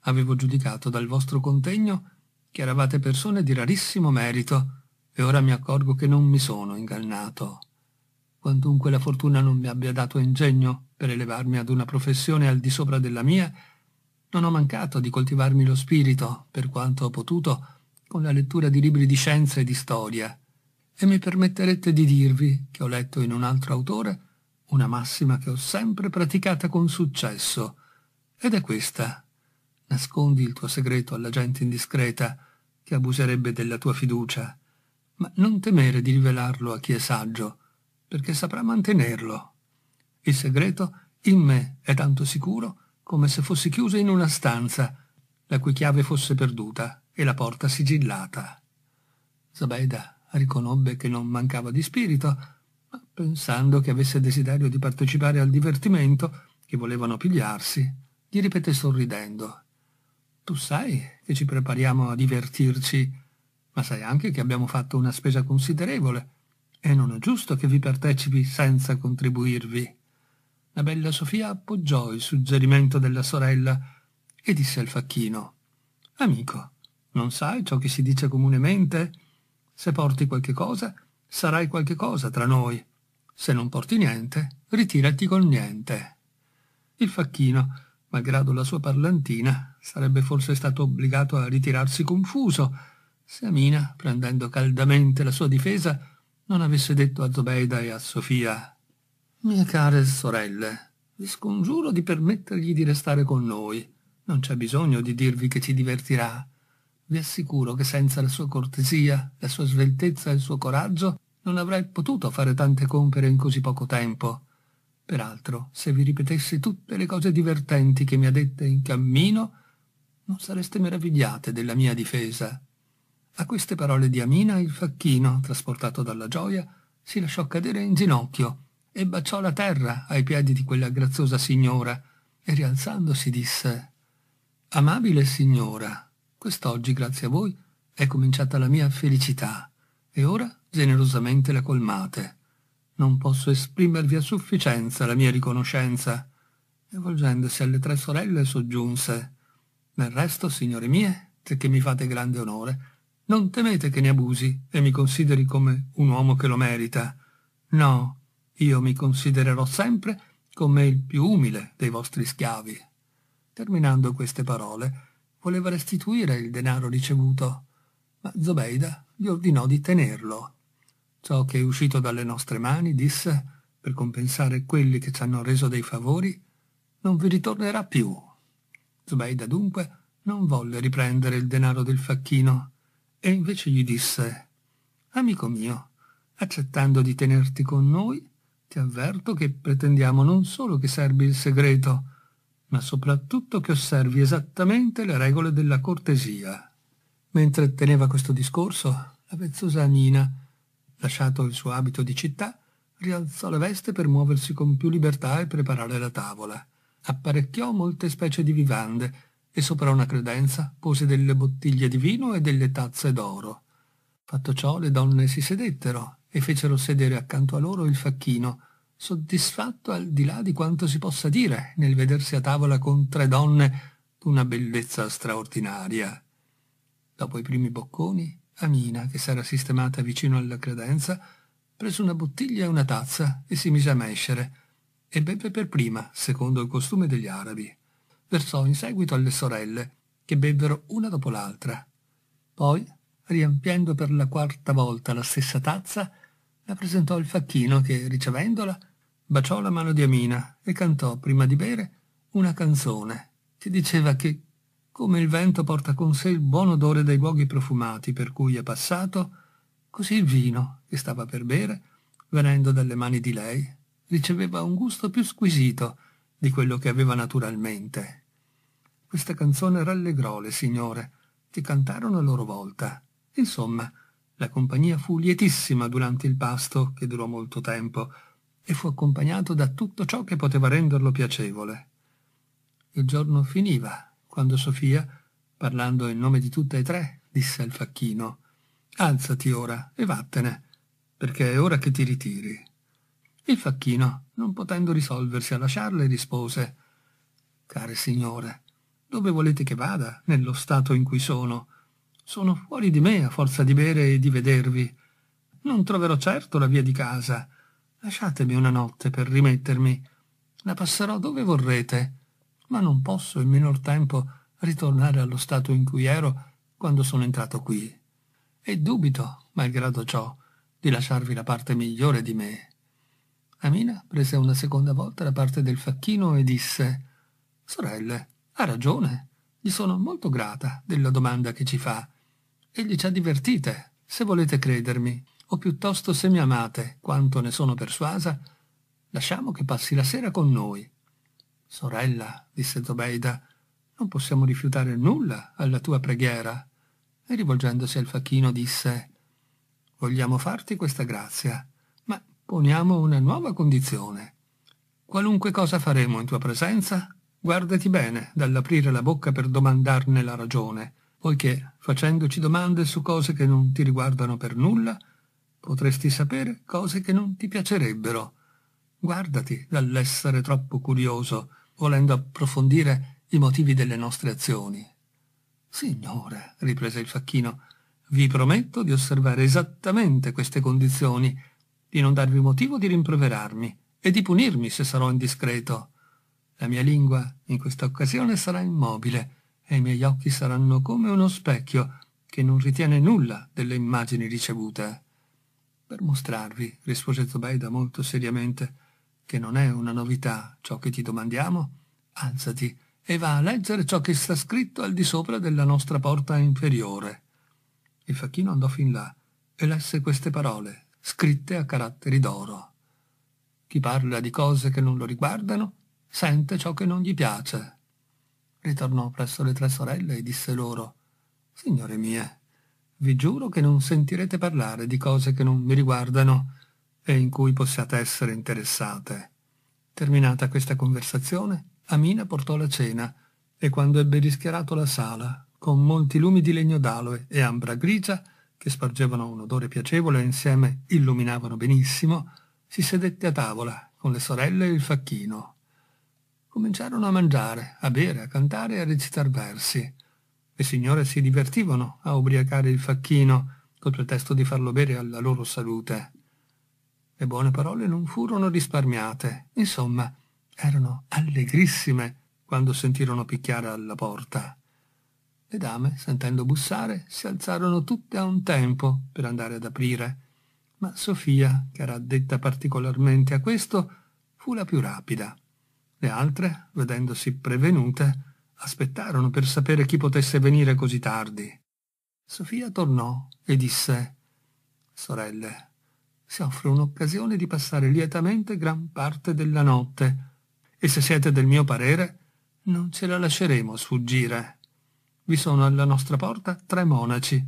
Speaker 1: avevo giudicato dal vostro contegno che eravate persone di rarissimo merito, e ora mi accorgo che non mi sono ingannato. Quantunque la fortuna non mi abbia dato ingegno per elevarmi ad una professione al di sopra della mia, non ho mancato di coltivarmi lo spirito, per quanto ho potuto, con la lettura di libri di scienza e di storia, e mi permetterete di dirvi che ho letto in un altro autore una massima che ho sempre praticata con successo, ed è questa. Nascondi il tuo segreto alla gente indiscreta che abuserebbe della tua fiducia, ma non temere di rivelarlo a chi è saggio, perché saprà mantenerlo. Il segreto in me è tanto sicuro come se fossi chiuso in una stanza, la cui chiave fosse perduta e la porta sigillata. Zabeda riconobbe che non mancava di spirito, ma pensando che avesse desiderio di partecipare al divertimento che volevano pigliarsi, gli ripete sorridendo. Tu sai che ci prepariamo a divertirci, ma sai anche che abbiamo fatto una spesa considerevole, e non è giusto che vi partecipi senza contribuirvi. La bella Sofia appoggiò il suggerimento della sorella e disse al facchino Amico, non sai ciò che si dice comunemente? Se porti qualche cosa, sarai qualche cosa tra noi. Se non porti niente, ritirati col niente. Il facchino, malgrado la sua parlantina, sarebbe forse stato obbligato a ritirarsi confuso, se Amina, prendendo caldamente la sua difesa, non avesse detto a Zobeida e a Sofia «Mie care sorelle, vi scongiuro di permettergli di restare con noi. Non c'è bisogno di dirvi che ci divertirà. Vi assicuro che senza la sua cortesia, la sua sveltezza e il suo coraggio non avrei potuto fare tante compere in così poco tempo. Peraltro, se vi ripetessi tutte le cose divertenti che mi ha dette in cammino, non sareste meravigliate della mia difesa. A queste parole di Amina il facchino, trasportato dalla gioia, si lasciò cadere in ginocchio e baciò la terra ai piedi di quella graziosa signora e rialzandosi disse «Amabile signora, Quest'oggi, grazie a voi, è cominciata la mia felicità e ora generosamente la colmate. Non posso esprimervi a sufficienza la mia riconoscenza. E volgendosi alle tre sorelle soggiunse Nel resto, signore mie, che mi fate grande onore, non temete che ne abusi e mi consideri come un uomo che lo merita. No, io mi considererò sempre come il più umile dei vostri schiavi. Terminando queste parole, voleva restituire il denaro ricevuto, ma Zobeida gli ordinò di tenerlo. Ciò che è uscito dalle nostre mani, disse, per compensare quelli che ci hanno reso dei favori, non vi ritornerà più. Zobeida dunque non volle riprendere il denaro del facchino e invece gli disse «Amico mio, accettando di tenerti con noi, ti avverto che pretendiamo non solo che serbi il segreto, ma soprattutto che osservi esattamente le regole della cortesia. Mentre teneva questo discorso, la vezzosa Nina, lasciato il suo abito di città, rialzò le veste per muoversi con più libertà e preparare la tavola. Apparecchiò molte specie di vivande e sopra una credenza pose delle bottiglie di vino e delle tazze d'oro. Fatto ciò le donne si sedettero e fecero sedere accanto a loro il facchino, soddisfatto al di là di quanto si possa dire nel vedersi a tavola con tre donne d'una bellezza straordinaria. Dopo i primi bocconi, Amina, che s'era sistemata vicino alla credenza, prese una bottiglia e una tazza e si mise a mescere, e beve per prima, secondo il costume degli arabi. Versò in seguito alle sorelle, che bevvero una dopo l'altra. Poi, riempiendo per la quarta volta la stessa tazza, la presentò al facchino che, ricevendola, baciò la mano di Amina e cantò, prima di bere, una canzone che diceva che, come il vento porta con sé il buon odore dei luoghi profumati per cui è passato, così il vino, che stava per bere, venendo dalle mani di lei, riceveva un gusto più squisito di quello che aveva naturalmente. Questa canzone rallegrò le signore, che cantarono a loro volta. Insomma, la compagnia fu lietissima durante il pasto, che durò molto tempo, e fu accompagnato da tutto ciò che poteva renderlo piacevole. Il giorno finiva quando Sofia, parlando in nome di tutte e tre, disse al facchino «Alzati ora e vattene, perché è ora che ti ritiri». Il facchino, non potendo risolversi a lasciarle, rispose «Care signore, dove volete che vada, nello stato in cui sono? Sono fuori di me a forza di bere e di vedervi. Non troverò certo la via di casa» lasciatemi una notte per rimettermi. La passerò dove vorrete, ma non posso in minor tempo ritornare allo stato in cui ero quando sono entrato qui. E dubito, malgrado ciò, di lasciarvi la parte migliore di me. Amina prese una seconda volta la parte del facchino e disse «Sorelle, ha ragione. Gli sono molto grata della domanda che ci fa. Egli ci ha divertite, se volete credermi» o piuttosto se mi amate quanto ne sono persuasa, lasciamo che passi la sera con noi. Sorella, disse Zobeida, non possiamo rifiutare nulla alla tua preghiera. E rivolgendosi al facchino disse, vogliamo farti questa grazia, ma poniamo una nuova condizione. Qualunque cosa faremo in tua presenza, guardati bene dall'aprire la bocca per domandarne la ragione, poiché, facendoci domande su cose che non ti riguardano per nulla, potresti sapere cose che non ti piacerebbero. Guardati dall'essere troppo curioso, volendo approfondire i motivi delle nostre azioni. Signore, riprese il facchino, vi prometto di osservare esattamente queste condizioni, di non darvi motivo di rimproverarmi e di punirmi se sarò indiscreto. La mia lingua in questa occasione sarà immobile e i miei occhi saranno come uno specchio che non ritiene nulla delle immagini ricevute. Per mostrarvi, rispose Zobeida molto seriamente, che non è una novità ciò che ti domandiamo, alzati e va a leggere ciò che sta scritto al di sopra della nostra porta inferiore. Il facchino andò fin là e lesse queste parole, scritte a caratteri d'oro. Chi parla di cose che non lo riguardano, sente ciò che non gli piace. Ritornò presso le tre sorelle e disse loro, Signore mie, vi giuro che non sentirete parlare di cose che non mi riguardano e in cui possiate essere interessate. Terminata questa conversazione, Amina portò la cena e quando ebbe rischiarato la sala, con molti lumi di legno d'aloe e ambra grigia, che spargevano un odore piacevole e insieme illuminavano benissimo, si sedette a tavola con le sorelle e il facchino. Cominciarono a mangiare, a bere, a cantare e a recitar versi. Le signore si divertivano a ubriacare il facchino col pretesto di farlo bere alla loro salute. Le buone parole non furono risparmiate, insomma, erano allegrissime quando sentirono picchiare alla porta. Le dame, sentendo bussare, si alzarono tutte a un tempo per andare ad aprire, ma Sofia, che era addetta particolarmente a questo, fu la più rapida. Le altre, vedendosi prevenute, Aspettarono per sapere chi potesse venire così tardi. Sofia tornò e disse Sorelle, si offre un'occasione di passare lietamente gran parte della notte e se siete del mio parere non ce la lasceremo sfuggire. Vi sono alla nostra porta tre monaci,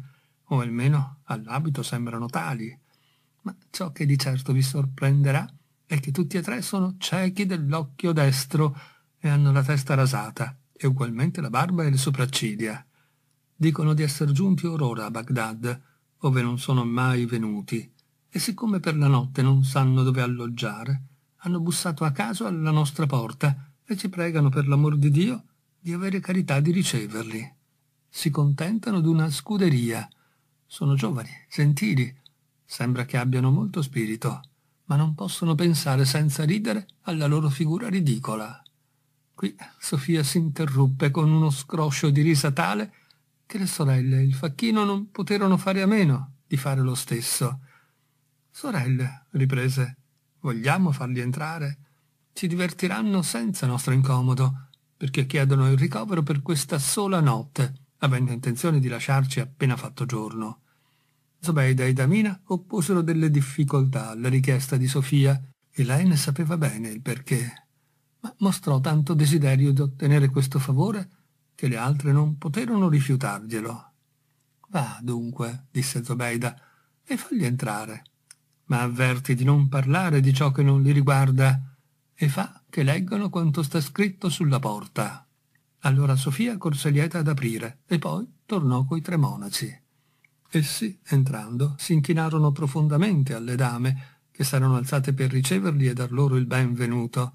Speaker 1: o almeno all'abito sembrano tali, ma ciò che di certo vi sorprenderà è che tutti e tre sono ciechi dell'occhio destro e hanno la testa rasata e ugualmente la barba e le sopracciglia. Dicono di esser giunti orora a Baghdad, ove non sono mai venuti, e siccome per la notte non sanno dove alloggiare, hanno bussato a caso alla nostra porta e ci pregano per l'amor di Dio di avere carità di riceverli. Si contentano d'una scuderia. Sono giovani, gentili, sembra che abbiano molto spirito, ma non possono pensare senza ridere alla loro figura ridicola. Qui Sofia si interruppe con uno scroscio di risa tale che le sorelle e il facchino non poterono fare a meno di fare lo stesso. Sorelle, riprese, vogliamo farli entrare? Ci divertiranno senza nostro incomodo, perché chiedono il ricovero per questa sola notte, avendo intenzione di lasciarci appena fatto giorno. Zobeida e Damina opposero delle difficoltà alla richiesta di Sofia, e lei ne sapeva bene il perché ma mostrò tanto desiderio di ottenere questo favore che le altre non poterono rifiutarglielo. Va dunque, disse Zobeida, e fagli entrare, ma avverti di non parlare di ciò che non li riguarda, e fa che leggano quanto sta scritto sulla porta. Allora Sofia corse lieta ad aprire, e poi tornò coi tre monaci. Essi, entrando, si inchinarono profondamente alle dame, che s'erano alzate per riceverli e dar loro il benvenuto,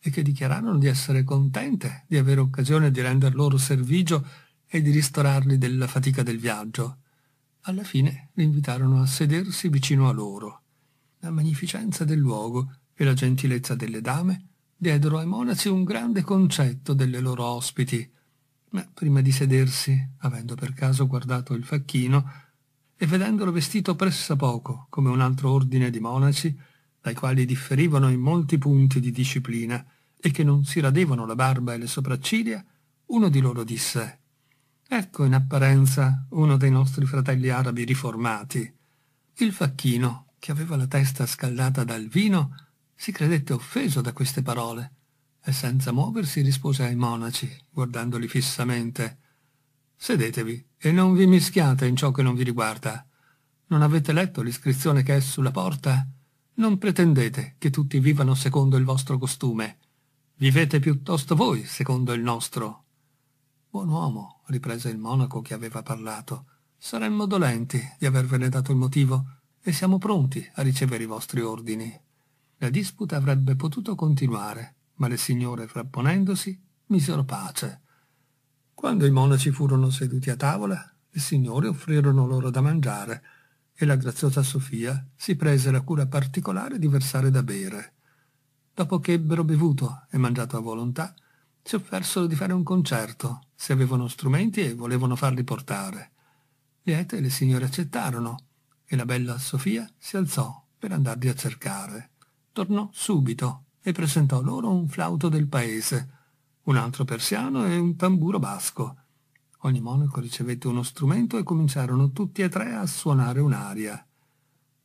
Speaker 1: e che dichiararono di essere contente di avere occasione di render loro servigio e di ristorarli della fatica del viaggio. Alla fine li invitarono a sedersi vicino a loro. La magnificenza del luogo e la gentilezza delle dame diedero ai monaci un grande concetto delle loro ospiti, ma prima di sedersi, avendo per caso guardato il facchino, e vedendolo vestito pressa poco come un altro ordine di monaci, dai quali differivano in molti punti di disciplina e che non si radevano la barba e le sopracciglia, uno di loro disse «Ecco in apparenza uno dei nostri fratelli arabi riformati». Il facchino, che aveva la testa scaldata dal vino, si credette offeso da queste parole e senza muoversi rispose ai monaci, guardandoli fissamente «Sedetevi e non vi mischiate in ciò che non vi riguarda. Non avete letto l'iscrizione che è sulla porta?» Non pretendete che tutti vivano secondo il vostro costume. Vivete piuttosto voi secondo il nostro. Buon uomo, riprese il monaco che aveva parlato, saremmo dolenti di avervene dato il motivo e siamo pronti a ricevere i vostri ordini. La disputa avrebbe potuto continuare, ma le signore, frapponendosi, misero pace. Quando i monaci furono seduti a tavola, le signore offrirono loro da mangiare, e la graziosa Sofia si prese la cura particolare di versare da bere. Dopo che ebbero bevuto e mangiato a volontà, si offersero di fare un concerto, se avevano strumenti e volevano farli portare. Liete le signore accettarono e la bella Sofia si alzò per andarli a cercare. Tornò subito e presentò loro un flauto del paese, un altro persiano e un tamburo basco. Ogni monaco ricevette uno strumento e cominciarono tutti e tre a suonare un'aria.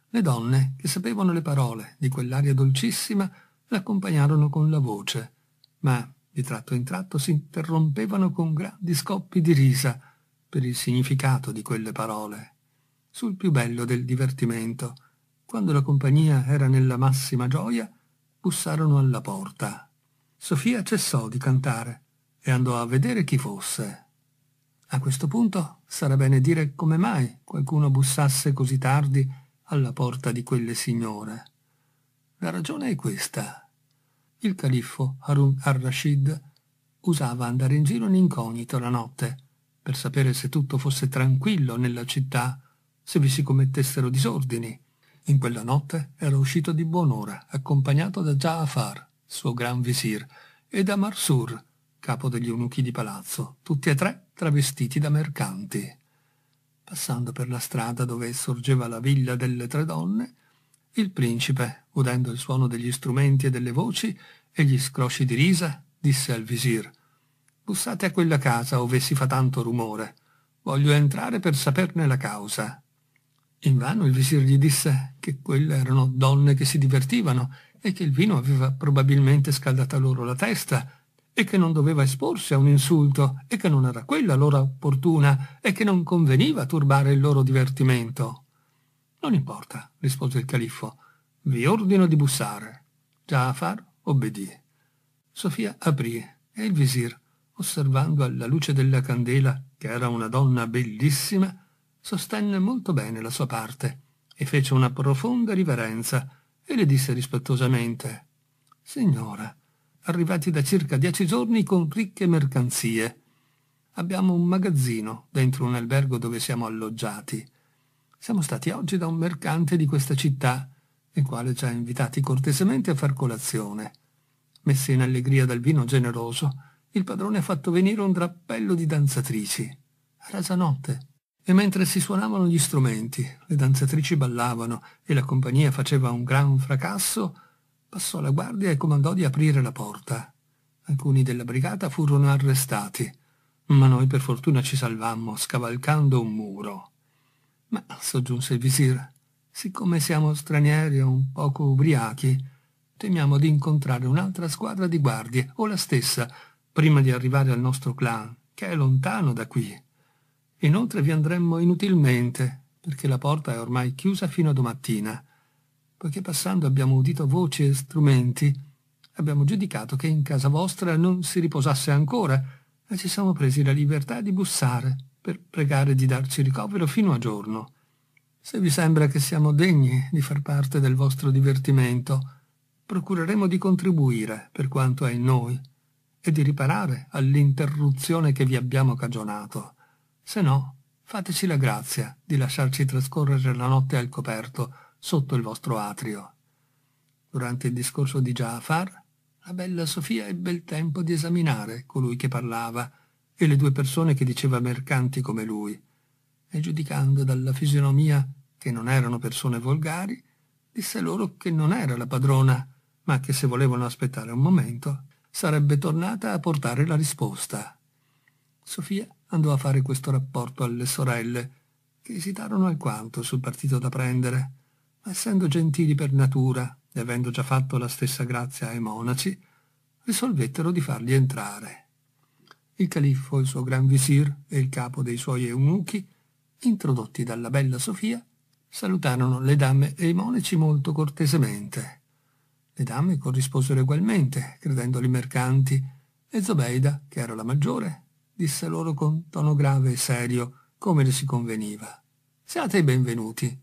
Speaker 1: Le donne, che sapevano le parole di quell'aria dolcissima, l'accompagnarono con la voce, ma di tratto in tratto si interrompevano con grandi scoppi di risa per il significato di quelle parole. Sul più bello del divertimento, quando la compagnia era nella massima gioia, bussarono alla porta. Sofia cessò di cantare e andò a vedere chi fosse. A questo punto sarà bene dire come mai qualcuno bussasse così tardi alla porta di quelle signore. La ragione è questa. Il califfo Harun al-Rashid usava andare in giro in incognito la notte per sapere se tutto fosse tranquillo nella città, se vi si commettessero disordini. In quella notte era uscito di buon'ora, accompagnato da Jaafar, suo gran visir, e da Marsur, capo degli eunuchi di palazzo, tutti e tre travestiti da mercanti. Passando per la strada dove sorgeva la villa delle tre donne, il principe, udendo il suono degli strumenti e delle voci e gli scrosci di risa, disse al visir «Bussate a quella casa ove si fa tanto rumore. Voglio entrare per saperne la causa». In vano il visir gli disse che quelle erano donne che si divertivano e che il vino aveva probabilmente scaldata loro la testa e che non doveva esporsi a un insulto e che non era quella l'ora opportuna e che non conveniva turbare il loro divertimento. Non importa, rispose il califfo, vi ordino di bussare. Jafar obbedì. Sofia aprì e il visir, osservando alla luce della candela che era una donna bellissima, sostenne molto bene la sua parte e fece una profonda riverenza e le disse rispettosamente Signora, arrivati da circa dieci giorni con ricche mercanzie. Abbiamo un magazzino dentro un albergo dove siamo alloggiati. Siamo stati oggi da un mercante di questa città, il quale ci ha invitati cortesemente a far colazione. Messi in allegria dal vino generoso, il padrone ha fatto venire un drappello di danzatrici. Era già notte, e mentre si suonavano gli strumenti, le danzatrici ballavano e la compagnia faceva un gran fracasso, passò la guardia e comandò di aprire la porta. Alcuni della brigata furono arrestati, ma noi per fortuna ci salvammo scavalcando un muro. Ma, soggiunse il visir, siccome siamo stranieri e un poco ubriachi, temiamo di incontrare un'altra squadra di guardie, o la stessa, prima di arrivare al nostro clan, che è lontano da qui. Inoltre vi andremmo inutilmente, perché la porta è ormai chiusa fino a domattina poiché passando abbiamo udito voci e strumenti, abbiamo giudicato che in casa vostra non si riposasse ancora, e ci siamo presi la libertà di bussare, per pregare di darci ricovero fino a giorno. Se vi sembra che siamo degni di far parte del vostro divertimento, procureremo di contribuire per quanto è in noi e di riparare all'interruzione che vi abbiamo cagionato. Se no, fateci la grazia di lasciarci trascorrere la notte al coperto sotto il vostro atrio. Durante il discorso di Jafar, la bella Sofia ebbe il tempo di esaminare colui che parlava e le due persone che diceva mercanti come lui, e giudicando dalla fisionomia che non erano persone volgari, disse loro che non era la padrona, ma che se volevano aspettare un momento sarebbe tornata a portare la risposta. Sofia andò a fare questo rapporto alle sorelle, che esitarono alquanto sul partito da prendere, essendo gentili per natura e avendo già fatto la stessa grazia ai monaci, risolvettero di farli entrare. Il califfo, il suo gran visir e il capo dei suoi eunuchi, introdotti dalla bella Sofia, salutarono le dame e i monaci molto cortesemente. Le dame corrisposero ugualmente, credendoli mercanti, e Zobeida, che era la maggiore, disse loro con tono grave e serio, come le si conveniva. Siate i benvenuti,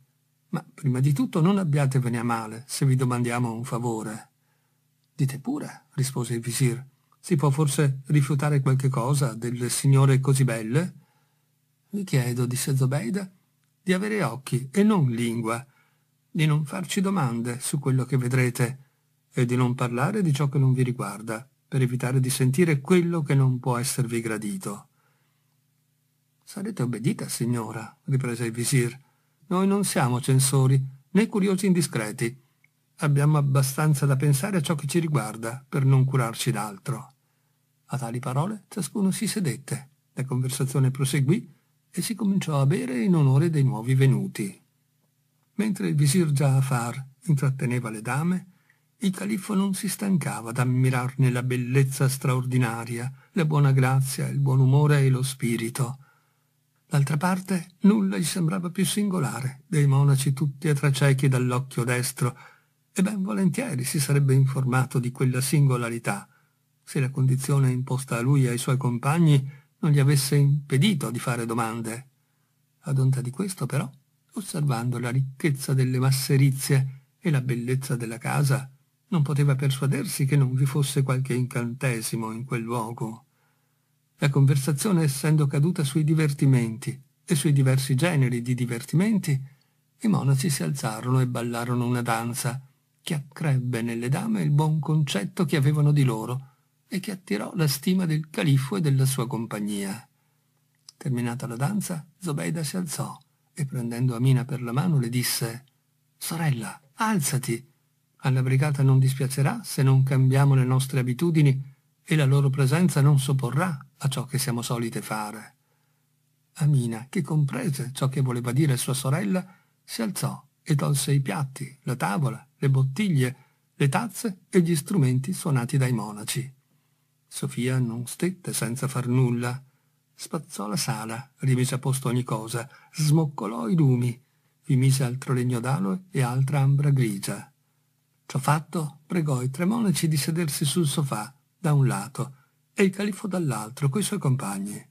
Speaker 1: ma prima di tutto non abbiatevene a male se vi domandiamo un favore. Dite pure, rispose il visir, si può forse rifiutare qualche cosa delle signore così belle? Vi chiedo, disse Zobeida, di avere occhi e non lingua, di non farci domande su quello che vedrete e di non parlare di ciò che non vi riguarda, per evitare di sentire quello che non può esservi gradito. Sarete obbedita, signora, riprese il visir, noi non siamo censori, né curiosi indiscreti. Abbiamo abbastanza da pensare a ciò che ci riguarda per non curarci d'altro. A tali parole ciascuno si sedette. La conversazione proseguì e si cominciò a bere in onore dei nuovi venuti. Mentre il visir Jaafar intratteneva le dame, il califfo non si stancava d'ammirarne la bellezza straordinaria, la buona grazia, il buon umore e lo spirito. D'altra parte, nulla gli sembrava più singolare dei monaci tutti a tre dall'occhio destro, e ben volentieri si sarebbe informato di quella singolarità, se la condizione imposta a lui e ai suoi compagni non gli avesse impedito di fare domande. Ad onta di questo, però, osservando la ricchezza delle masserizie e la bellezza della casa, non poteva persuadersi che non vi fosse qualche incantesimo in quel luogo la conversazione essendo caduta sui divertimenti e sui diversi generi di divertimenti, i monaci si alzarono e ballarono una danza, che accrebbe nelle dame il buon concetto che avevano di loro e che attirò la stima del califfo e della sua compagnia. Terminata la danza, Zobeida si alzò e prendendo Amina per la mano le disse «Sorella, alzati! Alla brigata non dispiacerà se non cambiamo le nostre abitudini e la loro presenza non sopporrà a ciò che siamo solite fare. Amina, che comprese ciò che voleva dire sua sorella, si alzò e tolse i piatti, la tavola, le bottiglie, le tazze e gli strumenti suonati dai monaci. Sofia non stette senza far nulla. Spazzò la sala, rimise a posto ogni cosa, smoccolò i lumi, vi mise altro legno d'aloe e altra ambra grigia. Ciò fatto, pregò i tre monaci di sedersi sul sofà, da un lato, e il califfo dall'altro, coi suoi compagni.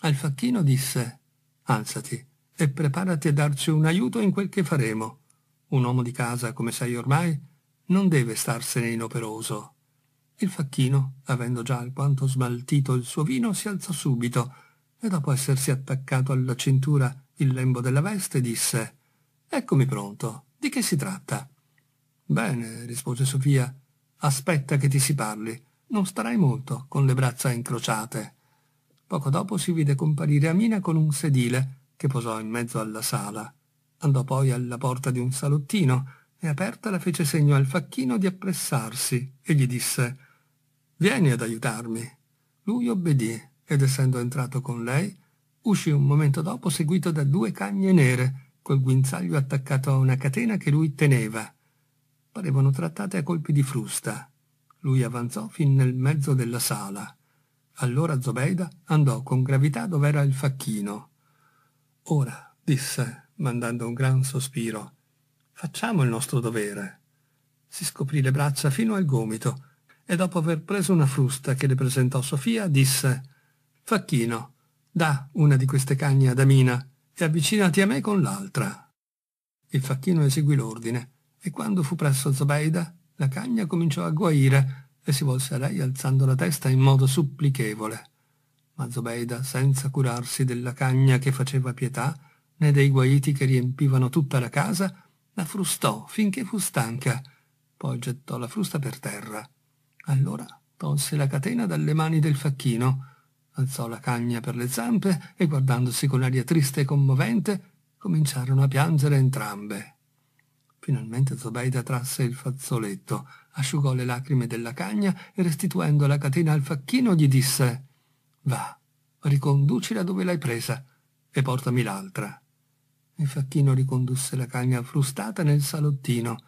Speaker 1: Al-Facchino disse, alzati e preparati a darci un aiuto in quel che faremo. Un uomo di casa, come sai ormai, non deve starsene inoperoso. Il facchino, avendo già alquanto smaltito il suo vino, si alzò subito e dopo essersi attaccato alla cintura il lembo della veste disse «Eccomi pronto, di che si tratta?» «Bene», rispose Sofia, «aspetta che ti si parli. Non starai molto con le braccia incrociate. Poco dopo si vide comparire Amina con un sedile che posò in mezzo alla sala. Andò poi alla porta di un salottino e aperta la fece segno al facchino di appressarsi e gli disse «Vieni ad aiutarmi». Lui obbedì ed essendo entrato con lei, uscì un momento dopo seguito da due cagne nere col guinzaglio attaccato a una catena che lui teneva. Parevano trattate a colpi di frusta lui avanzò fin nel mezzo della sala. Allora Zobeida andò con gravità dov'era il facchino. Ora, disse, mandando un gran sospiro, facciamo il nostro dovere. Si scoprì le braccia fino al gomito e dopo aver preso una frusta che le presentò Sofia, disse Facchino, da una di queste cagne ad Amina e avvicinati a me con l'altra. Il facchino eseguì l'ordine e quando fu presso Zobeida la cagna cominciò a guaire e si volse a lei alzando la testa in modo supplichevole. Ma Zobeida, senza curarsi della cagna che faceva pietà, né dei guaiti che riempivano tutta la casa, la frustò finché fu stanca, poi gettò la frusta per terra. Allora tolse la catena dalle mani del facchino, alzò la cagna per le zampe e guardandosi con aria triste e commovente, cominciarono a piangere entrambe. Finalmente Zobeida trasse il fazzoletto, asciugò le lacrime della cagna e restituendo la catena al facchino gli disse «Va, riconducila dove l'hai presa e portami l'altra». Il facchino ricondusse la cagna frustata nel salottino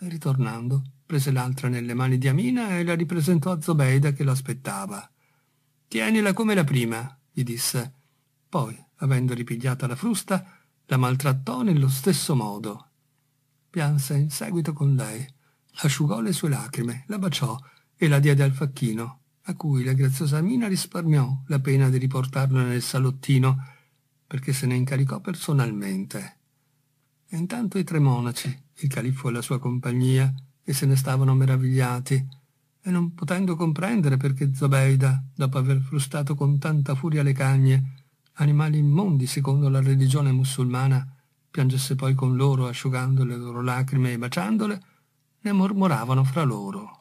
Speaker 1: e ritornando prese l'altra nelle mani di Amina e la ripresentò a Zobeida che l'aspettava. «Tienila come la prima», gli disse. Poi, avendo ripigliata la frusta, la maltrattò nello stesso modo pianse in seguito con lei, asciugò le sue lacrime, la baciò e la diede al facchino, a cui la graziosa mina risparmiò la pena di riportarla nel salottino, perché se ne incaricò personalmente. E intanto i tre monaci, il califfo e la sua compagnia, che se ne stavano meravigliati, e non potendo comprendere perché Zobeida, dopo aver frustato con tanta furia le cagne, animali immondi secondo la religione musulmana, piangesse poi con loro asciugando le loro lacrime e baciandole, ne mormoravano fra loro.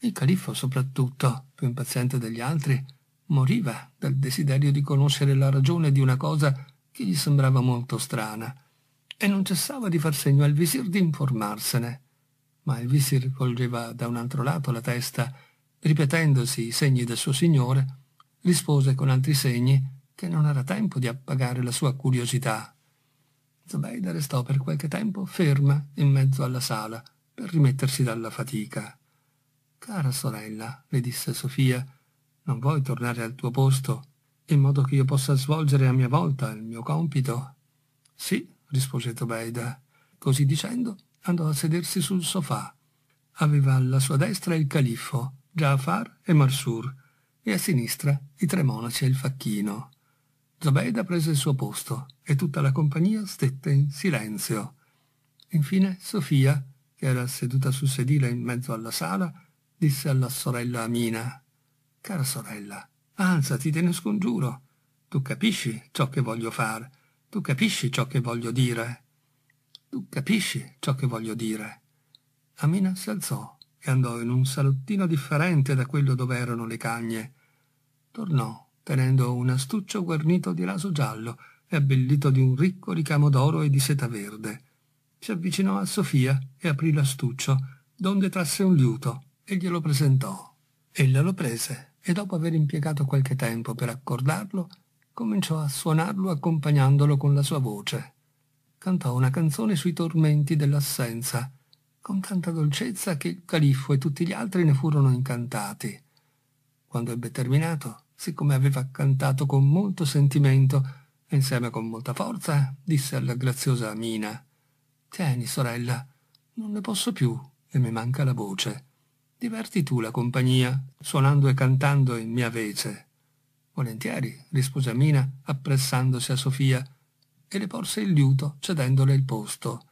Speaker 1: Il califfo, soprattutto, più impaziente degli altri, moriva dal desiderio di conoscere la ragione di una cosa che gli sembrava molto strana, e non cessava di far segno al visir di informarsene. Ma il visir volgeva da un altro lato la testa, ripetendosi i segni del suo signore, rispose con altri segni che non era tempo di appagare la sua curiosità Zobeida restò per qualche tempo ferma in mezzo alla sala per rimettersi dalla fatica. Cara sorella, le disse Sofia, non vuoi tornare al tuo posto, in modo che io possa svolgere a mia volta il mio compito? Sì, rispose Zobeida. Così dicendo, andò a sedersi sul sofà. Aveva alla sua destra il califfo, Jafar e Marsur, e a sinistra i tre monaci e il facchino. Zobeida prese il suo posto e tutta la compagnia stette in silenzio. Infine Sofia, che era seduta sul sedile in mezzo alla sala, disse alla sorella Amina «Cara sorella, alzati, te ne scongiuro. Tu capisci ciò che voglio fare, tu capisci ciò che voglio dire, tu capisci ciò che voglio dire». Amina si alzò e andò in un salottino differente da quello dove erano le cagne. Tornò tenendo un astuccio guarnito di raso giallo e abbellito di un ricco ricamo d'oro e di seta verde. Si avvicinò a Sofia e aprì l'astuccio, donde trasse un liuto e glielo presentò. Ella lo prese e dopo aver impiegato qualche tempo per accordarlo, cominciò a suonarlo accompagnandolo con la sua voce. Cantò una canzone sui tormenti dell'assenza, con tanta dolcezza che il califfo e tutti gli altri ne furono incantati. Quando ebbe terminato, siccome aveva cantato con molto sentimento e insieme con molta forza, disse alla graziosa Amina. «Tieni, sorella, non ne posso più e mi manca la voce. Diverti tu la compagnia, suonando e cantando in mia vece». «Volentieri», rispose Amina, appressandosi a Sofia, e le porse il liuto, cedendole il posto.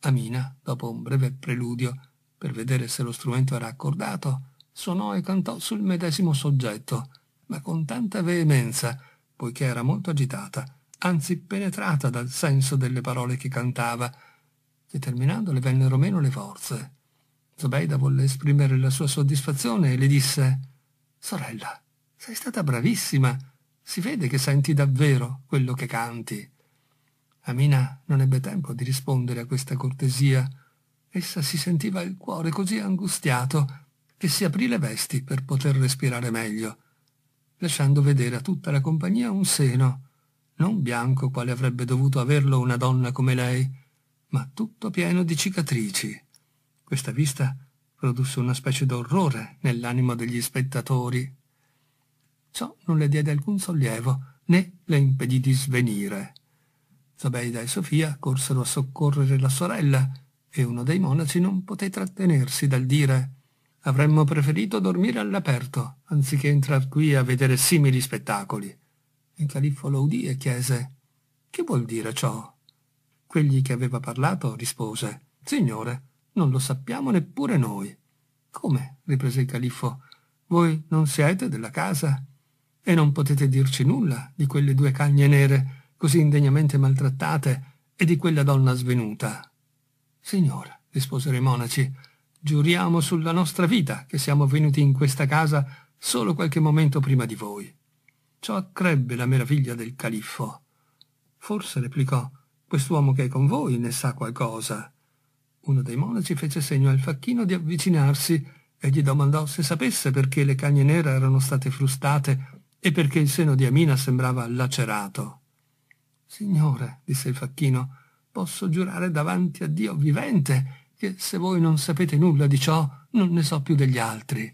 Speaker 1: Amina, dopo un breve preludio, per vedere se lo strumento era accordato, suonò e cantò sul medesimo soggetto, ma con tanta veemenza, poiché era molto agitata, anzi penetrata dal senso delle parole che cantava, che terminando le vennero meno le forze. Zobeida volle esprimere la sua soddisfazione e le disse «Sorella, sei stata bravissima, si vede che senti davvero quello che canti». Amina non ebbe tempo di rispondere a questa cortesia. Essa si sentiva il cuore così angustiato che si aprì le vesti per poter respirare meglio lasciando vedere a tutta la compagnia un seno, non bianco quale avrebbe dovuto averlo una donna come lei, ma tutto pieno di cicatrici. Questa vista produsse una specie d'orrore nell'animo degli spettatori. Ciò non le diede alcun sollievo, né le impedì di svenire. Zobeida e Sofia corsero a soccorrere la sorella, e uno dei monaci non poté trattenersi dal dire Avremmo preferito dormire all'aperto, anziché entrar qui a vedere simili spettacoli. Il califfo lo udì e chiese «Che vuol dire ciò?» Quegli che aveva parlato rispose «Signore, non lo sappiamo neppure noi». «Come?» riprese il califfo. «Voi non siete della casa?» «E non potete dirci nulla di quelle due cagne nere, così indegnamente maltrattate, e di quella donna svenuta?» «Signore», risposero i monaci, Giuriamo sulla nostra vita che siamo venuti in questa casa solo qualche momento prima di voi. Ciò accrebbe la meraviglia del califfo. Forse, replicò, quest'uomo che è con voi ne sa qualcosa. Uno dei monaci fece segno al facchino di avvicinarsi e gli domandò se sapesse perché le cagne nere erano state frustate e perché il seno di Amina sembrava lacerato. Signore, disse il facchino, posso giurare davanti a Dio vivente che se voi non sapete nulla di ciò, non ne so più degli altri.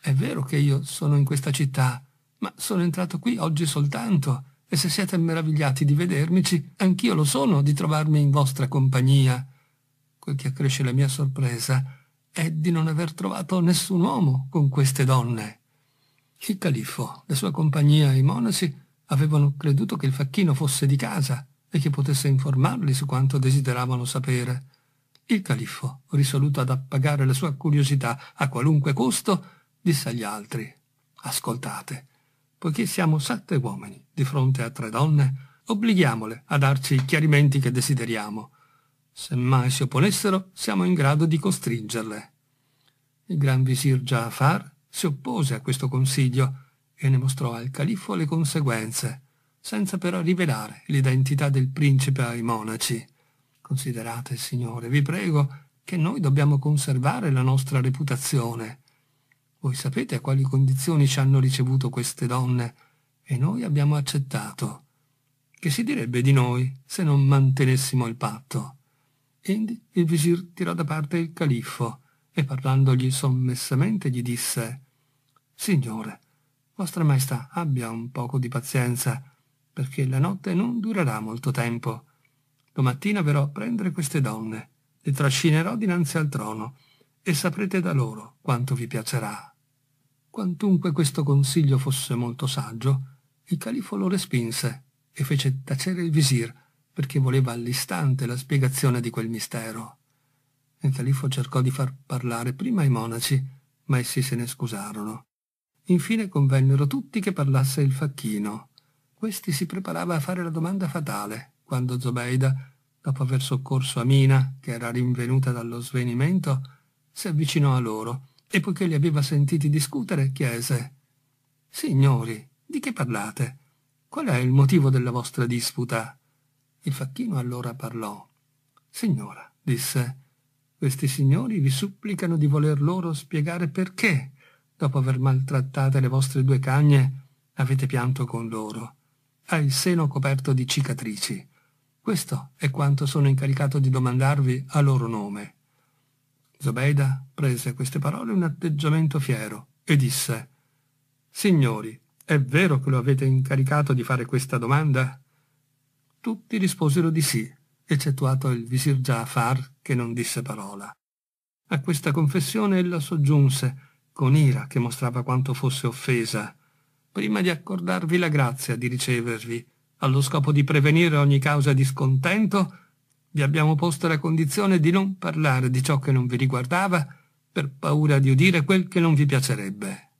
Speaker 1: È vero che io sono in questa città, ma sono entrato qui oggi soltanto, e se siete meravigliati di vedermici, anch'io lo sono di trovarmi in vostra compagnia. Quel che accresce la mia sorpresa è di non aver trovato nessun uomo con queste donne. Il califfo, la sua compagnia e i monaci avevano creduto che il facchino fosse di casa e che potesse informarli su quanto desideravano sapere il califfo, risoluto ad appagare la sua curiosità a qualunque costo, disse agli altri «Ascoltate, poiché siamo sette uomini di fronte a tre donne, obblighiamole a darci i chiarimenti che desideriamo. Se mai si opponessero, siamo in grado di costringerle». Il gran visir Jaafar si oppose a questo consiglio e ne mostrò al califfo le conseguenze, senza però rivelare l'identità del principe ai monaci. Considerate, Signore, vi prego, che noi dobbiamo conservare la nostra reputazione. Voi sapete a quali condizioni ci hanno ricevuto queste donne e noi abbiamo accettato. Che si direbbe di noi se non mantenessimo il patto? Indi il visir tirò da parte il califfo e parlandogli sommessamente gli disse Signore, vostra maestà abbia un poco di pazienza, perché la notte non durerà molto tempo Domattina verrò a prendere queste donne, le trascinerò dinanzi al trono, e saprete da loro quanto vi piacerà. Quantunque questo consiglio fosse molto saggio, il califo lo respinse e fece tacere il visir, perché voleva all'istante la spiegazione di quel mistero. Il califo cercò di far parlare prima i monaci, ma essi se ne scusarono. Infine convennero tutti che parlasse il facchino. Questi si preparava a fare la domanda fatale, quando Zobeida, dopo aver soccorso Amina, che era rinvenuta dallo svenimento, si avvicinò a loro e poiché li aveva sentiti discutere, chiese «Signori, di che parlate? Qual è il motivo della vostra disputa?» Il facchino allora parlò. «Signora», disse, «questi signori vi supplicano di voler loro spiegare perché, dopo aver maltrattate le vostre due cagne, avete pianto con loro. Ha il seno coperto di cicatrici. Questo è quanto sono incaricato di domandarvi a loro nome. Zobeida prese queste parole un atteggiamento fiero e disse Signori, è vero che lo avete incaricato di fare questa domanda? Tutti risposero di sì, eccettuato il visir Jafar che non disse parola. A questa confessione ella soggiunse, con ira che mostrava quanto fosse offesa, prima di accordarvi la grazia di ricevervi, allo scopo di prevenire ogni causa di scontento, vi abbiamo posto la condizione di non parlare di ciò che non vi riguardava per paura di udire quel che non vi piacerebbe.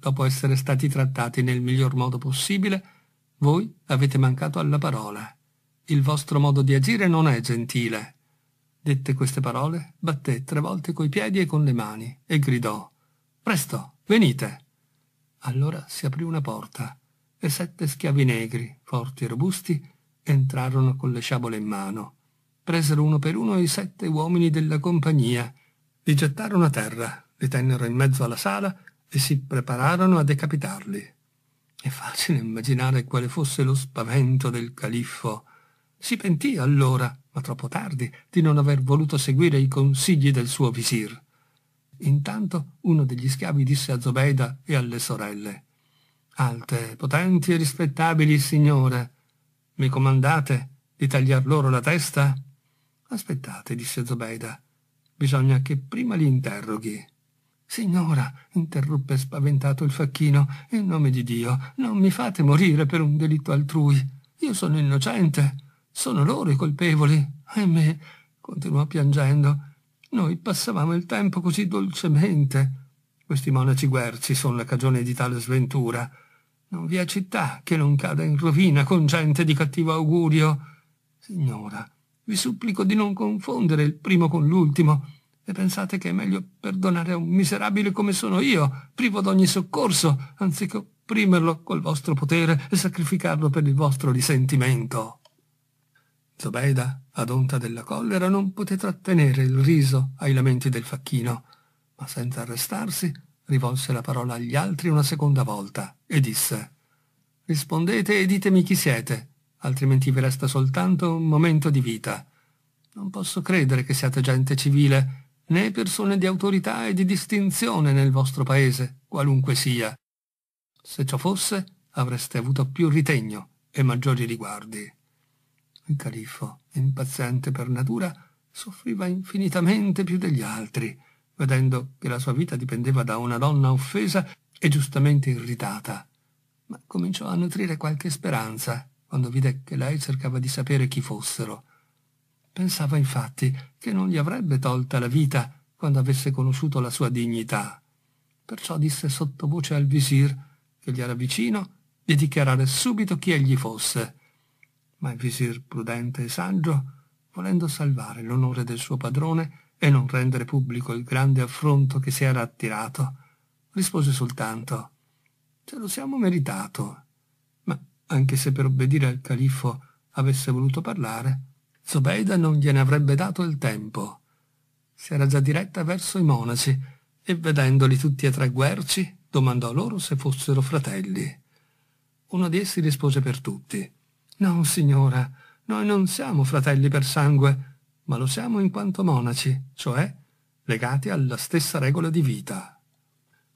Speaker 1: Dopo essere stati trattati nel miglior modo possibile, voi avete mancato alla parola. Il vostro modo di agire non è gentile. Dette queste parole, batté tre volte coi piedi e con le mani e gridò Presto, venite. Allora si aprì una porta e sette schiavi negri, forti e robusti, entrarono con le sciabole in mano. Presero uno per uno i sette uomini della compagnia, li gettarono a terra, li tennero in mezzo alla sala e si prepararono a decapitarli. È facile immaginare quale fosse lo spavento del califfo. Si pentì allora, ma troppo tardi, di non aver voluto seguire i consigli del suo visir. Intanto uno degli schiavi disse a Zobeida e alle sorelle alte, potenti e rispettabili signore, mi comandate di tagliar loro la testa? Aspettate, disse Zobeida, bisogna che prima li interroghi. Signora, interruppe spaventato il facchino, in nome di Dio, non mi fate morire per un delitto altrui. Io sono innocente, sono loro i colpevoli. E me, continuò piangendo, noi passavamo il tempo così dolcemente. Questi monaci guerci sono la cagione di tale sventura. Non vi è città che non cada in rovina con gente di cattivo augurio. Signora, vi supplico di non confondere il primo con l'ultimo e pensate che è meglio perdonare a un miserabile come sono io, privo d'ogni soccorso, anziché opprimerlo col vostro potere e sacrificarlo per il vostro risentimento. Zobeida, ad onta della collera, non poté trattenere il riso ai lamenti del facchino, ma senza arrestarsi rivolse la parola agli altri una seconda volta e disse Rispondete e ditemi chi siete, altrimenti vi resta soltanto un momento di vita. Non posso credere che siate gente civile, né persone di autorità e di distinzione nel vostro paese, qualunque sia. Se ciò fosse, avreste avuto più ritegno e maggiori riguardi. Il califfo, impaziente per natura, soffriva infinitamente più degli altri vedendo che la sua vita dipendeva da una donna offesa e giustamente irritata, ma cominciò a nutrire qualche speranza quando vide che lei cercava di sapere chi fossero. Pensava infatti che non gli avrebbe tolta la vita quando avesse conosciuto la sua dignità. Perciò disse sottovoce al visir, che gli era vicino, di dichiarare subito chi egli fosse. Ma il visir, prudente e saggio, volendo salvare l'onore del suo padrone, e non rendere pubblico il grande affronto che si era attirato, rispose soltanto Ce lo siamo meritato. Ma anche se per obbedire al califfo avesse voluto parlare, Zobeida non gliene avrebbe dato il tempo. Si era già diretta verso i monaci e vedendoli tutti e tre guerci domandò loro se fossero fratelli. Uno di essi rispose per tutti. No, signora, noi non siamo fratelli per sangue, ma lo siamo in quanto monaci, cioè legati alla stessa regola di vita.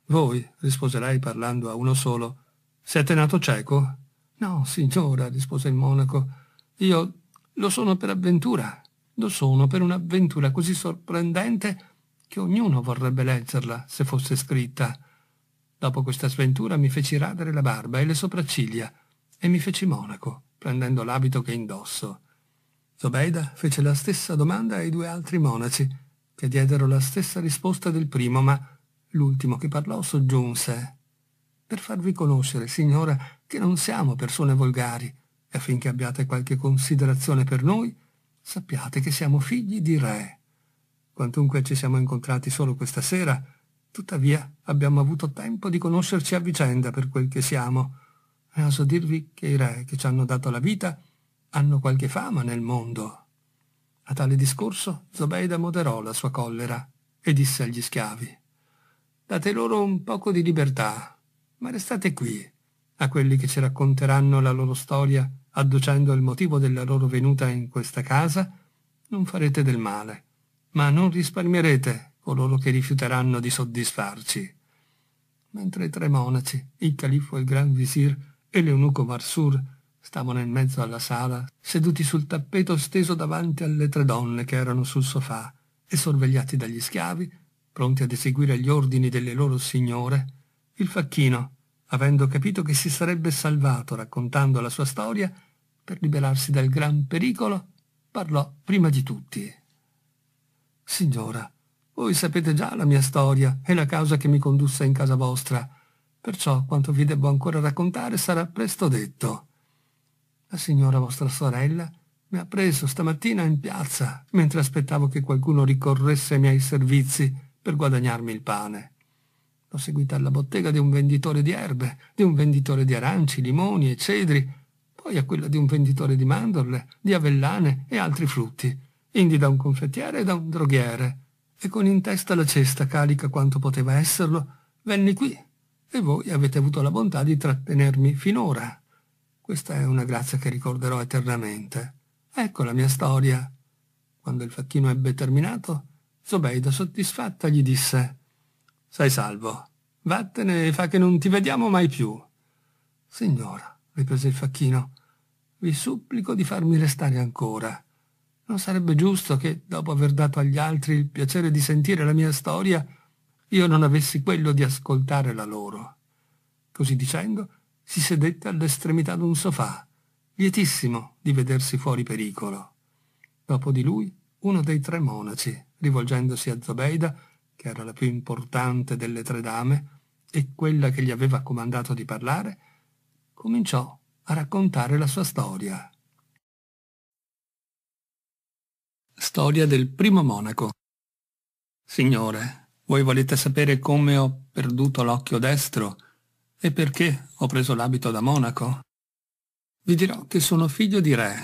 Speaker 1: Voi, rispose lei parlando a uno solo, siete nato cieco? No, signora, rispose il monaco, io lo sono per avventura, lo sono per un'avventura così sorprendente che ognuno vorrebbe leggerla se fosse scritta. Dopo questa sventura mi feci radere la barba e le sopracciglia e mi feci monaco, prendendo l'abito che indosso. Zobeida fece la stessa domanda ai due altri monaci, che diedero la stessa risposta del primo, ma l'ultimo che parlò soggiunse «Per farvi conoscere, signora, che non siamo persone volgari, e affinché abbiate qualche considerazione per noi, sappiate che siamo figli di re. Quantunque ci siamo incontrati solo questa sera, tuttavia abbiamo avuto tempo di conoscerci a vicenda per quel che siamo, e oso dirvi che i re che ci hanno dato la vita – hanno qualche fama nel mondo. A tale discorso Zobeida moderò la sua collera e disse agli schiavi Date loro un poco di libertà, ma restate qui, a quelli che ci racconteranno la loro storia adducendo il motivo della loro venuta in questa casa, non farete del male, ma non risparmierete coloro che rifiuteranno di soddisfarci. Mentre i tre monaci, il califfo e il gran visir e l'eunuco Marsur stavano nel mezzo alla sala, seduti sul tappeto steso davanti alle tre donne che erano sul sofà e sorvegliati dagli schiavi, pronti ad eseguire gli ordini delle loro signore, il facchino, avendo capito che si sarebbe salvato raccontando la sua storia, per liberarsi dal gran pericolo, parlò prima di tutti. Signora, voi sapete già la mia storia e la causa che mi condusse in casa vostra, perciò quanto vi debbo ancora raccontare sarà presto detto. La signora vostra sorella mi ha preso stamattina in piazza mentre aspettavo che qualcuno ricorresse ai miei servizi per guadagnarmi il pane. L'ho seguita alla bottega di un venditore di erbe, di un venditore di aranci, limoni e cedri, poi a quella di un venditore di mandorle, di avellane e altri frutti, indi da un confettiere e da un droghiere, e con in testa la cesta carica quanto poteva esserlo, venni qui, e voi avete avuto la bontà di trattenermi finora. Questa è una grazia che ricorderò eternamente. Ecco la mia storia. Quando il facchino ebbe terminato, Zobeida soddisfatta gli disse «Sei salvo, vattene e fa che non ti vediamo mai più». «Signora», riprese il facchino, «vi supplico di farmi restare ancora». Non sarebbe giusto che, dopo aver dato agli altri il piacere di sentire la mia storia, io non avessi quello di ascoltare la loro. Così dicendo, si sedette all'estremità d'un sofà, lietissimo di vedersi fuori pericolo. Dopo di lui uno dei tre monaci, rivolgendosi a Zobeida, che era la più importante delle tre dame e quella che gli aveva comandato di parlare, cominciò a raccontare la sua storia. Storia del primo monaco. Signore, voi volete sapere come ho perduto l'occhio destro e perché ho preso l'abito da monaco? Vi dirò che sono figlio di re.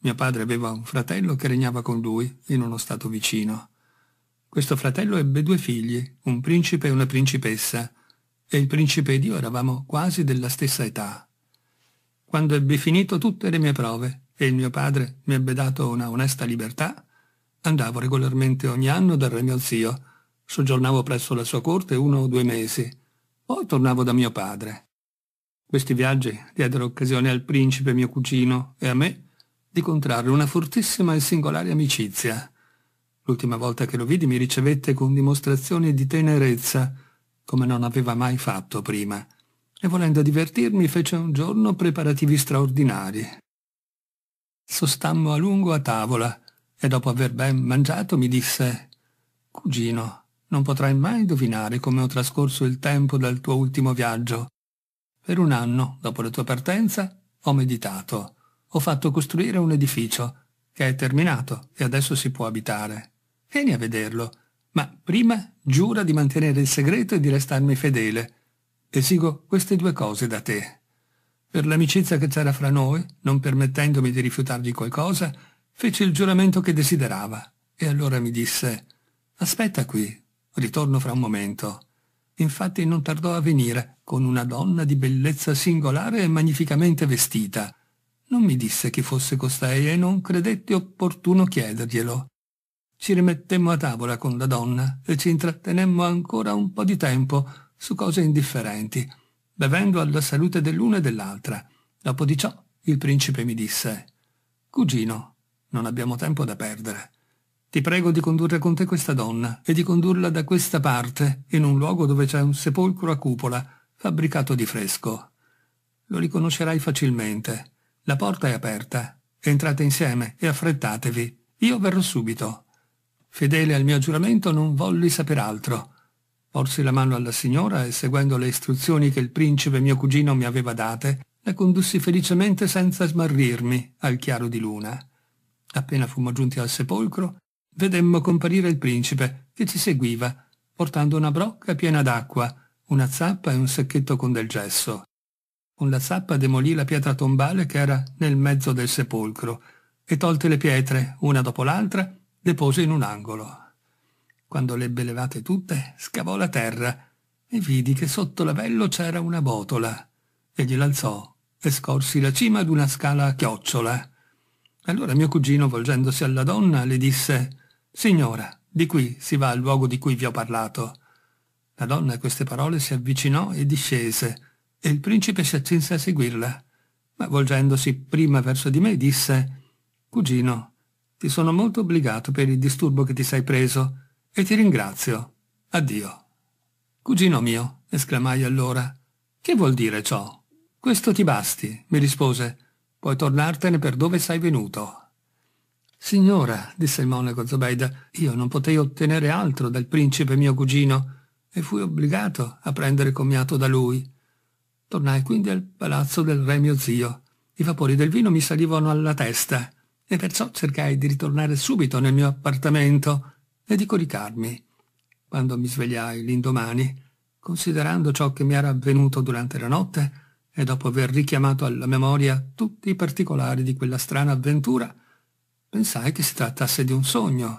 Speaker 1: Mio padre aveva un fratello che regnava con lui in uno stato vicino. Questo fratello ebbe due figli, un principe e una principessa, e il principe ed io eravamo quasi della stessa età. Quando ebbi finito tutte le mie prove e il mio padre mi ebbe dato una onesta libertà, andavo regolarmente ogni anno dal re mio zio, soggiornavo presso la sua corte uno o due mesi, poi tornavo da mio padre. Questi viaggi diedero occasione al principe mio cugino e a me di contrarre una fortissima e singolare amicizia. L'ultima volta che lo vidi mi ricevette con dimostrazioni di tenerezza, come non aveva mai fatto prima, e volendo divertirmi fece un giorno preparativi straordinari. Sostammo a lungo a tavola e dopo aver ben mangiato mi disse «Cugino, non potrai mai indovinare come ho trascorso il tempo dal tuo ultimo viaggio. Per un anno, dopo la tua partenza, ho meditato. Ho fatto costruire un edificio, che è terminato e adesso si può abitare. Vieni a vederlo, ma prima giura di mantenere il segreto e di restarmi fedele. Esigo queste due cose da te. Per l'amicizia che c'era fra noi, non permettendomi di rifiutargli qualcosa, fece il giuramento che desiderava e allora mi disse «Aspetta qui, ritorno fra un momento. Infatti non tardò a venire, con una donna di bellezza singolare e magnificamente vestita. Non mi disse chi fosse costei e non credetti opportuno chiederglielo. Ci rimettemmo a tavola con la donna e ci intrattenemmo ancora un po' di tempo su cose indifferenti, bevendo alla salute dell'una e dell'altra. Dopo di ciò il principe mi disse Cugino, non abbiamo tempo da perdere. Ti prego di condurre con te questa donna e di condurla da questa parte, in un luogo dove c'è un sepolcro a cupola, fabbricato di fresco. Lo riconoscerai facilmente. La porta è aperta. Entrate insieme e affrettatevi. Io verrò subito. Fedele al mio giuramento non volli saper altro. Porsi la mano alla signora e, seguendo le istruzioni che il principe mio cugino mi aveva date, la condussi felicemente senza smarrirmi al chiaro di luna. Appena fummo giunti al sepolcro, vedemmo comparire il principe, che ci seguiva, portando una brocca piena d'acqua, una zappa e un sacchetto con del gesso. Con la zappa demolì la pietra tombale che era nel mezzo del sepolcro e tolte le pietre, una dopo l'altra, le pose in un angolo. Quando le ebbe levate tutte, scavò la terra e vidi che sotto l'avello c'era una botola. e gliel'alzò e scorsi la cima una scala a chiocciola. Allora mio cugino, volgendosi alla donna, le disse Signora, di qui si va al luogo di cui vi ho parlato. La donna a queste parole si avvicinò e discese, e il principe si accinse a seguirla, ma volgendosi prima verso di me disse «Cugino, ti sono molto obbligato per il disturbo che ti sei preso e ti ringrazio. Addio». «Cugino mio», esclamai allora, «che vuol dire ciò? Questo ti basti», mi rispose, «puoi tornartene per dove sei venuto». Signora, disse il monaco Zobeida, io non potei ottenere altro dal principe mio cugino e fui obbligato a prendere commiato da lui. Tornai quindi al palazzo del re mio zio. I vapori del vino mi salivano alla testa e perciò cercai di ritornare subito nel mio appartamento e di coricarmi. Quando mi svegliai l'indomani, considerando ciò che mi era avvenuto durante la notte e dopo aver richiamato alla memoria tutti i particolari di quella strana avventura, pensai che si trattasse di un sogno.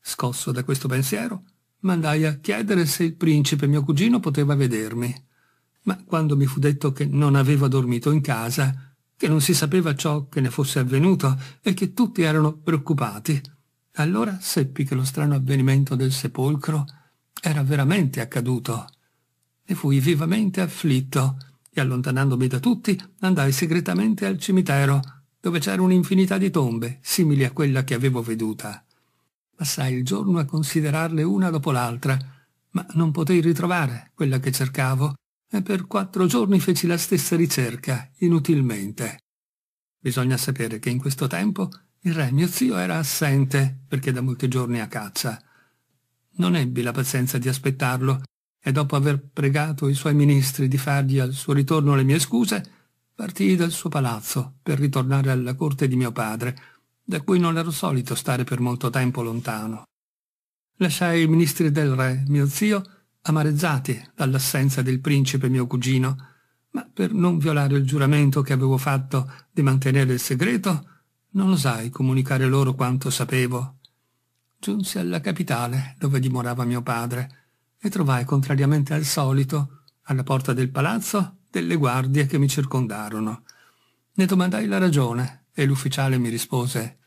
Speaker 1: Scosso da questo pensiero, mandai a chiedere se il principe mio cugino poteva vedermi. Ma quando mi fu detto che non aveva dormito in casa, che non si sapeva ciò che ne fosse avvenuto e che tutti erano preoccupati, allora seppi che lo strano avvenimento del sepolcro era veramente accaduto. Ne fui vivamente afflitto e allontanandomi da tutti andai segretamente al cimitero dove c'era un'infinità di tombe, simili a quella che avevo veduta. Passai il giorno a considerarle una dopo l'altra, ma non potei ritrovare quella che cercavo e per quattro giorni feci la stessa ricerca, inutilmente. Bisogna sapere che in questo tempo il re mio zio era assente perché da molti giorni a caccia. Non ebbi la pazienza di aspettarlo e dopo aver pregato i suoi ministri di fargli al suo ritorno le mie scuse, Partii dal suo palazzo per ritornare alla corte di mio padre, da cui non ero solito stare per molto tempo lontano. Lasciai i ministri del re, mio zio, amareggiati dall'assenza del principe mio cugino, ma per non violare il giuramento che avevo fatto di mantenere il segreto, non osai comunicare loro quanto sapevo. Giunsi alla capitale, dove dimorava mio padre, e trovai, contrariamente al solito, alla porta del palazzo, delle guardie che mi circondarono. Ne domandai la ragione e l'ufficiale mi rispose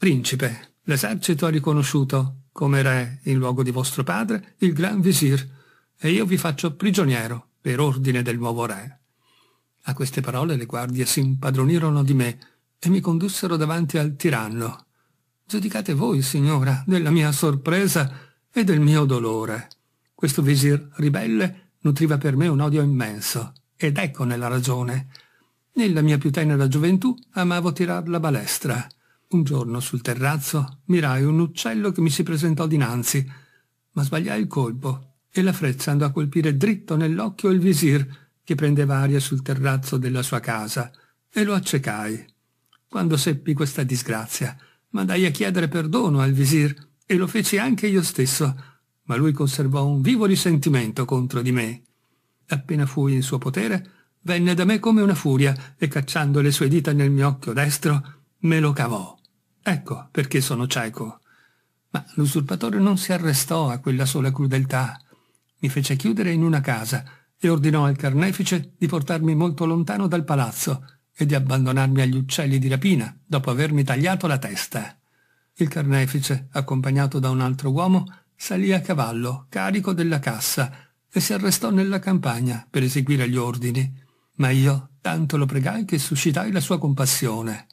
Speaker 1: Principe, l'esercito ha riconosciuto, come re in luogo di vostro padre, il gran visir, e io vi faccio prigioniero per ordine del nuovo re. A queste parole le guardie si impadronirono di me e mi condussero davanti al tiranno. Giudicate voi, signora, della mia sorpresa e del mio dolore. Questo visir ribelle nutriva per me un odio immenso ed ecco la ragione. Nella mia più tenera gioventù amavo tirar la balestra. Un giorno sul terrazzo mirai un uccello che mi si presentò dinanzi, ma sbagliai il colpo e la freccia andò a colpire dritto nell'occhio il visir che prendeva aria sul terrazzo della sua casa e lo accecai. Quando seppi questa disgrazia, mandai a chiedere perdono al visir e lo feci anche io stesso, ma lui conservò un vivo risentimento contro di me appena fui in suo potere, venne da me come una furia e cacciando le sue dita nel mio occhio destro, me lo cavò. Ecco perché sono cieco. Ma l'usurpatore non si arrestò a quella sola crudeltà. Mi fece chiudere in una casa e ordinò al carnefice di portarmi molto lontano dal palazzo e di abbandonarmi agli uccelli di rapina dopo avermi tagliato la testa. Il carnefice, accompagnato da un altro uomo, salì a cavallo, carico della cassa, e si arrestò nella campagna per eseguire gli ordini, ma io tanto lo pregai che suscitai la sua compassione.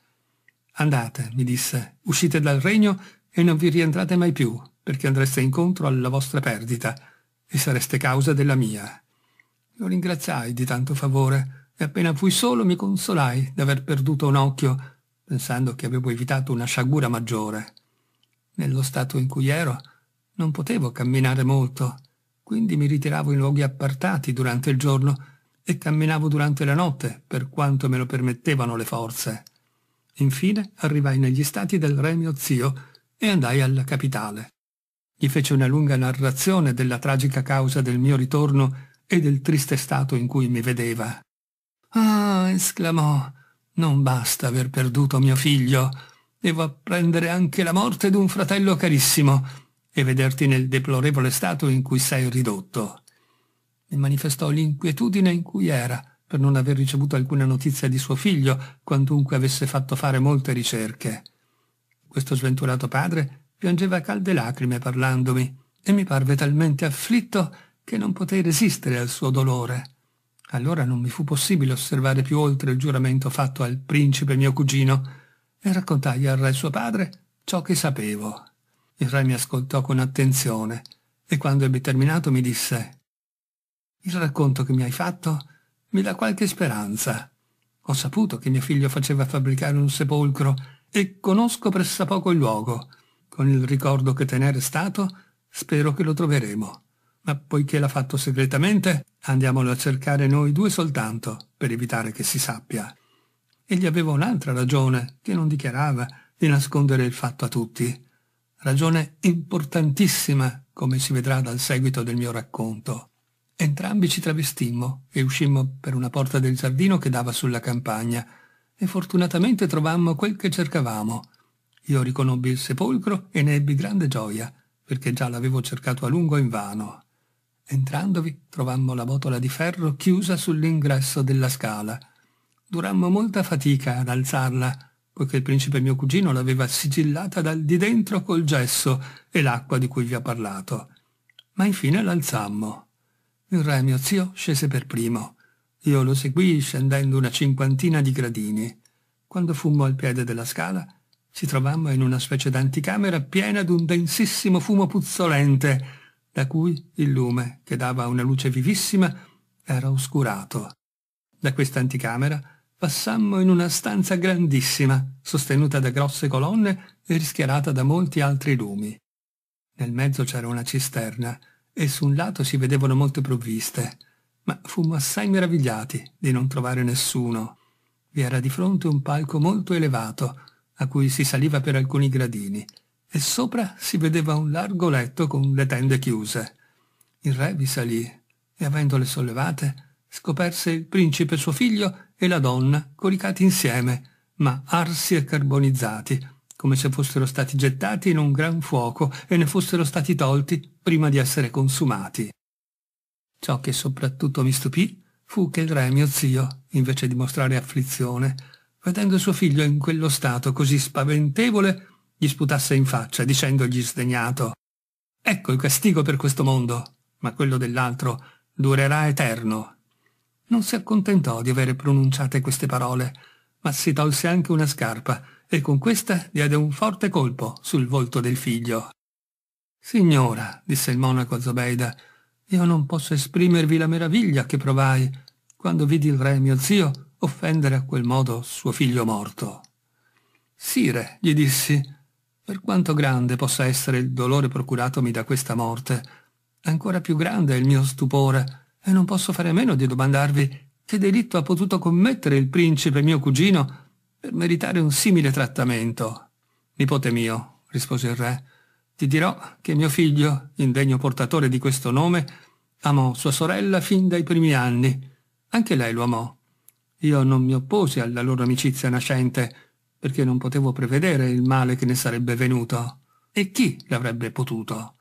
Speaker 1: Andate, mi disse, uscite dal regno e non vi rientrate mai più, perché andreste incontro alla vostra perdita e sareste causa della mia. Lo ringraziai di tanto favore e appena fui solo mi consolai d'aver perduto un occhio, pensando che avevo evitato una sciagura maggiore. Nello stato in cui ero non potevo camminare molto quindi mi ritiravo in luoghi appartati durante il giorno e camminavo durante la notte, per quanto me lo permettevano le forze. Infine arrivai negli stati del re mio zio e andai alla capitale. Gli fece una lunga narrazione della tragica causa del mio ritorno e del triste stato in cui mi vedeva. Ah, esclamò, non basta aver perduto mio figlio, devo apprendere anche la morte d'un fratello carissimo e vederti nel deplorevole stato in cui sei ridotto. Mi manifestò l'inquietudine in cui era per non aver ricevuto alcuna notizia di suo figlio, quantunque avesse fatto fare molte ricerche. Questo sventurato padre piangeva calde lacrime parlandomi e mi parve talmente afflitto che non potei resistere al suo dolore. Allora non mi fu possibile osservare più oltre il giuramento fatto al principe mio cugino e raccontai al re suo padre ciò che sapevo. Il re mi ascoltò con attenzione e quando ebbi terminato mi disse «Il racconto che mi hai fatto mi dà qualche speranza. Ho saputo che mio figlio faceva fabbricare un sepolcro e conosco pressappoco il luogo. Con il ricordo che te n'è restato, spero che lo troveremo. Ma poiché l'ha fatto segretamente, andiamolo a cercare noi due soltanto, per evitare che si sappia. Egli aveva un'altra ragione, che non dichiarava, di nascondere il fatto a tutti ragione importantissima, come si vedrà dal seguito del mio racconto. Entrambi ci travestimmo e uscimmo per una porta del giardino che dava sulla campagna e fortunatamente trovammo quel che cercavamo. Io riconobbi il sepolcro e ne ebbi grande gioia, perché già l'avevo cercato a lungo invano. Entrandovi trovammo la botola di ferro chiusa sull'ingresso della scala. Durammo molta fatica ad alzarla, poiché il principe mio cugino l'aveva sigillata dal di dentro col gesso e l'acqua di cui vi ho parlato. Ma infine l'alzammo. Il re mio zio scese per primo. Io lo seguii scendendo una cinquantina di gradini. Quando fummo al piede della scala, ci trovammo in una specie d'anticamera piena d'un densissimo fumo puzzolente, da cui il lume, che dava una luce vivissima, era oscurato. Da questa anticamera passammo in una stanza grandissima, sostenuta da grosse colonne e rischiarata da molti altri lumi. Nel mezzo c'era una cisterna e su un lato si vedevano molte provviste, ma fummo assai meravigliati di non trovare nessuno. Vi era di fronte un palco molto elevato, a cui si saliva per alcuni gradini, e sopra si vedeva un largo letto con le tende chiuse. Il re vi salì e, avendole sollevate, scoperse il principe suo figlio e la donna, coricati insieme, ma arsi e carbonizzati, come se fossero stati gettati in un gran fuoco e ne fossero stati tolti prima di essere consumati. Ciò che soprattutto mi stupì fu che il re mio zio, invece di mostrare afflizione, vedendo suo figlio in quello stato così spaventevole, gli sputasse in faccia, dicendogli sdegnato Ecco il castigo per questo mondo, ma quello dell'altro durerà eterno non si accontentò di avere pronunciate queste parole, ma si tolse anche una scarpa e con questa diede un forte colpo sul volto del figlio. Signora, disse il monaco a Zobeida, io non posso esprimervi la meraviglia che provai quando vidi il re mio zio offendere a quel modo suo figlio morto. Sire, gli dissi, per quanto grande possa essere il dolore procuratomi da questa morte, ancora più grande è il mio stupore e non posso fare a meno di domandarvi che delitto ha potuto commettere il principe mio cugino per meritare un simile trattamento. Nipote mio, rispose il re, ti dirò che mio figlio, indegno portatore di questo nome, amò sua sorella fin dai primi anni. Anche lei lo amò. Io non mi opposi alla loro amicizia nascente, perché non potevo prevedere il male che ne sarebbe venuto. E chi l'avrebbe potuto?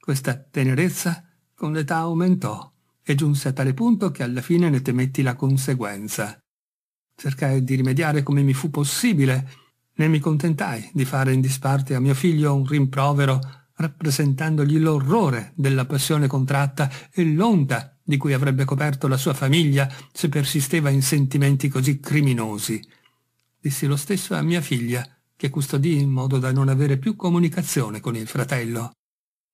Speaker 1: Questa tenerezza con l'età aumentò e giunse a tale punto che alla fine ne temetti la conseguenza. Cercai di rimediare come mi fu possibile, né mi contentai di fare in disparte a mio figlio un rimprovero rappresentandogli l'orrore della passione contratta e l'onta di cui avrebbe coperto la sua famiglia se persisteva in sentimenti così criminosi. Dissi lo stesso a mia figlia, che custodì in modo da non avere più comunicazione con il fratello.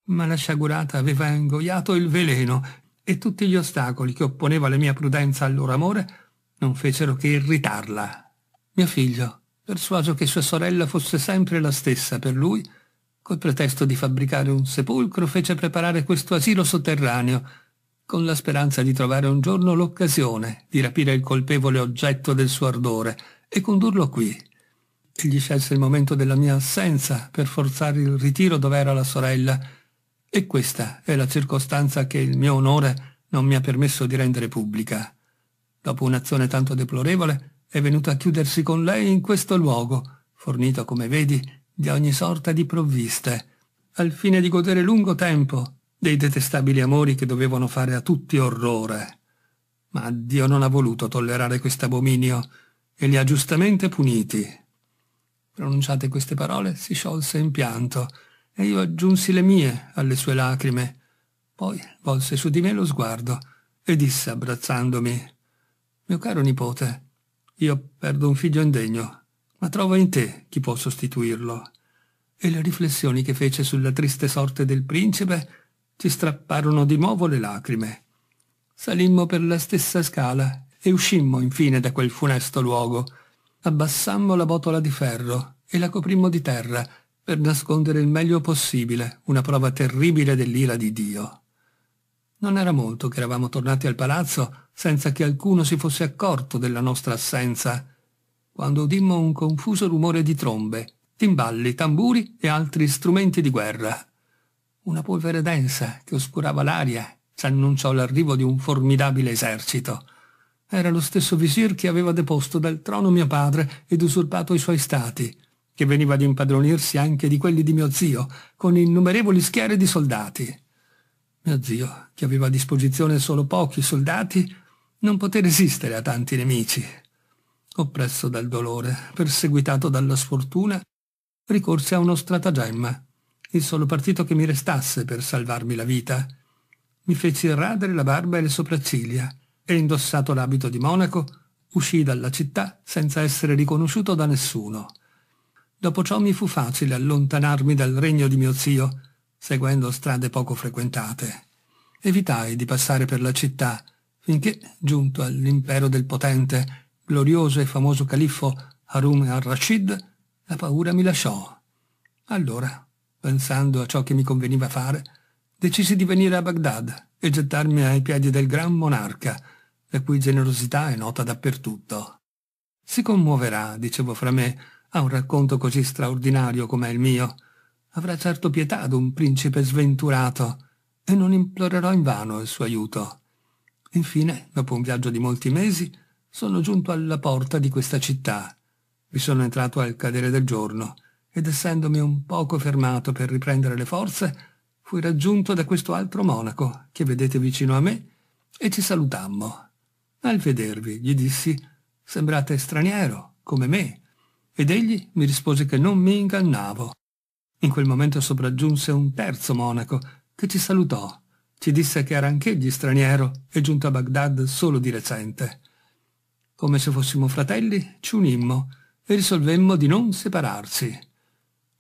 Speaker 1: Ma la sciagurata aveva ingoiato il veleno e tutti gli ostacoli che opponeva la mia prudenza al loro amore non fecero che irritarla. Mio figlio, persuaso che sua sorella fosse sempre la stessa per lui, col pretesto di fabbricare un sepolcro fece preparare questo asilo sotterraneo, con la speranza di trovare un giorno l'occasione di rapire il colpevole oggetto del suo ardore e condurlo qui. Egli scelse il momento della mia assenza per forzare il ritiro dove era la sorella, e questa è la circostanza che il mio onore non mi ha permesso di rendere pubblica. Dopo un'azione tanto deplorevole, è venuta a chiudersi con lei in questo luogo, fornito, come vedi, di ogni sorta di provviste, al fine di godere lungo tempo dei detestabili amori che dovevano fare a tutti orrore. Ma Dio non ha voluto tollerare quest'abominio e li ha giustamente puniti. Pronunciate queste parole, si sciolse in pianto, e io aggiunsi le mie alle sue lacrime. Poi volse su di me lo sguardo e disse abbracciandomi Mio caro nipote, io perdo un figlio indegno, ma trovo in te chi può sostituirlo. E le riflessioni che fece sulla triste sorte del principe ci strapparono di nuovo le lacrime. Salimmo per la stessa scala e uscimmo infine da quel funesto luogo. Abbassammo la botola di ferro e la coprimmo di terra per nascondere il meglio possibile una prova terribile dell'ira di Dio. Non era molto che eravamo tornati al palazzo senza che alcuno si fosse accorto della nostra assenza, quando udimmo un confuso rumore di trombe, timballi, tamburi e altri strumenti di guerra. Una polvere densa che oscurava l'aria ci annunciò l'arrivo di un formidabile esercito. Era lo stesso visir che aveva deposto dal trono mio padre ed usurpato i suoi stati che veniva ad impadronirsi anche di quelli di mio zio, con innumerevoli schiere di soldati. Mio zio, che aveva a disposizione solo pochi soldati, non poté resistere a tanti nemici. Oppresso dal dolore, perseguitato dalla sfortuna, ricorsi a uno stratagemma, il solo partito che mi restasse per salvarmi la vita. Mi feci radere la barba e le sopracciglia e, indossato l'abito di monaco, uscì dalla città senza essere riconosciuto da nessuno. Dopo ciò mi fu facile allontanarmi dal regno di mio zio, seguendo strade poco frequentate. Evitai di passare per la città, finché, giunto all'impero del potente, glorioso e famoso califfo Harun al-Rashid, la paura mi lasciò. Allora, pensando a ciò che mi conveniva fare, decisi di venire a Baghdad e gettarmi ai piedi del gran monarca, la cui generosità è nota dappertutto. Si commuoverà, dicevo fra me, a un racconto così straordinario come il mio. Avrà certo pietà d'un principe sventurato e non implorerò in vano il suo aiuto. Infine, dopo un viaggio di molti mesi, sono giunto alla porta di questa città. Vi sono entrato al cadere del giorno ed essendomi un poco fermato per riprendere le forze, fui raggiunto da questo altro monaco che vedete vicino a me e ci salutammo. Al vedervi gli dissi, sembrate straniero, come me, ed egli mi rispose che non mi ingannavo. In quel momento sopraggiunse un terzo monaco, che ci salutò, ci disse che era anch'egli straniero e giunto a Baghdad solo di recente. Come se fossimo fratelli, ci unimmo e risolvemmo di non separarsi.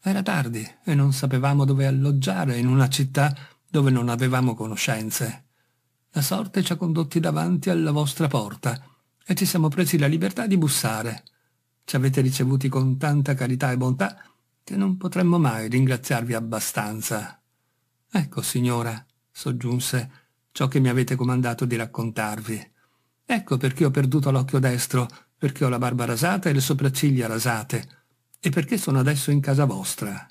Speaker 1: Era tardi e non sapevamo dove alloggiare in una città dove non avevamo conoscenze. La sorte ci ha condotti davanti alla vostra porta e ci siamo presi la libertà di bussare ci avete ricevuti con tanta carità e bontà che non potremmo mai ringraziarvi abbastanza. Ecco, signora, soggiunse, ciò che mi avete comandato di raccontarvi. Ecco perché ho perduto l'occhio destro, perché ho la barba rasata e le sopracciglia rasate, e perché sono adesso in casa vostra.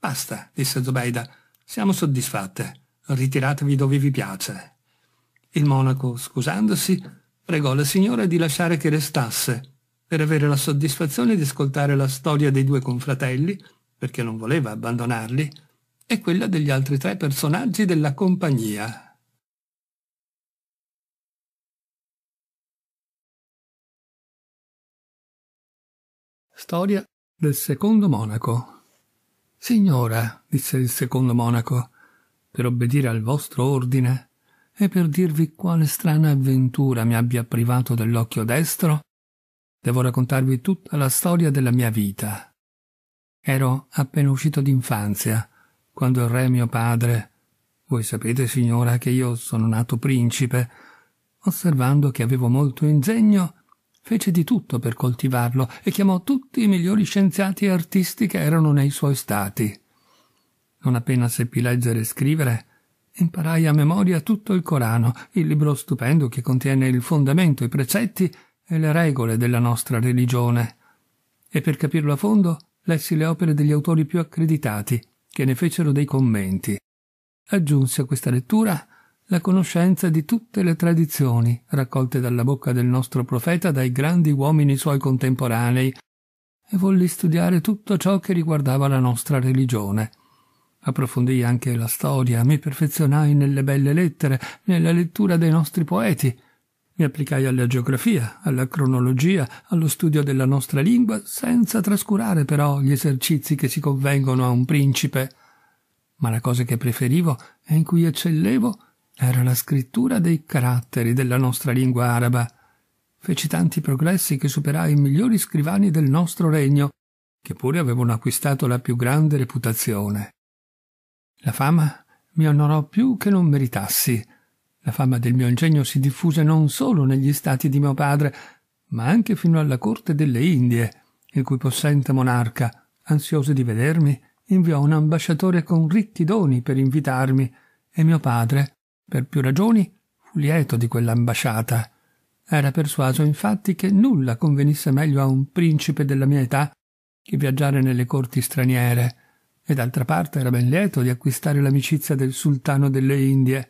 Speaker 1: Basta, disse Zobeida, siamo soddisfatte, ritiratevi dove vi piace. Il monaco, scusandosi, pregò la signora di lasciare che restasse, per avere la soddisfazione di ascoltare la storia dei due confratelli, perché non voleva abbandonarli, e quella degli altri tre personaggi della compagnia, Storia del secondo monaco. Signora, disse il secondo monaco, per obbedire al vostro ordine e per dirvi quale strana avventura mi abbia privato dell'occhio destro, Devo raccontarvi tutta la storia della mia vita. Ero appena uscito d'infanzia, quando il re mio padre, voi sapete signora che io sono nato principe, osservando che avevo molto ingegno, fece di tutto per coltivarlo e chiamò tutti i migliori scienziati e artisti che erano nei suoi stati. Non appena seppi leggere e scrivere, imparai a memoria tutto il Corano, il libro stupendo che contiene il fondamento, i precetti e le regole della nostra religione. E per capirlo a fondo lessi le opere degli autori più accreditati, che ne fecero dei commenti. Aggiunsi a questa lettura la conoscenza di tutte le tradizioni raccolte dalla bocca del nostro profeta dai grandi uomini suoi contemporanei, e volli studiare tutto ciò che riguardava la nostra religione. Approfondii anche la storia, mi perfezionai nelle belle lettere, nella lettura dei nostri poeti, mi applicai alla geografia, alla cronologia, allo studio della nostra lingua, senza trascurare però gli esercizi che si convengono a un principe. Ma la cosa che preferivo e in cui eccellevo era la scrittura dei caratteri della nostra lingua araba. Feci tanti progressi che superai i migliori scrivani del nostro regno, che pure avevano acquistato la più grande reputazione. La fama mi onorò più che non meritassi, la fama del mio ingegno si diffuse non solo negli stati di mio padre, ma anche fino alla corte delle Indie, il cui possente monarca, ansioso di vedermi, inviò un ambasciatore con ricchi doni per invitarmi, e mio padre, per più ragioni, fu lieto di quell'ambasciata. Era persuaso infatti che nulla convenisse meglio a un principe della mia età che viaggiare nelle corti straniere, e d'altra parte era ben lieto di acquistare l'amicizia del sultano delle Indie,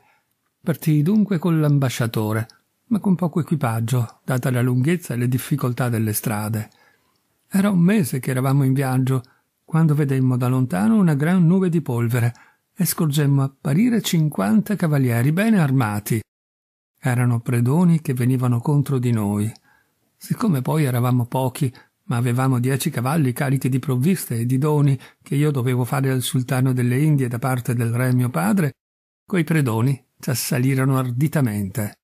Speaker 1: Partii dunque con l'ambasciatore, ma con poco equipaggio, data la lunghezza e le difficoltà delle strade. Era un mese che eravamo in viaggio, quando vedemmo da lontano una gran nube di polvere e scorgemmo apparire cinquanta cavalieri bene armati. Erano predoni che venivano contro di noi. Siccome poi eravamo pochi, ma avevamo dieci cavalli carichi di provviste e di doni che io dovevo fare al sultano delle Indie da parte del re mio padre, quei predoni ci assalirono arditamente.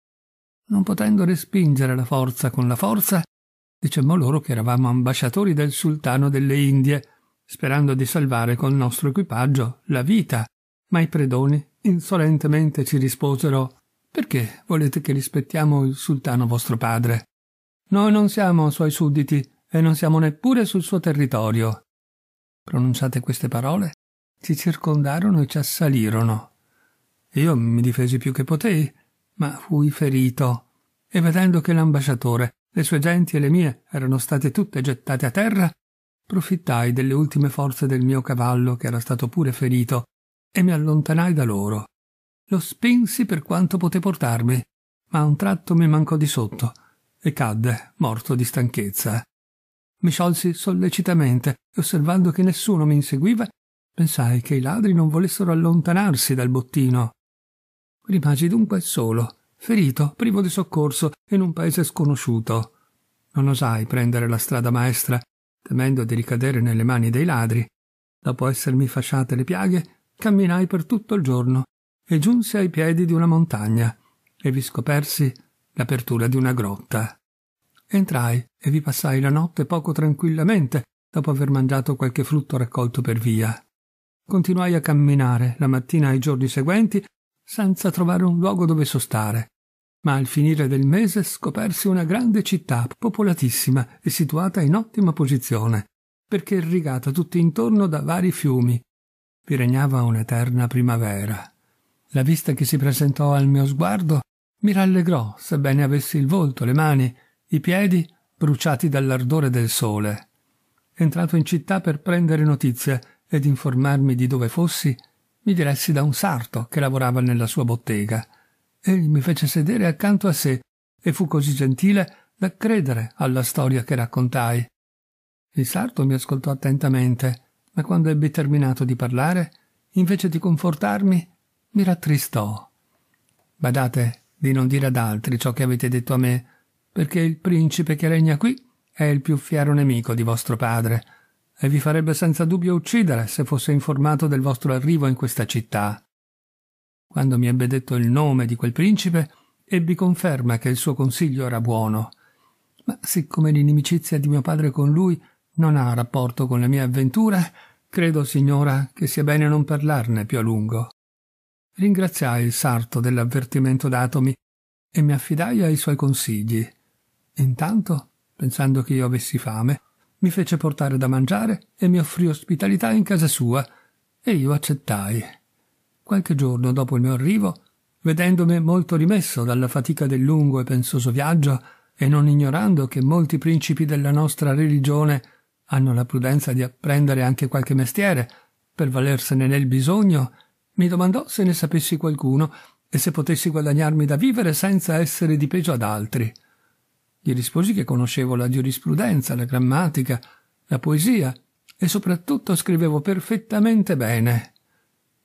Speaker 1: Non potendo respingere la forza con la forza, dicemmo loro che eravamo ambasciatori del sultano delle Indie, sperando di salvare col nostro equipaggio la vita, ma i predoni insolentemente ci risposero perché volete che rispettiamo il sultano vostro padre? Noi non siamo suoi sudditi e non siamo neppure sul suo territorio. Pronunciate queste parole, ci circondarono e ci assalirono. Io mi difesi più che potei, ma fui ferito. E vedendo che l'ambasciatore, le sue genti e le mie erano state tutte gettate a terra, profittai delle ultime forze del mio cavallo, che era stato pure ferito, e mi allontanai da loro. Lo spinsi per quanto poté portarmi, ma a un tratto mi mancò di sotto e cadde, morto di stanchezza. Mi sciolsi sollecitamente e osservando che nessuno mi inseguiva, pensai che i ladri non volessero allontanarsi dal bottino. Rimasi dunque solo, ferito, privo di soccorso, in un paese sconosciuto. Non osai prendere la strada maestra, temendo di ricadere nelle mani dei ladri. Dopo essermi fasciate le piaghe, camminai per tutto il giorno e giunsi ai piedi di una montagna e vi scopersi l'apertura di una grotta. Entrai e vi passai la notte poco tranquillamente dopo aver mangiato qualche frutto raccolto per via. Continuai a camminare la mattina ai giorni seguenti senza trovare un luogo dove sostare. Ma al finire del mese scopersi una grande città popolatissima e situata in ottima posizione, perché irrigata tutt'intorno da vari fiumi. Vi regnava un'eterna primavera. La vista che si presentò al mio sguardo mi rallegrò, sebbene avessi il volto, le mani, i piedi bruciati dall'ardore del sole. Entrato in città per prendere notizie ed informarmi di dove fossi, mi diressi da un sarto che lavorava nella sua bottega. Egli mi fece sedere accanto a sé e fu così gentile da credere alla storia che raccontai. Il sarto mi ascoltò attentamente, ma quando ebbe terminato di parlare, invece di confortarmi, mi rattristò. Badate di non dire ad altri ciò che avete detto a me, perché il principe che regna qui è il più fiero nemico di vostro padre, e vi farebbe senza dubbio uccidere se fosse informato del vostro arrivo in questa città. Quando mi ebbe detto il nome di quel principe, ebbi conferma che il suo consiglio era buono. Ma siccome l'inimicizia di mio padre con lui non ha rapporto con le mie avventure, credo, signora, che sia bene non parlarne più a lungo. Ringraziai il sarto dell'avvertimento datomi e mi affidai ai suoi consigli. Intanto, pensando che io avessi fame, mi fece portare da mangiare e mi offrì ospitalità in casa sua, e io accettai. Qualche giorno dopo il mio arrivo, vedendomi molto rimesso dalla fatica del lungo e pensoso viaggio, e non ignorando che molti principi della nostra religione hanno la prudenza di apprendere anche qualche mestiere, per valersene nel bisogno, mi domandò se ne sapessi qualcuno e se potessi guadagnarmi da vivere senza essere di peso ad altri. Gli risposi che conoscevo la giurisprudenza, la grammatica, la poesia e soprattutto scrivevo perfettamente bene.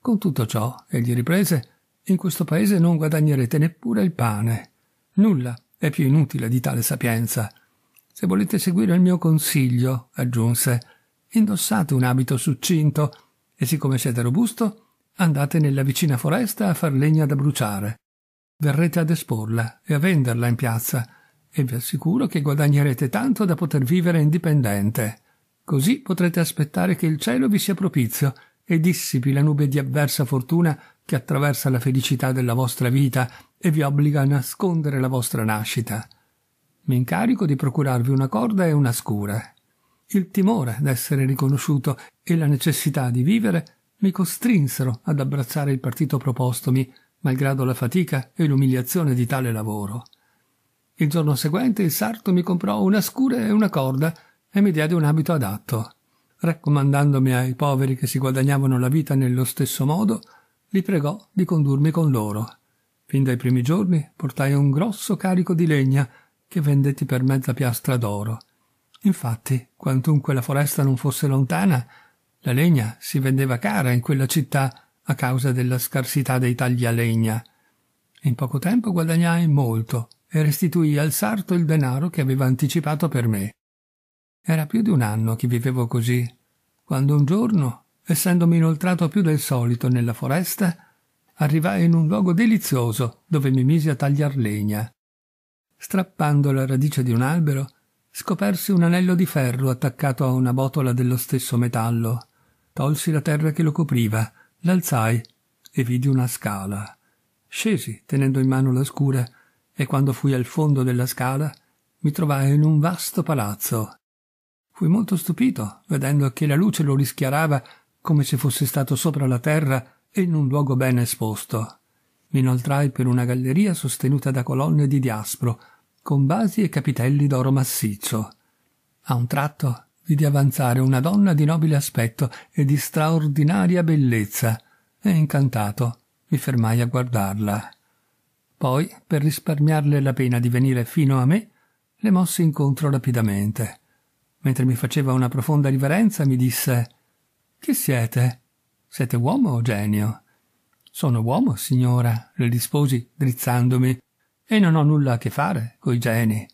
Speaker 1: Con tutto ciò, egli riprese, in questo paese non guadagnerete neppure il pane. Nulla è più inutile di tale sapienza. Se volete seguire il mio consiglio, aggiunse, indossate un abito succinto e siccome siete robusto, andate nella vicina foresta a far legna da bruciare. Verrete ad esporla e a venderla in piazza e vi assicuro che guadagnerete tanto da poter vivere indipendente. Così potrete aspettare che il cielo vi sia propizio e dissipi la nube di avversa fortuna che attraversa la felicità della vostra vita e vi obbliga a nascondere la vostra nascita. Mi incarico di procurarvi una corda e una scura. Il timore d'essere riconosciuto e la necessità di vivere mi costrinsero ad abbracciare il partito propostomi, malgrado la fatica e l'umiliazione di tale lavoro. Il giorno seguente il sarto mi comprò una scura e una corda e mi diede un abito adatto. Raccomandandomi ai poveri che si guadagnavano la vita nello stesso modo, li pregò di condurmi con loro. Fin dai primi giorni portai un grosso carico di legna che vendetti per mezza piastra d'oro. Infatti, quantunque la foresta non fosse lontana, la legna si vendeva cara in quella città a causa della scarsità dei tagli a legna. In poco tempo guadagnai molto e restituì al sarto il denaro che aveva anticipato per me. Era più di un anno che vivevo così, quando un giorno, essendomi inoltrato più del solito nella foresta, arrivai in un luogo delizioso dove mi misi a tagliar legna. Strappando la radice di un albero, scopersi un anello di ferro attaccato a una botola dello stesso metallo. Tolsi la terra che lo copriva, l'alzai e vidi una scala. Scesi, tenendo in mano la scura, e quando fui al fondo della scala mi trovai in un vasto palazzo. Fui molto stupito vedendo che la luce lo rischiarava come se fosse stato sopra la terra e in un luogo ben esposto. Mi inoltrai per una galleria sostenuta da colonne di diaspro, con vasi e capitelli d'oro massiccio. A un tratto vidi avanzare una donna di nobile aspetto e di straordinaria bellezza, e incantato mi fermai a guardarla. Poi, per risparmiarle la pena di venire fino a me, le mossi incontro rapidamente. Mentre mi faceva una profonda riverenza, mi disse Chi siete? Siete uomo o genio? Sono uomo, signora, le risposi, drizzandomi, e non ho nulla a che fare coi geni.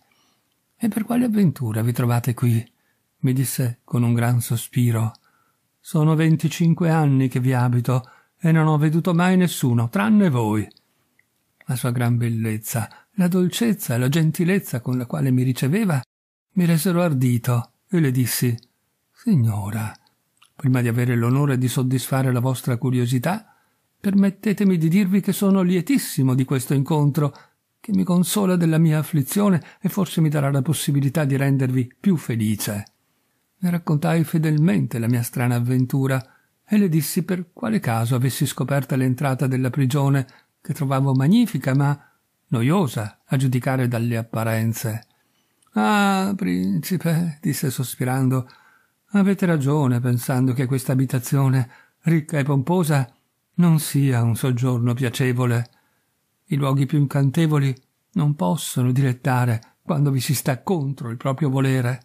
Speaker 1: E per quale avventura vi trovate qui? mi disse con un gran sospiro. Sono venticinque anni che vi abito e non ho veduto mai nessuno, tranne voi la sua gran bellezza, la dolcezza e la gentilezza con la quale mi riceveva, mi resero ardito e le dissi Signora, prima di avere l'onore di soddisfare la vostra curiosità, permettetemi di dirvi che sono lietissimo di questo incontro, che mi consola della mia afflizione e forse mi darà la possibilità di rendervi più felice. Le raccontai fedelmente la mia strana avventura e le dissi per quale caso avessi scoperta l'entrata della prigione che trovavo magnifica ma noiosa a giudicare dalle apparenze. Ah, principe, disse sospirando, avete ragione pensando che questa abitazione, ricca e pomposa, non sia un soggiorno piacevole. I luoghi più incantevoli non possono dilettare quando vi si sta contro il proprio volere.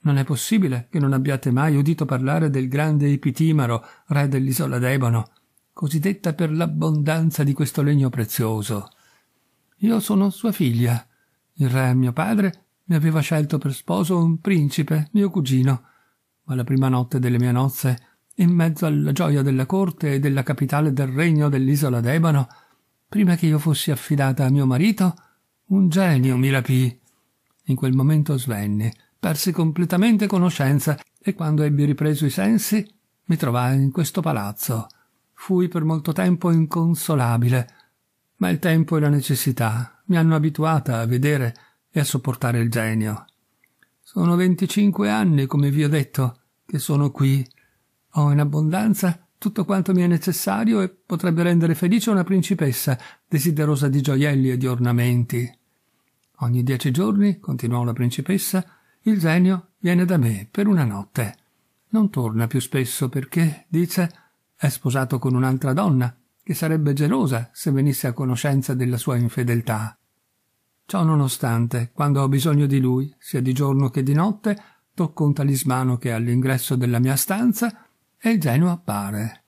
Speaker 1: Non è possibile che non abbiate mai udito parlare del grande Ipitimaro, re dell'isola d'Ebano, cosiddetta per l'abbondanza di questo legno prezioso. Io sono sua figlia. Il re, mio padre, mi aveva scelto per sposo un principe, mio cugino. Ma la prima notte delle mie nozze, in mezzo alla gioia della corte e della capitale del regno dell'isola d'Ebano, prima che io fossi affidata a mio marito, un genio mi rapì. In quel momento svenni, persi completamente conoscenza e quando ebbi ripreso i sensi mi trovai in questo palazzo. Fui per molto tempo inconsolabile, ma il tempo e la necessità mi hanno abituata a vedere e a sopportare il genio. Sono venticinque anni, come vi ho detto, che sono qui. Ho in abbondanza tutto quanto mi è necessario e potrebbe rendere felice una principessa desiderosa di gioielli e di ornamenti. Ogni dieci giorni, continuò la principessa, il genio viene da me per una notte. Non torna più spesso perché, dice, è sposato con un'altra donna, che sarebbe gelosa se venisse a conoscenza della sua infedeltà. Ciò nonostante, quando ho bisogno di lui, sia di giorno che di notte, tocco un talismano che è all'ingresso della mia stanza e il Geno appare.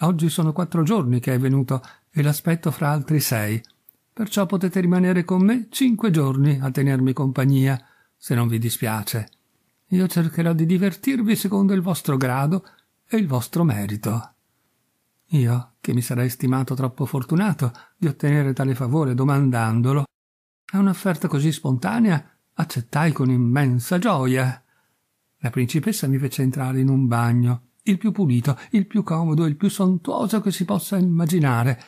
Speaker 1: Oggi sono quattro giorni che è venuto e l'aspetto fra altri sei. Perciò potete rimanere con me cinque giorni a tenermi compagnia, se non vi dispiace. Io cercherò di divertirvi secondo il vostro grado e il vostro merito. Io, che mi sarei stimato troppo fortunato di ottenere tale favore domandandolo, a un'offerta così spontanea accettai con immensa gioia. La principessa mi fece entrare in un bagno, il più pulito, il più comodo, il più sontuoso che si possa immaginare,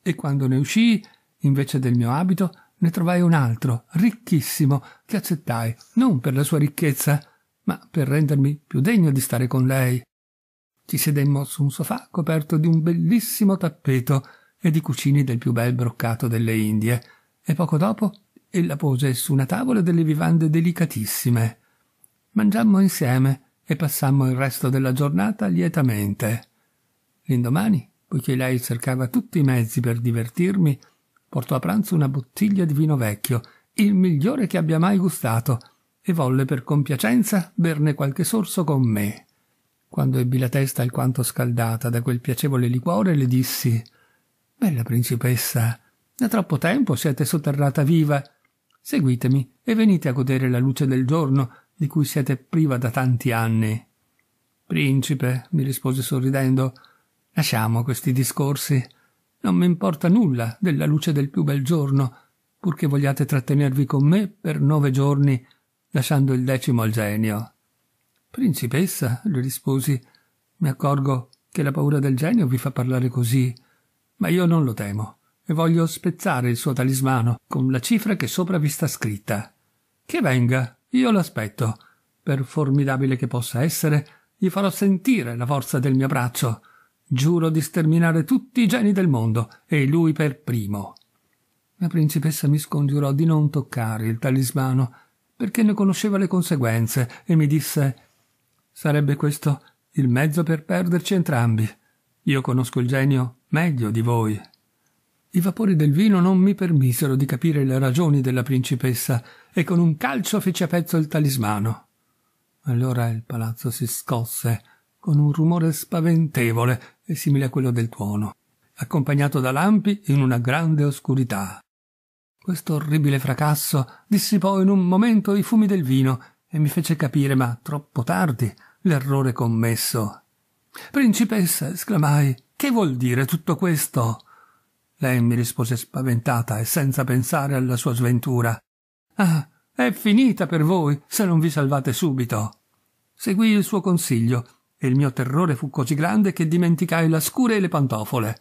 Speaker 1: e quando ne uscii, invece del mio abito, ne trovai un altro, ricchissimo, che accettai non per la sua ricchezza, ma per rendermi più degno di stare con lei. Ci sedemmo su un sofà coperto di un bellissimo tappeto e di cucini del più bel broccato delle Indie, e poco dopo ella pose su una tavola delle vivande delicatissime. Mangiammo insieme e passammo il resto della giornata lietamente. L'indomani, poiché lei cercava tutti i mezzi per divertirmi, portò a pranzo una bottiglia di vino vecchio, il migliore che abbia mai gustato, e volle per compiacenza berne qualche sorso con me. Quando ebbi la testa alquanto scaldata da quel piacevole liquore, le dissi Bella principessa, da troppo tempo siete sotterrata viva. Seguitemi e venite a godere la luce del giorno di cui siete priva da tanti anni. Principe, mi rispose sorridendo, lasciamo questi discorsi. Non mi importa nulla della luce del più bel giorno, purché vogliate trattenervi con me per nove giorni, lasciando il decimo al genio. Principessa, le risposi, mi accorgo che la paura del genio vi fa parlare così, ma io non lo temo e voglio spezzare il suo talismano con la cifra che sopra vi sta scritta. Che venga, io l'aspetto. Per formidabile che possa essere, gli farò sentire la forza del mio braccio. Giuro di sterminare tutti i geni del mondo, e lui per primo. La principessa mi scongiurò di non toccare il talismano, perché ne conosceva le conseguenze, e mi disse Sarebbe questo il mezzo per perderci entrambi. Io conosco il genio meglio di voi. I vapori del vino non mi permisero di capire le ragioni della principessa e con un calcio fece a pezzo il talismano. Allora il palazzo si scosse con un rumore spaventevole e simile a quello del tuono, accompagnato da lampi in una grande oscurità. Questo orribile fracasso dissipò in un momento i fumi del vino e mi fece capire, ma troppo tardi, l'errore commesso. Principessa, esclamai, che vuol dire tutto questo? Lei mi rispose spaventata e senza pensare alla sua sventura. Ah, è finita per voi se non vi salvate subito. Seguì il suo consiglio e il mio terrore fu così grande che dimenticai la scura e le pantofole.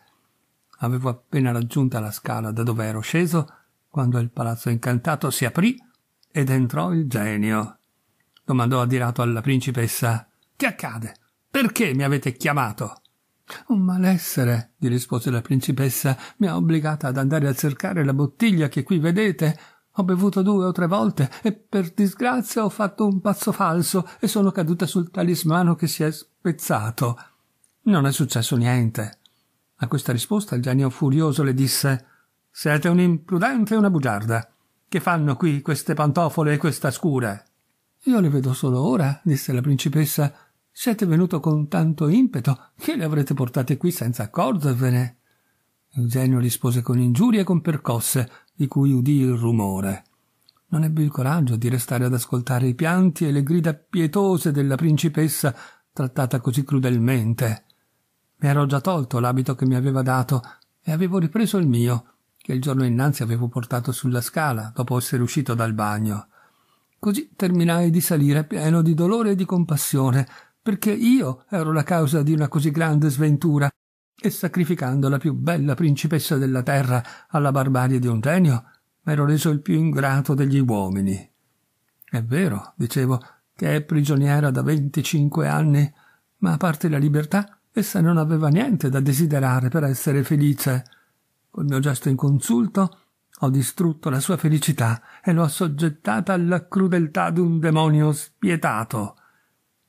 Speaker 1: Avevo appena raggiunta la scala da dove ero sceso quando il palazzo incantato si aprì ed entrò il genio domandò adirato alla principessa. Che accade? Perché mi avete chiamato? Un malessere, gli rispose la principessa, mi ha obbligata ad andare a cercare la bottiglia che qui vedete. Ho bevuto due o tre volte e per disgrazia ho fatto un pazzo falso e sono caduta sul talismano che si è spezzato. Non è successo niente. A questa risposta il genio furioso le disse Siete un imprudente e una bugiarda. Che fanno qui queste pantofole e questa scura? Io le vedo solo ora, disse la principessa. Siete venuto con tanto impeto che le avrete portate qui senza accorgervene. Eugenio rispose con ingiurie e con percosse, di cui udì il rumore. Non ebbe il coraggio di restare ad ascoltare i pianti e le grida pietose della principessa trattata così crudelmente. Mi ero già tolto l'abito che mi aveva dato e avevo ripreso il mio, che il giorno innanzi avevo portato sulla scala dopo essere uscito dal bagno. Così terminai di salire pieno di dolore e di compassione, perché io ero la causa di una così grande sventura, e sacrificando la più bella principessa della terra alla barbarie di un genio, m'ero reso il più ingrato degli uomini. È vero, dicevo, che è prigioniera da venticinque anni, ma a parte la libertà, essa non aveva niente da desiderare per essere felice. Col mio gesto inconsulto, ho distrutto la sua felicità e l'ho assoggettata alla crudeltà di un demonio spietato.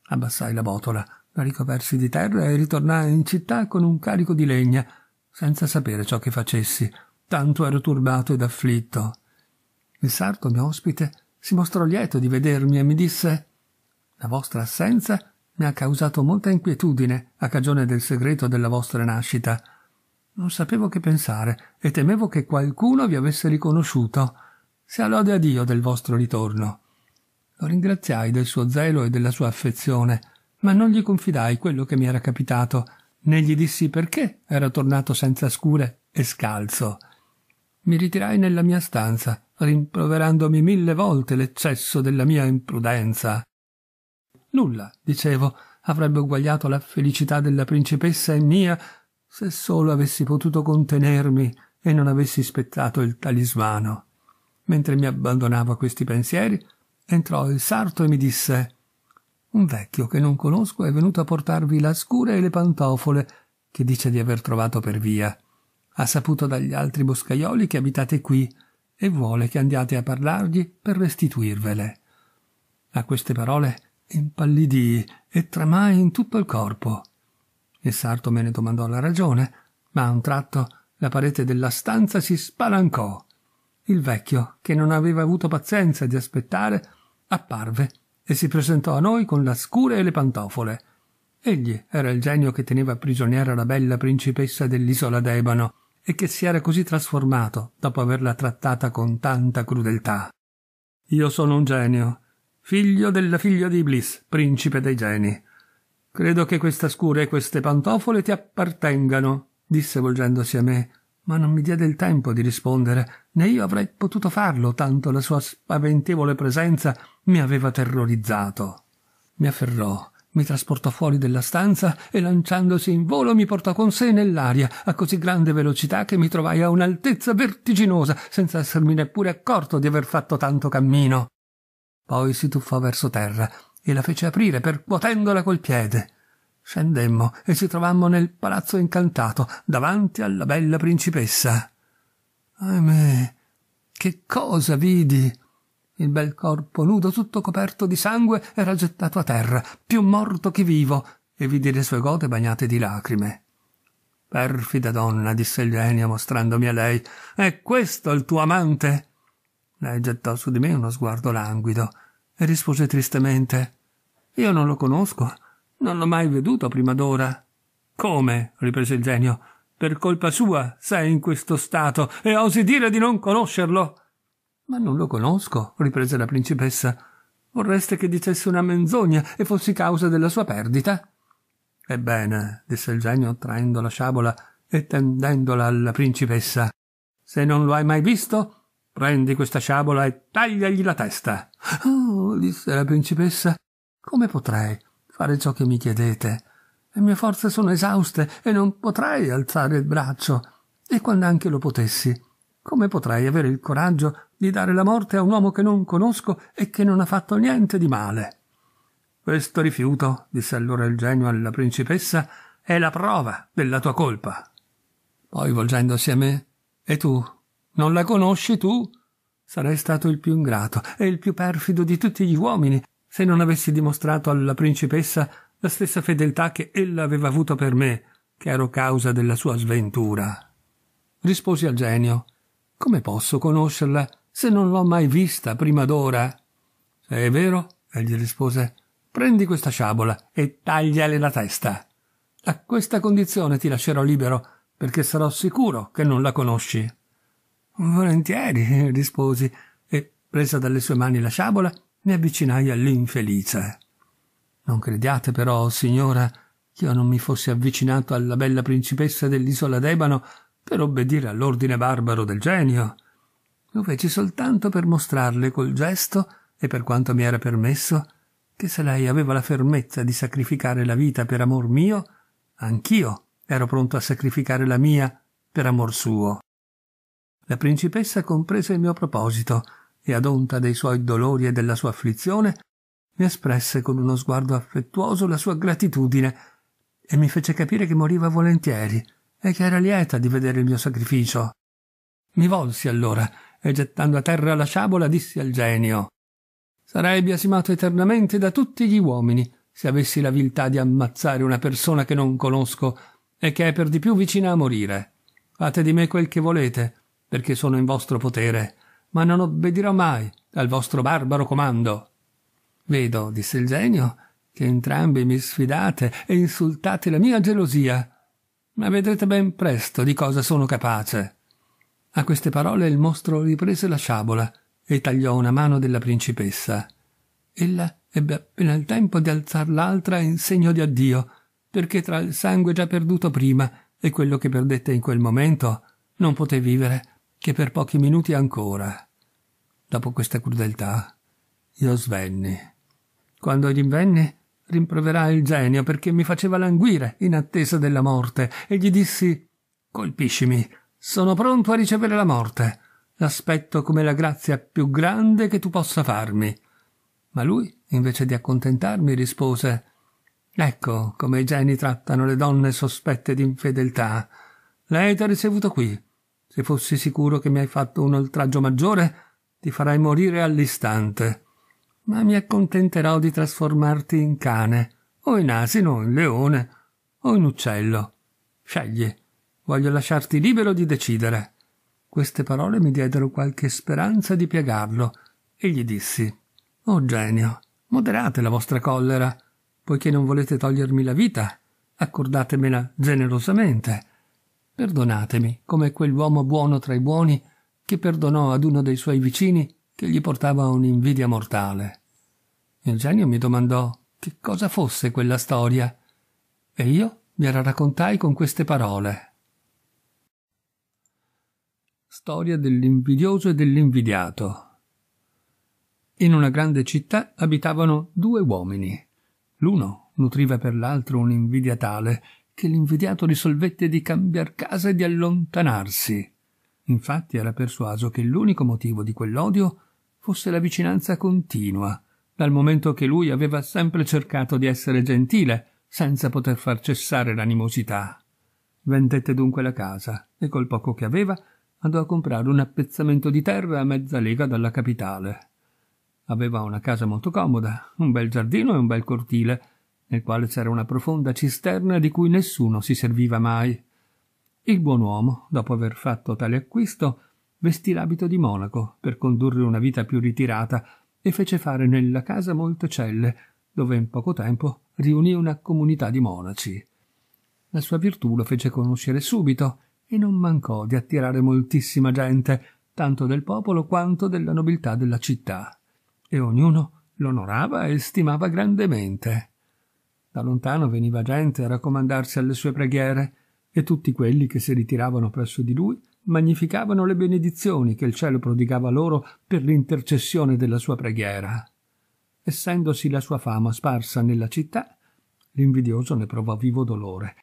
Speaker 1: Abbassai la botola, la ricopersi di terra e ritornai in città con un carico di legna, senza sapere ciò che facessi, tanto ero turbato ed afflitto. Il sarto mio ospite si mostrò lieto di vedermi e mi disse La vostra assenza mi ha causato molta inquietudine a cagione del segreto della vostra nascita non sapevo che pensare e temevo che qualcuno vi avesse riconosciuto. Sia lode a Dio del vostro ritorno. Lo ringraziai del suo zelo e della sua affezione, ma non gli confidai quello che mi era capitato, né gli dissi perché era tornato senza scure e scalzo. Mi ritirai nella mia stanza, rimproverandomi mille volte l'eccesso della mia imprudenza. Nulla, dicevo, avrebbe uguagliato la felicità della principessa e mia se solo avessi potuto contenermi e non avessi spettato il talismano. Mentre mi abbandonavo a questi pensieri, entrò il sarto e mi disse Un vecchio che non conosco è venuto a portarvi la scura e le pantofole che dice di aver trovato per via. Ha saputo dagli altri boscaioli che abitate qui e vuole che andiate a parlargli per restituirvele. A queste parole impallidii e tremai in tutto il corpo. Il sarto me ne domandò la ragione, ma a un tratto la parete della stanza si spalancò. Il vecchio, che non aveva avuto pazienza di aspettare, apparve e si presentò a noi con la scura e le pantofole. Egli era il genio che teneva prigioniera la bella principessa dell'isola d'Ebano e che si era così trasformato dopo averla trattata con tanta crudeltà. Io sono un genio, figlio della figlia di Iblis, principe dei geni. Credo che questa scura e queste pantofole ti appartengano, disse volgendosi a me, ma non mi diede il tempo di rispondere, né io avrei potuto farlo, tanto la sua spaventevole presenza mi aveva terrorizzato. Mi afferrò, mi trasportò fuori della stanza e lanciandosi in volo mi portò con sé nell'aria a così grande velocità che mi trovai a un'altezza vertiginosa, senza essermi neppure accorto di aver fatto tanto cammino. Poi si tuffò verso terra e la fece aprire percuotendola col piede. Scendemmo e ci trovammo nel palazzo incantato, davanti alla bella principessa. Ahimè, che cosa vidi? Il bel corpo nudo, tutto coperto di sangue, era gettato a terra, più morto che vivo, e vidi le sue gote bagnate di lacrime. Perfida donna, disse il genio mostrandomi a lei, è questo il tuo amante? Lei gettò su di me uno sguardo languido rispose tristemente. Io non lo conosco, non l'ho mai veduto prima d'ora. Come? riprese il genio. Per colpa sua sei in questo stato e osi dire di non conoscerlo. Ma non lo conosco, riprese la principessa. Vorreste che dicesse una menzogna e fossi causa della sua perdita? Ebbene, disse il genio traendo la sciabola e tendendola alla principessa. Se non lo hai mai visto, Prendi questa sciabola e tagliagli la testa. Oh, disse la principessa, come potrei fare ciò che mi chiedete? Le mie forze sono esauste e non potrei alzare il braccio. E quando anche lo potessi, come potrei avere il coraggio di dare la morte a un uomo che non conosco e che non ha fatto niente di male? Questo rifiuto, disse allora il genio alla principessa, è la prova della tua colpa. Poi volgendosi a me, e tu, non la conosci tu? Sarei stato il più ingrato e il più perfido di tutti gli uomini se non avessi dimostrato alla principessa la stessa fedeltà che ella aveva avuta per me, che ero causa della sua sventura. Risposi al genio. Come posso conoscerla se non l'ho mai vista prima d'ora? Se è vero, egli rispose, prendi questa sciabola e tagliale la testa. A questa condizione ti lascerò libero, perché sarò sicuro che non la conosci. Volentieri, eh, risposi, e presa dalle sue mani la sciabola, mi avvicinai all'infelice. Non crediate però, signora, che io non mi fossi avvicinato alla bella principessa dell'isola d'Ebano per obbedire all'ordine barbaro del genio. Lo feci soltanto per mostrarle col gesto e per quanto mi era permesso che se lei aveva la fermezza di sacrificare la vita per amor mio, anch'io ero pronto a sacrificare la mia per amor suo. La principessa comprese il mio proposito e, ad onta dei suoi dolori e della sua afflizione, mi espresse con uno sguardo affettuoso la sua gratitudine e mi fece capire che moriva volentieri e che era lieta di vedere il mio sacrificio. Mi volsi allora e gettando a terra la sciabola dissi al genio Sarei biasimato eternamente da tutti gli uomini se avessi la viltà di ammazzare una persona che non conosco e che è per di più vicina a morire. Fate di me quel che volete, perché sono in vostro potere, ma non obbedirò mai al vostro barbaro comando. Vedo, disse il genio, che entrambi mi sfidate e insultate la mia gelosia, ma vedrete ben presto di cosa sono capace. A queste parole il mostro riprese la sciabola e tagliò una mano della principessa. Ella ebbe appena il tempo di alzar l'altra in segno di addio, perché tra il sangue già perduto prima e quello che perdette in quel momento non poté vivere che per pochi minuti ancora, dopo questa crudeltà, io svenni. Quando rinvenne, rimproverai il genio perché mi faceva languire in attesa della morte e gli dissi colpiscimi, sono pronto a ricevere la morte, l'aspetto come la grazia più grande che tu possa farmi. Ma lui, invece di accontentarmi, rispose Ecco come i geni trattano le donne sospette di infedeltà. Lei ti ha ricevuto qui, se fossi sicuro che mi hai fatto un oltraggio maggiore, ti farai morire all'istante. Ma mi accontenterò di trasformarti in cane, o in asino, in leone, o in uccello. Scegli. Voglio lasciarti libero di decidere. Queste parole mi diedero qualche speranza di piegarlo, e gli dissi Oh genio, moderate la vostra collera, poiché non volete togliermi la vita, accordatemela generosamente Perdonatemi, come quell'uomo buono tra i buoni che perdonò ad uno dei suoi vicini che gli portava un'invidia mortale. Il genio mi domandò che cosa fosse quella storia e io gliela raccontai con queste parole. Storia dell'invidioso e dell'invidiato. In una grande città abitavano due uomini. L'uno nutriva per l'altro un'invidia tale che l'invidiato risolvette di cambiar casa e di allontanarsi. Infatti era persuaso che l'unico motivo di quell'odio fosse la vicinanza continua, dal momento che lui aveva sempre cercato di essere gentile, senza poter far cessare l'animosità. Vendette dunque la casa e col poco che aveva andò a comprare un appezzamento di terra a mezza lega dalla capitale. Aveva una casa molto comoda, un bel giardino e un bel cortile, nel quale c'era una profonda cisterna di cui nessuno si serviva mai. Il buon uomo, dopo aver fatto tale acquisto, vestì l'abito di monaco per condurre una vita più ritirata e fece fare nella casa molte celle, dove in poco tempo riunì una comunità di monaci. La sua virtù lo fece conoscere subito e non mancò di attirare moltissima gente, tanto del popolo quanto della nobiltà della città, e ognuno l'onorava e stimava grandemente. Da lontano veniva gente a raccomandarsi alle sue preghiere, e tutti quelli che si ritiravano presso di lui magnificavano le benedizioni che il cielo prodigava loro per l'intercessione della sua preghiera. Essendosi la sua fama sparsa nella città, l'invidioso ne provò vivo dolore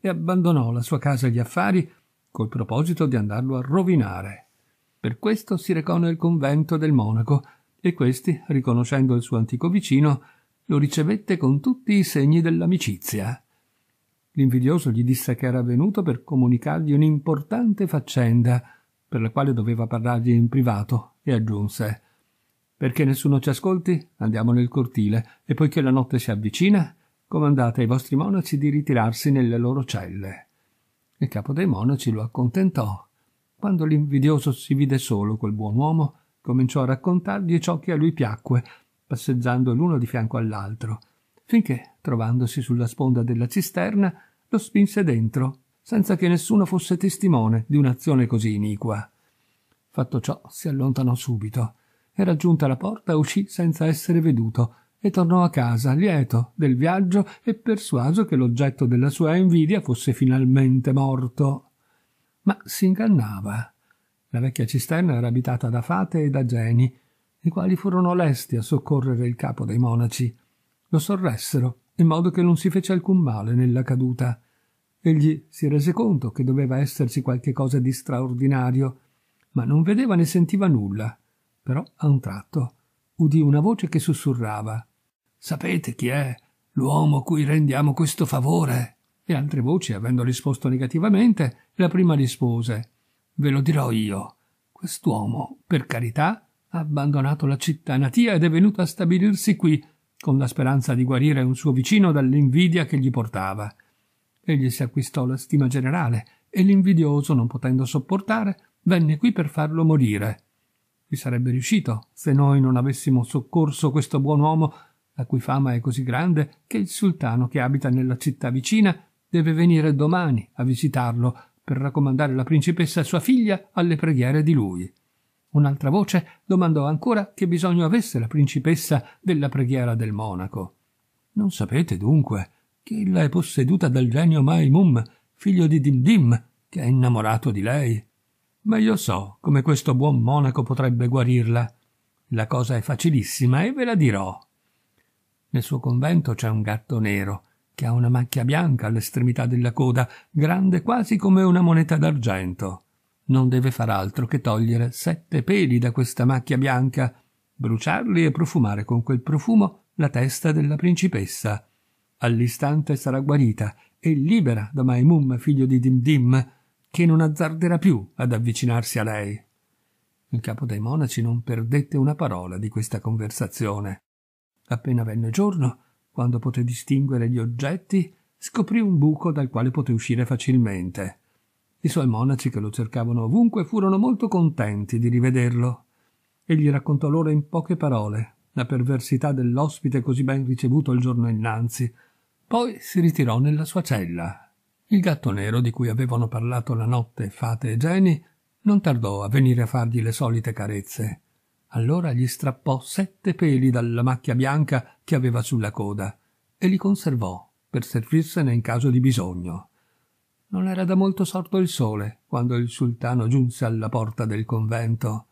Speaker 1: e abbandonò la sua casa e gli affari col proposito di andarlo a rovinare. Per questo si recò nel convento del monaco e questi, riconoscendo il suo antico vicino, lo ricevette con tutti i segni dell'amicizia. L'invidioso gli disse che era venuto per comunicargli un'importante faccenda, per la quale doveva parlargli in privato, e aggiunse Perché nessuno ci ascolti, andiamo nel cortile, e poiché la notte si avvicina, comandate ai vostri monaci di ritirarsi nelle loro celle. Il capo dei monaci lo accontentò. Quando l'invidioso si vide solo, quel buon uomo cominciò a raccontargli ciò che a lui piacque passeggiando l'uno di fianco all'altro, finché, trovandosi sulla sponda della cisterna, lo spinse dentro, senza che nessuno fosse testimone di un'azione così iniqua. Fatto ciò, si allontanò subito e raggiunta la porta uscì senza essere veduto e tornò a casa lieto del viaggio e persuaso che l'oggetto della sua invidia fosse finalmente morto. Ma si ingannava. La vecchia cisterna era abitata da fate e da geni i quali furono lesti a soccorrere il capo dei monaci. Lo sorressero, in modo che non si fece alcun male nella caduta. Egli si rese conto che doveva esserci qualche cosa di straordinario, ma non vedeva né sentiva nulla. Però a un tratto udì una voce che sussurrava Sapete chi è l'uomo cui rendiamo questo favore? E altre voci, avendo risposto negativamente, la prima rispose Ve lo dirò io. Quest'uomo, per carità, ha abbandonato la città natia ed è venuto a stabilirsi qui, con la speranza di guarire un suo vicino dall'invidia che gli portava. Egli si acquistò la stima generale e l'invidioso, non potendo sopportare, venne qui per farlo morire. Ci sarebbe riuscito se noi non avessimo soccorso questo buon uomo, la cui fama è così grande che il sultano che abita nella città vicina deve venire domani a visitarlo per raccomandare la principessa sua figlia alle preghiere di lui. Un'altra voce domandò ancora che bisogno avesse la principessa della preghiera del monaco. Non sapete dunque che ella è posseduta dal genio Maimum, figlio di Dimdim, che è innamorato di lei. Ma io so come questo buon monaco potrebbe guarirla. La cosa è facilissima e ve la dirò. Nel suo convento c'è un gatto nero, che ha una macchia bianca all'estremità della coda, grande quasi come una moneta d'argento non deve far altro che togliere sette peli da questa macchia bianca, bruciarli e profumare con quel profumo la testa della principessa. All'istante sarà guarita e libera da Maimum, figlio di Dimdim, che non azzarderà più ad avvicinarsi a lei. Il capo dei monaci non perdette una parola di questa conversazione. Appena venne giorno, quando poté distinguere gli oggetti, scoprì un buco dal quale poté uscire facilmente. I suoi monaci che lo cercavano ovunque furono molto contenti di rivederlo. Egli raccontò loro in poche parole la perversità dell'ospite così ben ricevuto il giorno innanzi. Poi si ritirò nella sua cella. Il gatto nero di cui avevano parlato la notte Fate e Geni non tardò a venire a fargli le solite carezze. Allora gli strappò sette peli dalla macchia bianca che aveva sulla coda e li conservò per servirsene in caso di bisogno. Non era da molto sorto il sole quando il sultano giunse alla porta del convento.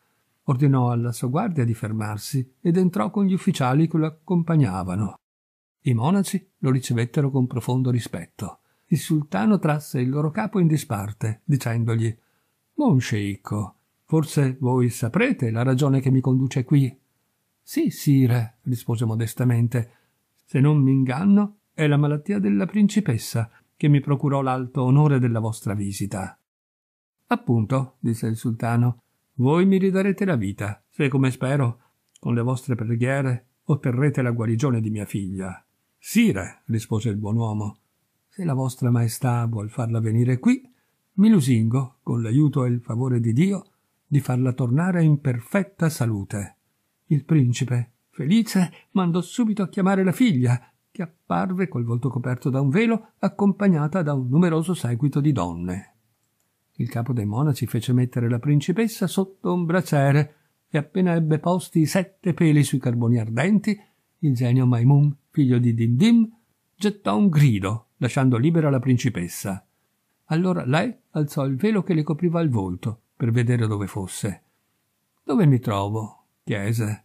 Speaker 1: Ordinò alla sua guardia di fermarsi ed entrò con gli ufficiali che lo accompagnavano. I monaci lo ricevettero con profondo rispetto. Il sultano trasse il loro capo in disparte, dicendogli Buon sceicco, forse voi saprete la ragione che mi conduce qui. Sì, sire, rispose modestamente. Se non mi inganno, è la malattia della principessa, che mi procurò l'alto onore della vostra visita. Appunto, disse il sultano, voi mi ridarete la vita, se come spero, con le vostre preghiere, otterrete la guarigione di mia figlia. Sire, rispose il buon uomo, se la vostra maestà vuol farla venire qui, mi lusingo, con l'aiuto e il favore di Dio, di farla tornare in perfetta salute. Il principe, felice, mandò subito a chiamare la figlia, che apparve col volto coperto da un velo, accompagnata da un numeroso seguito di donne. Il capo dei monaci fece mettere la principessa sotto un braciere e appena ebbe posti i sette peli sui carboni ardenti, il genio Maimun, figlio di Dindim, gettò un grido, lasciando libera la principessa. Allora lei alzò il velo che le copriva il volto per vedere dove fosse. Dove mi trovo? chiese.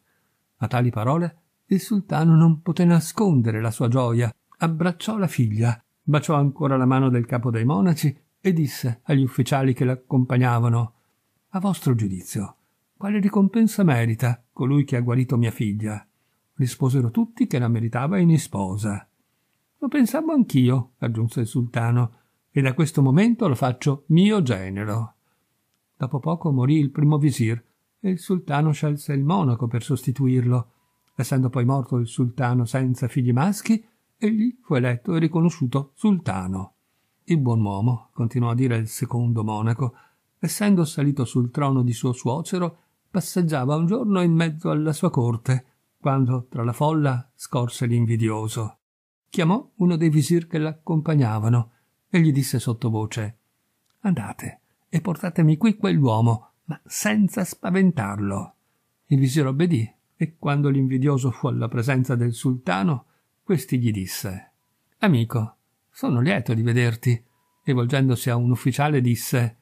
Speaker 1: A tali parole il sultano non poté nascondere la sua gioia, abbracciò la figlia, baciò ancora la mano del capo dei monaci e disse agli ufficiali che l'accompagnavano A vostro giudizio, quale ricompensa merita colui che ha guarito mia figlia? Risposero tutti che la meritava in sposa. Lo pensavo anch'io, aggiunse il sultano, e da questo momento lo faccio mio genero. Dopo poco morì il primo visir e il sultano scelse il monaco per sostituirlo Essendo poi morto il sultano senza figli maschi, egli fu eletto e riconosciuto sultano. Il buon uomo, continuò a dire il secondo monaco, essendo salito sul trono di suo suocero, passeggiava un giorno in mezzo alla sua corte, quando tra la folla scorse l'invidioso. Chiamò uno dei visir che l'accompagnavano e gli disse sottovoce Andate e portatemi qui quell'uomo, ma senza spaventarlo. Il visir obbedì e quando l'invidioso fu alla presenza del sultano, questi gli disse Amico, sono lieto di vederti, e volgendosi a un ufficiale disse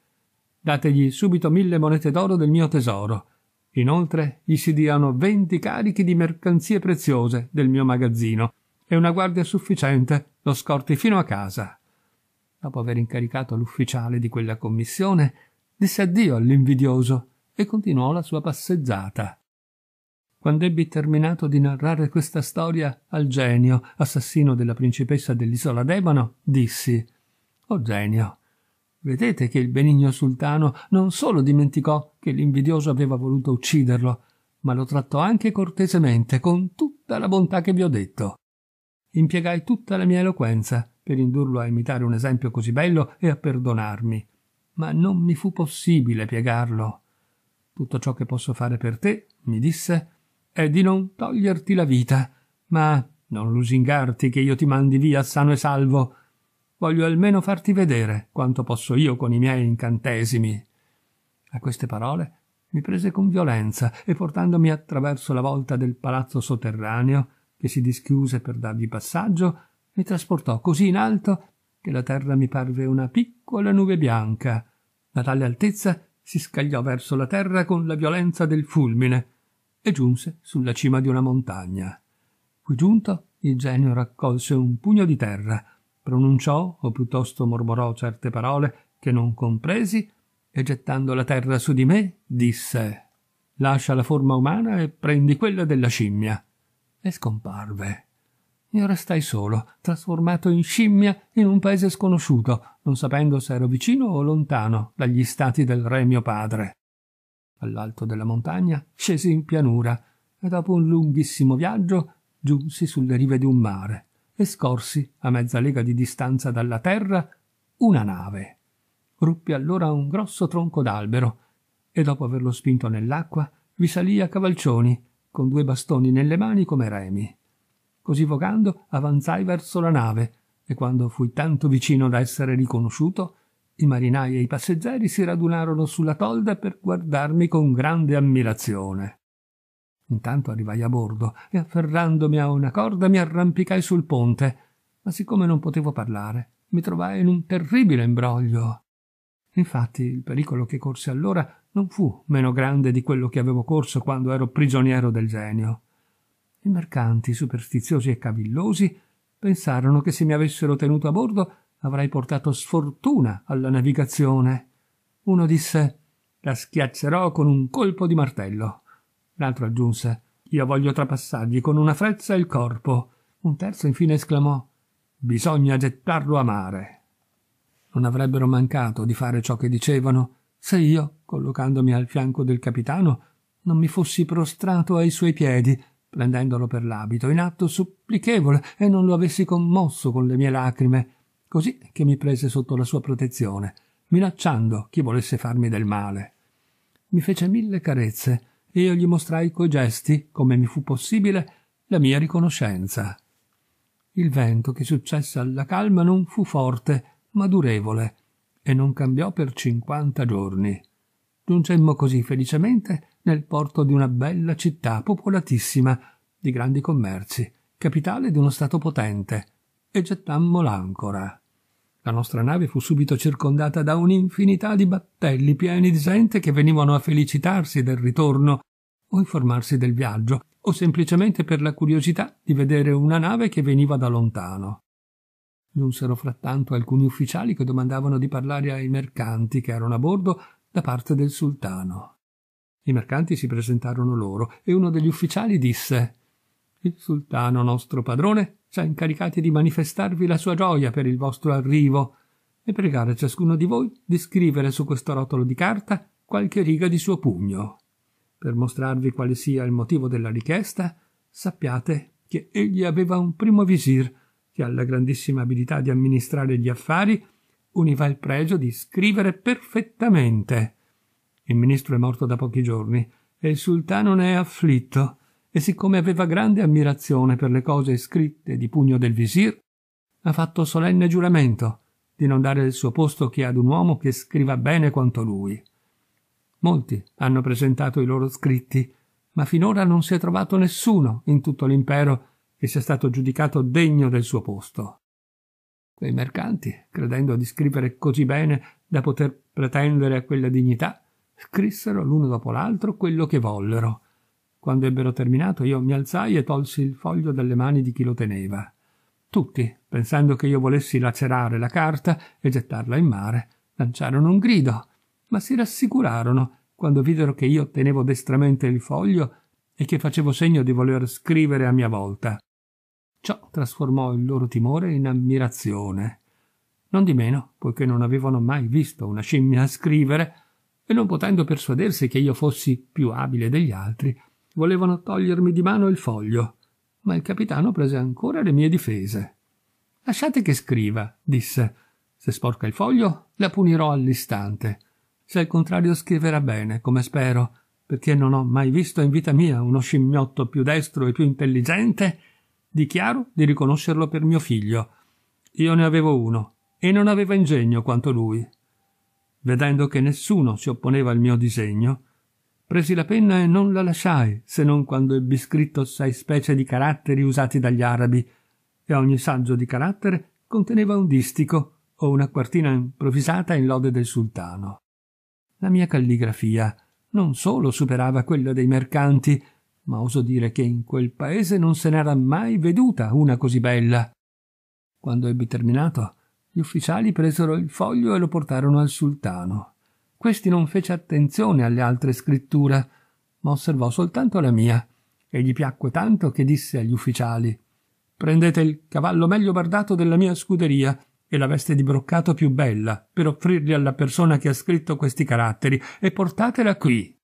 Speaker 1: Dategli subito mille monete d'oro del mio tesoro. Inoltre gli si diano venti carichi di mercanzie preziose del mio magazzino e una guardia sufficiente lo scorti fino a casa. Dopo aver incaricato l'ufficiale di quella commissione, disse addio all'invidioso e continuò la sua passeggiata quando ebbi terminato di narrare questa storia al genio, assassino della principessa dell'isola d'Ebano, dissi «O genio, vedete che il benigno sultano non solo dimenticò che l'invidioso aveva voluto ucciderlo, ma lo trattò anche cortesemente, con tutta la bontà che vi ho detto. Impiegai tutta la mia eloquenza per indurlo a imitare un esempio così bello e a perdonarmi, ma non mi fu possibile piegarlo. Tutto ciò che posso fare per te, mi disse, è di non toglierti la vita, ma non lusingarti che io ti mandi via sano e salvo. Voglio almeno farti vedere quanto posso io con i miei incantesimi. A queste parole mi prese con violenza e portandomi attraverso la volta del palazzo sotterraneo, che si dischiuse per dargli passaggio, mi trasportò così in alto che la terra mi parve una piccola nube bianca. Da tale altezza si scagliò verso la terra con la violenza del fulmine e giunse sulla cima di una montagna. Qui giunto, il genio raccolse un pugno di terra, pronunciò, o piuttosto mormorò certe parole che non compresi, e gettando la terra su di me, disse Lascia la forma umana e prendi quella della scimmia. E scomparve. Io restai solo, trasformato in scimmia in un paese sconosciuto, non sapendo se ero vicino o lontano dagli stati del re mio padre all'alto della montagna, scesi in pianura e dopo un lunghissimo viaggio giunsi sulle rive di un mare e scorsi, a mezza lega di distanza dalla terra, una nave. Ruppi allora un grosso tronco d'albero e dopo averlo spinto nell'acqua vi salì a cavalcioni, con due bastoni nelle mani come remi. Così vogando avanzai verso la nave e quando fui tanto vicino da essere riconosciuto, i marinai e i passeggeri si radunarono sulla tolda per guardarmi con grande ammirazione. Intanto arrivai a bordo e afferrandomi a una corda mi arrampicai sul ponte, ma siccome non potevo parlare, mi trovai in un terribile imbroglio. Infatti il pericolo che corsi allora non fu meno grande di quello che avevo corso quando ero prigioniero del genio. I mercanti, superstiziosi e cavillosi, pensarono che se mi avessero tenuto a bordo avrai portato sfortuna alla navigazione. Uno disse la schiaccerò con un colpo di martello. L'altro aggiunse io voglio trapassargli con una frezza il corpo. Un terzo infine esclamò bisogna gettarlo a mare. Non avrebbero mancato di fare ciò che dicevano se io, collocandomi al fianco del capitano, non mi fossi prostrato ai suoi piedi, prendendolo per l'abito, in atto supplichevole, e non lo avessi commosso con le mie lacrime, così che mi prese sotto la sua protezione, minacciando chi volesse farmi del male. Mi fece mille carezze e io gli mostrai coi gesti, come mi fu possibile, la mia riconoscenza. Il vento che successe alla calma non fu forte, ma durevole, e non cambiò per cinquanta giorni. Giungemmo così felicemente nel porto di una bella città popolatissima, di grandi commerci, capitale di uno stato potente, e gettammo l'ancora. La nostra nave fu subito circondata da un'infinità di battelli pieni di gente che venivano a felicitarsi del ritorno o informarsi del viaggio o semplicemente per la curiosità di vedere una nave che veniva da lontano. Giunsero frattanto alcuni ufficiali che domandavano di parlare ai mercanti che erano a bordo da parte del sultano. I mercanti si presentarono loro e uno degli ufficiali disse Il sultano nostro padrone ci ha incaricati di manifestarvi la sua gioia per il vostro arrivo e pregare ciascuno di voi di scrivere su questo rotolo di carta qualche riga di suo pugno. Per mostrarvi quale sia il motivo della richiesta, sappiate che egli aveva un primo visir che alla grandissima abilità di amministrare gli affari univa il pregio di scrivere perfettamente. Il ministro è morto da pochi giorni e il sultano ne è afflitto e siccome aveva grande ammirazione per le cose scritte di pugno del visir, ha fatto solenne giuramento di non dare il suo posto che ad un uomo che scriva bene quanto lui. Molti hanno presentato i loro scritti, ma finora non si è trovato nessuno in tutto l'impero che sia stato giudicato degno del suo posto. Quei mercanti, credendo di scrivere così bene da poter pretendere a quella dignità, scrissero l'uno dopo l'altro quello che vollero, quando ebbero terminato io mi alzai e tolsi il foglio dalle mani di chi lo teneva. Tutti, pensando che io volessi lacerare la carta e gettarla in mare, lanciarono un grido, ma si rassicurarono quando videro che io tenevo destramente il foglio e che facevo segno di voler scrivere a mia volta. Ciò trasformò il loro timore in ammirazione. Non di meno, poiché non avevano mai visto una scimmia scrivere, e non potendo persuadersi che io fossi più abile degli altri, volevano togliermi di mano il foglio, ma il capitano prese ancora le mie difese. Lasciate che scriva, disse. Se sporca il foglio, la punirò all'istante. Se al contrario scriverà bene, come spero, perché non ho mai visto in vita mia uno scimmiotto più destro e più intelligente, dichiaro di riconoscerlo per mio figlio. Io ne avevo uno, e non aveva ingegno quanto lui. Vedendo che nessuno si opponeva al mio disegno, presi la penna e non la lasciai, se non quando ebbi scritto sei specie di caratteri usati dagli arabi, e ogni saggio di carattere conteneva un distico o una quartina improvvisata in lode del sultano. La mia calligrafia non solo superava quella dei mercanti, ma oso dire che in quel paese non se n'era mai veduta una così bella. Quando ebbi terminato, gli ufficiali presero il foglio e lo portarono al sultano. Questi non fece attenzione alle altre scritture, ma osservò soltanto la mia, e gli piacque tanto che disse agli ufficiali Prendete il cavallo meglio bardato della mia scuderia e la veste di broccato più bella per offrirli alla persona che ha scritto questi caratteri e portatela qui.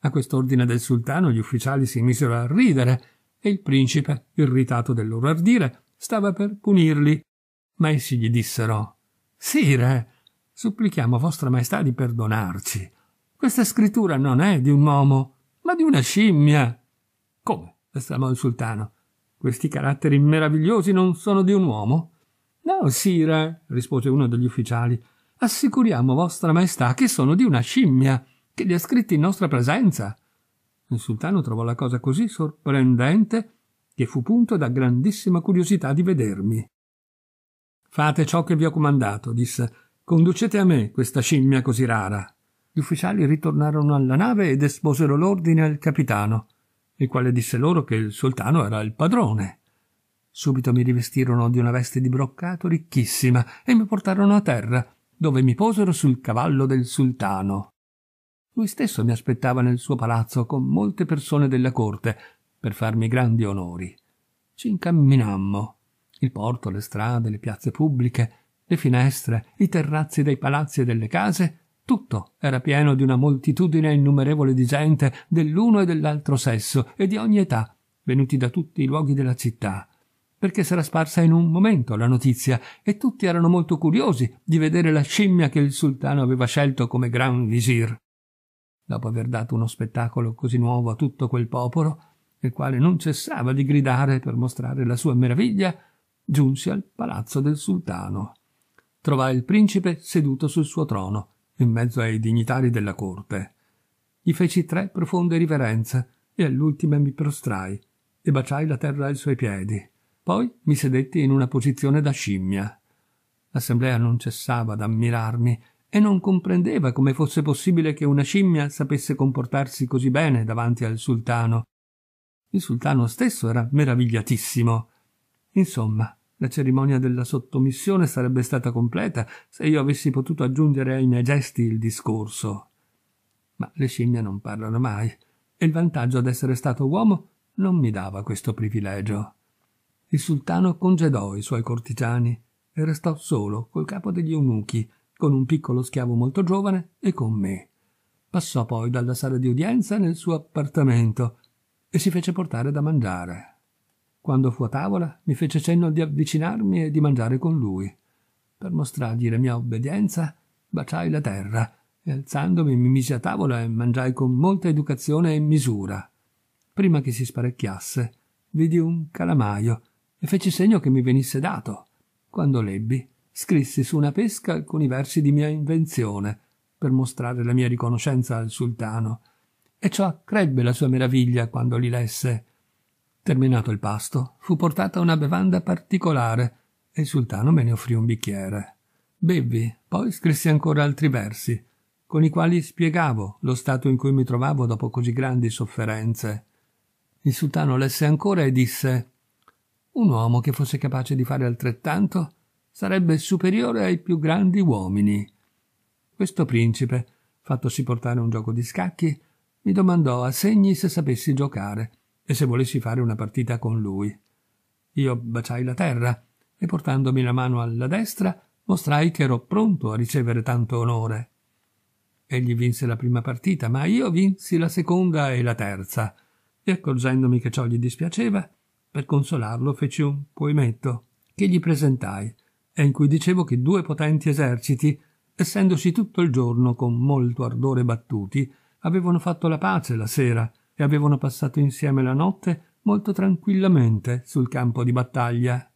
Speaker 1: A quest'ordine del sultano gli ufficiali si misero a ridere e il principe, irritato del loro ardire, stava per punirli. Ma essi gli dissero Sire, supplichiamo Vostra Maestà di perdonarci. Questa scrittura non è di un uomo, ma di una scimmia. Come? esclamò il sultano. Questi caratteri meravigliosi non sono di un uomo? No, sire, rispose uno degli ufficiali. Assicuriamo Vostra Maestà che sono di una scimmia, che li ha scritti in nostra presenza. Il sultano trovò la cosa così sorprendente che fu punto da grandissima curiosità di vedermi. Fate ciò che vi ho comandato, disse, Conducete a me questa scimmia così rara. Gli ufficiali ritornarono alla nave ed esposero l'ordine al capitano, il quale disse loro che il sultano era il padrone. Subito mi rivestirono di una veste di broccato ricchissima e mi portarono a terra, dove mi posero sul cavallo del sultano. Lui stesso mi aspettava nel suo palazzo con molte persone della corte per farmi grandi onori. Ci incamminammo. Il porto, le strade, le piazze pubbliche, le finestre, i terrazzi dei palazzi e delle case, tutto era pieno di una moltitudine innumerevole di gente dell'uno e dell'altro sesso e di ogni età, venuti da tutti i luoghi della città, perché s'era sparsa in un momento la notizia e tutti erano molto curiosi di vedere la scimmia che il sultano aveva scelto come gran visir. Dopo aver dato uno spettacolo così nuovo a tutto quel popolo, il quale non cessava di gridare per mostrare la sua meraviglia, giunse al palazzo del sultano trovai il principe seduto sul suo trono, in mezzo ai dignitari della corte. Gli feci tre profonde riverenze e all'ultima mi prostrai e baciai la terra ai suoi piedi. Poi mi sedetti in una posizione da scimmia. L'assemblea non cessava ad ammirarmi e non comprendeva come fosse possibile che una scimmia sapesse comportarsi così bene davanti al sultano. Il sultano stesso era meravigliatissimo. Insomma, la cerimonia della sottomissione sarebbe stata completa se io avessi potuto aggiungere ai miei gesti il discorso. Ma le scimmie non parlano mai, e il vantaggio ad essere stato uomo non mi dava questo privilegio. Il sultano congedò i suoi cortigiani e restò solo col capo degli eunuchi, con un piccolo schiavo molto giovane e con me. Passò poi dalla sala di udienza nel suo appartamento e si fece portare da mangiare. Quando fu a tavola, mi fece cenno di avvicinarmi e di mangiare con lui. Per mostrargli la mia obbedienza, baciai la terra e alzandomi mi misi a tavola e mangiai con molta educazione e misura. Prima che si sparecchiasse, vidi un calamaio e feci segno che mi venisse dato. Quando l'ebbi, scrissi su una pesca alcuni versi di mia invenzione per mostrare la mia riconoscenza al sultano e ciò accrebbe la sua meraviglia quando li lesse Terminato il pasto, fu portata una bevanda particolare e il sultano me ne offrì un bicchiere. Bevvi, poi scrissi ancora altri versi, con i quali spiegavo lo stato in cui mi trovavo dopo così grandi sofferenze. Il sultano lesse ancora e disse Un uomo che fosse capace di fare altrettanto sarebbe superiore ai più grandi uomini. Questo principe, fattosi portare un gioco di scacchi, mi domandò a segni se sapessi giocare, e se volessi fare una partita con lui. Io baciai la terra e portandomi la mano alla destra mostrai che ero pronto a ricevere tanto onore. Egli vinse la prima partita, ma io vinsi la seconda e la terza, e accorgendomi che ciò gli dispiaceva, per consolarlo feci un poemetto che gli presentai, e in cui dicevo che due potenti eserciti, essendosi tutto il giorno con molto ardore battuti, avevano fatto la pace la sera, e avevano passato insieme la notte molto tranquillamente sul campo di battaglia.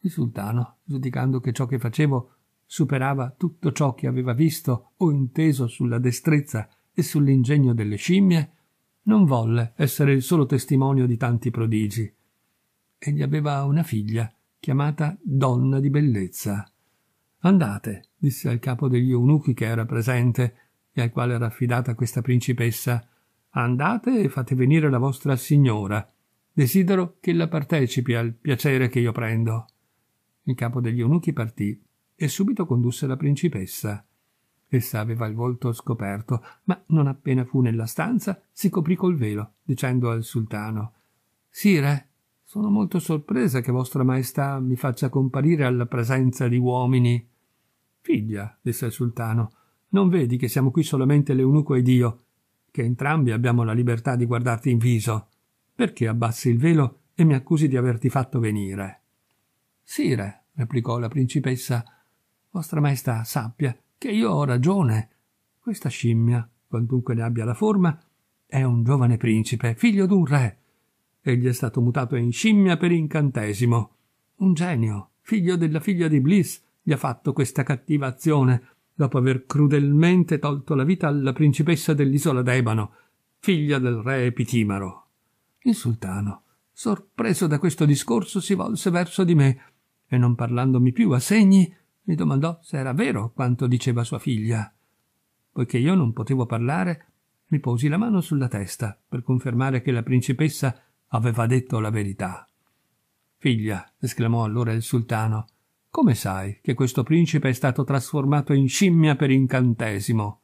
Speaker 1: Il sultano, giudicando che ciò che facevo superava tutto ciò che aveva visto o inteso sulla destrezza e sull'ingegno delle scimmie, non volle essere il solo testimonio di tanti prodigi. Egli aveva una figlia, chiamata Donna di Bellezza. Andate, disse al capo degli eunuchi che era presente e al quale era affidata questa principessa, Andate e fate venire la vostra signora. Desidero che la partecipi al piacere che io prendo. Il capo degli eunuchi partì e subito condusse la principessa. Essa aveva il volto scoperto, ma non appena fu nella stanza si coprì col velo, dicendo al sultano Sire, sono molto sorpresa che vostra maestà mi faccia comparire alla presenza di uomini. Figlia, disse il sultano, non vedi che siamo qui solamente l'eunuco ed io, che entrambi abbiamo la libertà di guardarti in viso. Perché abbassi il velo e mi accusi di averti fatto venire? Sire, replicò la principessa, Vostra Maestà sappia che io ho ragione. Questa scimmia, quantunque ne abbia la forma, è un giovane principe, figlio d'un re. Egli è stato mutato in scimmia per incantesimo. Un genio, figlio della figlia di Bliss, gli ha fatto questa cattiva azione dopo aver crudelmente tolto la vita alla principessa dell'isola d'Ebano, figlia del re Epitimaro. Il sultano, sorpreso da questo discorso, si volse verso di me e non parlandomi più a segni, mi domandò se era vero quanto diceva sua figlia. Poiché io non potevo parlare, mi posi la mano sulla testa per confermare che la principessa aveva detto la verità. Figlia, esclamò allora il sultano, come sai che questo principe è stato trasformato in scimmia per incantesimo?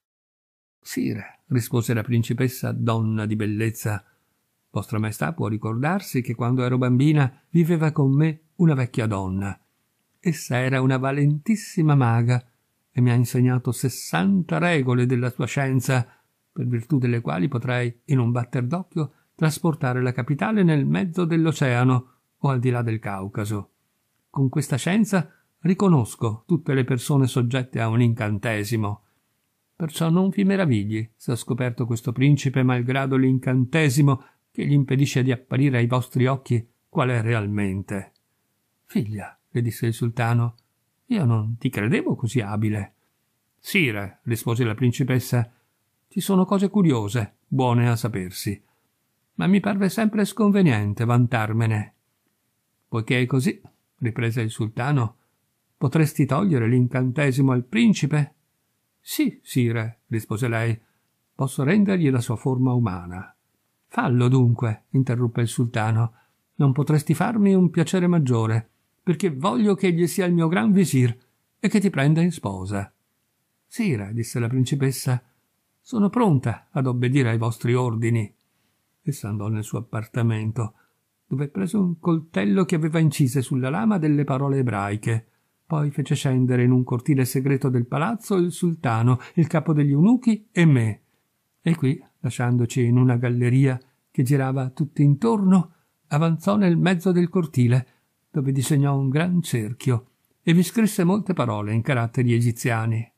Speaker 1: Sire, rispose la principessa, donna di bellezza, vostra maestà può ricordarsi che quando ero bambina viveva con me una vecchia donna. Essa era una valentissima maga e mi ha insegnato sessanta regole della sua scienza, per virtù delle quali potrei, in un batter d'occhio, trasportare la capitale nel mezzo dell'oceano o al di là del Caucaso. Con questa scienza Riconosco tutte le persone soggette a un incantesimo. Perciò non vi meravigli se ho scoperto questo principe malgrado l'incantesimo che gli impedisce di apparire ai vostri occhi qual è realmente. Figlia, le disse il sultano, io non ti credevo così abile. Sire, rispose la principessa, ci sono cose curiose, buone a sapersi, ma mi parve sempre sconveniente vantarmene. Poiché è così, riprese il sultano, Potresti togliere l'incantesimo al principe? Sì, sire, rispose lei. Posso rendergli la sua forma umana. Fallo dunque, interruppe il sultano. Non potresti farmi un piacere maggiore, perché voglio che egli sia il mio gran visir e che ti prenda in sposa. Sire, disse la principessa, sono pronta ad obbedire ai vostri ordini. Essa andò nel suo appartamento, dove prese un coltello che aveva incise sulla lama delle parole ebraiche poi fece scendere in un cortile segreto del palazzo il sultano, il capo degli eunuchi e me. E qui, lasciandoci in una galleria che girava tutt'intorno, avanzò nel mezzo del cortile, dove disegnò un gran cerchio e vi scrisse molte parole in caratteri egiziani.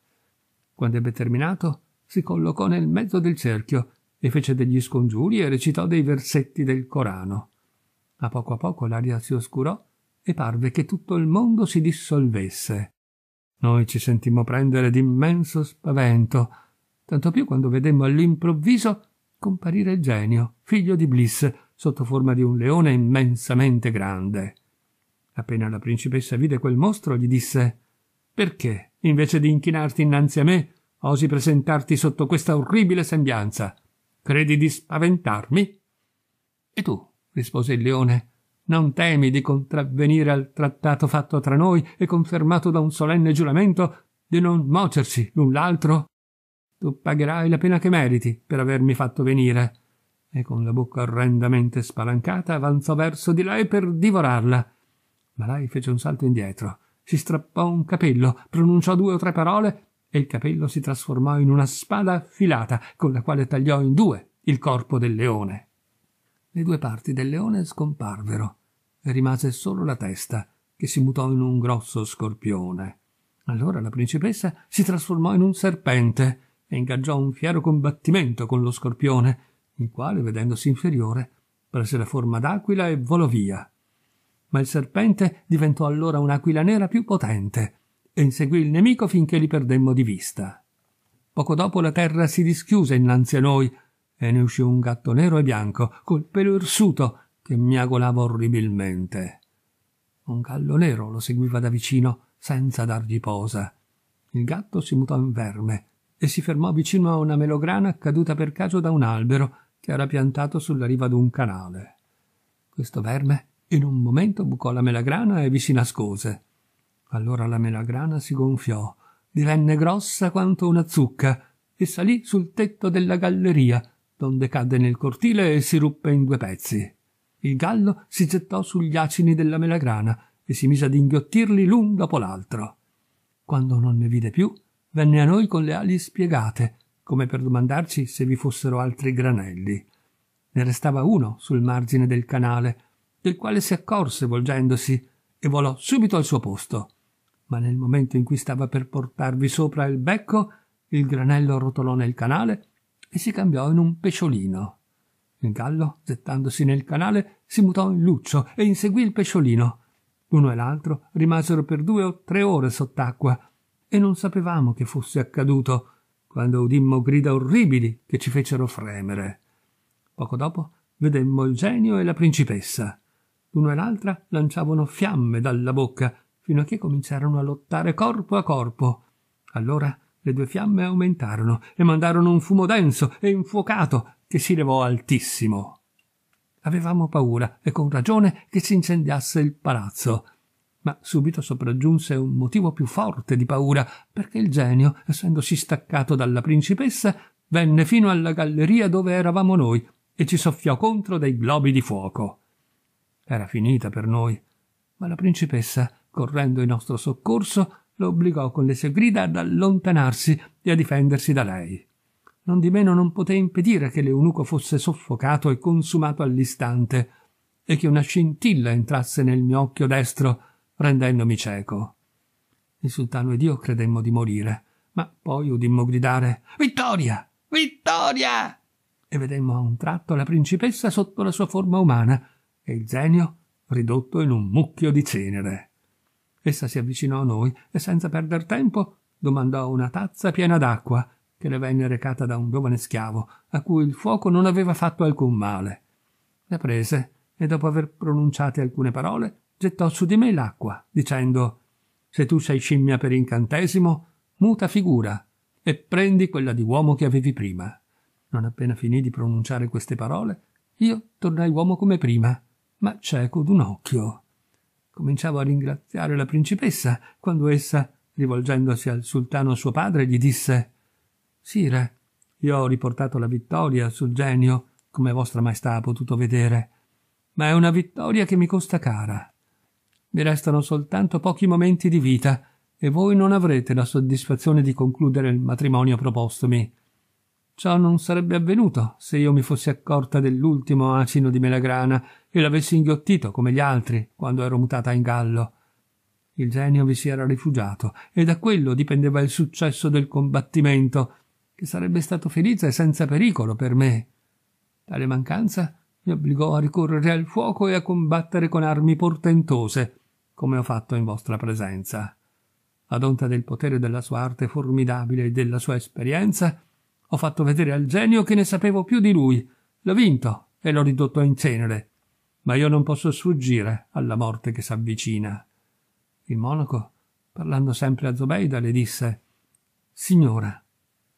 Speaker 1: Quando ebbe terminato, si collocò nel mezzo del cerchio e fece degli scongiuri e recitò dei versetti del Corano. A poco a poco l'aria si oscurò e parve che tutto il mondo si dissolvesse. Noi ci sentimmo prendere d'immenso spavento, tanto più quando vedemmo all'improvviso comparire il genio, figlio di Bliss, sotto forma di un leone immensamente grande. Appena la principessa vide quel mostro, gli disse Perché, invece di inchinarti innanzi a me, osi presentarti sotto questa orribile sembianza? Credi di spaventarmi? E tu, rispose il leone, non temi di contravvenire al trattato fatto tra noi e confermato da un solenne giuramento di non mocerci l'un l'altro? Tu pagherai la pena che meriti per avermi fatto venire. E con la bocca orrendamente spalancata avanzò verso di lei per divorarla. Ma lei fece un salto indietro, si strappò un capello, pronunciò due o tre parole e il capello si trasformò in una spada affilata con la quale tagliò in due il corpo del leone le due parti del leone scomparvero e rimase solo la testa, che si mutò in un grosso scorpione. Allora la principessa si trasformò in un serpente e ingaggiò un fiero combattimento con lo scorpione, il quale, vedendosi inferiore, prese la forma d'aquila e volò via. Ma il serpente diventò allora un'aquila nera più potente e inseguì il nemico finché li perdemmo di vista. Poco dopo la terra si dischiuse innanzi a noi e ne uscì un gatto nero e bianco, col pelo irsuto, che miagolava orribilmente. Un gallo nero lo seguiva da vicino, senza dargli posa. Il gatto si mutò in verme e si fermò vicino a una melograna caduta per caso da un albero che era piantato sulla riva d'un canale. Questo verme in un momento bucò la melagrana e vi si nascose. Allora la melagrana si gonfiò, divenne grossa quanto una zucca e salì sul tetto della galleria donde cadde nel cortile e si ruppe in due pezzi. Il gallo si gettò sugli acini della melagrana e si mise ad inghiottirli l'un dopo l'altro. Quando non ne vide più, venne a noi con le ali spiegate, come per domandarci se vi fossero altri granelli. Ne restava uno sul margine del canale, del quale si accorse volgendosi e volò subito al suo posto. Ma nel momento in cui stava per portarvi sopra il becco, il granello rotolò nel canale e si cambiò in un pesciolino. Il gallo, gettandosi nel canale, si mutò in luccio e inseguì il pesciolino. L'uno e l'altro rimasero per due o tre ore sott'acqua e non sapevamo che fosse accaduto quando udimmo grida orribili che ci fecero fremere. Poco dopo vedemmo il genio e la principessa. L'uno e l'altra lanciavano fiamme dalla bocca fino a che cominciarono a lottare corpo a corpo. Allora le due fiamme aumentarono e mandarono un fumo denso e infuocato che si levò altissimo. Avevamo paura, e con ragione, che si incendiasse il palazzo. Ma subito sopraggiunse un motivo più forte di paura, perché il genio, essendosi staccato dalla principessa, venne fino alla galleria dove eravamo noi e ci soffiò contro dei globi di fuoco. Era finita per noi, ma la principessa, correndo in nostro soccorso, lo obbligò con le sue grida ad allontanarsi e a difendersi da lei. Nondimeno non poté impedire che l'eunuco fosse soffocato e consumato all'istante e che una scintilla entrasse nel mio occhio destro rendendomi cieco. Il sultano ed io credemmo di morire, ma poi udimmo gridare Vittoria! Vittoria! e vedemmo a un tratto la principessa sotto la sua forma umana e il genio ridotto in un mucchio di cenere. Essa si avvicinò a noi e senza perdere tempo domandò una tazza piena d'acqua che le venne recata da un giovane schiavo a cui il fuoco non aveva fatto alcun male. La prese e dopo aver pronunciate alcune parole gettò su di me l'acqua dicendo se tu sei scimmia per incantesimo muta figura e prendi quella di uomo che avevi prima. Non appena finì di pronunciare queste parole, io tornai uomo come prima, ma cieco d'un occhio. Cominciavo a ringraziare la principessa quando essa, rivolgendosi al sultano suo padre, gli disse Sire, io ho riportato la vittoria sul genio, come vostra maestà ha potuto vedere, ma è una vittoria che mi costa cara. Mi restano soltanto pochi momenti di vita e voi non avrete la soddisfazione di concludere il matrimonio propostomi. Ciò non sarebbe avvenuto se io mi fossi accorta dell'ultimo acino di melagrana e l'avessi inghiottito come gli altri quando ero mutata in gallo. Il genio vi si era rifugiato e da quello dipendeva il successo del combattimento, che sarebbe stato felice e senza pericolo per me. Tale mancanza mi obbligò a ricorrere al fuoco e a combattere con armi portentose, come ho fatto in vostra presenza. Ad onta del potere della sua arte formidabile e della sua esperienza, ho fatto vedere al genio che ne sapevo più di lui. L'ho vinto e l'ho ridotto in cenere. Ma io non posso sfuggire alla morte che s'avvicina. Il monaco, parlando sempre a Zobeida, le disse Signora,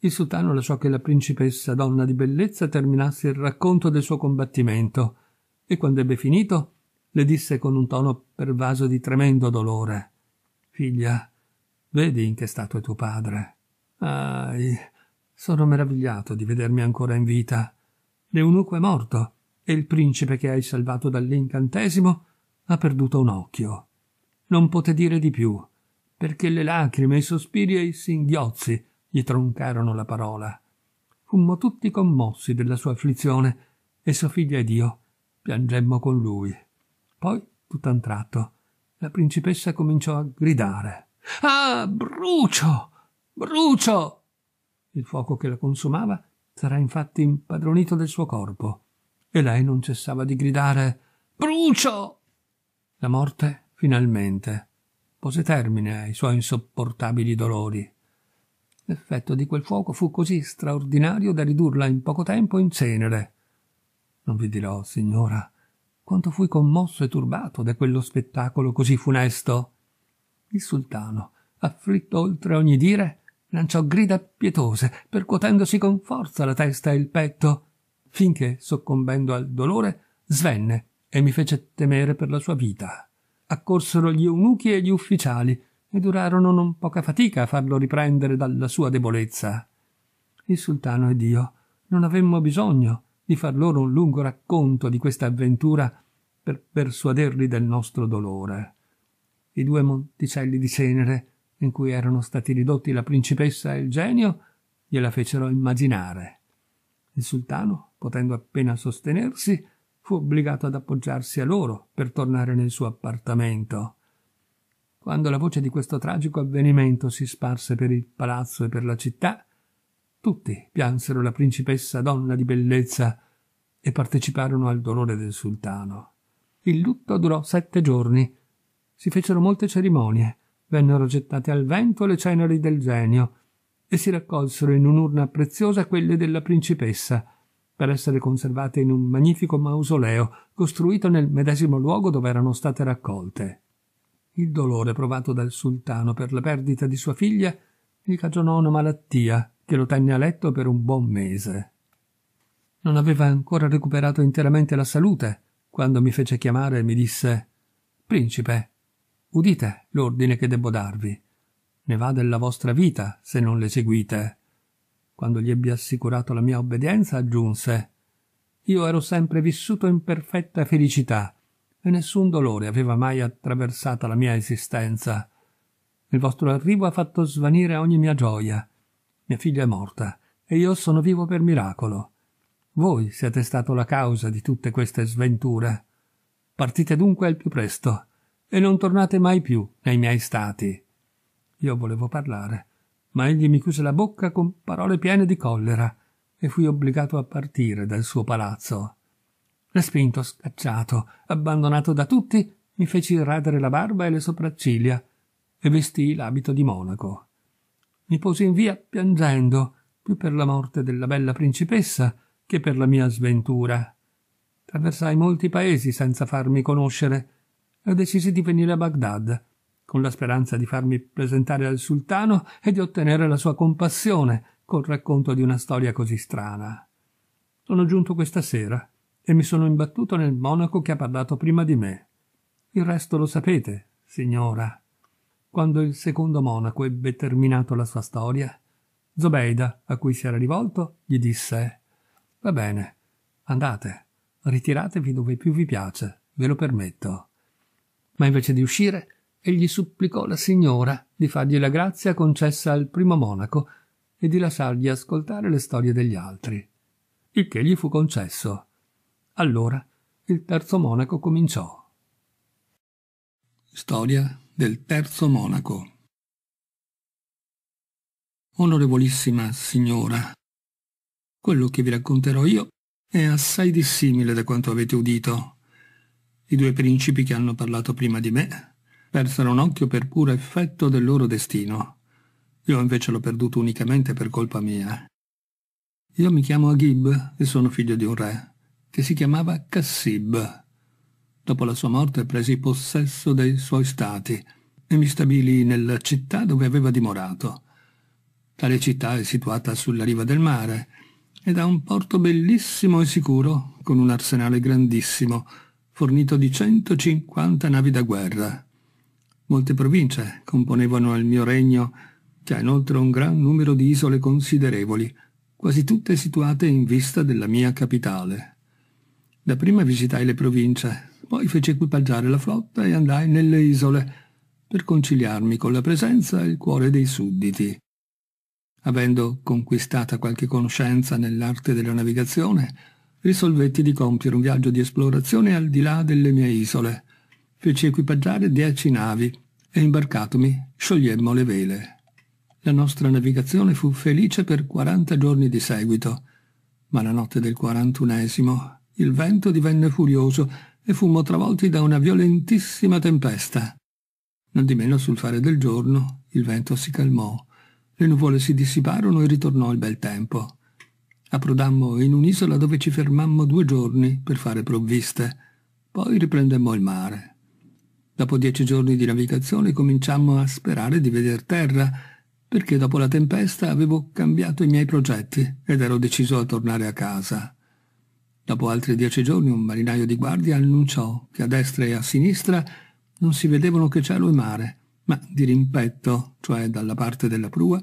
Speaker 1: il sultano lasciò che la principessa, donna di bellezza, terminasse il racconto del suo combattimento e quando ebbe finito le disse con un tono pervaso di tremendo dolore Figlia, vedi in che stato è tuo padre. Ahi, sono meravigliato di vedermi ancora in vita. L'eunuco è morto e il principe che hai salvato dall'incantesimo ha perduto un occhio. Non poté dire di più, perché le lacrime, i sospiri e i singhiozzi gli troncarono la parola. Fummo tutti commossi della sua afflizione e sua figlia ed io piangemmo con lui. Poi, un tratto, la principessa cominciò a gridare. Ah, brucio! Brucio! Il fuoco che la consumava s'era infatti impadronito del suo corpo e lei non cessava di gridare Brucio! La morte, finalmente, pose termine ai suoi insopportabili dolori. L'effetto di quel fuoco fu così straordinario da ridurla in poco tempo in cenere. Non vi dirò, signora, quanto fui commosso e turbato da quello spettacolo così funesto. Il sultano, afflitto oltre ogni dire, lanciò grida pietose, percuotendosi con forza la testa e il petto, finché, soccombendo al dolore, svenne e mi fece temere per la sua vita. Accorsero gli eunuchi e gli ufficiali, e durarono non poca fatica a farlo riprendere dalla sua debolezza. Il sultano ed io non avemmo bisogno di far loro un lungo racconto di questa avventura per persuaderli del nostro dolore. I due monticelli di cenere in cui erano stati ridotti la principessa e il genio, gliela fecero immaginare. Il sultano, potendo appena sostenersi, fu obbligato ad appoggiarsi a loro per tornare nel suo appartamento. Quando la voce di questo tragico avvenimento si sparse per il palazzo e per la città, tutti piansero la principessa donna di bellezza e parteciparono al dolore del sultano. Il lutto durò sette giorni. Si fecero molte cerimonie, vennero gettate al vento le ceneri del genio e si raccolsero in un'urna preziosa quelle della principessa, per essere conservate in un magnifico mausoleo costruito nel medesimo luogo dove erano state raccolte. Il dolore provato dal sultano per la perdita di sua figlia gli cagionò una malattia che lo tenne a letto per un buon mese. Non aveva ancora recuperato interamente la salute quando mi fece chiamare e mi disse Principe, Udite l'ordine che debbo darvi. Ne va della vostra vita se non le seguite. Quando gli ebbi assicurato la mia obbedienza, aggiunse Io ero sempre vissuto in perfetta felicità, e nessun dolore aveva mai attraversata la mia esistenza. Il vostro arrivo ha fatto svanire ogni mia gioia. Mia figlia è morta, e io sono vivo per miracolo. Voi siete stato la causa di tutte queste sventure. Partite dunque al più presto e non tornate mai più nei miei stati. Io volevo parlare, ma egli mi chiuse la bocca con parole piene di collera e fui obbligato a partire dal suo palazzo. Respinto, scacciato, abbandonato da tutti, mi feci radere la barba e le sopracciglia e vestii l'abito di monaco. Mi posi in via piangendo, più per la morte della bella principessa che per la mia sventura. Traversai molti paesi senza farmi conoscere e decisi di venire a Baghdad, con la speranza di farmi presentare al sultano e di ottenere la sua compassione col racconto di una storia così strana. Sono giunto questa sera e mi sono imbattuto nel monaco che ha parlato prima di me. Il resto lo sapete, signora. Quando il secondo monaco ebbe terminato la sua storia, Zobeida, a cui si era rivolto, gli disse Va bene, andate, ritiratevi dove più vi piace, ve lo permetto ma invece di uscire egli supplicò la signora di fargli la grazia concessa al primo monaco e di lasciargli ascoltare le storie degli altri, il che gli fu concesso. Allora il terzo monaco cominciò. Storia del terzo monaco. Onorevolissima signora, quello che vi racconterò io è assai dissimile da quanto avete udito, i due principi che hanno parlato prima di me persero un occhio per puro effetto del loro destino. Io invece l'ho perduto unicamente per colpa mia. Io mi chiamo Agib e sono figlio di un re, che si chiamava Cassib. Dopo la sua morte presi possesso dei suoi stati e mi stabilì nella città dove aveva dimorato. Tale città è situata sulla riva del mare ed ha un porto bellissimo e sicuro, con un arsenale grandissimo, fornito di 150 navi da guerra. Molte province componevano il mio regno, che ha inoltre un gran numero di isole considerevoli, quasi tutte situate in vista della mia capitale. Dapprima visitai le province, poi feci equipaggiare la flotta e andai nelle isole, per conciliarmi con la presenza e il cuore dei sudditi. Avendo conquistata qualche conoscenza nell'arte della navigazione, risolvetti di compiere un viaggio di esplorazione al di là delle mie isole. Feci equipaggiare dieci navi e imbarcatomi sciogliemmo le vele. La nostra navigazione fu felice per 40 giorni di seguito, ma la notte del quarantunesimo il vento divenne furioso e fummo travolti da una violentissima tempesta. Nondimeno sul fare del giorno il vento si calmò, le nuvole si dissiparono e ritornò il bel tempo. Approdammo in un'isola dove ci fermammo due giorni per fare provviste. Poi riprendemmo il mare. Dopo dieci giorni di navigazione cominciammo a sperare di veder terra, perché dopo la tempesta avevo cambiato i miei progetti ed ero deciso a tornare a casa. Dopo altri dieci giorni un marinaio di guardia annunciò che a destra e a sinistra non si vedevano che cielo e mare, ma di rimpetto, cioè dalla parte della prua,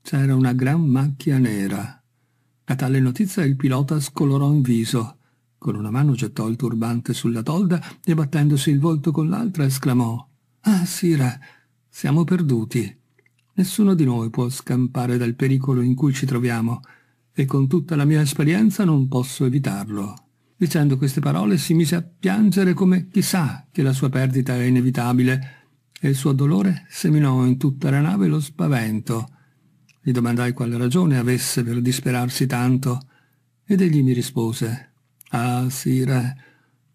Speaker 1: c'era una gran macchia nera. A tale notizia il pilota scolorò in viso. Con una mano gettò il turbante sulla tolda e battendosi il volto con l'altra esclamò «Ah, Sira, siamo perduti. Nessuno di noi può scampare dal pericolo in cui ci troviamo e con tutta la mia esperienza non posso evitarlo». Dicendo queste parole si mise a piangere come chissà che la sua perdita è inevitabile e il suo dolore seminò in tutta la nave lo spavento gli domandai quale ragione avesse per disperarsi tanto ed egli mi rispose «Ah, sì, re,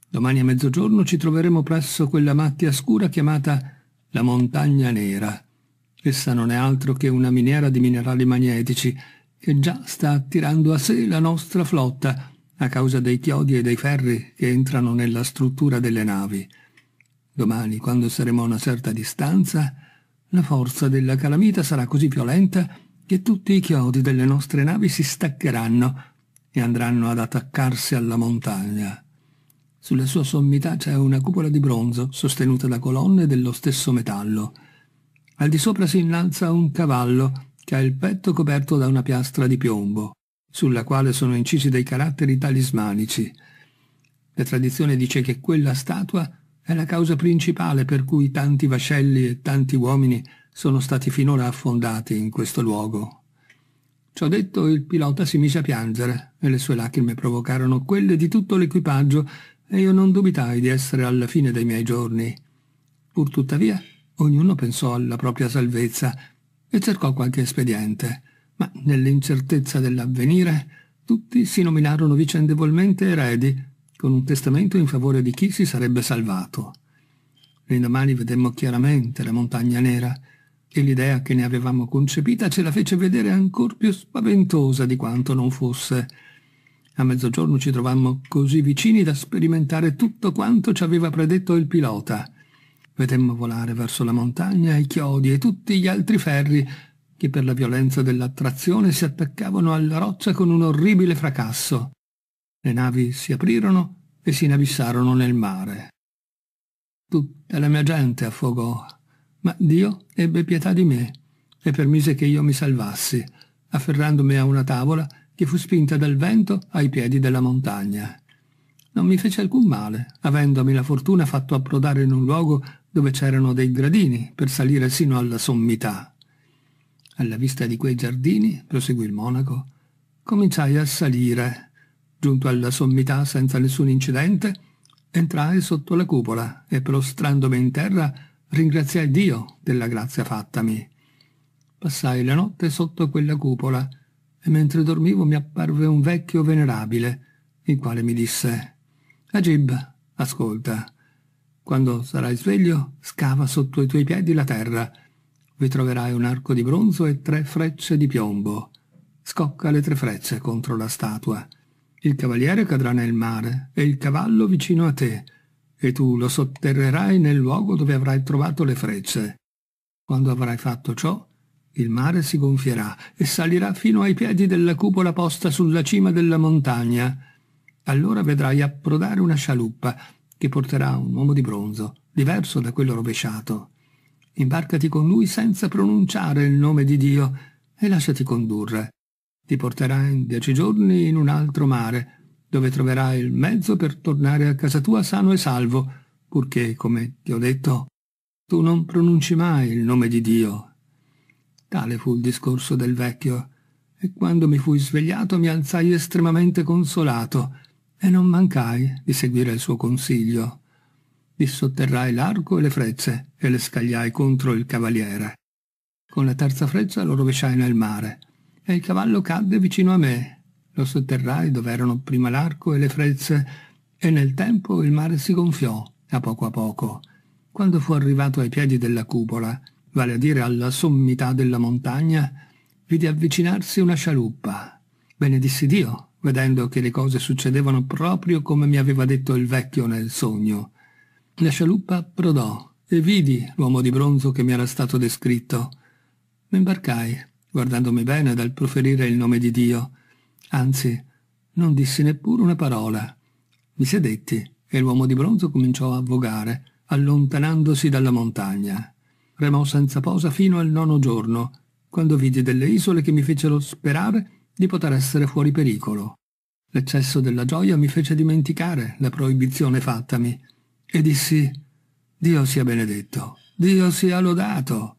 Speaker 1: domani a mezzogiorno ci troveremo presso quella macchia scura chiamata la Montagna Nera. Essa non è altro che una miniera di minerali magnetici che già sta attirando a sé la nostra flotta a causa dei chiodi e dei ferri che entrano nella struttura delle navi. Domani, quando saremo a una certa distanza, la forza della calamita sarà così violenta che tutti i chiodi delle nostre navi si staccheranno e andranno ad attaccarsi alla montagna. Sulla sua sommità c'è una cupola di bronzo sostenuta da colonne dello stesso metallo. Al di sopra si innalza un cavallo che ha il petto coperto da una piastra di piombo, sulla quale sono incisi dei caratteri talismanici. La tradizione dice che quella statua è la causa principale per cui tanti vascelli e tanti uomini sono stati finora affondati in questo luogo. Ciò detto, il pilota si mise a piangere e le sue lacrime provocarono quelle di tutto l'equipaggio e io non dubitai di essere alla fine dei miei giorni. Pur tuttavia, ognuno pensò alla propria salvezza e cercò qualche espediente, ma nell'incertezza dell'avvenire tutti si nominarono vicendevolmente eredi, con un testamento in favore di chi si sarebbe salvato. L'indomani vedemmo chiaramente la montagna nera, e l'idea che ne avevamo concepita ce la fece vedere ancor più spaventosa di quanto non fosse. A mezzogiorno ci trovammo così vicini da sperimentare tutto quanto ci aveva predetto il pilota. Vedemmo volare verso la montagna i chiodi e tutti gli altri ferri che per la violenza dell'attrazione si attaccavano alla roccia con un orribile fracasso. Le navi si aprirono e si inabissarono nel mare. Tutta la mia gente affogò ma Dio ebbe pietà di me e permise che io mi salvassi, afferrandomi a una tavola che fu spinta dal vento ai piedi della montagna. Non mi fece alcun male, avendomi la fortuna fatto approdare in un luogo dove c'erano dei gradini per salire sino alla sommità. Alla vista di quei giardini, proseguì il monaco, cominciai a salire. Giunto alla sommità senza nessun incidente, entrai sotto la cupola e prostrandomi in terra Ringraziai Dio della grazia fattami. Passai la notte sotto quella cupola e mentre dormivo mi apparve un vecchio venerabile, il quale mi disse «Agib, ascolta, quando sarai sveglio scava sotto i tuoi piedi la terra, vi troverai un arco di bronzo e tre frecce di piombo. Scocca le tre frecce contro la statua. Il cavaliere cadrà nel mare e il cavallo vicino a te» e tu lo sotterrerai nel luogo dove avrai trovato le frecce. Quando avrai fatto ciò, il mare si gonfierà e salirà fino ai piedi della cupola posta sulla cima della montagna. Allora vedrai approdare una scialuppa che porterà un uomo di bronzo, diverso da quello rovesciato. Imbarcati con lui senza pronunciare il nome di Dio e lasciati condurre. Ti porterà in dieci giorni in un altro mare, dove troverai il mezzo per tornare a casa tua sano e salvo, purché, come ti ho detto, tu non pronunci mai il nome di Dio. Tale fu il discorso del vecchio, e quando mi fui svegliato mi alzai estremamente consolato, e non mancai di seguire il suo consiglio. Dissotterrai l'arco e le frecce, e le scagliai contro il cavaliere. Con la terza freccia lo rovesciai nel mare, e il cavallo cadde vicino a me, lo sotterrai dove erano prima l'arco e le frecce, e nel tempo il mare si gonfiò, a poco a poco. Quando fu arrivato ai piedi della cupola, vale a dire alla sommità della montagna, vide avvicinarsi una scialuppa. Benedissi Dio, vedendo che le cose succedevano proprio come mi aveva detto il vecchio nel sogno. La scialuppa approdò e vidi l'uomo di bronzo che mi era stato descritto. Mi imbarcai, guardandomi bene dal proferire il nome di Dio, Anzi, non dissi neppure una parola. Mi sedetti e l'uomo di bronzo cominciò a vogare, allontanandosi dalla montagna. Remò senza posa fino al nono giorno, quando vidi delle isole che mi fecero sperare di poter essere fuori pericolo. L'eccesso della gioia mi fece dimenticare la proibizione fattami e dissi «Dio sia benedetto, Dio sia lodato».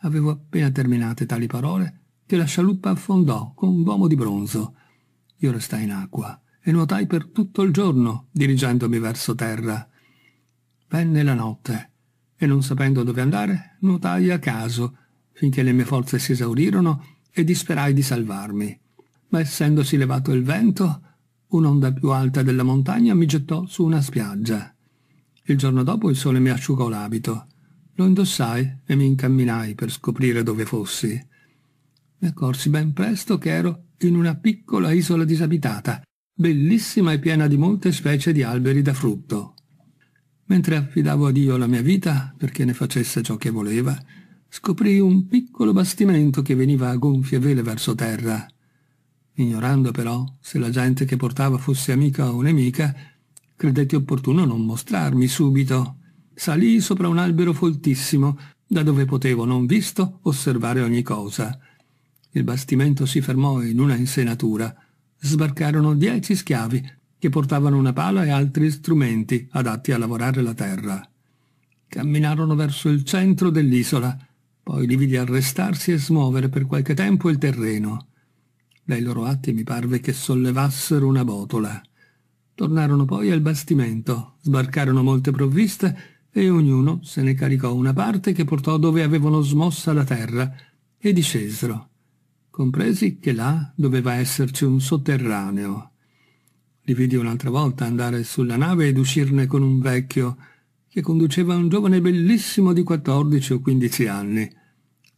Speaker 1: Avevo appena terminate tali parole che la scialuppa affondò con un uomo di bronzo. Io restai in acqua e nuotai per tutto il giorno, dirigendomi verso terra. Venne la notte e non sapendo dove andare, nuotai a caso, finché le mie forze si esaurirono e disperai di salvarmi. Ma essendosi levato il vento, un'onda più alta della montagna mi gettò su una spiaggia. Il giorno dopo il sole mi asciugò l'abito. Lo indossai e mi incamminai per scoprire dove fossi e accorsi ben presto che ero in una piccola isola disabitata, bellissima e piena di molte specie di alberi da frutto. Mentre affidavo a Dio la mia vita perché ne facesse ciò che voleva, scoprì un piccolo bastimento che veniva a gonfie vele verso terra. Ignorando però se la gente che portava fosse amica o nemica, credetti opportuno non mostrarmi subito. Salì sopra un albero foltissimo, da dove potevo, non visto, osservare ogni cosa. Il bastimento si fermò in una insenatura. Sbarcarono dieci schiavi che portavano una pala e altri strumenti adatti a lavorare la terra. Camminarono verso il centro dell'isola, poi li vidi arrestarsi e smuovere per qualche tempo il terreno. Dai loro atti mi parve che sollevassero una botola. Tornarono poi al bastimento, sbarcarono molte provviste e ognuno se ne caricò una parte che portò dove avevano smossa la terra e discesero compresi che là doveva esserci un sotterraneo. Li vidi un'altra volta andare sulla nave ed uscirne con un vecchio, che conduceva un giovane bellissimo di 14 o 15 anni.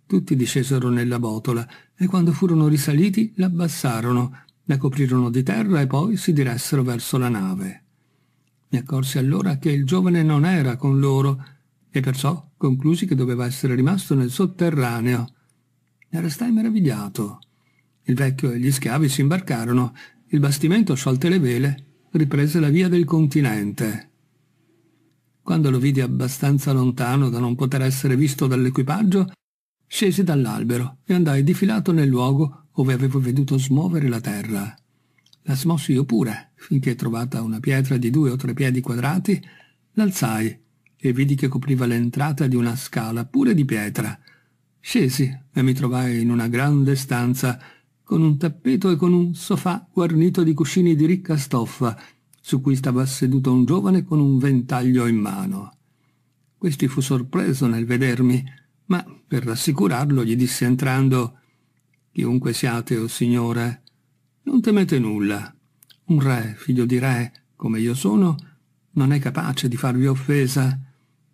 Speaker 1: Tutti discesero nella botola e quando furono risaliti l'abbassarono, la coprirono di terra e poi si diressero verso la nave. Mi accorsi allora che il giovane non era con loro e perciò conclusi che doveva essere rimasto nel sotterraneo. Ne restai meravigliato. Il vecchio e gli schiavi si imbarcarono, il bastimento sciolte le vele, riprese la via del continente. Quando lo vidi abbastanza lontano da non poter essere visto dall'equipaggio, scesi dall'albero e andai difilato nel luogo ove avevo veduto smuovere la terra. La smossi io pure, finché trovata una pietra di due o tre piedi quadrati, l'alzai e vidi che copriva l'entrata di una scala pure di pietra, Scesi e mi trovai in una grande stanza con un tappeto e con un sofà guarnito di cuscini di ricca stoffa, su cui stava seduto un giovane con un ventaglio in mano. Questi fu sorpreso nel vedermi, ma per rassicurarlo gli disse entrando «Chiunque siate, o oh signore, non temete nulla. Un re, figlio di re, come io sono, non è capace di farvi offesa.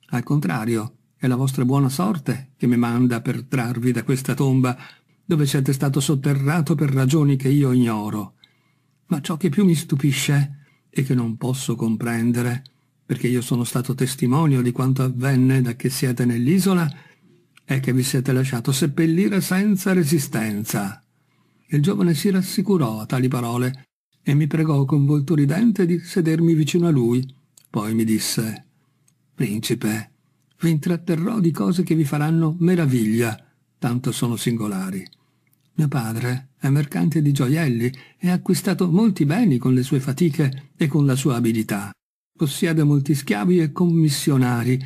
Speaker 1: Al contrario, è la vostra buona sorte che mi manda per trarvi da questa tomba dove siete stato sotterrato per ragioni che io ignoro. Ma ciò che più mi stupisce e che non posso comprendere, perché io sono stato testimonio di quanto avvenne da che siete nell'isola, è che vi siete lasciato seppellire senza resistenza. Il giovane si rassicurò a tali parole e mi pregò con volto ridente di sedermi vicino a lui. Poi mi disse, Principe, vi intratterrò di cose che vi faranno meraviglia, tanto sono singolari. Mio padre è mercante di gioielli e ha acquistato molti beni con le sue fatiche e con la sua abilità. Possiede molti schiavi e commissionari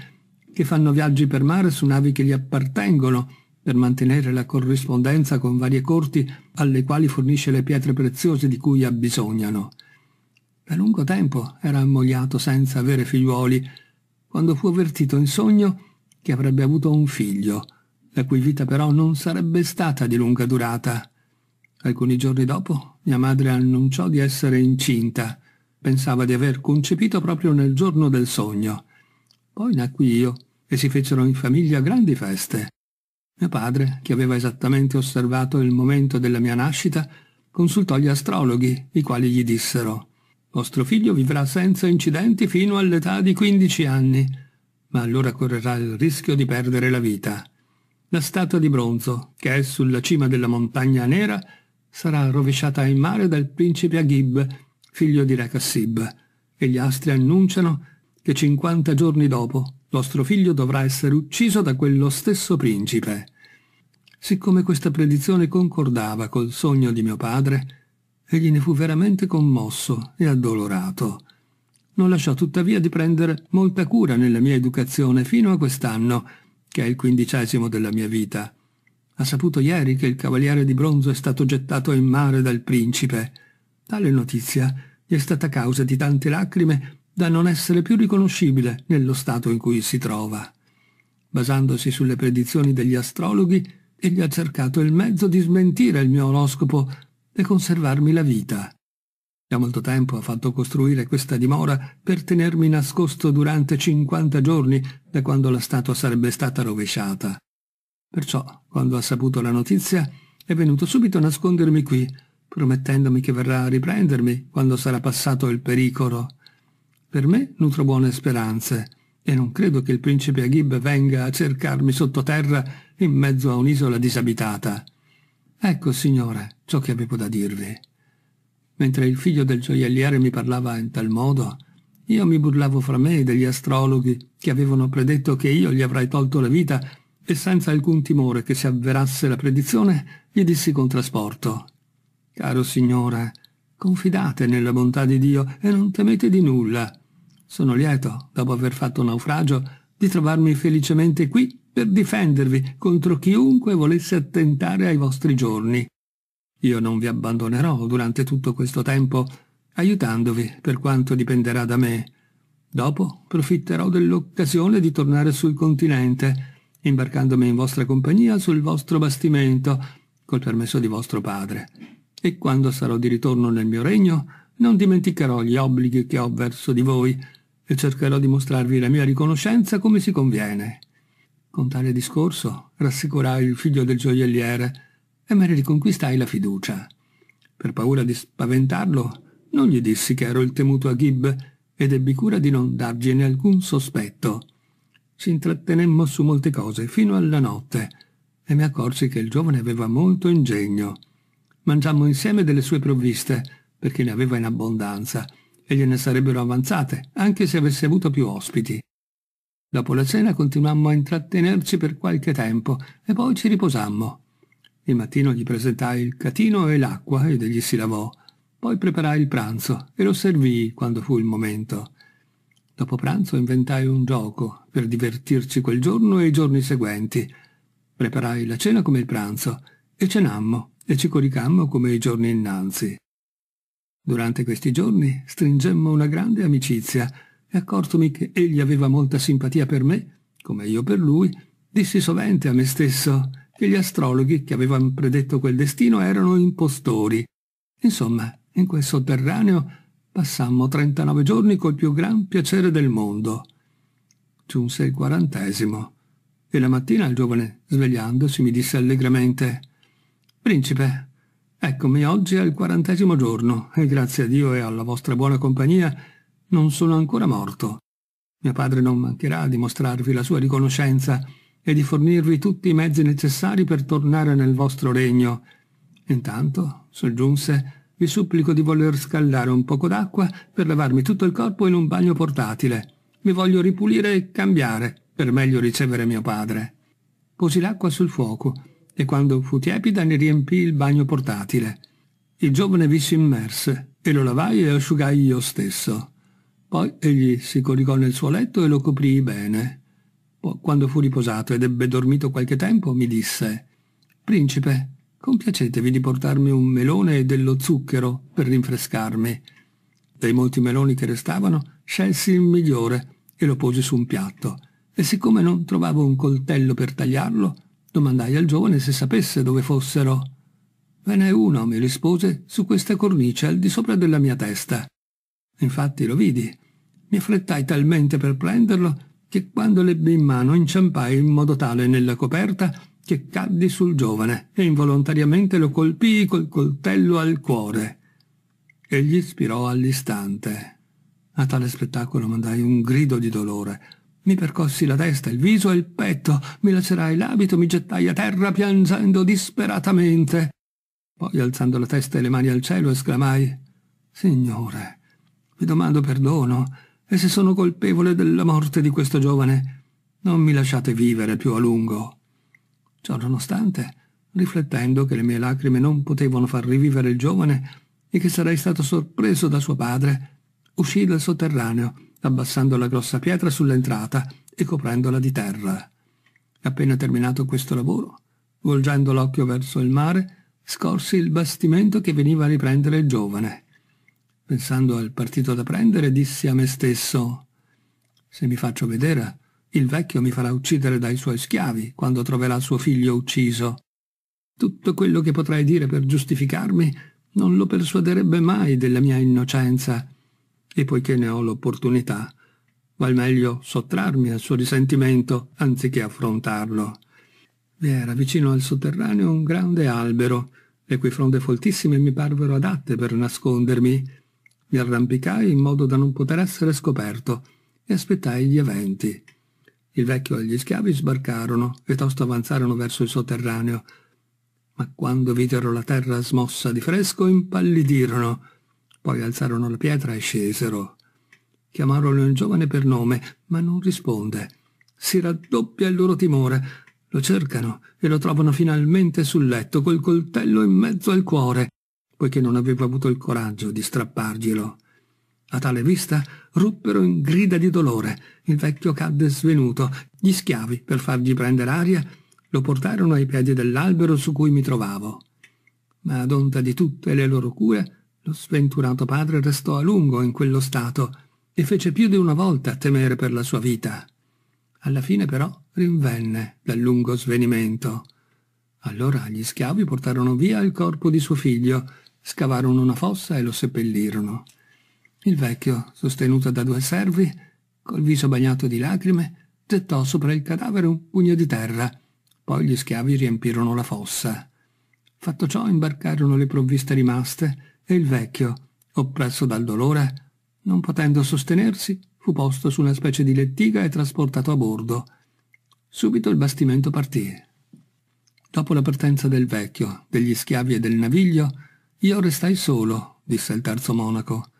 Speaker 1: che fanno viaggi per mare su navi che gli appartengono per mantenere la corrispondenza con varie corti alle quali fornisce le pietre preziose di cui abbisognano. Da lungo tempo era ammogliato senza avere figliuoli quando fu avvertito in sogno che avrebbe avuto un figlio, la cui vita però non sarebbe stata di lunga durata. Alcuni giorni dopo mia madre annunciò di essere incinta. Pensava di aver concepito proprio nel giorno del sogno. Poi nacqui io e si fecero in famiglia grandi feste. Mio padre, che aveva esattamente osservato il momento della mia nascita, consultò gli astrologhi, i quali gli dissero vostro figlio vivrà senza incidenti fino all'età di 15 anni, ma allora correrà il rischio di perdere la vita. La statua di bronzo, che è sulla cima della montagna nera, sarà rovesciata in mare dal principe Agib, figlio di Re Cassib, e gli astri annunciano che 50 giorni dopo vostro figlio dovrà essere ucciso da quello stesso principe. Siccome questa predizione concordava col sogno di mio padre, Egli ne fu veramente commosso e addolorato. Non lasciò tuttavia di prendere molta cura nella mia educazione fino a quest'anno, che è il quindicesimo della mia vita. Ha saputo ieri che il cavaliere di bronzo è stato gettato in mare dal principe. Tale notizia gli è stata causa di tante lacrime da non essere più riconoscibile nello stato in cui si trova. Basandosi sulle predizioni degli astrologhi, egli ha cercato il mezzo di smentire il mio oroscopo e conservarmi la vita. Da molto tempo ha fatto costruire questa dimora per tenermi nascosto durante 50 giorni da quando la statua sarebbe stata rovesciata. Perciò, quando ha saputo la notizia, è venuto subito a nascondermi qui, promettendomi che verrà a riprendermi quando sarà passato il pericolo. Per me nutro buone speranze, e non credo che il principe Agib venga a cercarmi sottoterra in mezzo a un'isola disabitata. Ecco, signore, ciò che avevo da dirvi. Mentre il figlio del gioielliere mi parlava in tal modo, io mi burlavo fra me degli astrologhi che avevano predetto che io gli avrei tolto la vita e senza alcun timore che si avverasse la predizione gli dissi con trasporto «Caro signore, confidate nella bontà di Dio e non temete di nulla. Sono lieto, dopo aver fatto naufragio, di trovarmi felicemente qui per difendervi contro chiunque volesse attentare ai vostri giorni. Io non vi abbandonerò durante tutto questo tempo, aiutandovi per quanto dipenderà da me. Dopo profitterò dell'occasione di tornare sul continente, imbarcandomi in vostra compagnia sul vostro bastimento, col permesso di vostro padre. E quando sarò di ritorno nel mio regno, non dimenticherò gli obblighi che ho verso di voi e cercherò di mostrarvi la mia riconoscenza come si conviene. Con tale discorso rassicurai il figlio del gioielliere, e me ne riconquistai la fiducia. Per paura di spaventarlo, non gli dissi che ero il temuto Agib ed ebbi cura di non dargliene alcun sospetto. Ci intrattenemmo su molte cose fino alla notte e mi accorsi che il giovane aveva molto ingegno. Mangiammo insieme delle sue provviste, perché ne aveva in abbondanza, e gliene sarebbero avanzate, anche se avesse avuto più ospiti. Dopo la cena continuammo a intrattenerci per qualche tempo e poi ci riposammo. Il mattino gli presentai il catino e l'acqua ed egli si lavò. Poi preparai il pranzo e lo servii quando fu il momento. Dopo pranzo inventai un gioco per divertirci quel giorno e i giorni seguenti. Preparai la cena come il pranzo e cenammo e ci coricammo come i giorni innanzi. Durante questi giorni stringemmo una grande amicizia e accortomi che egli aveva molta simpatia per me, come io per lui, dissi sovente a me stesso che gli astrologhi che avevano predetto quel destino erano impostori. Insomma, in quel sotterraneo passammo 39 giorni col più gran piacere del mondo. Giunse il quarantesimo e la mattina il giovane, svegliandosi, mi disse allegramente «Principe, eccomi oggi al quarantesimo giorno e grazie a Dio e alla vostra buona compagnia non sono ancora morto. Mio padre non mancherà di mostrarvi la sua riconoscenza» e di fornirvi tutti i mezzi necessari per tornare nel vostro regno. Intanto, soggiunse, vi supplico di voler scaldare un poco d'acqua per lavarmi tutto il corpo in un bagno portatile. Mi voglio ripulire e cambiare per meglio ricevere mio padre. Posi l'acqua sul fuoco e quando fu tiepida ne riempì il bagno portatile. Il giovane vi si immerse e lo lavai e asciugai io stesso. Poi egli si coricò nel suo letto e lo coprì bene quando fu riposato ed ebbe dormito qualche tempo, mi disse Principe, compiacetevi di portarmi un melone e dello zucchero per rinfrescarmi. Dei molti meloni che restavano, scelsi il migliore e lo posi su un piatto, e siccome non trovavo un coltello per tagliarlo, domandai al giovane se sapesse dove fossero. Ve n'è uno, mi rispose, su questa cornice al di sopra della mia testa. Infatti lo vidi. Mi affrettai talmente per prenderlo che quando l'ebbe in mano inciampai in modo tale nella coperta che caddi sul giovane e involontariamente lo colpii col coltello al cuore. Egli spirò all'istante. A tale spettacolo mandai un grido di dolore. Mi percossi la testa, il viso e il petto, mi lacerai l'abito, mi gettai a terra piangendo disperatamente. Poi, alzando la testa e le mani al cielo, esclamai Signore, vi domando perdono e se sono colpevole della morte di questo giovane, non mi lasciate vivere più a lungo. Ciò nonostante, riflettendo che le mie lacrime non potevano far rivivere il giovane e che sarei stato sorpreso da suo padre, uscì dal sotterraneo, abbassando la grossa pietra sull'entrata e coprendola di terra. Appena terminato questo lavoro, volgendo l'occhio verso il mare, scorsi il bastimento che veniva a riprendere il giovane pensando al partito da prendere, dissi a me stesso «Se mi faccio vedere, il vecchio mi farà uccidere dai suoi schiavi quando troverà suo figlio ucciso. Tutto quello che potrei dire per giustificarmi non lo persuaderebbe mai della mia innocenza, e poiché ne ho l'opportunità, val meglio sottrarmi al suo risentimento anziché affrontarlo. Vi era vicino al sotterraneo un grande albero, le cui fronde foltissime mi parvero adatte per nascondermi, mi arrampicai in modo da non poter essere scoperto e aspettai gli eventi. Il vecchio e gli schiavi sbarcarono e tosto avanzarono verso il sotterraneo, ma quando videro la terra smossa di fresco impallidirono, poi alzarono la pietra e scesero. Chiamarono il giovane per nome, ma non risponde. Si raddoppia il loro timore. Lo cercano e lo trovano finalmente sul letto, col coltello in mezzo al cuore poiché non aveva avuto il coraggio di strapparglielo. A tale vista ruppero in grida di dolore, il vecchio cadde svenuto, gli schiavi, per fargli prendere aria, lo portarono ai piedi dell'albero su cui mi trovavo. Ma ad onta di tutte le loro cure, lo sventurato padre restò a lungo in quello stato e fece più di una volta temere per la sua vita. Alla fine però rinvenne dal lungo svenimento. Allora gli schiavi portarono via il corpo di suo figlio Scavarono una fossa e lo seppellirono. Il vecchio, sostenuto da due servi, col viso bagnato di lacrime, gettò sopra il cadavere un pugno di terra. Poi gli schiavi riempirono la fossa. Fatto ciò imbarcarono le provviste rimaste e il vecchio, oppresso dal dolore, non potendo sostenersi, fu posto su una specie di lettiga e trasportato a bordo. Subito il bastimento partì. Dopo la partenza del vecchio, degli schiavi e del naviglio, io restai solo, disse il terzo monaco.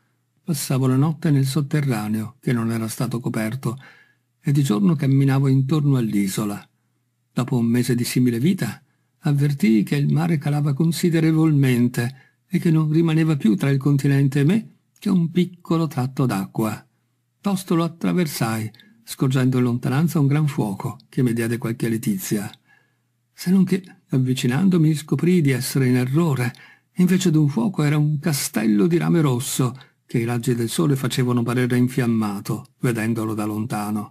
Speaker 1: Passavo la notte nel sotterraneo, che non era stato coperto, e di giorno camminavo intorno all'isola. Dopo un mese di simile vita, avvertii che il mare calava considerevolmente e che non rimaneva più tra il continente e me che un piccolo tratto d'acqua. Tosto lo attraversai, scorgendo in lontananza un gran fuoco che mi diede qualche letizia. Se non che, avvicinandomi, scoprì di essere in errore Invece d'un fuoco era un castello di rame rosso, che i raggi del sole facevano parere infiammato, vedendolo da lontano.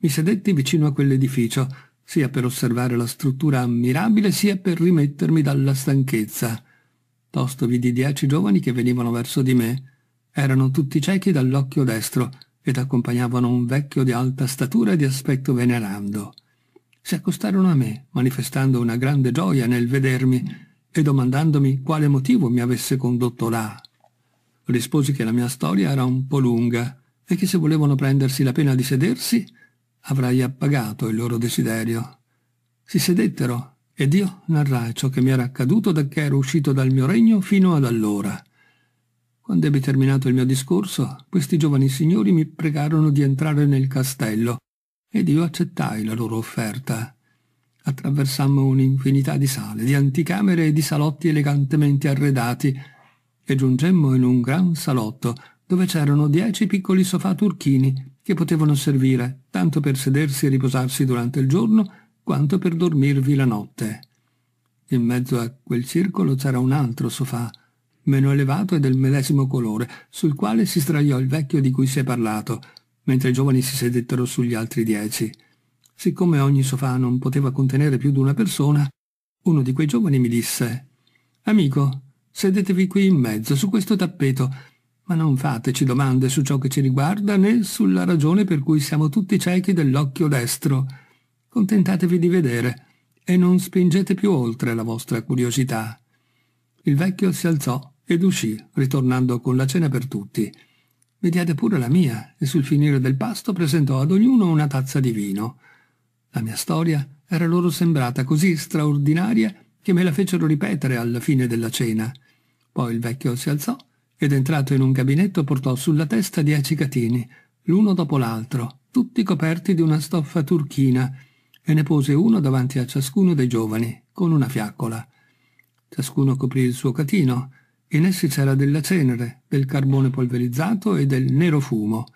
Speaker 1: Mi sedetti vicino a quell'edificio, sia per osservare la struttura ammirabile, sia per rimettermi dalla stanchezza. Tosto vidi dieci giovani che venivano verso di me. Erano tutti ciechi dall'occhio destro ed accompagnavano un vecchio di alta statura e di aspetto venerando. Si accostarono a me, manifestando una grande gioia nel vedermi, e domandandomi quale motivo mi avesse condotto là. Risposi che la mia storia era un po' lunga e che se volevano prendersi la pena di sedersi avrei appagato il loro desiderio. Si sedettero ed io narrai ciò che mi era accaduto da che ero uscito dal mio regno fino ad allora. Quando ebbi terminato il mio discorso, questi giovani signori mi pregarono di entrare nel castello ed io accettai la loro offerta attraversammo un'infinità di sale, di anticamere e di salotti elegantemente arredati, e giungemmo in un gran salotto dove c'erano dieci piccoli sofà turchini che potevano servire tanto per sedersi e riposarsi durante il giorno quanto per dormirvi la notte. In mezzo a quel circolo c'era un altro sofà, meno elevato e del medesimo colore, sul quale si sdraiò il vecchio di cui si è parlato, mentre i giovani si sedettero sugli altri dieci. Siccome ogni sofà non poteva contenere più di una persona, uno di quei giovani mi disse «Amico, sedetevi qui in mezzo, su questo tappeto, ma non fateci domande su ciò che ci riguarda né sulla ragione per cui siamo tutti ciechi dell'occhio destro. Contentatevi di vedere e non spingete più oltre la vostra curiosità». Il vecchio si alzò ed uscì, ritornando con la cena per tutti. Mi diede pure la mia e sul finire del pasto presentò ad ognuno una tazza di vino. La mia storia era loro sembrata così straordinaria che me la fecero ripetere alla fine della cena. Poi il vecchio si alzò ed entrato in un gabinetto portò sulla testa dieci catini, l'uno dopo l'altro, tutti coperti di una stoffa turchina, e ne pose uno davanti a ciascuno dei giovani, con una fiaccola. Ciascuno coprì il suo catino, in essi c'era della cenere, del carbone polverizzato e del nero fumo.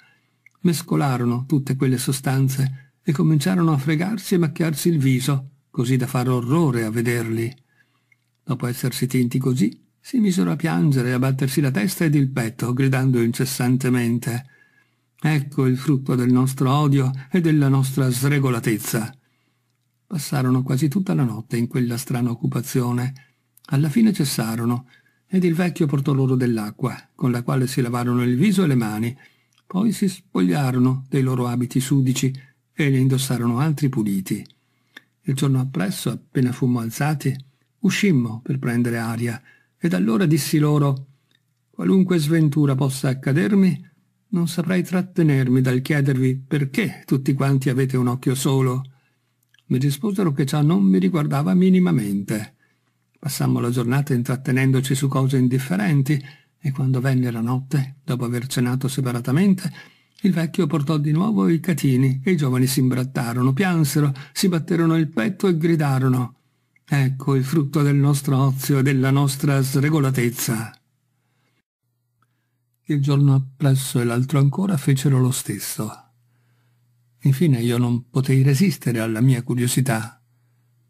Speaker 1: Mescolarono tutte quelle sostanze e cominciarono a fregarsi e macchiarsi il viso, così da far orrore a vederli. Dopo essersi tinti così, si misero a piangere, e a battersi la testa ed il petto, gridando incessantemente «Ecco il frutto del nostro odio e della nostra sregolatezza!» Passarono quasi tutta la notte in quella strana occupazione. Alla fine cessarono, ed il vecchio portò loro dell'acqua, con la quale si lavarono il viso e le mani. Poi si spogliarono dei loro abiti sudici e ne indossarono altri puliti. Il giorno appresso, appena fummo alzati, uscimmo per prendere aria, ed allora dissi loro «Qualunque sventura possa accadermi, non saprei trattenermi dal chiedervi perché tutti quanti avete un occhio solo». Mi risposero che ciò non mi riguardava minimamente. Passammo la giornata intrattenendoci su cose indifferenti, e quando venne la notte, dopo aver cenato separatamente, il vecchio portò di nuovo i catini e i giovani s'imbrattarono, piansero, si batterono il petto e gridarono «Ecco il frutto del nostro ozio e della nostra sregolatezza!» Il giorno appresso e l'altro ancora fecero lo stesso. Infine io non potei resistere alla mia curiosità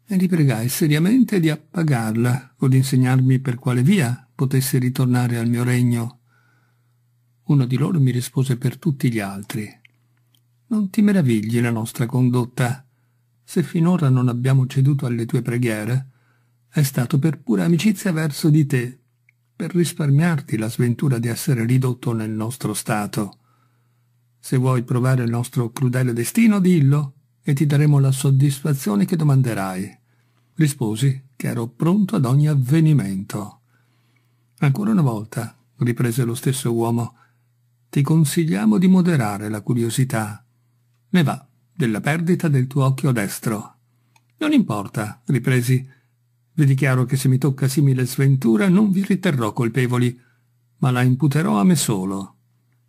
Speaker 1: e li pregai seriamente di appagarla o di insegnarmi per quale via potessi ritornare al mio regno uno di loro mi rispose per tutti gli altri. Non ti meravigli la nostra condotta. Se finora non abbiamo ceduto alle tue preghiere, è stato per pura amicizia verso di te, per risparmiarti la sventura di essere ridotto nel nostro stato. Se vuoi provare il nostro crudele destino, dillo, e ti daremo la soddisfazione che domanderai. Risposi che ero pronto ad ogni avvenimento. Ancora una volta, riprese lo stesso uomo, ti consigliamo di moderare la curiosità. Ne va della perdita del tuo occhio destro. Non importa, ripresi. Vi dichiaro che se mi tocca simile sventura non vi riterrò colpevoli, ma la imputerò a me solo.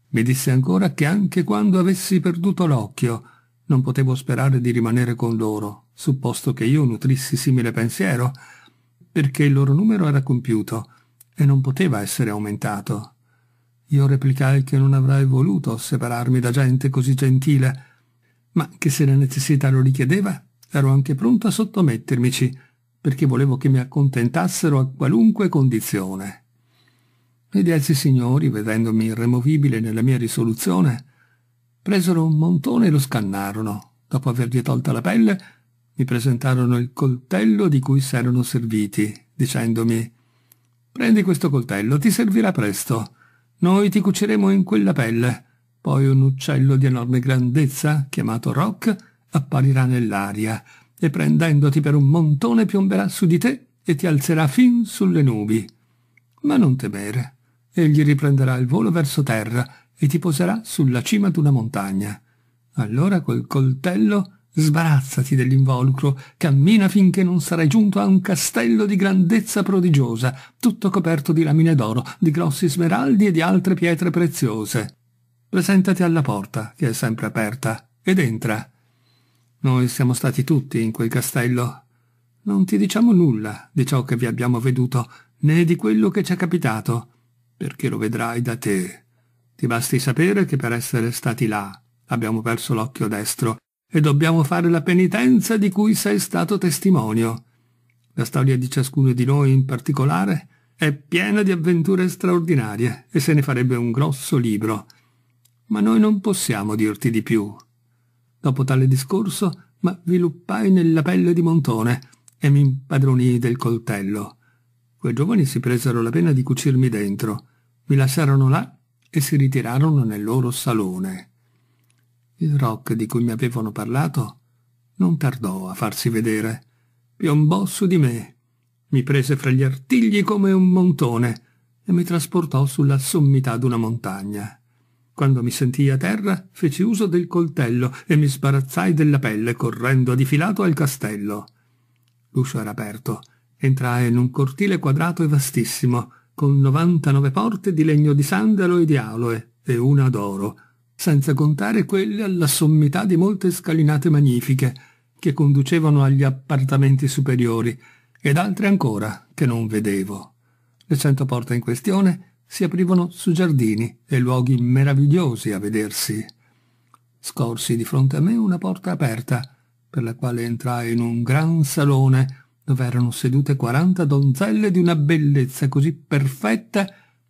Speaker 1: Mi disse ancora che anche quando avessi perduto l'occhio non potevo sperare di rimanere con loro, supposto che io nutrissi simile pensiero, perché il loro numero era compiuto e non poteva essere aumentato. Io replicai che non avrei voluto separarmi da gente così gentile, ma che se la necessità lo richiedeva, ero anche pronto a sottomettermici, perché volevo che mi accontentassero a qualunque condizione. I dieci signori, vedendomi irremovibile nella mia risoluzione, presero un montone e lo scannarono. Dopo avergli tolta la pelle, mi presentarono il coltello di cui s'erano serviti, dicendomi «Prendi questo coltello, ti servirà presto. Noi ti cuceremo in quella pelle. Poi un uccello di enorme grandezza, chiamato Rock, apparirà nell'aria e prendendoti per un montone piomberà su di te e ti alzerà fin sulle nubi. Ma non temere. Egli riprenderà il volo verso terra e ti poserà sulla cima d'una montagna. Allora col coltello Sbarazzati dell'involucro, cammina finché non sarai giunto a un castello di grandezza prodigiosa, tutto coperto di lamine d'oro, di grossi smeraldi e di altre pietre preziose. Presentati alla porta, che è sempre aperta, ed entra. Noi siamo stati tutti in quel castello. Non ti diciamo nulla di ciò che vi abbiamo veduto, né di quello che ci è capitato, perché lo vedrai da te. Ti basti sapere che per essere stati là abbiamo perso l'occhio destro e dobbiamo fare la penitenza di cui sei stato testimonio. La storia di ciascuno di noi in particolare è piena di avventure straordinarie e se ne farebbe un grosso libro. Ma noi non possiamo dirti di più. Dopo tale discorso m'avviluppai nella pelle di montone e mi impadronii del coltello. Quei giovani si presero la pena di cucirmi dentro, mi lasciarono là e si ritirarono nel loro salone. Il rock di cui mi avevano parlato non tardò a farsi vedere. Piombò su di me, mi prese fra gli artigli come un montone e mi trasportò sulla sommità d'una montagna. Quando mi sentii a terra, feci uso del coltello e mi sbarazzai della pelle, correndo difilato al castello. L'uscio era aperto. Entrai in un cortile quadrato e vastissimo, con 99 porte di legno di sandalo e di aloe e una d'oro, senza contare quelle alla sommità di molte scalinate magnifiche che conducevano agli appartamenti superiori ed altre ancora che non vedevo. Le cento porte in questione si aprivano su giardini e luoghi meravigliosi a vedersi. Scorsi di fronte a me una porta aperta, per la quale entrai in un gran salone dove erano sedute quaranta donzelle di una bellezza così perfetta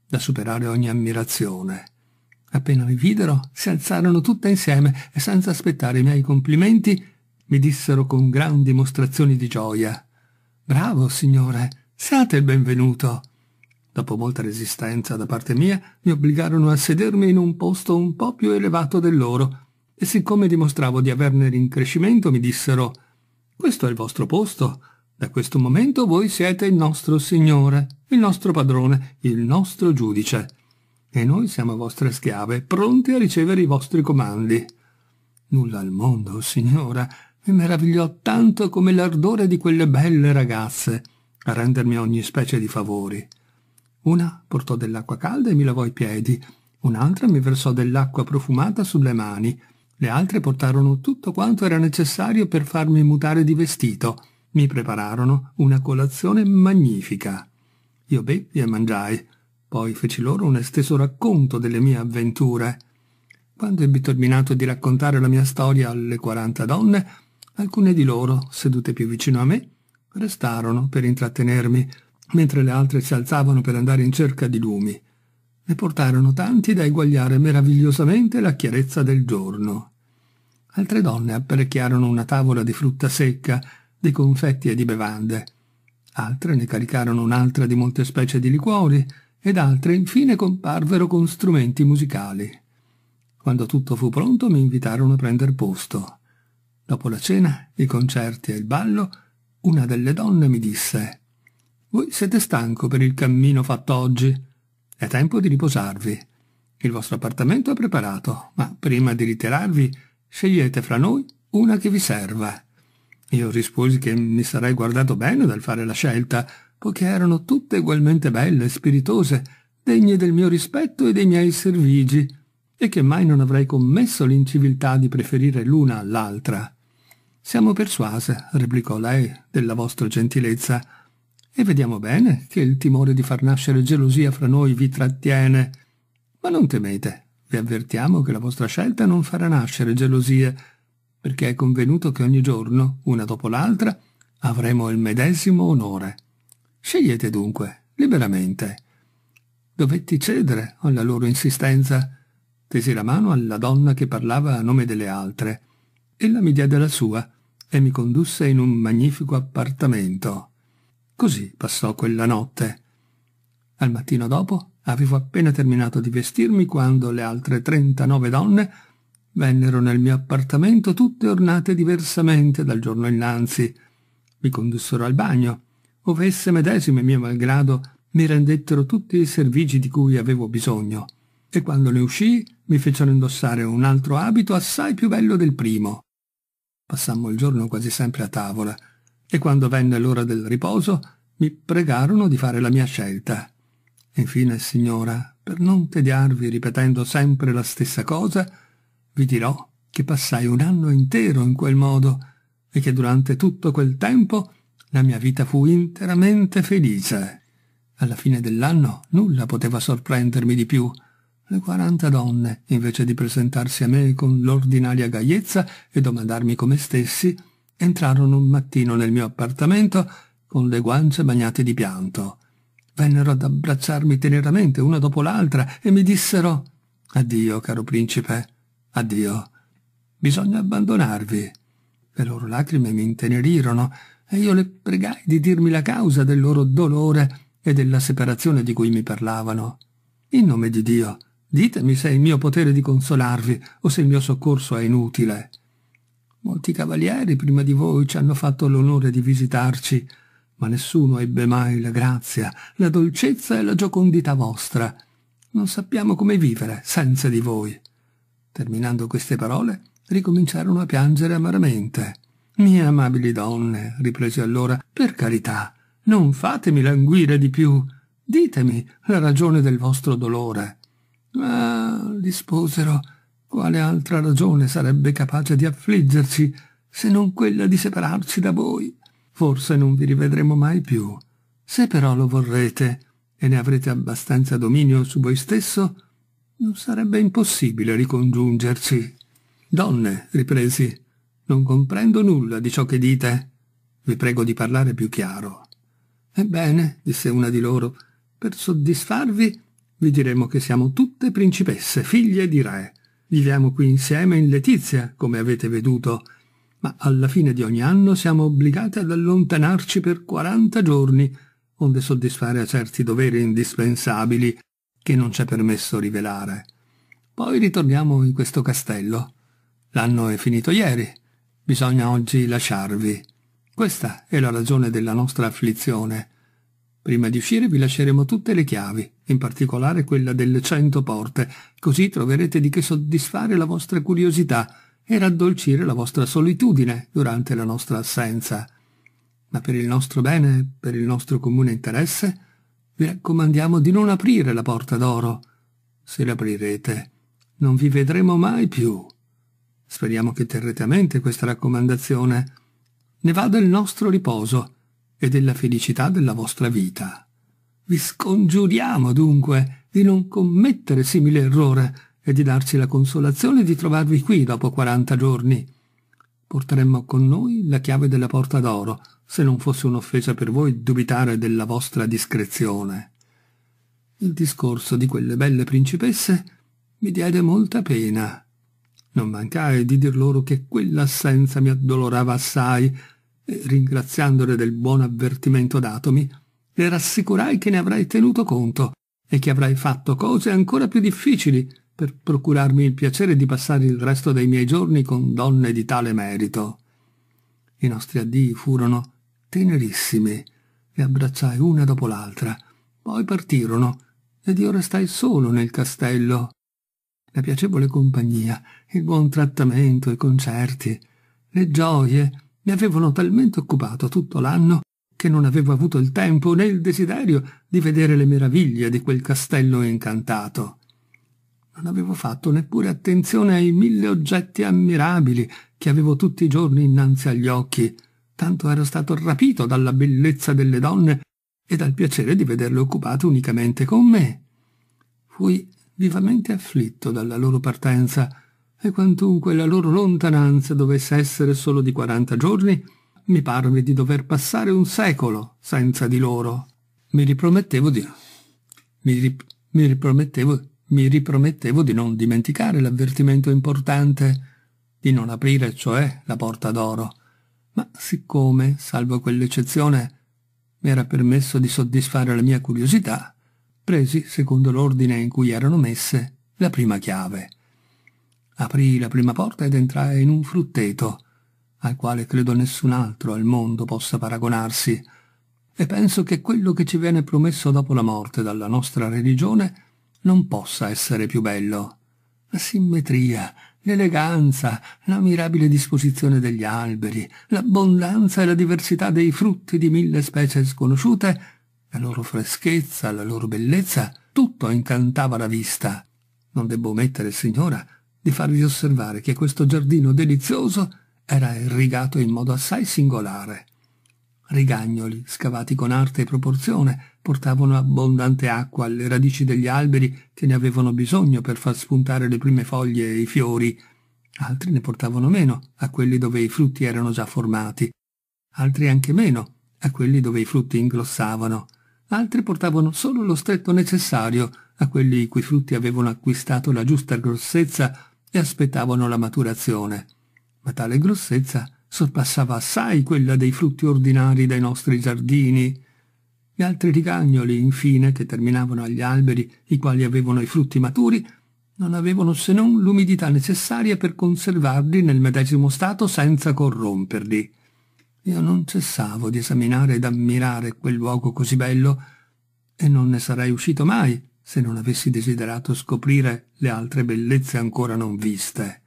Speaker 1: da superare ogni ammirazione. Appena mi videro, si alzarono tutte insieme e senza aspettare i miei complimenti, mi dissero con grandi dimostrazioni di gioia. Bravo, signore, siate il benvenuto. Dopo molta resistenza da parte mia, mi obbligarono a sedermi in un posto un po' più elevato del loro, e siccome dimostravo di averne rincrescimento, mi dissero «Questo è il vostro posto. Da questo momento voi siete il nostro signore, il nostro padrone, il nostro giudice» e noi siamo vostre schiave, pronte a ricevere i vostri comandi. Nulla al mondo, signora, mi meravigliò tanto come l'ardore di quelle belle ragazze a rendermi ogni specie di favori. Una portò dell'acqua calda e mi lavò i piedi, un'altra mi versò dell'acqua profumata sulle mani, le altre portarono tutto quanto era necessario per farmi mutare di vestito, mi prepararono una colazione magnifica. Io beppi e mangiai, poi feci loro un esteso racconto delle mie avventure. Quando ebbi terminato di raccontare la mia storia alle quaranta donne, alcune di loro, sedute più vicino a me, restarono per intrattenermi, mentre le altre si alzavano per andare in cerca di lumi. Ne portarono tanti da eguagliare meravigliosamente la chiarezza del giorno. Altre donne apparecchiarono una tavola di frutta secca, di confetti e di bevande. Altre ne caricarono un'altra di molte specie di liquori, ed altre infine comparvero con strumenti musicali. Quando tutto fu pronto mi invitarono a prender posto. Dopo la cena, i concerti e il ballo, una delle donne mi disse «Voi siete stanco per il cammino fatto oggi. È tempo di riposarvi. Il vostro appartamento è preparato, ma prima di ritirarvi scegliete fra noi una che vi serva». Io risposi che mi sarei guardato bene dal fare la scelta, poiché erano tutte ugualmente belle e spiritose, degne del mio rispetto e dei miei servigi, e che mai non avrei commesso l'inciviltà di preferire l'una all'altra. Siamo persuase, replicò lei, della vostra gentilezza, e vediamo bene che il timore di far nascere gelosia fra noi vi trattiene. Ma non temete, vi avvertiamo che la vostra scelta non farà nascere gelosie, perché è convenuto che ogni giorno, una dopo l'altra, avremo il medesimo onore. Scegliete dunque, liberamente. Dovetti cedere alla loro insistenza. Tesi la mano alla donna che parlava a nome delle altre. Ella mi diede la sua e mi condusse in un magnifico appartamento. Così passò quella notte. Al mattino dopo avevo appena terminato di vestirmi quando le altre 39 donne vennero nel mio appartamento tutte ornate diversamente dal giorno innanzi. Mi condussero al bagno ove esse medesime, mio malgrado, mi rendettero tutti i servigi di cui avevo bisogno, e quando ne uscii mi fecero indossare un altro abito assai più bello del primo. Passammo il giorno quasi sempre a tavola, e quando venne l'ora del riposo mi pregarono di fare la mia scelta. Infine, signora, per non tediarvi ripetendo sempre la stessa cosa, vi dirò che passai un anno intero in quel modo e che durante tutto quel tempo la mia vita fu interamente felice. Alla fine dell'anno nulla poteva sorprendermi di più. Le quaranta donne, invece di presentarsi a me con l'ordinaria gaiezza e domandarmi come stessi, entrarono un mattino nel mio appartamento con le guance bagnate di pianto. Vennero ad abbracciarmi teneramente una dopo l'altra e mi dissero «Addio, caro principe, addio. Bisogna abbandonarvi». Le loro lacrime mi intenerirono e io le pregai di dirmi la causa del loro dolore e della separazione di cui mi parlavano. In nome di Dio, ditemi se è il mio potere di consolarvi o se il mio soccorso è inutile. Molti cavalieri prima di voi ci hanno fatto l'onore di visitarci, ma nessuno ebbe mai la grazia, la dolcezza e la giocondità vostra. Non sappiamo come vivere senza di voi. Terminando queste parole, ricominciarono a piangere amaramente. Mie amabili donne, riprese allora, per carità, non fatemi languire di più. Ditemi la ragione del vostro dolore. Ah, risposero, quale altra ragione sarebbe capace di affliggerci se non quella di separarci da voi? Forse non vi rivedremo mai più. Se però lo vorrete e ne avrete abbastanza dominio su voi stesso, non sarebbe impossibile ricongiungerci. Donne, ripresi, non comprendo nulla di ciò che dite. Vi prego di parlare più chiaro. Ebbene, disse una di loro, per soddisfarvi vi diremo che siamo tutte principesse, figlie di re. Viviamo qui insieme in Letizia, come avete veduto, ma alla fine di ogni anno siamo obbligate ad allontanarci per quaranta giorni, onde soddisfare a certi doveri indispensabili che non ci è permesso rivelare. Poi ritorniamo in questo castello. L'anno è finito ieri, bisogna oggi lasciarvi. Questa è la ragione della nostra afflizione. Prima di uscire vi lasceremo tutte le chiavi, in particolare quella delle cento porte, così troverete di che soddisfare la vostra curiosità e raddolcire la vostra solitudine durante la nostra assenza. Ma per il nostro bene, per il nostro comune interesse, vi raccomandiamo di non aprire la porta d'oro. Se l'aprirete, non vi vedremo mai più speriamo che terrete a mente questa raccomandazione, ne va del nostro riposo e della felicità della vostra vita. Vi scongiuriamo, dunque, di non commettere simile errore e di darci la consolazione di trovarvi qui dopo quaranta giorni. Porteremmo con noi la chiave della porta d'oro, se non fosse un'offesa per voi dubitare della vostra discrezione. Il discorso di quelle belle principesse mi diede molta pena non mancai di dir loro che quell'assenza mi addolorava assai, e, ringraziandole del buon avvertimento datomi, le rassicurai che ne avrei tenuto conto e che avrei fatto cose ancora più difficili per procurarmi il piacere di passare il resto dei miei giorni con donne di tale merito. I nostri addii furono tenerissimi, le abbracciai una dopo l'altra, poi partirono ed io restai solo nel castello. La piacevole compagnia il buon trattamento, i concerti, le gioie mi avevano talmente occupato tutto l'anno che non avevo avuto il tempo né il desiderio di vedere le meraviglie di quel castello incantato. Non avevo fatto neppure attenzione ai mille oggetti ammirabili che avevo tutti i giorni innanzi agli occhi, tanto ero stato rapito dalla bellezza delle donne e dal piacere di vederle occupate unicamente con me. Fui vivamente afflitto dalla loro partenza, e quantunque la loro lontananza dovesse essere solo di 40 giorni, mi parve di dover passare un secolo senza di loro. Mi ripromettevo di... Mi, rip, mi, ripromettevo, mi ripromettevo di non dimenticare l'avvertimento importante, di non aprire, cioè, la porta d'oro. Ma siccome, salvo quell'eccezione, mi era permesso di soddisfare la mia curiosità, presi, secondo l'ordine in cui erano messe, la prima chiave aprì la prima porta ed entrai in un frutteto, al quale credo nessun altro al mondo possa paragonarsi, e penso che quello che ci viene promesso dopo la morte dalla nostra religione non possa essere più bello. La simmetria, l'eleganza, la mirabile disposizione degli alberi, l'abbondanza e la diversità dei frutti di mille specie sconosciute, la loro freschezza, la loro bellezza, tutto incantava la vista. Non debbo omettere, signora, di farvi osservare che questo giardino delizioso era irrigato in modo assai singolare. Rigagnoli, scavati con arte e proporzione, portavano abbondante acqua alle radici degli alberi che ne avevano bisogno per far spuntare le prime foglie e i fiori. Altri ne portavano meno a quelli dove i frutti erano già formati. Altri anche meno a quelli dove i frutti ingrossavano. Altri portavano solo lo stretto necessario a quelli i cui frutti avevano acquistato la giusta grossezza e aspettavano la maturazione, ma tale grossezza sorpassava assai quella dei frutti ordinari dei nostri giardini. Gli altri rigagnoli, infine, che terminavano agli alberi, i quali avevano i frutti maturi, non avevano se non l'umidità necessaria per conservarli nel medesimo stato senza corromperli. Io non cessavo di esaminare ed ammirare quel luogo così bello, e non ne sarei uscito mai, se non avessi desiderato scoprire le altre bellezze ancora non viste.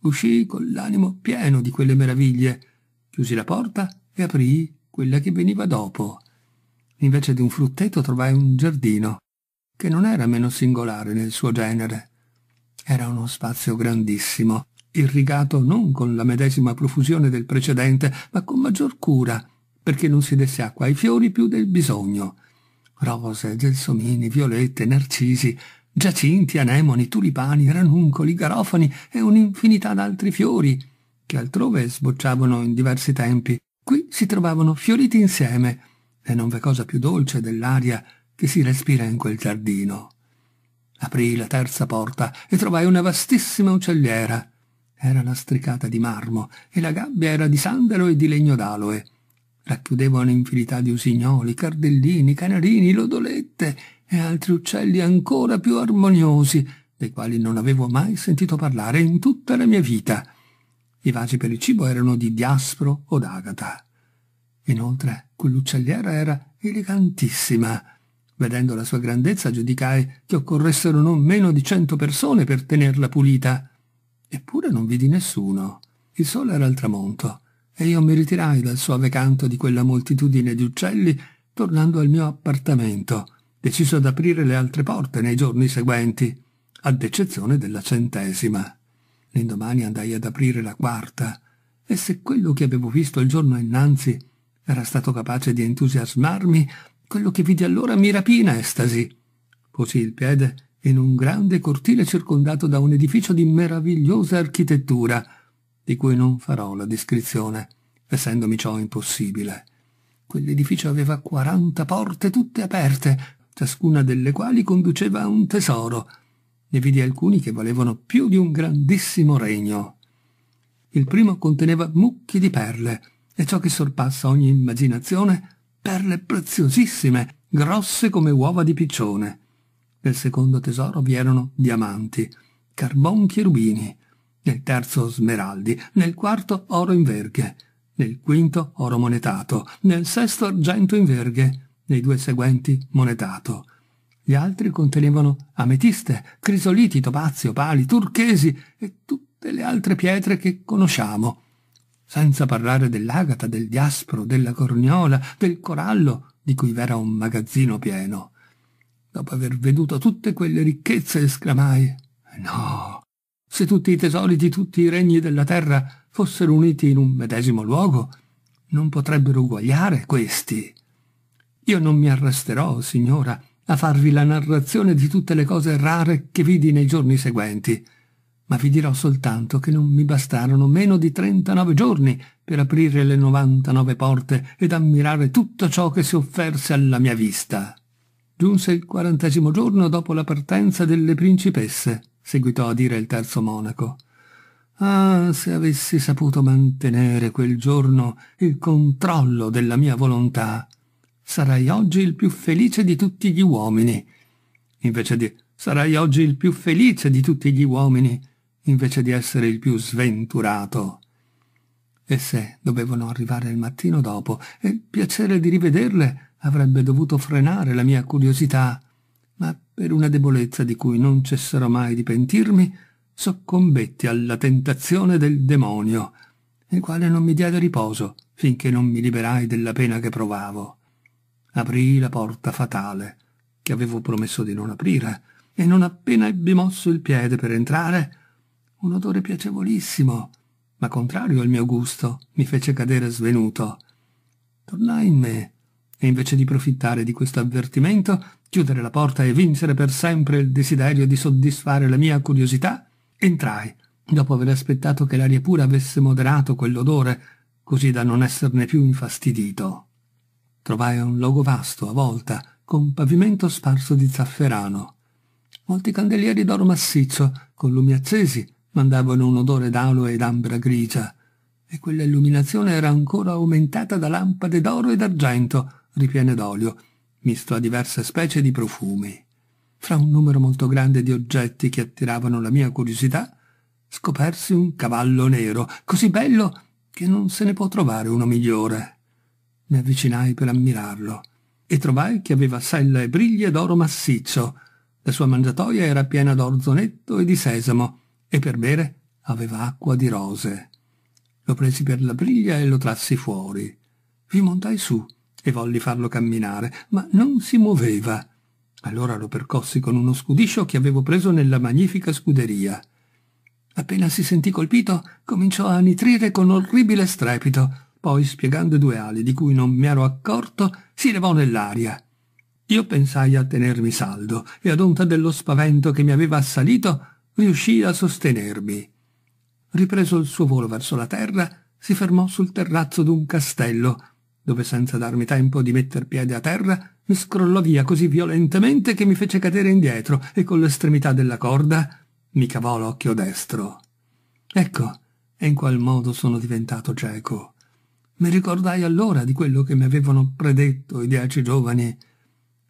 Speaker 1: Uscii con l'animo pieno di quelle meraviglie, chiusi la porta e aprii quella che veniva dopo. Invece di un frutteto trovai un giardino, che non era meno singolare nel suo genere. Era uno spazio grandissimo, irrigato non con la medesima profusione del precedente, ma con maggior cura, perché non si desse acqua ai fiori più del bisogno rose, gelsomini, violette, narcisi, giacinti, anemoni, tulipani, ranuncoli, garofani e un'infinità d'altri fiori, che altrove sbocciavano in diversi tempi. Qui si trovavano fioriti insieme, e non v'è cosa più dolce dell'aria che si respira in quel giardino. Aprì la terza porta e trovai una vastissima uccelliera. Era lastricata di marmo e la gabbia era di sandalo e di legno d'aloe racchiudevano un'infinità di usignoli, cardellini, canarini, lodolette e altri uccelli ancora più armoniosi, dei quali non avevo mai sentito parlare in tutta la mia vita. I vasi per il cibo erano di diaspro o d'agata. Inoltre, quell'uccelliera era elegantissima. Vedendo la sua grandezza, giudicai che occorressero non meno di cento persone per tenerla pulita. Eppure non vidi nessuno. Il sole era al tramonto e io mi ritirai dal suave canto di quella moltitudine di uccelli tornando al mio appartamento, deciso ad aprire le altre porte nei giorni seguenti, ad eccezione della centesima. L'indomani andai ad aprire la quarta, e se quello che avevo visto il giorno innanzi era stato capace di entusiasmarmi, quello che vidi allora mi rapì in estasi. Posi il piede in un grande cortile circondato da un edificio di meravigliosa architettura, di cui non farò la descrizione, essendomi ciò impossibile. Quell'edificio aveva quaranta porte tutte aperte, ciascuna delle quali conduceva a un tesoro. Ne vidi alcuni che valevano più di un grandissimo regno. Il primo conteneva mucchi di perle, e ciò che sorpassa ogni immaginazione, perle preziosissime, grosse come uova di piccione. Nel secondo tesoro vi erano diamanti, carbonchi e rubini, nel terzo smeraldi, nel quarto oro in verghe, nel quinto oro monetato, nel sesto argento in verghe, nei due seguenti monetato. Gli altri contenevano ametiste, crisoliti, topazio, pali, turchesi e tutte le altre pietre che conosciamo, senza parlare dell'agata, del diaspro, della corniola, del corallo, di cui v'era un magazzino pieno. Dopo aver veduto tutte quelle ricchezze, esclamai, no, se tutti i tesori di tutti i regni della terra fossero uniti in un medesimo luogo, non potrebbero uguagliare questi. Io non mi arresterò, signora, a farvi la narrazione di tutte le cose rare che vidi nei giorni seguenti, ma vi dirò soltanto che non mi bastarono meno di 39 giorni per aprire le 99 porte ed ammirare tutto ciò che si offerse alla mia vista. Giunse il quarantesimo giorno dopo la partenza delle principesse seguitò a dire il terzo monaco. Ah, se avessi saputo mantenere quel giorno il controllo della mia volontà, sarei oggi il più felice di tutti gli uomini. Invece di sarai oggi il più felice di tutti gli uomini, invece di essere il più sventurato. Esse dovevano arrivare il mattino dopo e il piacere di rivederle avrebbe dovuto frenare la mia curiosità per una debolezza di cui non cesserò mai di pentirmi, soccombetti alla tentazione del demonio, il quale non mi diede riposo finché non mi liberai della pena che provavo. Aprii la porta fatale, che avevo promesso di non aprire, e non appena ebbi mosso il piede per entrare, un odore piacevolissimo, ma contrario al mio gusto, mi fece cadere svenuto. Tornai in me, e invece di profittare di questo avvertimento, chiudere la porta e vincere per sempre il desiderio di soddisfare la mia curiosità, entrai, dopo aver aspettato che l'aria pura avesse moderato quell'odore, così da non esserne più infastidito. Trovai un luogo vasto, a volta, con pavimento sparso di zafferano. Molti candelieri d'oro massiccio, con lumi accesi, mandavano un odore d'alo ed ambra grigia, e quella illuminazione era ancora aumentata da lampade d'oro e d'argento, ripiene d'olio, misto a diverse specie di profumi. Fra un numero molto grande di oggetti che attiravano la mia curiosità, scopersi un cavallo nero, così bello che non se ne può trovare uno migliore. Mi avvicinai per ammirarlo e trovai che aveva sella e briglie d'oro massiccio. La sua mangiatoia era piena d'orzonetto e di sesamo e per bere aveva acqua di rose. Lo presi per la briglia e lo trassi fuori. Vi montai su e volli farlo camminare, ma non si muoveva. Allora lo percossi con uno scudiscio che avevo preso nella magnifica scuderia. Appena si sentì colpito, cominciò a nitrire con orribile strepito, poi, spiegando due ali di cui non mi ero accorto, si levò nell'aria. Io pensai a tenermi saldo e, ad onta dello spavento che mi aveva assalito, riuscii a sostenermi. Ripreso il suo volo verso la terra, si fermò sul terrazzo d'un castello, dove senza darmi tempo di metter piede a terra, mi scrollò via così violentemente che mi fece cadere indietro e con l'estremità della corda mi cavò l'occhio destro. Ecco, e in qual modo sono diventato cieco. Mi ricordai allora di quello che mi avevano predetto i dieci giovani.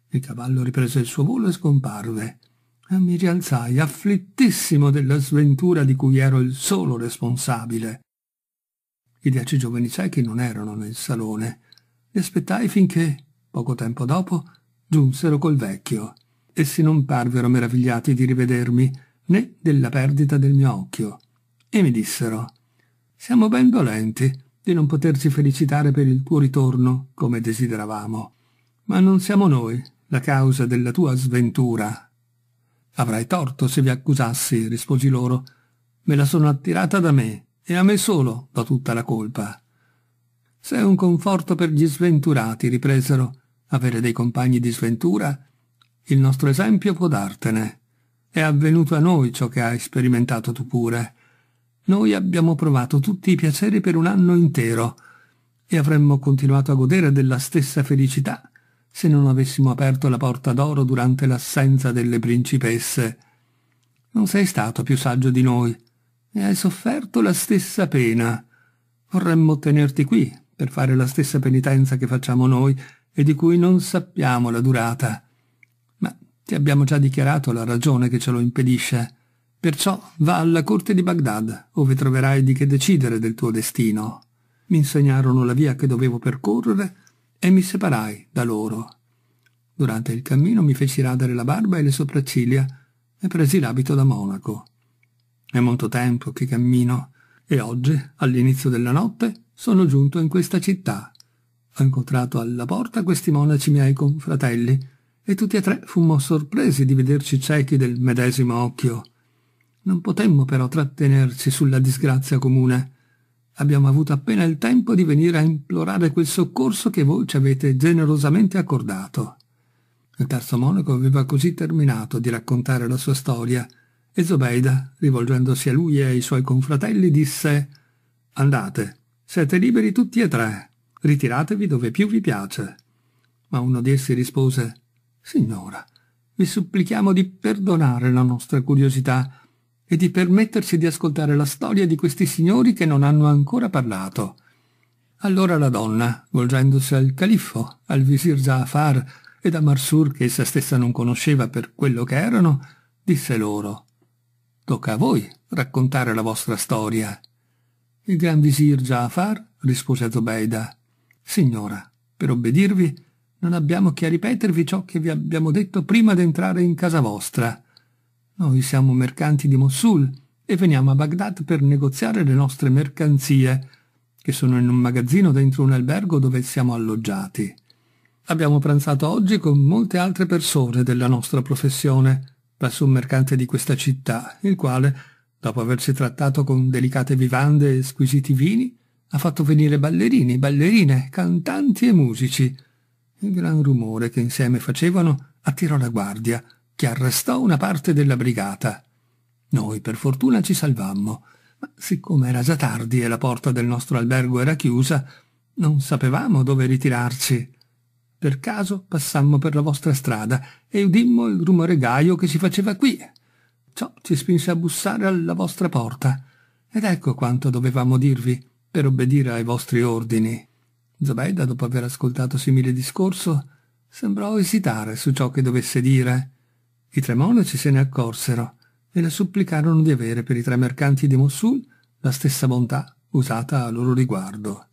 Speaker 1: Il cavallo riprese il suo volo e scomparve, e mi rialzai afflittissimo della sventura di cui ero il solo responsabile i dieci giovani ciechi non erano nel salone. Li aspettai finché, poco tempo dopo, giunsero col vecchio. Essi non parvero meravigliati di rivedermi, né della perdita del mio occhio. E mi dissero, siamo ben dolenti di non poterci felicitare per il tuo ritorno, come desideravamo. Ma non siamo noi la causa della tua sventura. Avrai torto se vi accusassi, risposi loro. Me la sono attirata da me, e a me solo do tutta la colpa. Se è un conforto per gli sventurati, ripresero, avere dei compagni di sventura, il nostro esempio può dartene. È avvenuto a noi ciò che hai sperimentato tu pure. Noi abbiamo provato tutti i piaceri per un anno intero e avremmo continuato a godere della stessa felicità se non avessimo aperto la porta d'oro durante l'assenza delle principesse. Non sei stato più saggio di noi, e hai sofferto la stessa pena. Vorremmo tenerti qui per fare la stessa penitenza che facciamo noi e di cui non sappiamo la durata. Ma ti abbiamo già dichiarato la ragione che ce lo impedisce. Perciò va alla corte di Baghdad, ove troverai di che decidere del tuo destino. Mi insegnarono la via che dovevo percorrere e mi separai da loro. Durante il cammino mi feci radere la barba e le sopracciglia e presi l'abito da monaco. È molto tempo che cammino e oggi, all'inizio della notte, sono giunto in questa città. Ho incontrato alla porta questi monaci miei confratelli e tutti e tre fummo sorpresi di vederci ciechi del medesimo occhio. Non potemmo però trattenerci sulla disgrazia comune. Abbiamo avuto appena il tempo di venire a implorare quel soccorso che voi ci avete generosamente accordato. Il terzo monaco aveva così terminato di raccontare la sua storia e Zobeida, rivolgendosi a lui e ai suoi confratelli, disse «Andate, siete liberi tutti e tre, ritiratevi dove più vi piace». Ma uno di essi rispose «Signora, vi supplichiamo di perdonare la nostra curiosità e di permetterci di ascoltare la storia di questi signori che non hanno ancora parlato». Allora la donna, volgendosi al califfo, al visir Zaafar ed a Marsur, che essa stessa non conosceva per quello che erano, disse loro Tocca a voi raccontare la vostra storia. Il gran visir Jafar rispose a Zobeida, Signora, per obbedirvi non abbiamo che a ripetervi ciò che vi abbiamo detto prima d'entrare in casa vostra. Noi siamo mercanti di Mossul e veniamo a Baghdad per negoziare le nostre mercanzie, che sono in un magazzino dentro un albergo dove siamo alloggiati. Abbiamo pranzato oggi con molte altre persone della nostra professione, passò un mercante di questa città, il quale, dopo aversi trattato con delicate vivande e squisiti vini, ha fatto venire ballerini, ballerine, cantanti e musici. Il gran rumore che insieme facevano attirò la guardia, che arrestò una parte della brigata. Noi, per fortuna, ci salvammo, ma siccome era già tardi e la porta del nostro albergo era chiusa, non sapevamo dove ritirarci. Per caso passammo per la vostra strada e udimmo il rumore gaio che si faceva qui. Ciò ci spinse a bussare alla vostra porta. Ed ecco quanto dovevamo dirvi per obbedire ai vostri ordini. Zobeida, dopo aver ascoltato simile discorso, sembrò esitare su ciò che dovesse dire. I tre monaci se ne accorsero e la supplicarono di avere per i tre mercanti di Mossul la stessa bontà usata a loro riguardo.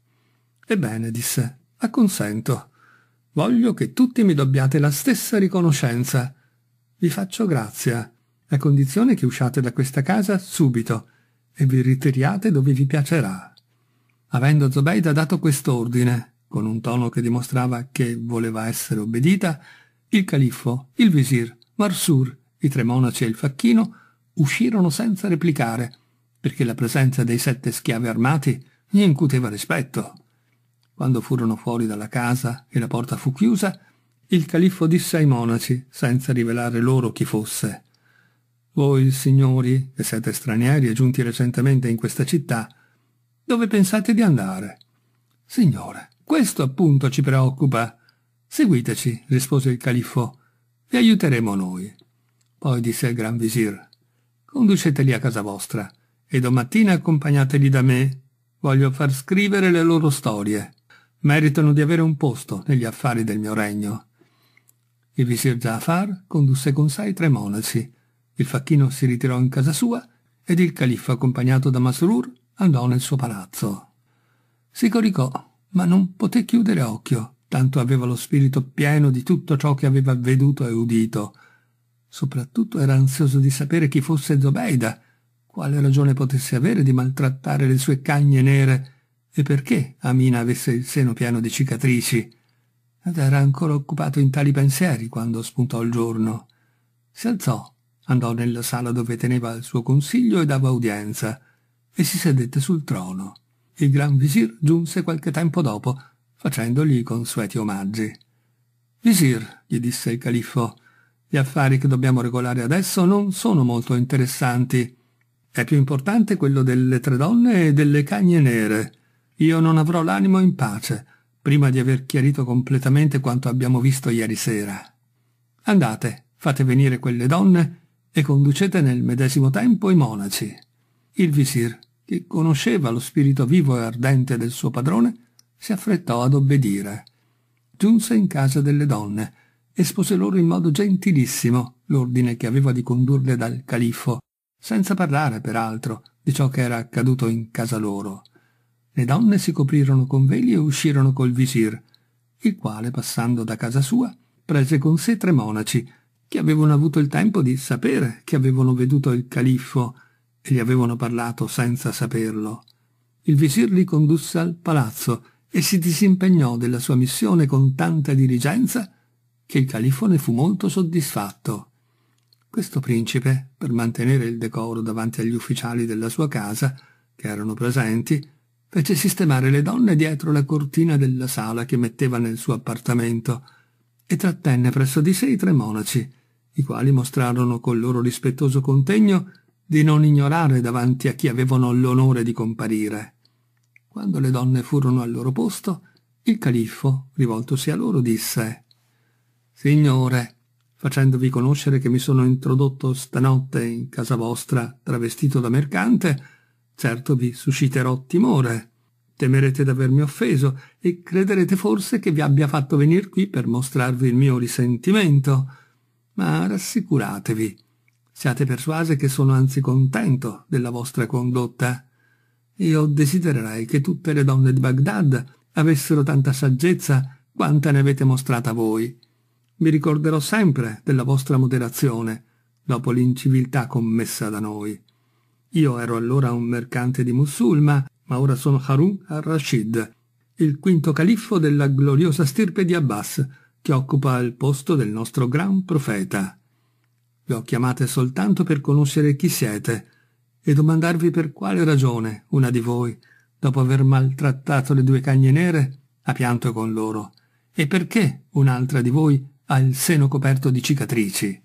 Speaker 1: Ebbene, disse, acconsento. Voglio che tutti mi dobbiate la stessa riconoscenza. Vi faccio grazia, a condizione che usciate da questa casa subito e vi ritiriate dove vi piacerà. Avendo Zobeida dato quest'ordine, con un tono che dimostrava che voleva essere obbedita, il califfo, il visir, Marsur, i tre monaci e il facchino uscirono senza replicare, perché la presenza dei sette schiavi armati gli incuteva rispetto. Quando furono fuori dalla casa e la porta fu chiusa, il califfo disse ai monaci, senza rivelare loro chi fosse, «Voi, signori, che siete stranieri e giunti recentemente in questa città, dove pensate di andare?» «Signore, questo appunto ci preoccupa. Seguiteci», rispose il califfo, «vi aiuteremo noi». Poi disse al gran visir, «Conduceteli a casa vostra e domattina accompagnateli da me. Voglio far scrivere le loro storie» meritano di avere un posto negli affari del mio regno. Il visir Jafar condusse con sé i tre monaci. Il facchino si ritirò in casa sua ed il califfo, accompagnato da Masrur, andò nel suo palazzo. Si coricò, ma non poté chiudere occhio, tanto aveva lo spirito pieno di tutto ciò che aveva veduto e udito. Soprattutto era ansioso di sapere chi fosse Zobeida, quale ragione potesse avere di maltrattare le sue cagne nere e perché Amina avesse il seno pieno di cicatrici? Ed era ancora occupato in tali pensieri quando spuntò il giorno. Si alzò, andò nella sala dove teneva il suo consiglio e dava udienza, e si sedette sul trono. Il gran visir giunse qualche tempo dopo, facendogli i consueti omaggi. «Visir», gli disse il califfo, «gli affari che dobbiamo regolare adesso non sono molto interessanti. È più importante quello delle tre donne e delle cagne nere io non avrò l'animo in pace prima di aver chiarito completamente quanto abbiamo visto ieri sera. Andate, fate venire quelle donne e conducete nel medesimo tempo i monaci. Il visir, che conosceva lo spirito vivo e ardente del suo padrone, si affrettò ad obbedire. Giunse in casa delle donne, e spose loro in modo gentilissimo l'ordine che aveva di condurle dal califfo, senza parlare, peraltro, di ciò che era accaduto in casa loro. Le donne si coprirono con veli e uscirono col visir, il quale, passando da casa sua, prese con sé tre monaci, che avevano avuto il tempo di sapere che avevano veduto il califfo e gli avevano parlato senza saperlo. Il visir li condusse al palazzo e si disimpegnò della sua missione con tanta diligenza che il califfo ne fu molto soddisfatto. Questo principe, per mantenere il decoro davanti agli ufficiali della sua casa, che erano presenti, fece sistemare le donne dietro la cortina della sala che metteva nel suo appartamento e trattenne presso di sé i tre monaci, i quali mostrarono col loro rispettoso contegno di non ignorare davanti a chi avevano l'onore di comparire. Quando le donne furono al loro posto, il califfo, rivoltosi a loro, disse «Signore, facendovi conoscere che mi sono introdotto stanotte in casa vostra travestito da mercante, Certo vi susciterò timore, temerete d'avermi offeso e crederete forse che vi abbia fatto venir qui per mostrarvi il mio risentimento. Ma rassicuratevi, siate persuase che sono anzi contento della vostra condotta. Io desidererei che tutte le donne di Baghdad avessero tanta saggezza quanta ne avete mostrata voi. Mi ricorderò sempre della vostra moderazione, dopo l'inciviltà commessa da noi. Io ero allora un mercante di Musulma, ma ora sono Harun al-Rashid, il quinto califfo della gloriosa stirpe di Abbas, che occupa il posto del nostro gran profeta. Vi ho chiamate soltanto per conoscere chi siete e domandarvi per quale ragione una di voi, dopo aver maltrattato le due cagne nere, ha pianto con loro, e perché un'altra di voi ha il seno coperto di cicatrici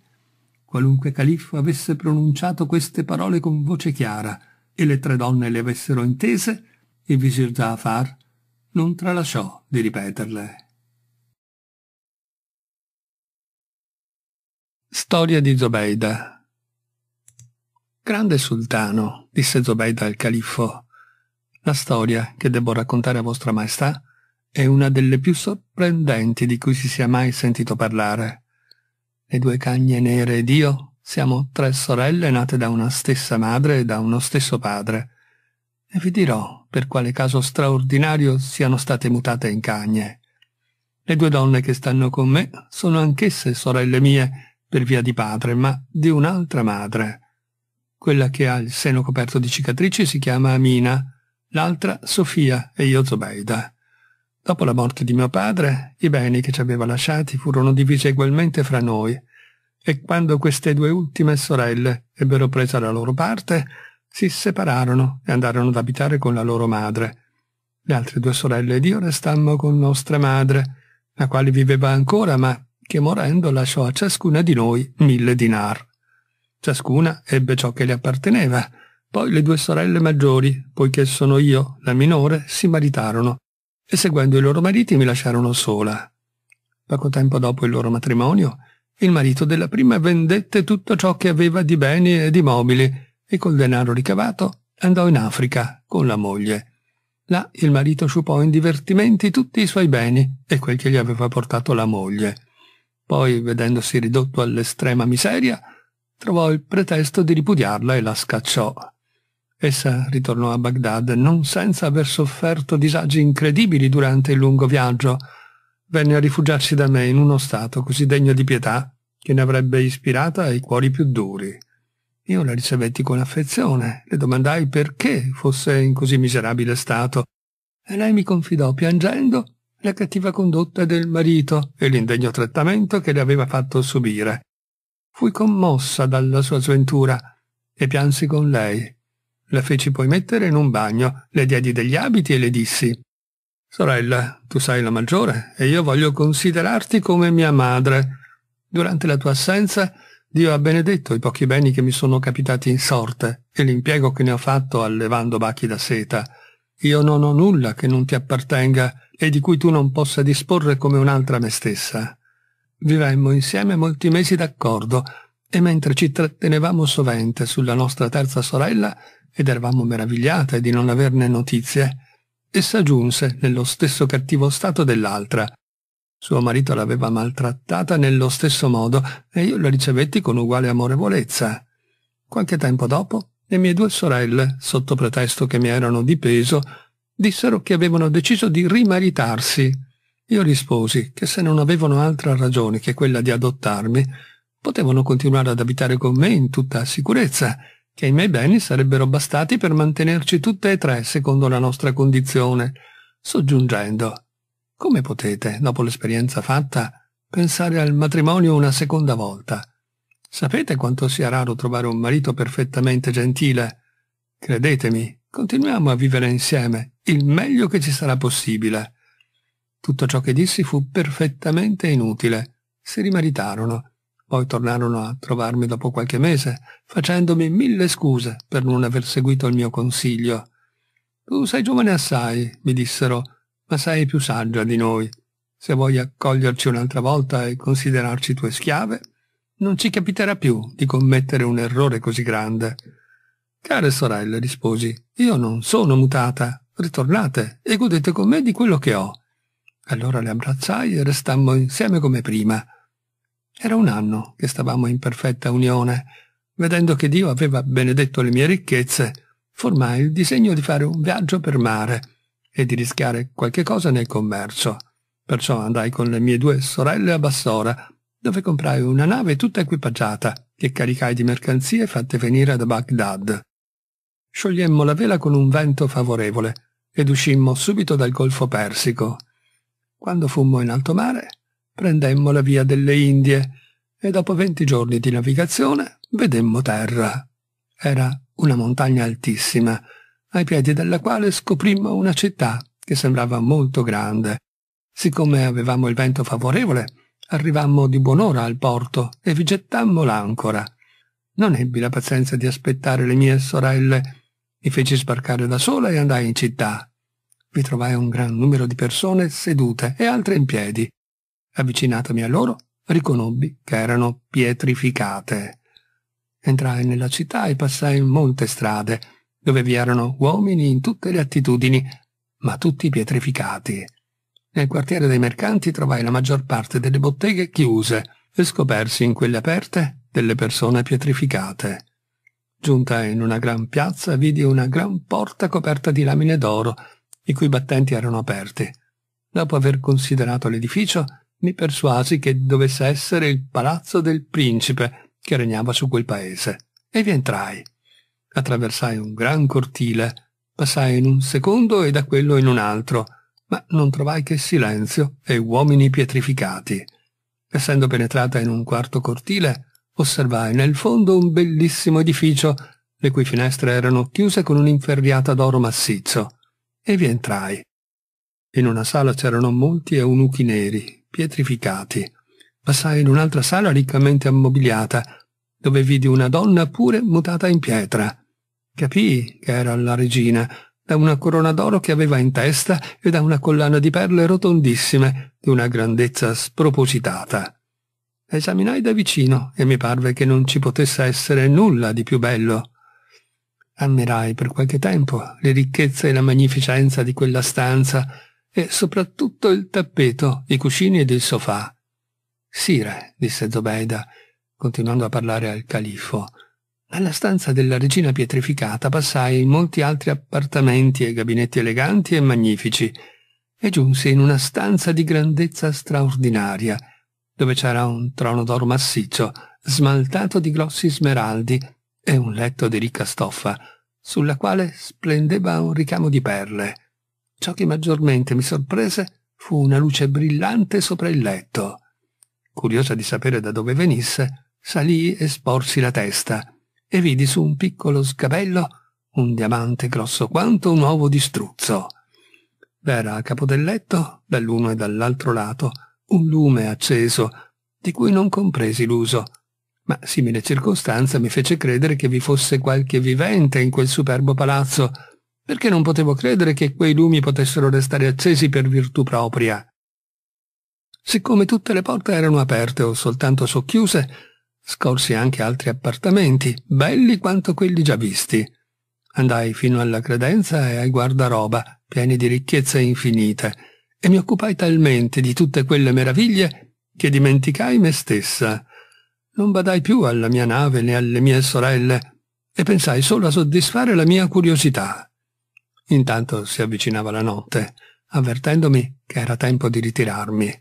Speaker 1: qualunque califfo avesse pronunciato queste parole con voce chiara e le tre donne le avessero intese, il visir Jafar non tralasciò di ripeterle. Storia di Zobeida Grande sultano, disse Zobeida al califfo, la storia che devo raccontare a vostra maestà è una delle più sorprendenti di cui si sia mai sentito parlare le due cagne nere ed io siamo tre sorelle nate da una stessa madre e da uno stesso padre. E vi dirò per quale caso straordinario siano state mutate in cagne. Le due donne che stanno con me sono anch'esse sorelle mie per via di padre, ma di un'altra madre. Quella che ha il seno coperto di cicatrici si chiama Amina, l'altra Sofia e io Zobeida. Dopo la morte di mio padre, i beni che ci aveva lasciati furono divisi egualmente fra noi, e quando queste due ultime sorelle ebbero presa la loro parte, si separarono e andarono ad abitare con la loro madre. Le altre due sorelle ed io restammo con nostra madre, la quale viveva ancora, ma che morendo lasciò a ciascuna di noi mille dinar. Ciascuna ebbe ciò che le apparteneva. Poi le due sorelle maggiori, poiché sono io la minore, si maritarono e seguendo i loro mariti mi lasciarono sola. Poco tempo dopo il loro matrimonio, il marito della prima vendette tutto ciò che aveva di beni e di mobili e col denaro ricavato andò in Africa con la moglie. Là il marito sciupò in divertimenti tutti i suoi beni e quel che gli aveva portato la moglie. Poi, vedendosi ridotto all'estrema miseria, trovò il pretesto di ripudiarla e la scacciò. Essa ritornò a Baghdad non senza aver sofferto disagi incredibili durante il lungo viaggio. Venne a rifugiarsi da me in uno stato così degno di pietà che ne avrebbe ispirata i cuori più duri. Io la ricevetti con affezione, le domandai perché fosse in così miserabile stato, e lei mi confidò piangendo la cattiva condotta del marito e l'indegno trattamento che le aveva fatto subire. Fui commossa dalla sua sventura e piansi con lei la feci poi mettere in un bagno, le diedi degli abiti e le dissi Sorella, tu sei la maggiore e io voglio considerarti come mia madre. Durante la tua assenza Dio ha benedetto i pochi beni che mi sono capitati in sorte e l'impiego che ne ho fatto allevando bachi da seta. Io non ho nulla che non ti appartenga e di cui tu non possa disporre come un'altra me stessa. Vivemmo insieme molti mesi d'accordo e mentre ci trattenevamo sovente sulla nostra terza sorella, ed eravamo meravigliate di non averne notizie, essa giunse nello stesso cattivo stato dell'altra. Suo marito l'aveva maltrattata nello stesso modo e io la ricevetti con uguale amorevolezza. Qualche tempo dopo le mie due sorelle, sotto pretesto che mi erano di peso, dissero che avevano deciso di rimaritarsi. Io risposi che se non avevano altra ragione che quella di adottarmi, potevano continuare ad abitare con me in tutta sicurezza che i miei beni sarebbero bastati per mantenerci tutte e tre secondo la nostra condizione, soggiungendo come potete, dopo l'esperienza fatta, pensare al matrimonio una seconda volta? Sapete quanto sia raro trovare un marito perfettamente gentile? Credetemi, continuiamo a vivere insieme, il meglio che ci sarà possibile. Tutto ciò che dissi fu perfettamente inutile. Si rimaritarono poi tornarono a trovarmi dopo qualche mese, facendomi mille scuse per non aver seguito il mio consiglio. Tu sei giovane assai, mi dissero, ma sei più saggia di noi. Se vuoi accoglierci un'altra volta e considerarci tue schiave, non ci capiterà più di commettere un errore così grande. Care sorelle, risposi, io non sono mutata. Ritornate e godete con me di quello che ho. Allora le abbracciai e restammo insieme come prima. Era un anno che stavamo in perfetta unione. Vedendo che Dio aveva benedetto le mie ricchezze, formai il disegno di fare un viaggio per mare e di rischiare qualche cosa nel commercio. Perciò andai con le mie due sorelle a Bassora, dove comprai una nave tutta equipaggiata, che caricai di mercanzie fatte venire da Baghdad. Sciogliemmo la vela con un vento favorevole ed uscimmo subito dal Golfo Persico. Quando fummo in alto mare, prendemmo la via delle Indie e dopo venti giorni di navigazione vedemmo terra. Era una montagna altissima, ai piedi della quale scoprimmo una città che sembrava molto grande. Siccome avevamo il vento favorevole, arrivammo di buon'ora al porto e vi gettammo l'ancora. Non ebbi la pazienza di aspettare le mie sorelle. Mi feci sbarcare da sola e andai in città. Vi trovai un gran numero di persone sedute e altre in piedi. Avvicinatomi a loro, riconobbi che erano pietrificate. Entrai nella città e passai in molte strade, dove vi erano uomini in tutte le attitudini, ma tutti pietrificati. Nel quartiere dei mercanti trovai la maggior parte delle botteghe chiuse e scopersi in quelle aperte delle persone pietrificate. Giunta in una gran piazza, vidi una gran porta coperta di lamine d'oro, i cui battenti erano aperti. Dopo aver considerato l'edificio, mi persuasi che dovesse essere il palazzo del principe che regnava su quel paese, e vi entrai. Attraversai un gran cortile, passai in un secondo e da quello in un altro, ma non trovai che silenzio e uomini pietrificati. Essendo penetrata in un quarto cortile, osservai nel fondo un bellissimo edificio, le cui finestre erano chiuse con un'inferriata d'oro massiccio, e vi entrai. In una sala c'erano molti eunuchi neri, pietrificati. Passai in un'altra sala riccamente ammobiliata, dove vidi una donna pure mutata in pietra. Capii che era la regina, da una corona d'oro che aveva in testa e da una collana di perle rotondissime, di una grandezza spropositata. Esaminai da vicino e mi parve che non ci potesse essere nulla di più bello. Ammirai per qualche tempo le ricchezze e la magnificenza di quella stanza, e soprattutto il tappeto, i cuscini ed il sofà. Sire, disse Zobeida, continuando a parlare al califfo, alla stanza della regina pietrificata passai in molti altri appartamenti e gabinetti eleganti e magnifici, e giunsi in una stanza di grandezza straordinaria, dove c'era un trono d'oro massiccio, smaltato di grossi smeraldi, e un letto di ricca stoffa, sulla quale splendeva un ricamo di perle. Ciò che maggiormente mi sorprese fu una luce brillante sopra il letto. Curiosa di sapere da dove venisse, salì e sporsi la testa e vidi su un piccolo sgabello un diamante grosso quanto un uovo di struzzo. V'era a capo del letto, dall'uno e dall'altro lato, un lume acceso, di cui non compresi l'uso, ma simile circostanza mi fece credere che vi fosse qualche vivente in quel superbo palazzo, perché non potevo credere che quei lumi potessero restare accesi per virtù propria. Siccome tutte le porte erano aperte o soltanto socchiuse, scorsi anche altri appartamenti, belli quanto quelli già visti. Andai fino alla credenza e ai guardaroba, pieni di ricchezze infinite, e mi occupai talmente di tutte quelle meraviglie che dimenticai me stessa. Non badai più alla mia nave né alle mie sorelle, e pensai solo a soddisfare la mia curiosità. Intanto si avvicinava la notte, avvertendomi che era tempo di ritirarmi.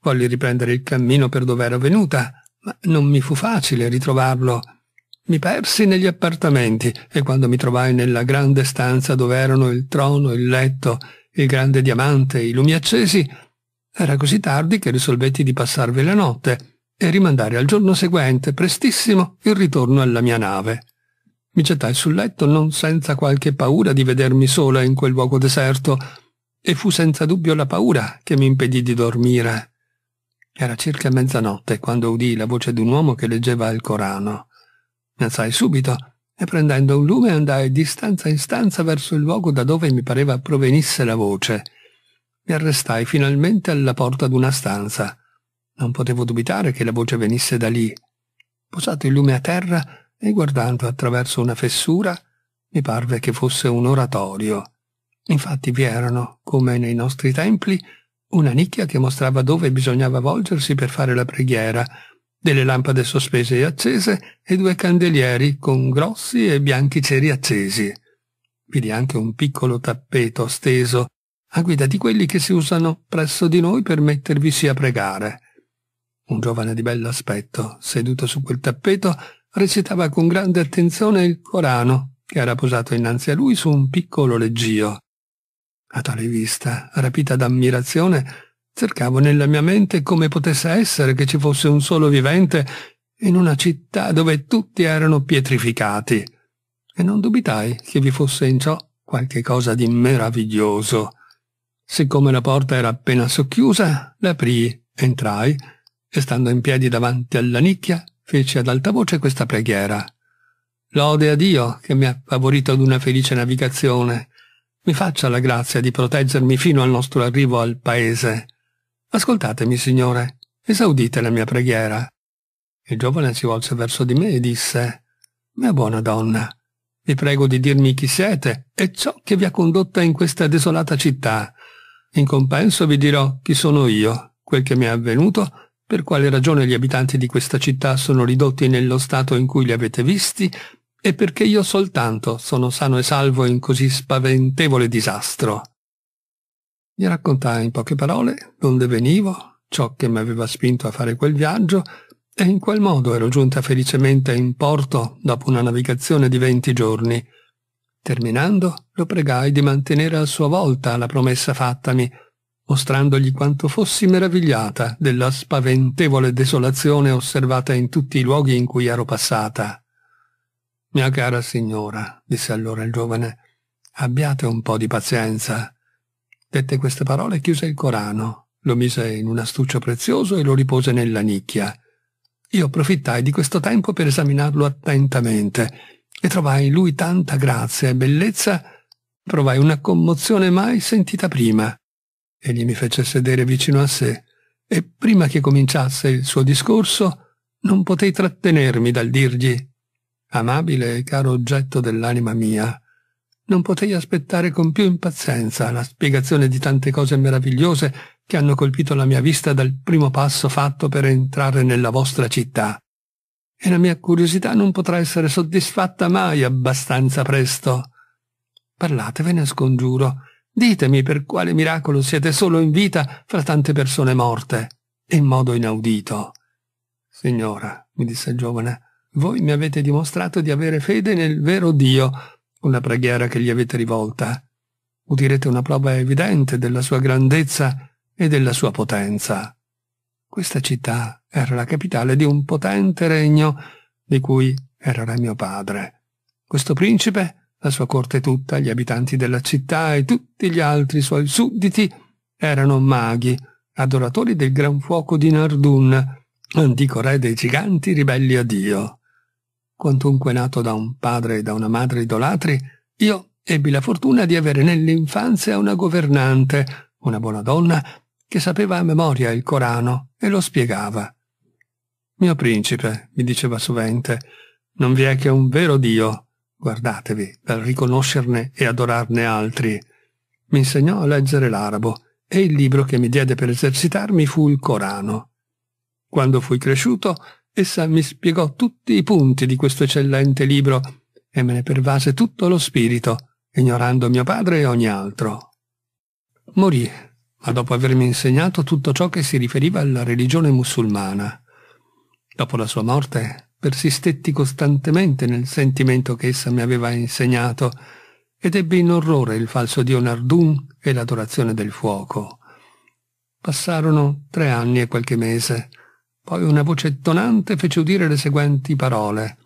Speaker 1: Volli riprendere il cammino per dove ero venuta, ma non mi fu facile ritrovarlo. Mi persi negli appartamenti e quando mi trovai nella grande stanza dove erano il trono, il letto, il grande diamante e i lumi accesi, era così tardi che risolvetti di passarvi la notte e rimandare al giorno seguente, prestissimo, il ritorno alla mia nave. Mi gettai sul letto non senza qualche paura di vedermi sola in quel luogo deserto, e fu senza dubbio la paura che mi impedì di dormire. Era circa mezzanotte quando udii la voce di un uomo che leggeva il Corano. Mi alzai subito e prendendo un lume andai di stanza in stanza verso il luogo da dove mi pareva provenisse la voce. Mi arrestai finalmente alla porta d'una stanza. Non potevo dubitare che la voce venisse da lì. Posato il lume a terra, e guardando attraverso una fessura mi parve che fosse un oratorio. Infatti vi erano, come nei nostri templi, una nicchia che mostrava dove bisognava volgersi per fare la preghiera, delle lampade sospese e accese e due candelieri con grossi e bianchi ceri accesi. Vidi anche un piccolo tappeto steso, a guida di quelli che si usano presso di noi per mettervisi a pregare. Un giovane di bell'aspetto, seduto su quel tappeto, recitava con grande attenzione il Corano, che era posato innanzi a lui su un piccolo leggio. A tale vista, rapita d'ammirazione, cercavo nella mia mente come potesse essere che ci fosse un solo vivente in una città dove tutti erano pietrificati, e non dubitai che vi fosse in ciò qualche cosa di meraviglioso. Siccome la porta era appena socchiusa, l'aprii, entrai, e stando in piedi davanti alla nicchia, fece ad alta voce questa preghiera. Lode a Dio che mi ha favorito ad una felice navigazione. Mi faccia la grazia di proteggermi fino al nostro arrivo al paese. Ascoltatemi, Signore, esaudite la mia preghiera. Il giovane si volse verso di me e disse, Mia buona donna, vi prego di dirmi chi siete e ciò che vi ha condotta in questa desolata città. In compenso vi dirò chi sono io, quel che mi è avvenuto per quale ragione gli abitanti di questa città sono ridotti nello stato in cui li avete visti e perché io soltanto sono sano e salvo in così spaventevole disastro. Gli raccontai in poche parole donde venivo, ciò che mi aveva spinto a fare quel viaggio, e in quel modo ero giunta felicemente in porto dopo una navigazione di venti giorni. Terminando, lo pregai di mantenere a sua volta la promessa fattami mostrandogli quanto fossi meravigliata della spaventevole desolazione osservata in tutti i luoghi in cui ero passata. Mia cara signora, disse allora il giovane, abbiate un po' di pazienza. Dette queste parole chiuse il Corano, lo mise in un astuccio prezioso e lo ripose nella nicchia. Io approfittai di questo tempo per esaminarlo attentamente e trovai in lui tanta grazia e bellezza, provai una commozione mai sentita prima. Egli mi fece sedere vicino a sé e prima che cominciasse il suo discorso non potei trattenermi dal dirgli amabile e caro oggetto dell'anima mia. Non potei aspettare con più impazienza la spiegazione di tante cose meravigliose che hanno colpito la mia vista dal primo passo fatto per entrare nella vostra città. E la mia curiosità non potrà essere soddisfatta mai abbastanza presto. Parlatevene, scongiuro, Ditemi per quale miracolo siete solo in vita fra tante persone morte, in modo inaudito. Signora, mi disse il giovane, voi mi avete dimostrato di avere fede nel vero Dio con la preghiera che gli avete rivolta. Udirete una prova evidente della sua grandezza e della sua potenza. Questa città era la capitale di un potente regno di cui era re mio padre. Questo principe la sua corte tutta, gli abitanti della città e tutti gli altri suoi sudditi erano maghi, adoratori del gran fuoco di Nardun, antico re dei giganti ribelli a Dio. Quantunque nato da un padre e da una madre idolatri, io ebbi la fortuna di avere nell'infanzia una governante, una buona donna, che sapeva a memoria il Corano e lo spiegava. Mio principe, mi diceva sovente, non vi è che un vero Dio, guardatevi, dal riconoscerne e adorarne altri. Mi insegnò a leggere l'arabo e il libro che mi diede per esercitarmi fu il Corano. Quando fui cresciuto, essa mi spiegò tutti i punti di questo eccellente libro e me ne pervase tutto lo spirito, ignorando mio padre e ogni altro. Morì, ma dopo avermi insegnato tutto ciò che si riferiva alla religione musulmana. Dopo la sua morte Persistetti costantemente nel sentimento che essa mi aveva insegnato ed ebbi in orrore il falso dio Nardun e l'adorazione del fuoco. Passarono tre anni e qualche mese. Poi una voce tonante fece udire le seguenti parole.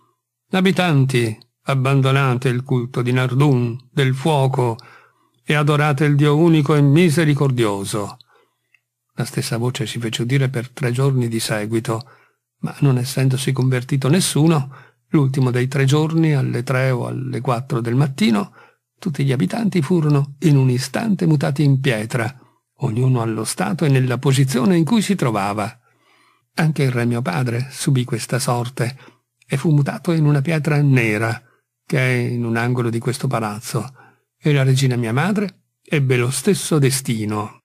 Speaker 1: Abitanti, abbandonate il culto di Nardun, del fuoco, e adorate il Dio unico e misericordioso. La stessa voce si fece udire per tre giorni di seguito, ma non essendosi convertito nessuno, l'ultimo dei tre giorni, alle tre o alle quattro del mattino, tutti gli abitanti furono in un istante mutati in pietra, ognuno allo stato e nella posizione in cui si trovava. Anche il re mio padre subì questa sorte e fu mutato in una pietra nera che è in un angolo di questo palazzo, e la regina mia madre ebbe lo stesso destino.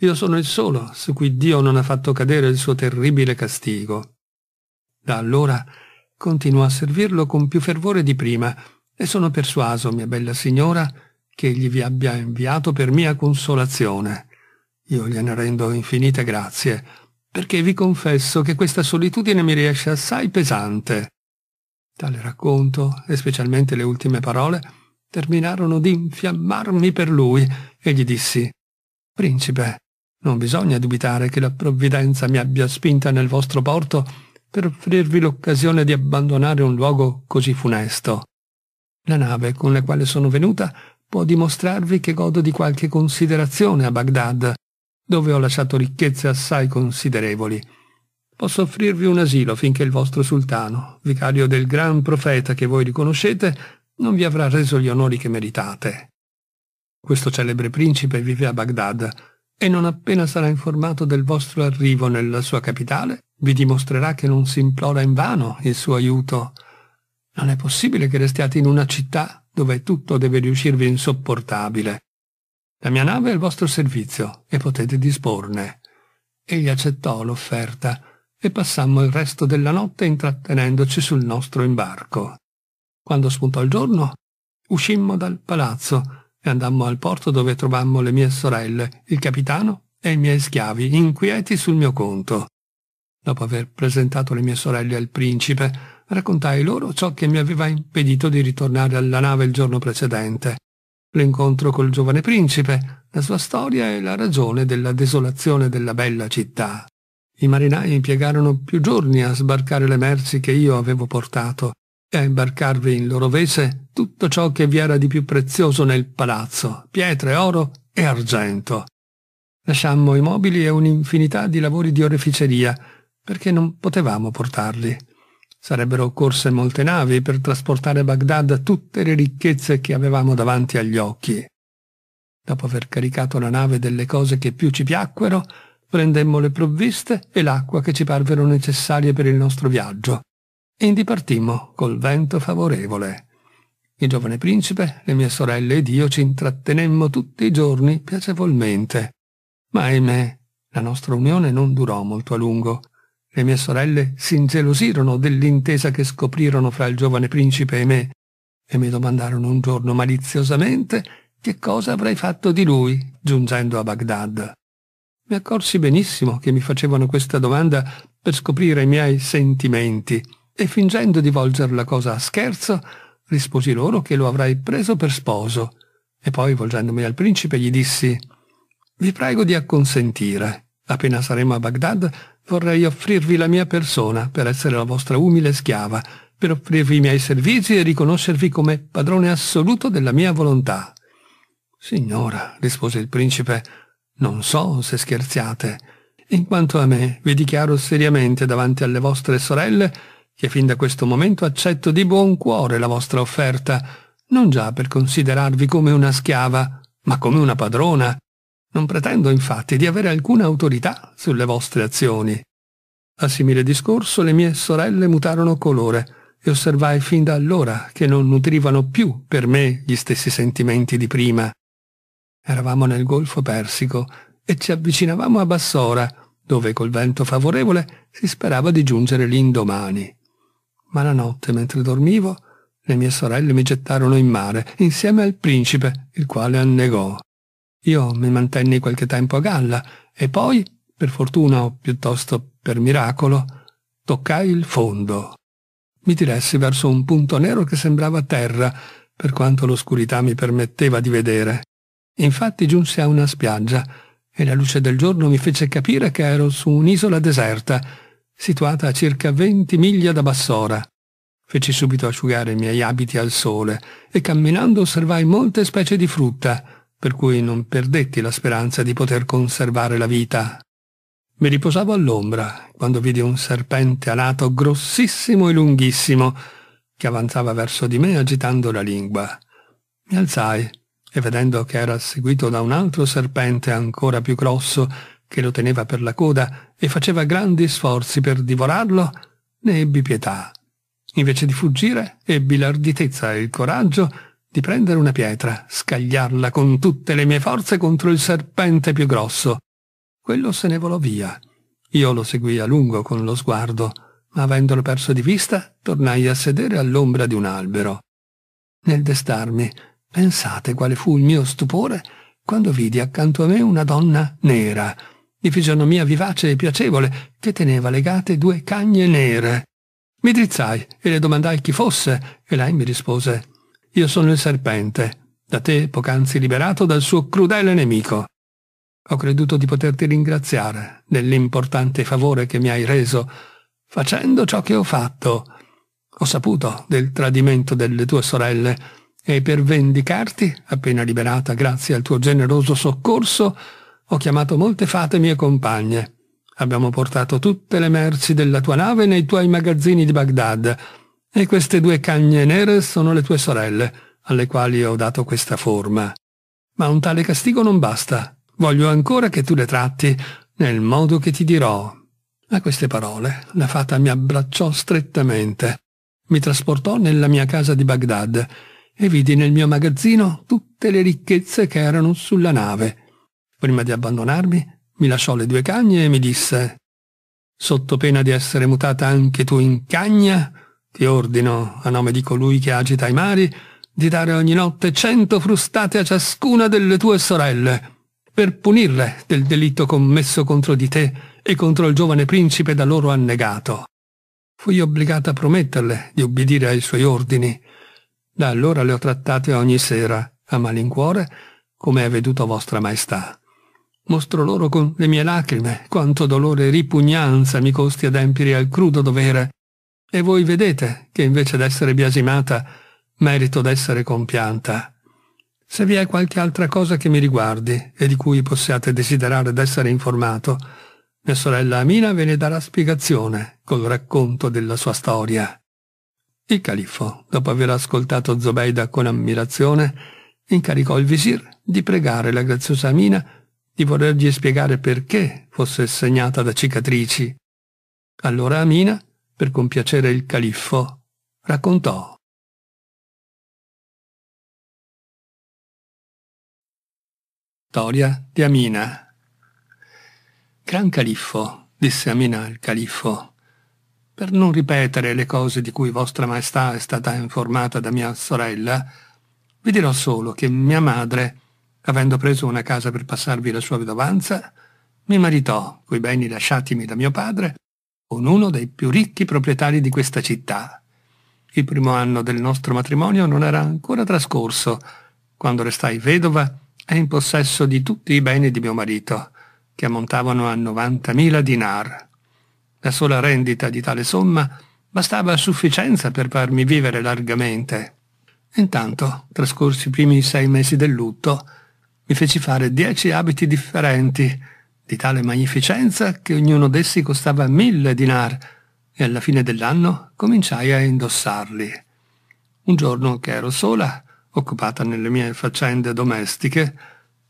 Speaker 1: Io sono il solo su cui Dio non ha fatto cadere il suo terribile castigo. Da allora continuo a servirlo con più fervore di prima e sono persuaso, mia bella signora, che egli vi abbia inviato per mia consolazione. Io gliene rendo infinite grazie, perché vi confesso che questa solitudine mi riesce assai pesante. Tale racconto, e specialmente le ultime parole, terminarono di infiammarmi per lui, e gli dissi Principe, non bisogna dubitare che la provvidenza mi abbia spinta nel vostro porto per offrirvi l'occasione di abbandonare un luogo così funesto. La nave con la quale sono venuta può dimostrarvi che godo di qualche considerazione a Baghdad, dove ho lasciato ricchezze assai considerevoli. Posso offrirvi un asilo finché il vostro sultano, vicario del gran profeta che voi riconoscete, non vi avrà reso gli onori che meritate. Questo celebre principe vive a Baghdad, e non appena sarà informato del vostro arrivo nella sua capitale, vi dimostrerà che non si implora invano il suo aiuto. Non è possibile che restiate in una città dove tutto deve riuscirvi insopportabile. La mia nave è al vostro servizio e potete disporne. Egli accettò l'offerta e passammo il resto della notte intrattenendoci sul nostro imbarco. Quando spuntò il giorno, uscimmo dal palazzo e andammo al porto dove trovammo le mie sorelle, il capitano e i miei schiavi, inquieti sul mio conto. Dopo aver presentato le mie sorelle al principe, raccontai loro ciò che mi aveva impedito di ritornare alla nave il giorno precedente, l'incontro col giovane principe, la sua storia e la ragione della desolazione della bella città. I marinai impiegarono più giorni a sbarcare le merci che io avevo portato e a imbarcarvi in loro vese tutto ciò che vi era di più prezioso nel palazzo, pietre, oro e argento. Lasciammo i mobili e un'infinità di lavori di oreficeria, perché non potevamo portarli. Sarebbero occorse molte navi per trasportare a Baghdad tutte le ricchezze che avevamo davanti agli occhi. Dopo aver caricato la nave delle cose che più ci piacquero, prendemmo le provviste e l'acqua che ci parvero necessarie per il nostro viaggio e dipartimmo col vento favorevole. Il giovane principe, le mie sorelle ed io ci intrattenemmo tutti i giorni piacevolmente. Ma ahimè, la nostra unione non durò molto a lungo. Le mie sorelle si ingelosirono dell'intesa che scoprirono fra il giovane principe e me e mi domandarono un giorno maliziosamente che cosa avrei fatto di lui giungendo a Baghdad. Mi accorsi benissimo che mi facevano questa domanda per scoprire i miei sentimenti e fingendo di volgere la cosa a scherzo, risposi loro che lo avrei preso per sposo, e poi volgendomi al principe gli dissi «Vi prego di acconsentire. Appena saremo a Baghdad vorrei offrirvi la mia persona per essere la vostra umile schiava, per offrirvi i miei servizi e riconoscervi come padrone assoluto della mia volontà». «Signora», rispose il principe, «non so se scherziate. In quanto a me, vi dichiaro seriamente davanti alle vostre sorelle che fin da questo momento accetto di buon cuore la vostra offerta, non già per considerarvi come una schiava, ma come una padrona. Non pretendo infatti di avere alcuna autorità sulle vostre azioni. A simile discorso le mie sorelle mutarono colore e osservai fin da allora che non nutrivano più per me gli stessi sentimenti di prima. Eravamo nel Golfo Persico e ci avvicinavamo a Bassora, dove col vento favorevole si sperava di giungere l'indomani ma la notte, mentre dormivo, le mie sorelle mi gettarono in mare, insieme al principe, il quale annegò. Io mi mantenni qualche tempo a galla e poi, per fortuna o piuttosto per miracolo, toccai il fondo. Mi diressi verso un punto nero che sembrava terra, per quanto l'oscurità mi permetteva di vedere. Infatti giunsi a una spiaggia e la luce del giorno mi fece capire che ero su un'isola deserta, situata a circa 20 miglia da Bassora. Feci subito asciugare i miei abiti al sole e camminando osservai molte specie di frutta, per cui non perdetti la speranza di poter conservare la vita. Mi riposavo all'ombra quando vidi un serpente alato grossissimo e lunghissimo che avanzava verso di me agitando la lingua. Mi alzai e vedendo che era seguito da un altro serpente ancora più grosso, che lo teneva per la coda e faceva grandi sforzi per divorarlo, ne ebbi pietà. Invece di fuggire, ebbi l'arditezza e il coraggio di prendere una pietra, scagliarla con tutte le mie forze contro il serpente più grosso. Quello se ne volò via. Io lo seguì a lungo con lo sguardo, ma avendolo perso di vista, tornai a sedere all'ombra di un albero. Nel destarmi, pensate quale fu il mio stupore quando vidi accanto a me una donna nera, di fisionomia vivace e piacevole, che teneva legate due cagne nere. Mi drizzai e le domandai chi fosse, e lei mi rispose Io sono il serpente, da te poc'anzi liberato dal suo crudele nemico. Ho creduto di poterti ringraziare dell'importante favore che mi hai reso, facendo ciò che ho fatto. Ho saputo del tradimento delle tue sorelle e per vendicarti, appena liberata grazie al tuo generoso soccorso, ho chiamato molte fate mie compagne. Abbiamo portato tutte le merci della tua nave nei tuoi magazzini di Baghdad. E queste due cagne nere sono le tue sorelle, alle quali ho dato questa forma. Ma un tale castigo non basta. Voglio ancora che tu le tratti nel modo che ti dirò. A queste parole la fata mi abbracciò strettamente. Mi trasportò nella mia casa di Baghdad e vidi nel mio magazzino tutte le ricchezze che erano sulla nave. Prima di abbandonarmi, mi lasciò le due cagne e mi disse «Sotto pena di essere mutata anche tu in cagna, ti ordino, a nome di colui che agita i mari, di dare ogni notte cento frustate a ciascuna delle tue sorelle» per punirle del delitto commesso contro di te e contro il giovane principe da loro annegato. Fui obbligata a prometterle di ubbidire ai suoi ordini. Da allora le ho trattate ogni sera, a malincuore, come è veduto vostra maestà. Mostro loro con le mie lacrime quanto dolore e ripugnanza mi costi adempiere al crudo dovere, e voi vedete che invece d'essere biasimata merito d'essere compianta. Se vi è qualche altra cosa che mi riguardi e di cui possiate desiderare d'essere informato, mia sorella Amina ve ne darà spiegazione col racconto della sua storia. Il califfo, dopo aver ascoltato Zobeida con ammirazione, incaricò il visir di pregare la graziosa Amina di volergli spiegare perché fosse segnata da cicatrici. Allora Amina, per compiacere il califfo, raccontò. Storia di Amina Gran califfo, disse Amina al califfo, per non ripetere le cose di cui vostra maestà è stata informata da mia sorella, vi dirò solo che mia madre avendo preso una casa per passarvi la sua vedovanza, mi maritò, coi beni lasciatimi da mio padre, con uno dei più ricchi proprietari di questa città. Il primo anno del nostro matrimonio non era ancora trascorso, quando restai vedova e in possesso di tutti i beni di mio marito, che ammontavano a 90.000 dinar. La sola rendita di tale somma bastava a sufficienza per farmi vivere largamente. Intanto, trascorsi i primi sei mesi del lutto, mi feci fare dieci abiti differenti, di tale magnificenza che ognuno d'essi costava mille dinar, e alla fine dell'anno cominciai a indossarli. Un giorno che ero sola, occupata nelle mie faccende domestiche,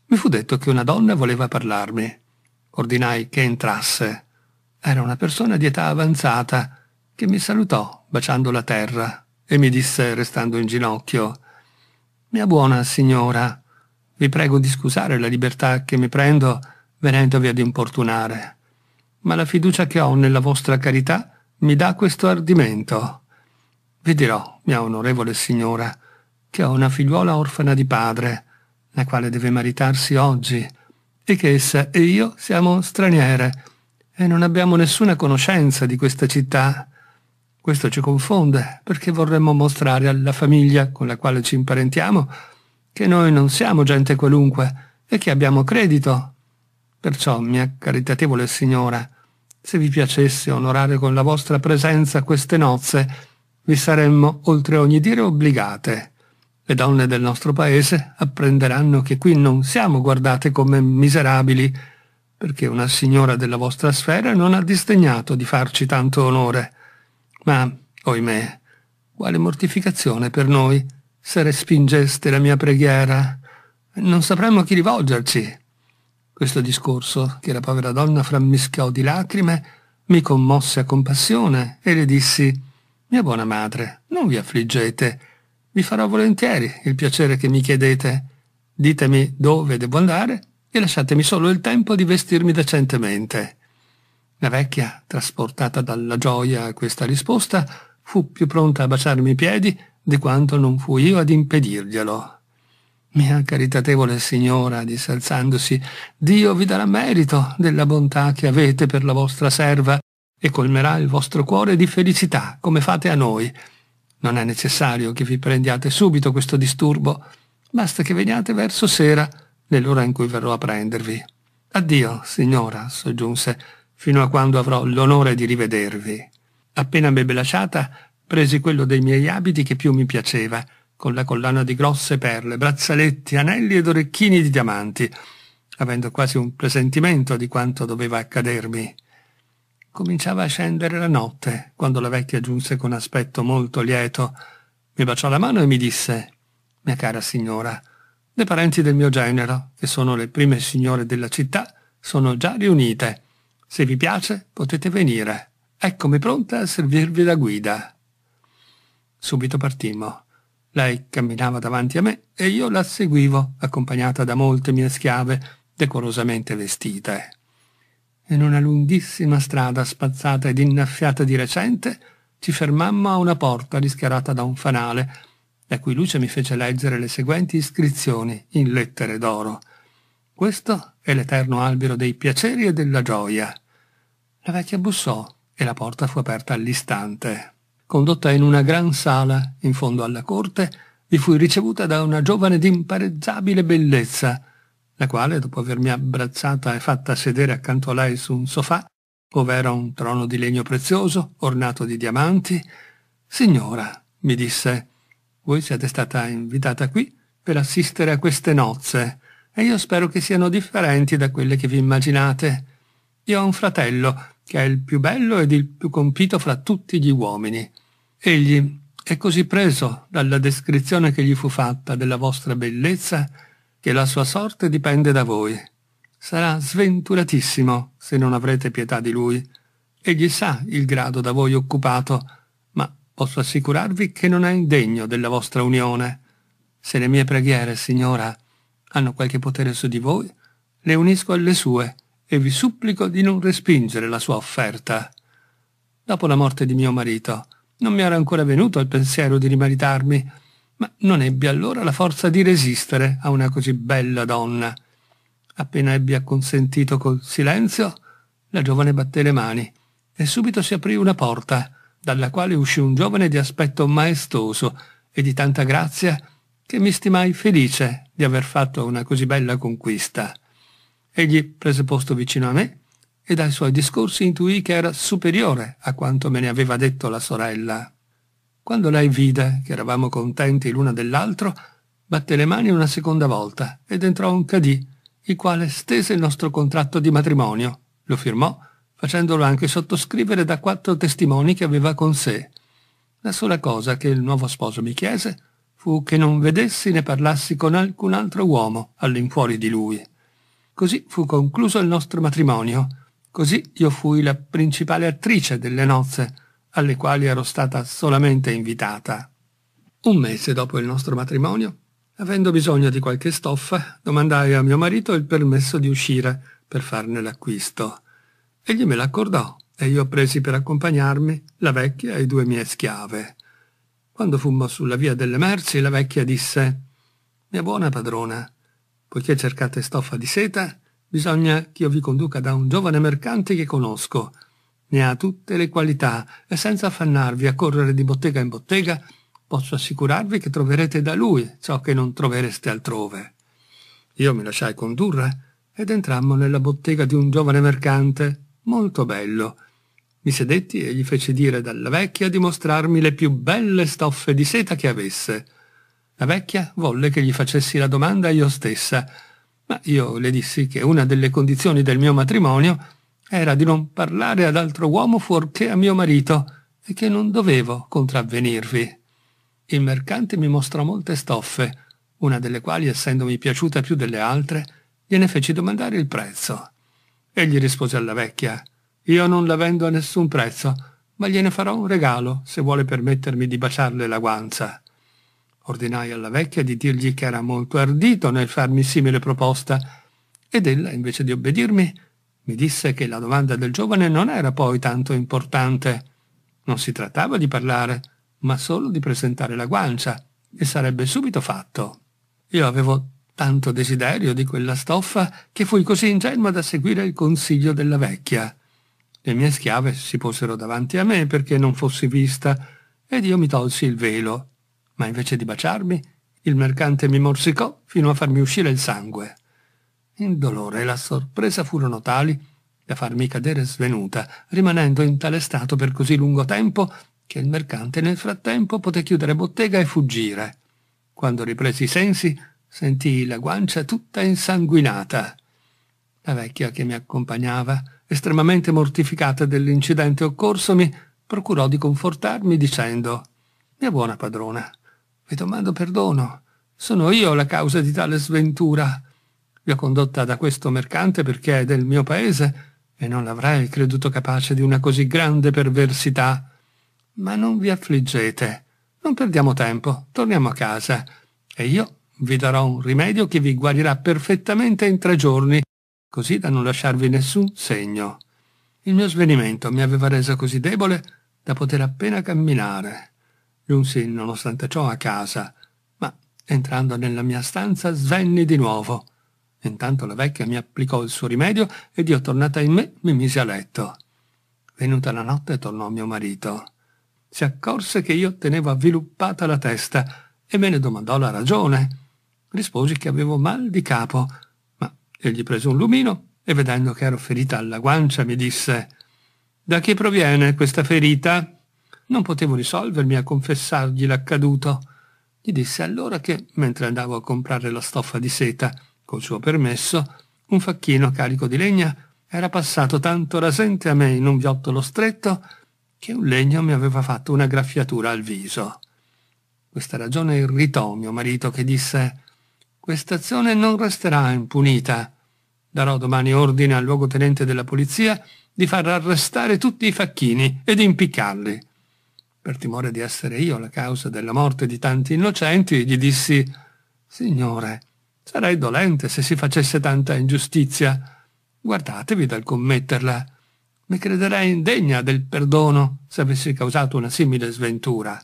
Speaker 1: mi fu detto che una donna voleva parlarmi. Ordinai che entrasse. Era una persona di età avanzata che mi salutò baciando la terra e mi disse, restando in ginocchio, Mia buona signora, vi prego di scusare la libertà che mi prendo venendovi ad importunare, ma la fiducia che ho nella vostra carità mi dà questo ardimento. Vi dirò, mia onorevole signora, che ho una figliuola orfana di padre, la quale deve maritarsi oggi, e che essa e io siamo straniere e non abbiamo nessuna conoscenza di questa città. Questo ci confonde, perché vorremmo mostrare alla famiglia con la quale ci imparentiamo che noi non siamo gente qualunque e che abbiamo credito. Perciò, mia caritatevole signora, se vi piacesse onorare con la vostra presenza queste nozze, vi saremmo oltre ogni dire obbligate. Le donne del nostro paese apprenderanno che qui non siamo guardate come miserabili, perché una signora della vostra sfera non ha disdegnato di farci tanto onore. Ma, oimè, quale mortificazione per noi se respingeste la mia preghiera, non sapremmo a chi rivolgerci. Questo discorso, che la povera donna frammischiò di lacrime, mi commosse a compassione e le dissi, mia buona madre, non vi affliggete, vi farò volentieri il piacere che mi chiedete. Ditemi dove devo andare e lasciatemi solo il tempo di vestirmi decentemente. La vecchia, trasportata dalla gioia a questa risposta, fu più pronta a baciarmi i piedi di quanto non fui io ad impedirglielo. Mia caritatevole signora, disse alzandosi, Dio vi darà merito della bontà che avete per la vostra serva e colmerà il vostro cuore di felicità, come fate a noi. Non è necessario che vi prendiate subito questo disturbo, basta che veniate verso sera, nell'ora in cui verrò a prendervi. Addio, signora, soggiunse, fino a quando avrò l'onore di rivedervi. Appena ebbe lasciata, presi quello dei miei abiti che più mi piaceva, con la collana di grosse perle, braccialetti, anelli ed orecchini di diamanti, avendo quasi un presentimento di quanto doveva accadermi. Cominciava a scendere la notte, quando la vecchia giunse con aspetto molto lieto. Mi baciò la mano e mi disse, mia cara signora, le parenti del mio genero, che sono le prime signore della città, sono già riunite. Se vi piace potete venire. Eccomi pronta a servirvi da guida. Subito partimmo. Lei camminava davanti a me e io la seguivo, accompagnata da molte mie schiave, decorosamente vestite. In una lunghissima strada spazzata ed innaffiata di recente, ci fermammo a una porta rischiarata da un fanale, la cui luce mi fece leggere le seguenti iscrizioni in lettere d'oro. Questo è l'eterno albero dei piaceri e della gioia. La vecchia bussò e la porta fu aperta all'istante condotta in una gran sala in fondo alla corte, vi fui ricevuta da una giovane d'imparezzabile bellezza, la quale, dopo avermi abbrazzata e fatta sedere accanto a lei su un sofà, dove era un trono di legno prezioso, ornato di diamanti, «Signora», mi disse, «voi siete stata invitata qui per assistere a queste nozze, e io spero che siano differenti da quelle che vi immaginate. Io ho un fratello, che è il più bello ed il più compito fra tutti gli uomini. Egli è così preso dalla descrizione che gli fu fatta della vostra bellezza che la sua sorte dipende da voi. Sarà sventuratissimo se non avrete pietà di lui. Egli sa il grado da voi occupato, ma posso assicurarvi che non è indegno della vostra unione. Se le mie preghiere, signora, hanno qualche potere su di voi, le unisco alle sue e vi supplico di non respingere la sua offerta. Dopo la morte di mio marito, non mi era ancora venuto il pensiero di rimaritarmi, ma non ebbi allora la forza di resistere a una così bella donna. Appena ebbi acconsentito col silenzio, la giovane batté le mani e subito si aprì una porta, dalla quale uscì un giovane di aspetto maestoso e di tanta grazia che mi stimai felice di aver fatto una così bella conquista. Egli prese posto vicino a me e dai suoi discorsi intuì che era superiore a quanto me ne aveva detto la sorella. Quando lei vide che eravamo contenti l'una dell'altro, batté le mani una seconda volta ed entrò un cadì, il quale stese il nostro contratto di matrimonio, lo firmò, facendolo anche sottoscrivere da quattro testimoni che aveva con sé. La sola cosa che il nuovo sposo mi chiese fu che non vedessi né parlassi con alcun altro uomo all'infuori di lui. Così fu concluso il nostro matrimonio, Così io fui la principale attrice delle nozze, alle quali ero stata solamente invitata. Un mese dopo il nostro matrimonio, avendo bisogno di qualche stoffa, domandai a mio marito il permesso di uscire per farne l'acquisto. Egli me l'accordò e io presi per accompagnarmi la vecchia e due mie schiave. Quando fummo sulla via delle merci, la vecchia disse «Mia buona padrona, poiché cercate stoffa di seta, Bisogna che io vi conduca da un giovane mercante che conosco. Ne ha tutte le qualità e senza affannarvi a correre di bottega in bottega, posso assicurarvi che troverete da lui ciò che non trovereste altrove. Io mi lasciai condurre ed entrammo nella bottega di un giovane mercante, molto bello. Mi sedetti e gli feci dire dalla vecchia di mostrarmi le più belle stoffe di seta che avesse. La vecchia volle che gli facessi la domanda io stessa, ma io le dissi che una delle condizioni del mio matrimonio era di non parlare ad altro uomo fuorché a mio marito e che non dovevo contravvenirvi. Il mercante mi mostrò molte stoffe, una delle quali, essendomi piaciuta più delle altre, gliene feci domandare il prezzo. Egli rispose alla vecchia, io non la vendo a nessun prezzo, ma gliene farò un regalo se vuole permettermi di baciarle la guancia. Ordinai alla vecchia di dirgli che era molto ardito nel farmi simile proposta, ed ella, invece di obbedirmi, mi disse che la domanda del giovane non era poi tanto importante. Non si trattava di parlare, ma solo di presentare la guancia, e sarebbe subito fatto. Io avevo tanto desiderio di quella stoffa che fui così ingenua da seguire il consiglio della vecchia. Le mie schiave si posero davanti a me perché non fossi vista, ed io mi tolsi il velo ma invece di baciarmi, il mercante mi morsicò fino a farmi uscire il sangue. Il dolore e la sorpresa furono tali da farmi cadere svenuta, rimanendo in tale stato per così lungo tempo che il mercante nel frattempo poté chiudere bottega e fuggire. Quando ripresi i sensi, sentii la guancia tutta insanguinata. La vecchia che mi accompagnava, estremamente mortificata dell'incidente occorsomi, procurò di confortarmi dicendo «Mia buona padrona, vi domando perdono. Sono io la causa di tale sventura. Vi ho condotta da questo mercante perché è del mio paese e non l'avrei creduto capace di una così grande perversità. Ma non vi affliggete. Non perdiamo tempo. Torniamo a casa. E io vi darò un rimedio che vi guarirà perfettamente in tre giorni, così da non lasciarvi nessun segno. Il mio svenimento mi aveva reso così debole da poter appena camminare. Giunsi nonostante ciò a casa, ma entrando nella mia stanza svenni di nuovo. Intanto la vecchia mi applicò il suo rimedio ed io tornata in me mi misi a letto. Venuta la notte tornò mio marito. Si accorse che io tenevo avviluppata la testa e me ne domandò la ragione. Risposi che avevo mal di capo, ma egli prese un lumino e vedendo che ero ferita alla guancia mi disse «Da chi proviene questa ferita?» Non potevo risolvermi a confessargli l'accaduto. Gli disse allora che, mentre andavo a comprare la stoffa di seta, col suo permesso, un facchino carico di legna era passato tanto rasente a me in un viottolo stretto che un legno mi aveva fatto una graffiatura al viso. Questa ragione irritò mio marito che disse «Quest'azione non resterà impunita. Darò domani ordine al luogotenente della polizia di far arrestare tutti i facchini ed impiccarli per timore di essere io la causa della morte di tanti innocenti, gli dissi Signore, sarei dolente se si facesse tanta ingiustizia. Guardatevi dal commetterla. Mi crederei indegna del perdono se avessi causato una simile sventura.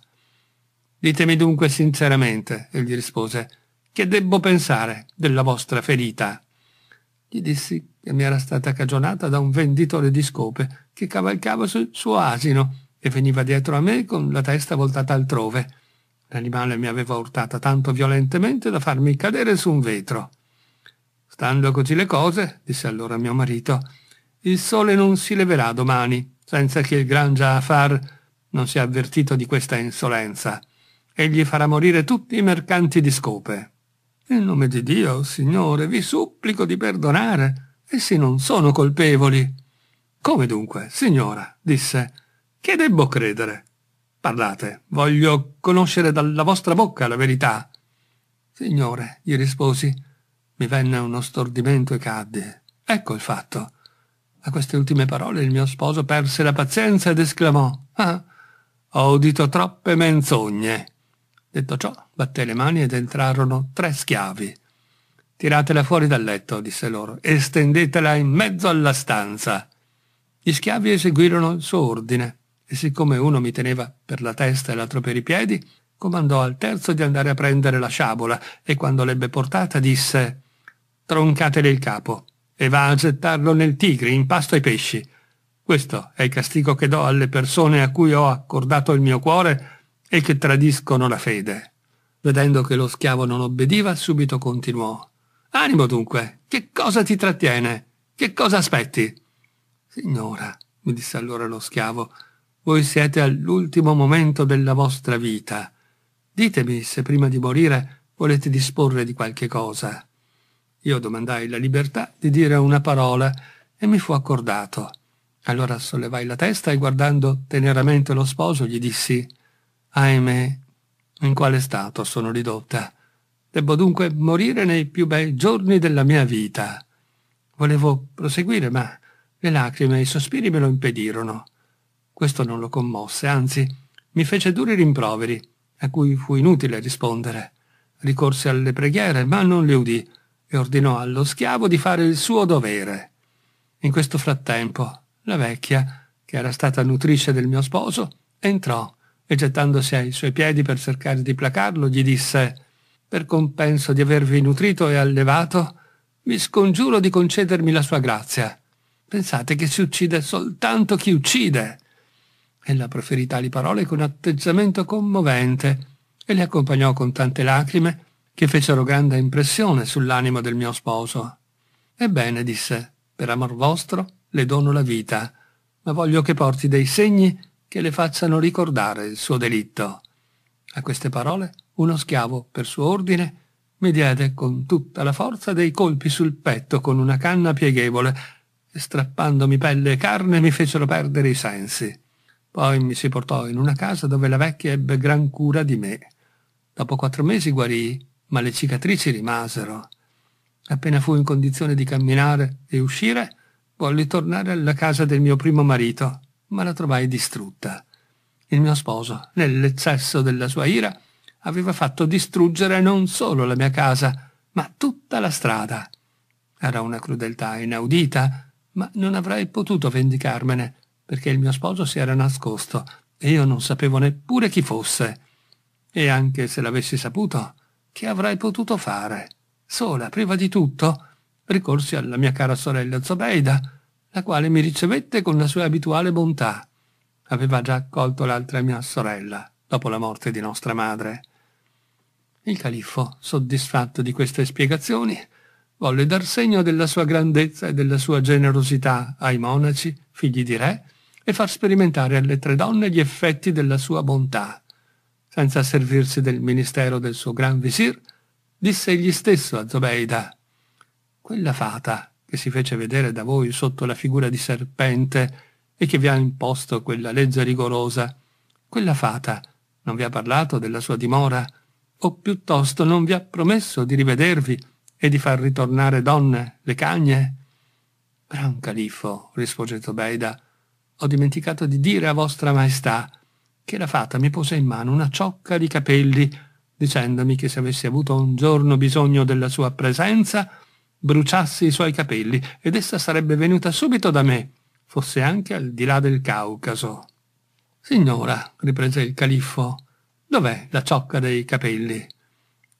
Speaker 1: Ditemi dunque sinceramente, egli rispose, che debbo pensare della vostra ferita? Gli dissi che mi era stata cagionata da un venditore di scope che cavalcava sul suo asino e veniva dietro a me con la testa voltata altrove. L'animale mi aveva urtata tanto violentemente da farmi cadere su un vetro. Stando così le cose, disse allora mio marito, il sole non si leverà domani, senza che il gran Jaafar non sia avvertito di questa insolenza. Egli farà morire tutti i mercanti di scope. In nome di Dio, Signore, vi supplico di perdonare. Essi non sono colpevoli. Come dunque, signora? disse. Che debbo credere? Parlate, voglio conoscere dalla vostra bocca la verità. Signore, gli risposi, mi venne uno stordimento e cadde. Ecco il fatto. A queste ultime parole il mio sposo perse la pazienza ed esclamò «Ah, ho udito troppe menzogne!» Detto ciò, batté le mani ed entrarono tre schiavi. «Tiratela fuori dal letto», disse loro, «e stendetela in mezzo alla stanza». Gli schiavi eseguirono il suo ordine e siccome uno mi teneva per la testa e l'altro per i piedi, comandò al terzo di andare a prendere la sciabola e quando l'ebbe portata disse «Troncatele il capo e va a gettarlo nel tigre in pasto ai pesci. Questo è il castigo che do alle persone a cui ho accordato il mio cuore e che tradiscono la fede». Vedendo che lo schiavo non obbediva, subito continuò «Animo dunque, che cosa ti trattiene? Che cosa aspetti?» «Signora», mi disse allora lo schiavo, voi siete all'ultimo momento della vostra vita. Ditemi se prima di morire volete disporre di qualche cosa. Io domandai la libertà di dire una parola e mi fu accordato. Allora sollevai la testa e guardando teneramente lo sposo gli dissi «Ahimè, in quale stato sono ridotta? Debbo dunque morire nei più bei giorni della mia vita». Volevo proseguire, ma le lacrime e i sospiri me lo impedirono. Questo non lo commosse, anzi, mi fece duri rimproveri, a cui fu inutile rispondere. Ricorse alle preghiere, ma non le udì, e ordinò allo schiavo di fare il suo dovere. In questo frattempo, la vecchia, che era stata nutrice del mio sposo, entrò e gettandosi ai suoi piedi per cercare di placarlo, gli disse «Per compenso di avervi nutrito e allevato, vi scongiuro di concedermi la sua grazia. Pensate che si uccide soltanto chi uccide. Ella proferì tali parole con atteggiamento commovente e le accompagnò con tante lacrime che fecero grande impressione sull'animo del mio sposo. Ebbene, disse, per amor vostro le dono la vita, ma voglio che porti dei segni che le facciano ricordare il suo delitto. A queste parole uno schiavo, per suo ordine, mi diede con tutta la forza dei colpi sul petto con una canna pieghevole e strappandomi pelle e carne mi fecero perdere i sensi. Poi mi si portò in una casa dove la vecchia ebbe gran cura di me. Dopo quattro mesi guarì, ma le cicatrici rimasero. Appena fu in condizione di camminare e uscire, volli tornare alla casa del mio primo marito, ma la trovai distrutta. Il mio sposo, nell'eccesso della sua ira, aveva fatto distruggere non solo la mia casa, ma tutta la strada. Era una crudeltà inaudita, ma non avrei potuto vendicarmene, perché il mio sposo si era nascosto e io non sapevo neppure chi fosse. E anche se l'avessi saputo, che avrei potuto fare? Sola, priva di tutto, ricorsi alla mia cara sorella Zobeida, la quale mi ricevette con la sua abituale bontà. Aveva già accolto l'altra mia sorella, dopo la morte di nostra madre. Il califfo, soddisfatto di queste spiegazioni, volle dar segno della sua grandezza e della sua generosità ai monaci, figli di re, e far sperimentare alle tre donne gli effetti della sua bontà. Senza servirsi del ministero del suo gran visir, disse egli stesso a Zobeida, quella fata che si fece vedere da voi sotto la figura di serpente e che vi ha imposto quella legge rigorosa, quella fata non vi ha parlato della sua dimora, o piuttosto non vi ha promesso di rivedervi e di far ritornare donne, le cagne? Gran califo, rispose Zobeida, ho dimenticato di dire a vostra maestà che la fata mi pose in mano una ciocca di capelli, dicendomi che se avessi avuto un giorno bisogno della sua presenza, bruciassi i suoi capelli ed essa sarebbe venuta subito da me, fosse anche al di là del Caucaso. Signora, riprese il califfo, dov'è la ciocca dei capelli?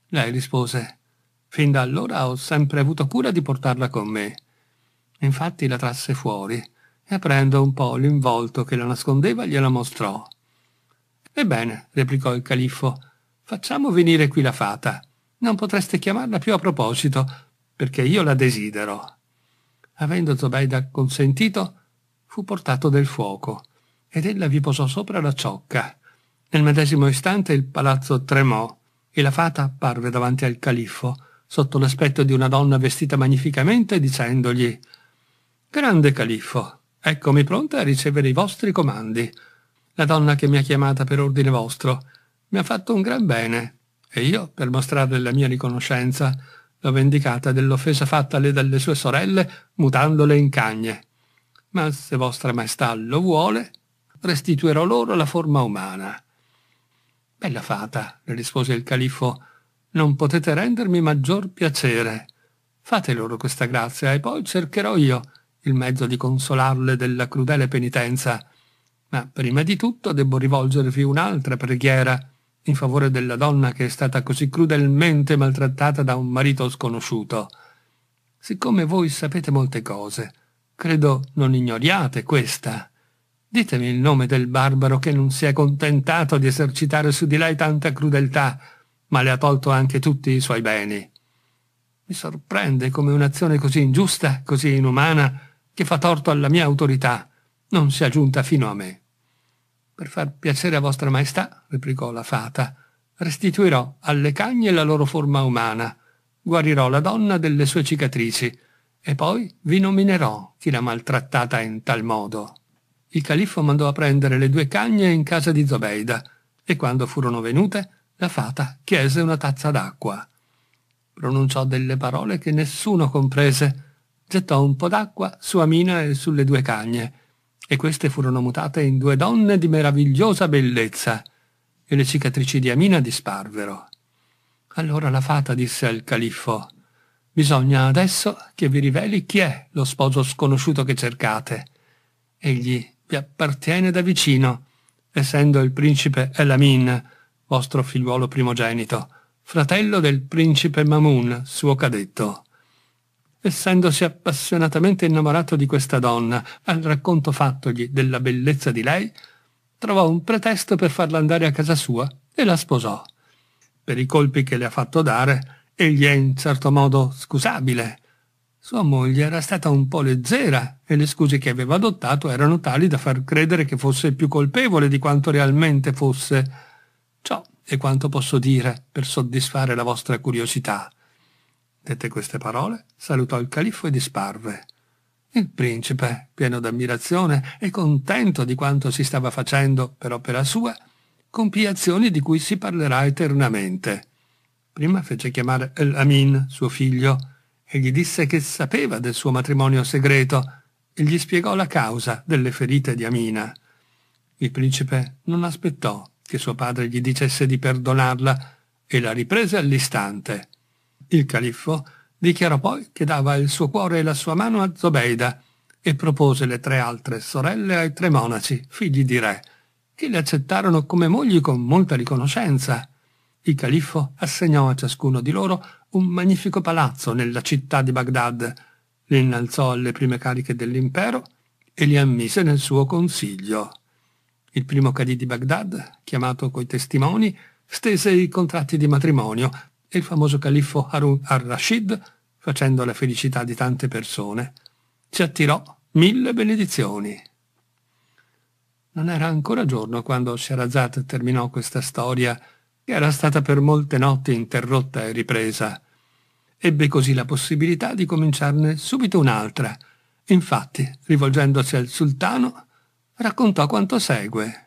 Speaker 1: Lei rispose, fin da allora ho sempre avuto cura di portarla con me. Infatti la trasse fuori e aprendo un po l'involto che la nascondeva gliela mostrò. Ebbene, replicò il califfo, facciamo venire qui la fata. Non potreste chiamarla più a proposito, perché io la desidero. Avendo Zobeida consentito, fu portato del fuoco, ed ella vi posò sopra la ciocca. Nel medesimo istante il palazzo tremò, e la fata apparve davanti al califfo, sotto l'aspetto di una donna vestita magnificamente, dicendogli Grande califfo, Eccomi pronta a ricevere i vostri comandi. La donna che mi ha chiamata per ordine vostro mi ha fatto un gran bene e io, per mostrarle la mia riconoscenza, l'ho vendicata dell'offesa fattale dalle sue sorelle mutandole in cagne. Ma se vostra maestà lo vuole, restituirò loro la forma umana. Bella fata, le rispose il califfo, non potete rendermi maggior piacere. Fate loro questa grazia e poi cercherò io il mezzo di consolarle della crudele penitenza, ma prima di tutto debbo rivolgervi un'altra preghiera in favore della donna che è stata così crudelmente maltrattata da un marito sconosciuto. Siccome voi sapete molte cose, credo non ignoriate questa. Ditemi il nome del barbaro che non si è contentato di esercitare su di lei tanta crudeltà, ma le ha tolto anche tutti i suoi beni. Mi sorprende come un'azione così ingiusta, così inumana, che fa torto alla mia autorità, non sia giunta fino a me. Per far piacere a vostra maestà, replicò la fata, restituirò alle cagne la loro forma umana, guarirò la donna delle sue cicatrici, e poi vi nominerò chi l'ha maltrattata in tal modo. Il califfo mandò a prendere le due cagne in casa di Zobeida, e quando furono venute, la fata chiese una tazza d'acqua. Pronunciò delle parole che nessuno comprese, gettò un po' d'acqua su Amina e sulle due cagne, e queste furono mutate in due donne di meravigliosa bellezza, e le cicatrici di Amina disparvero. Allora la fata disse al califfo, bisogna adesso che vi riveli chi è lo sposo sconosciuto che cercate. Egli vi appartiene da vicino, essendo il principe Elamin, vostro figliuolo primogenito, fratello del principe Mamun, suo cadetto essendosi appassionatamente innamorato di questa donna, al racconto fattogli della bellezza di lei, trovò un pretesto per farla andare a casa sua e la sposò. Per i colpi che le ha fatto dare, egli è in certo modo scusabile. Sua moglie era stata un po' leggera e le scuse che aveva adottato erano tali da far credere che fosse più colpevole di quanto realmente fosse. Ciò è quanto posso dire per soddisfare la vostra curiosità. Dette queste parole, salutò il califfo e disparve. Il principe, pieno d'ammirazione e contento di quanto si stava facendo per opera sua, compì azioni di cui si parlerà eternamente. Prima fece chiamare El Amin, suo figlio, e gli disse che sapeva del suo matrimonio segreto e gli spiegò la causa delle ferite di Amina. Il principe non aspettò che suo padre gli dicesse di perdonarla e la riprese all'istante. Il califfo dichiarò poi che dava il suo cuore e la sua mano a Zobeida e propose le tre altre sorelle ai tre monaci, figli di re, che le accettarono come mogli con molta riconoscenza. Il califfo assegnò a ciascuno di loro un magnifico palazzo nella città di Baghdad, li innalzò alle prime cariche dell'impero e li ammise nel suo consiglio. Il primo cadì di Baghdad, chiamato coi testimoni, stese i contratti di matrimonio e il famoso califfo Harun al-Rashid, facendo la felicità di tante persone, ci attirò mille benedizioni. Non era ancora giorno quando Sherazad terminò questa storia, che era stata per molte notti interrotta e ripresa. Ebbe così la possibilità di cominciarne subito un'altra. Infatti, rivolgendosi al sultano, raccontò quanto segue.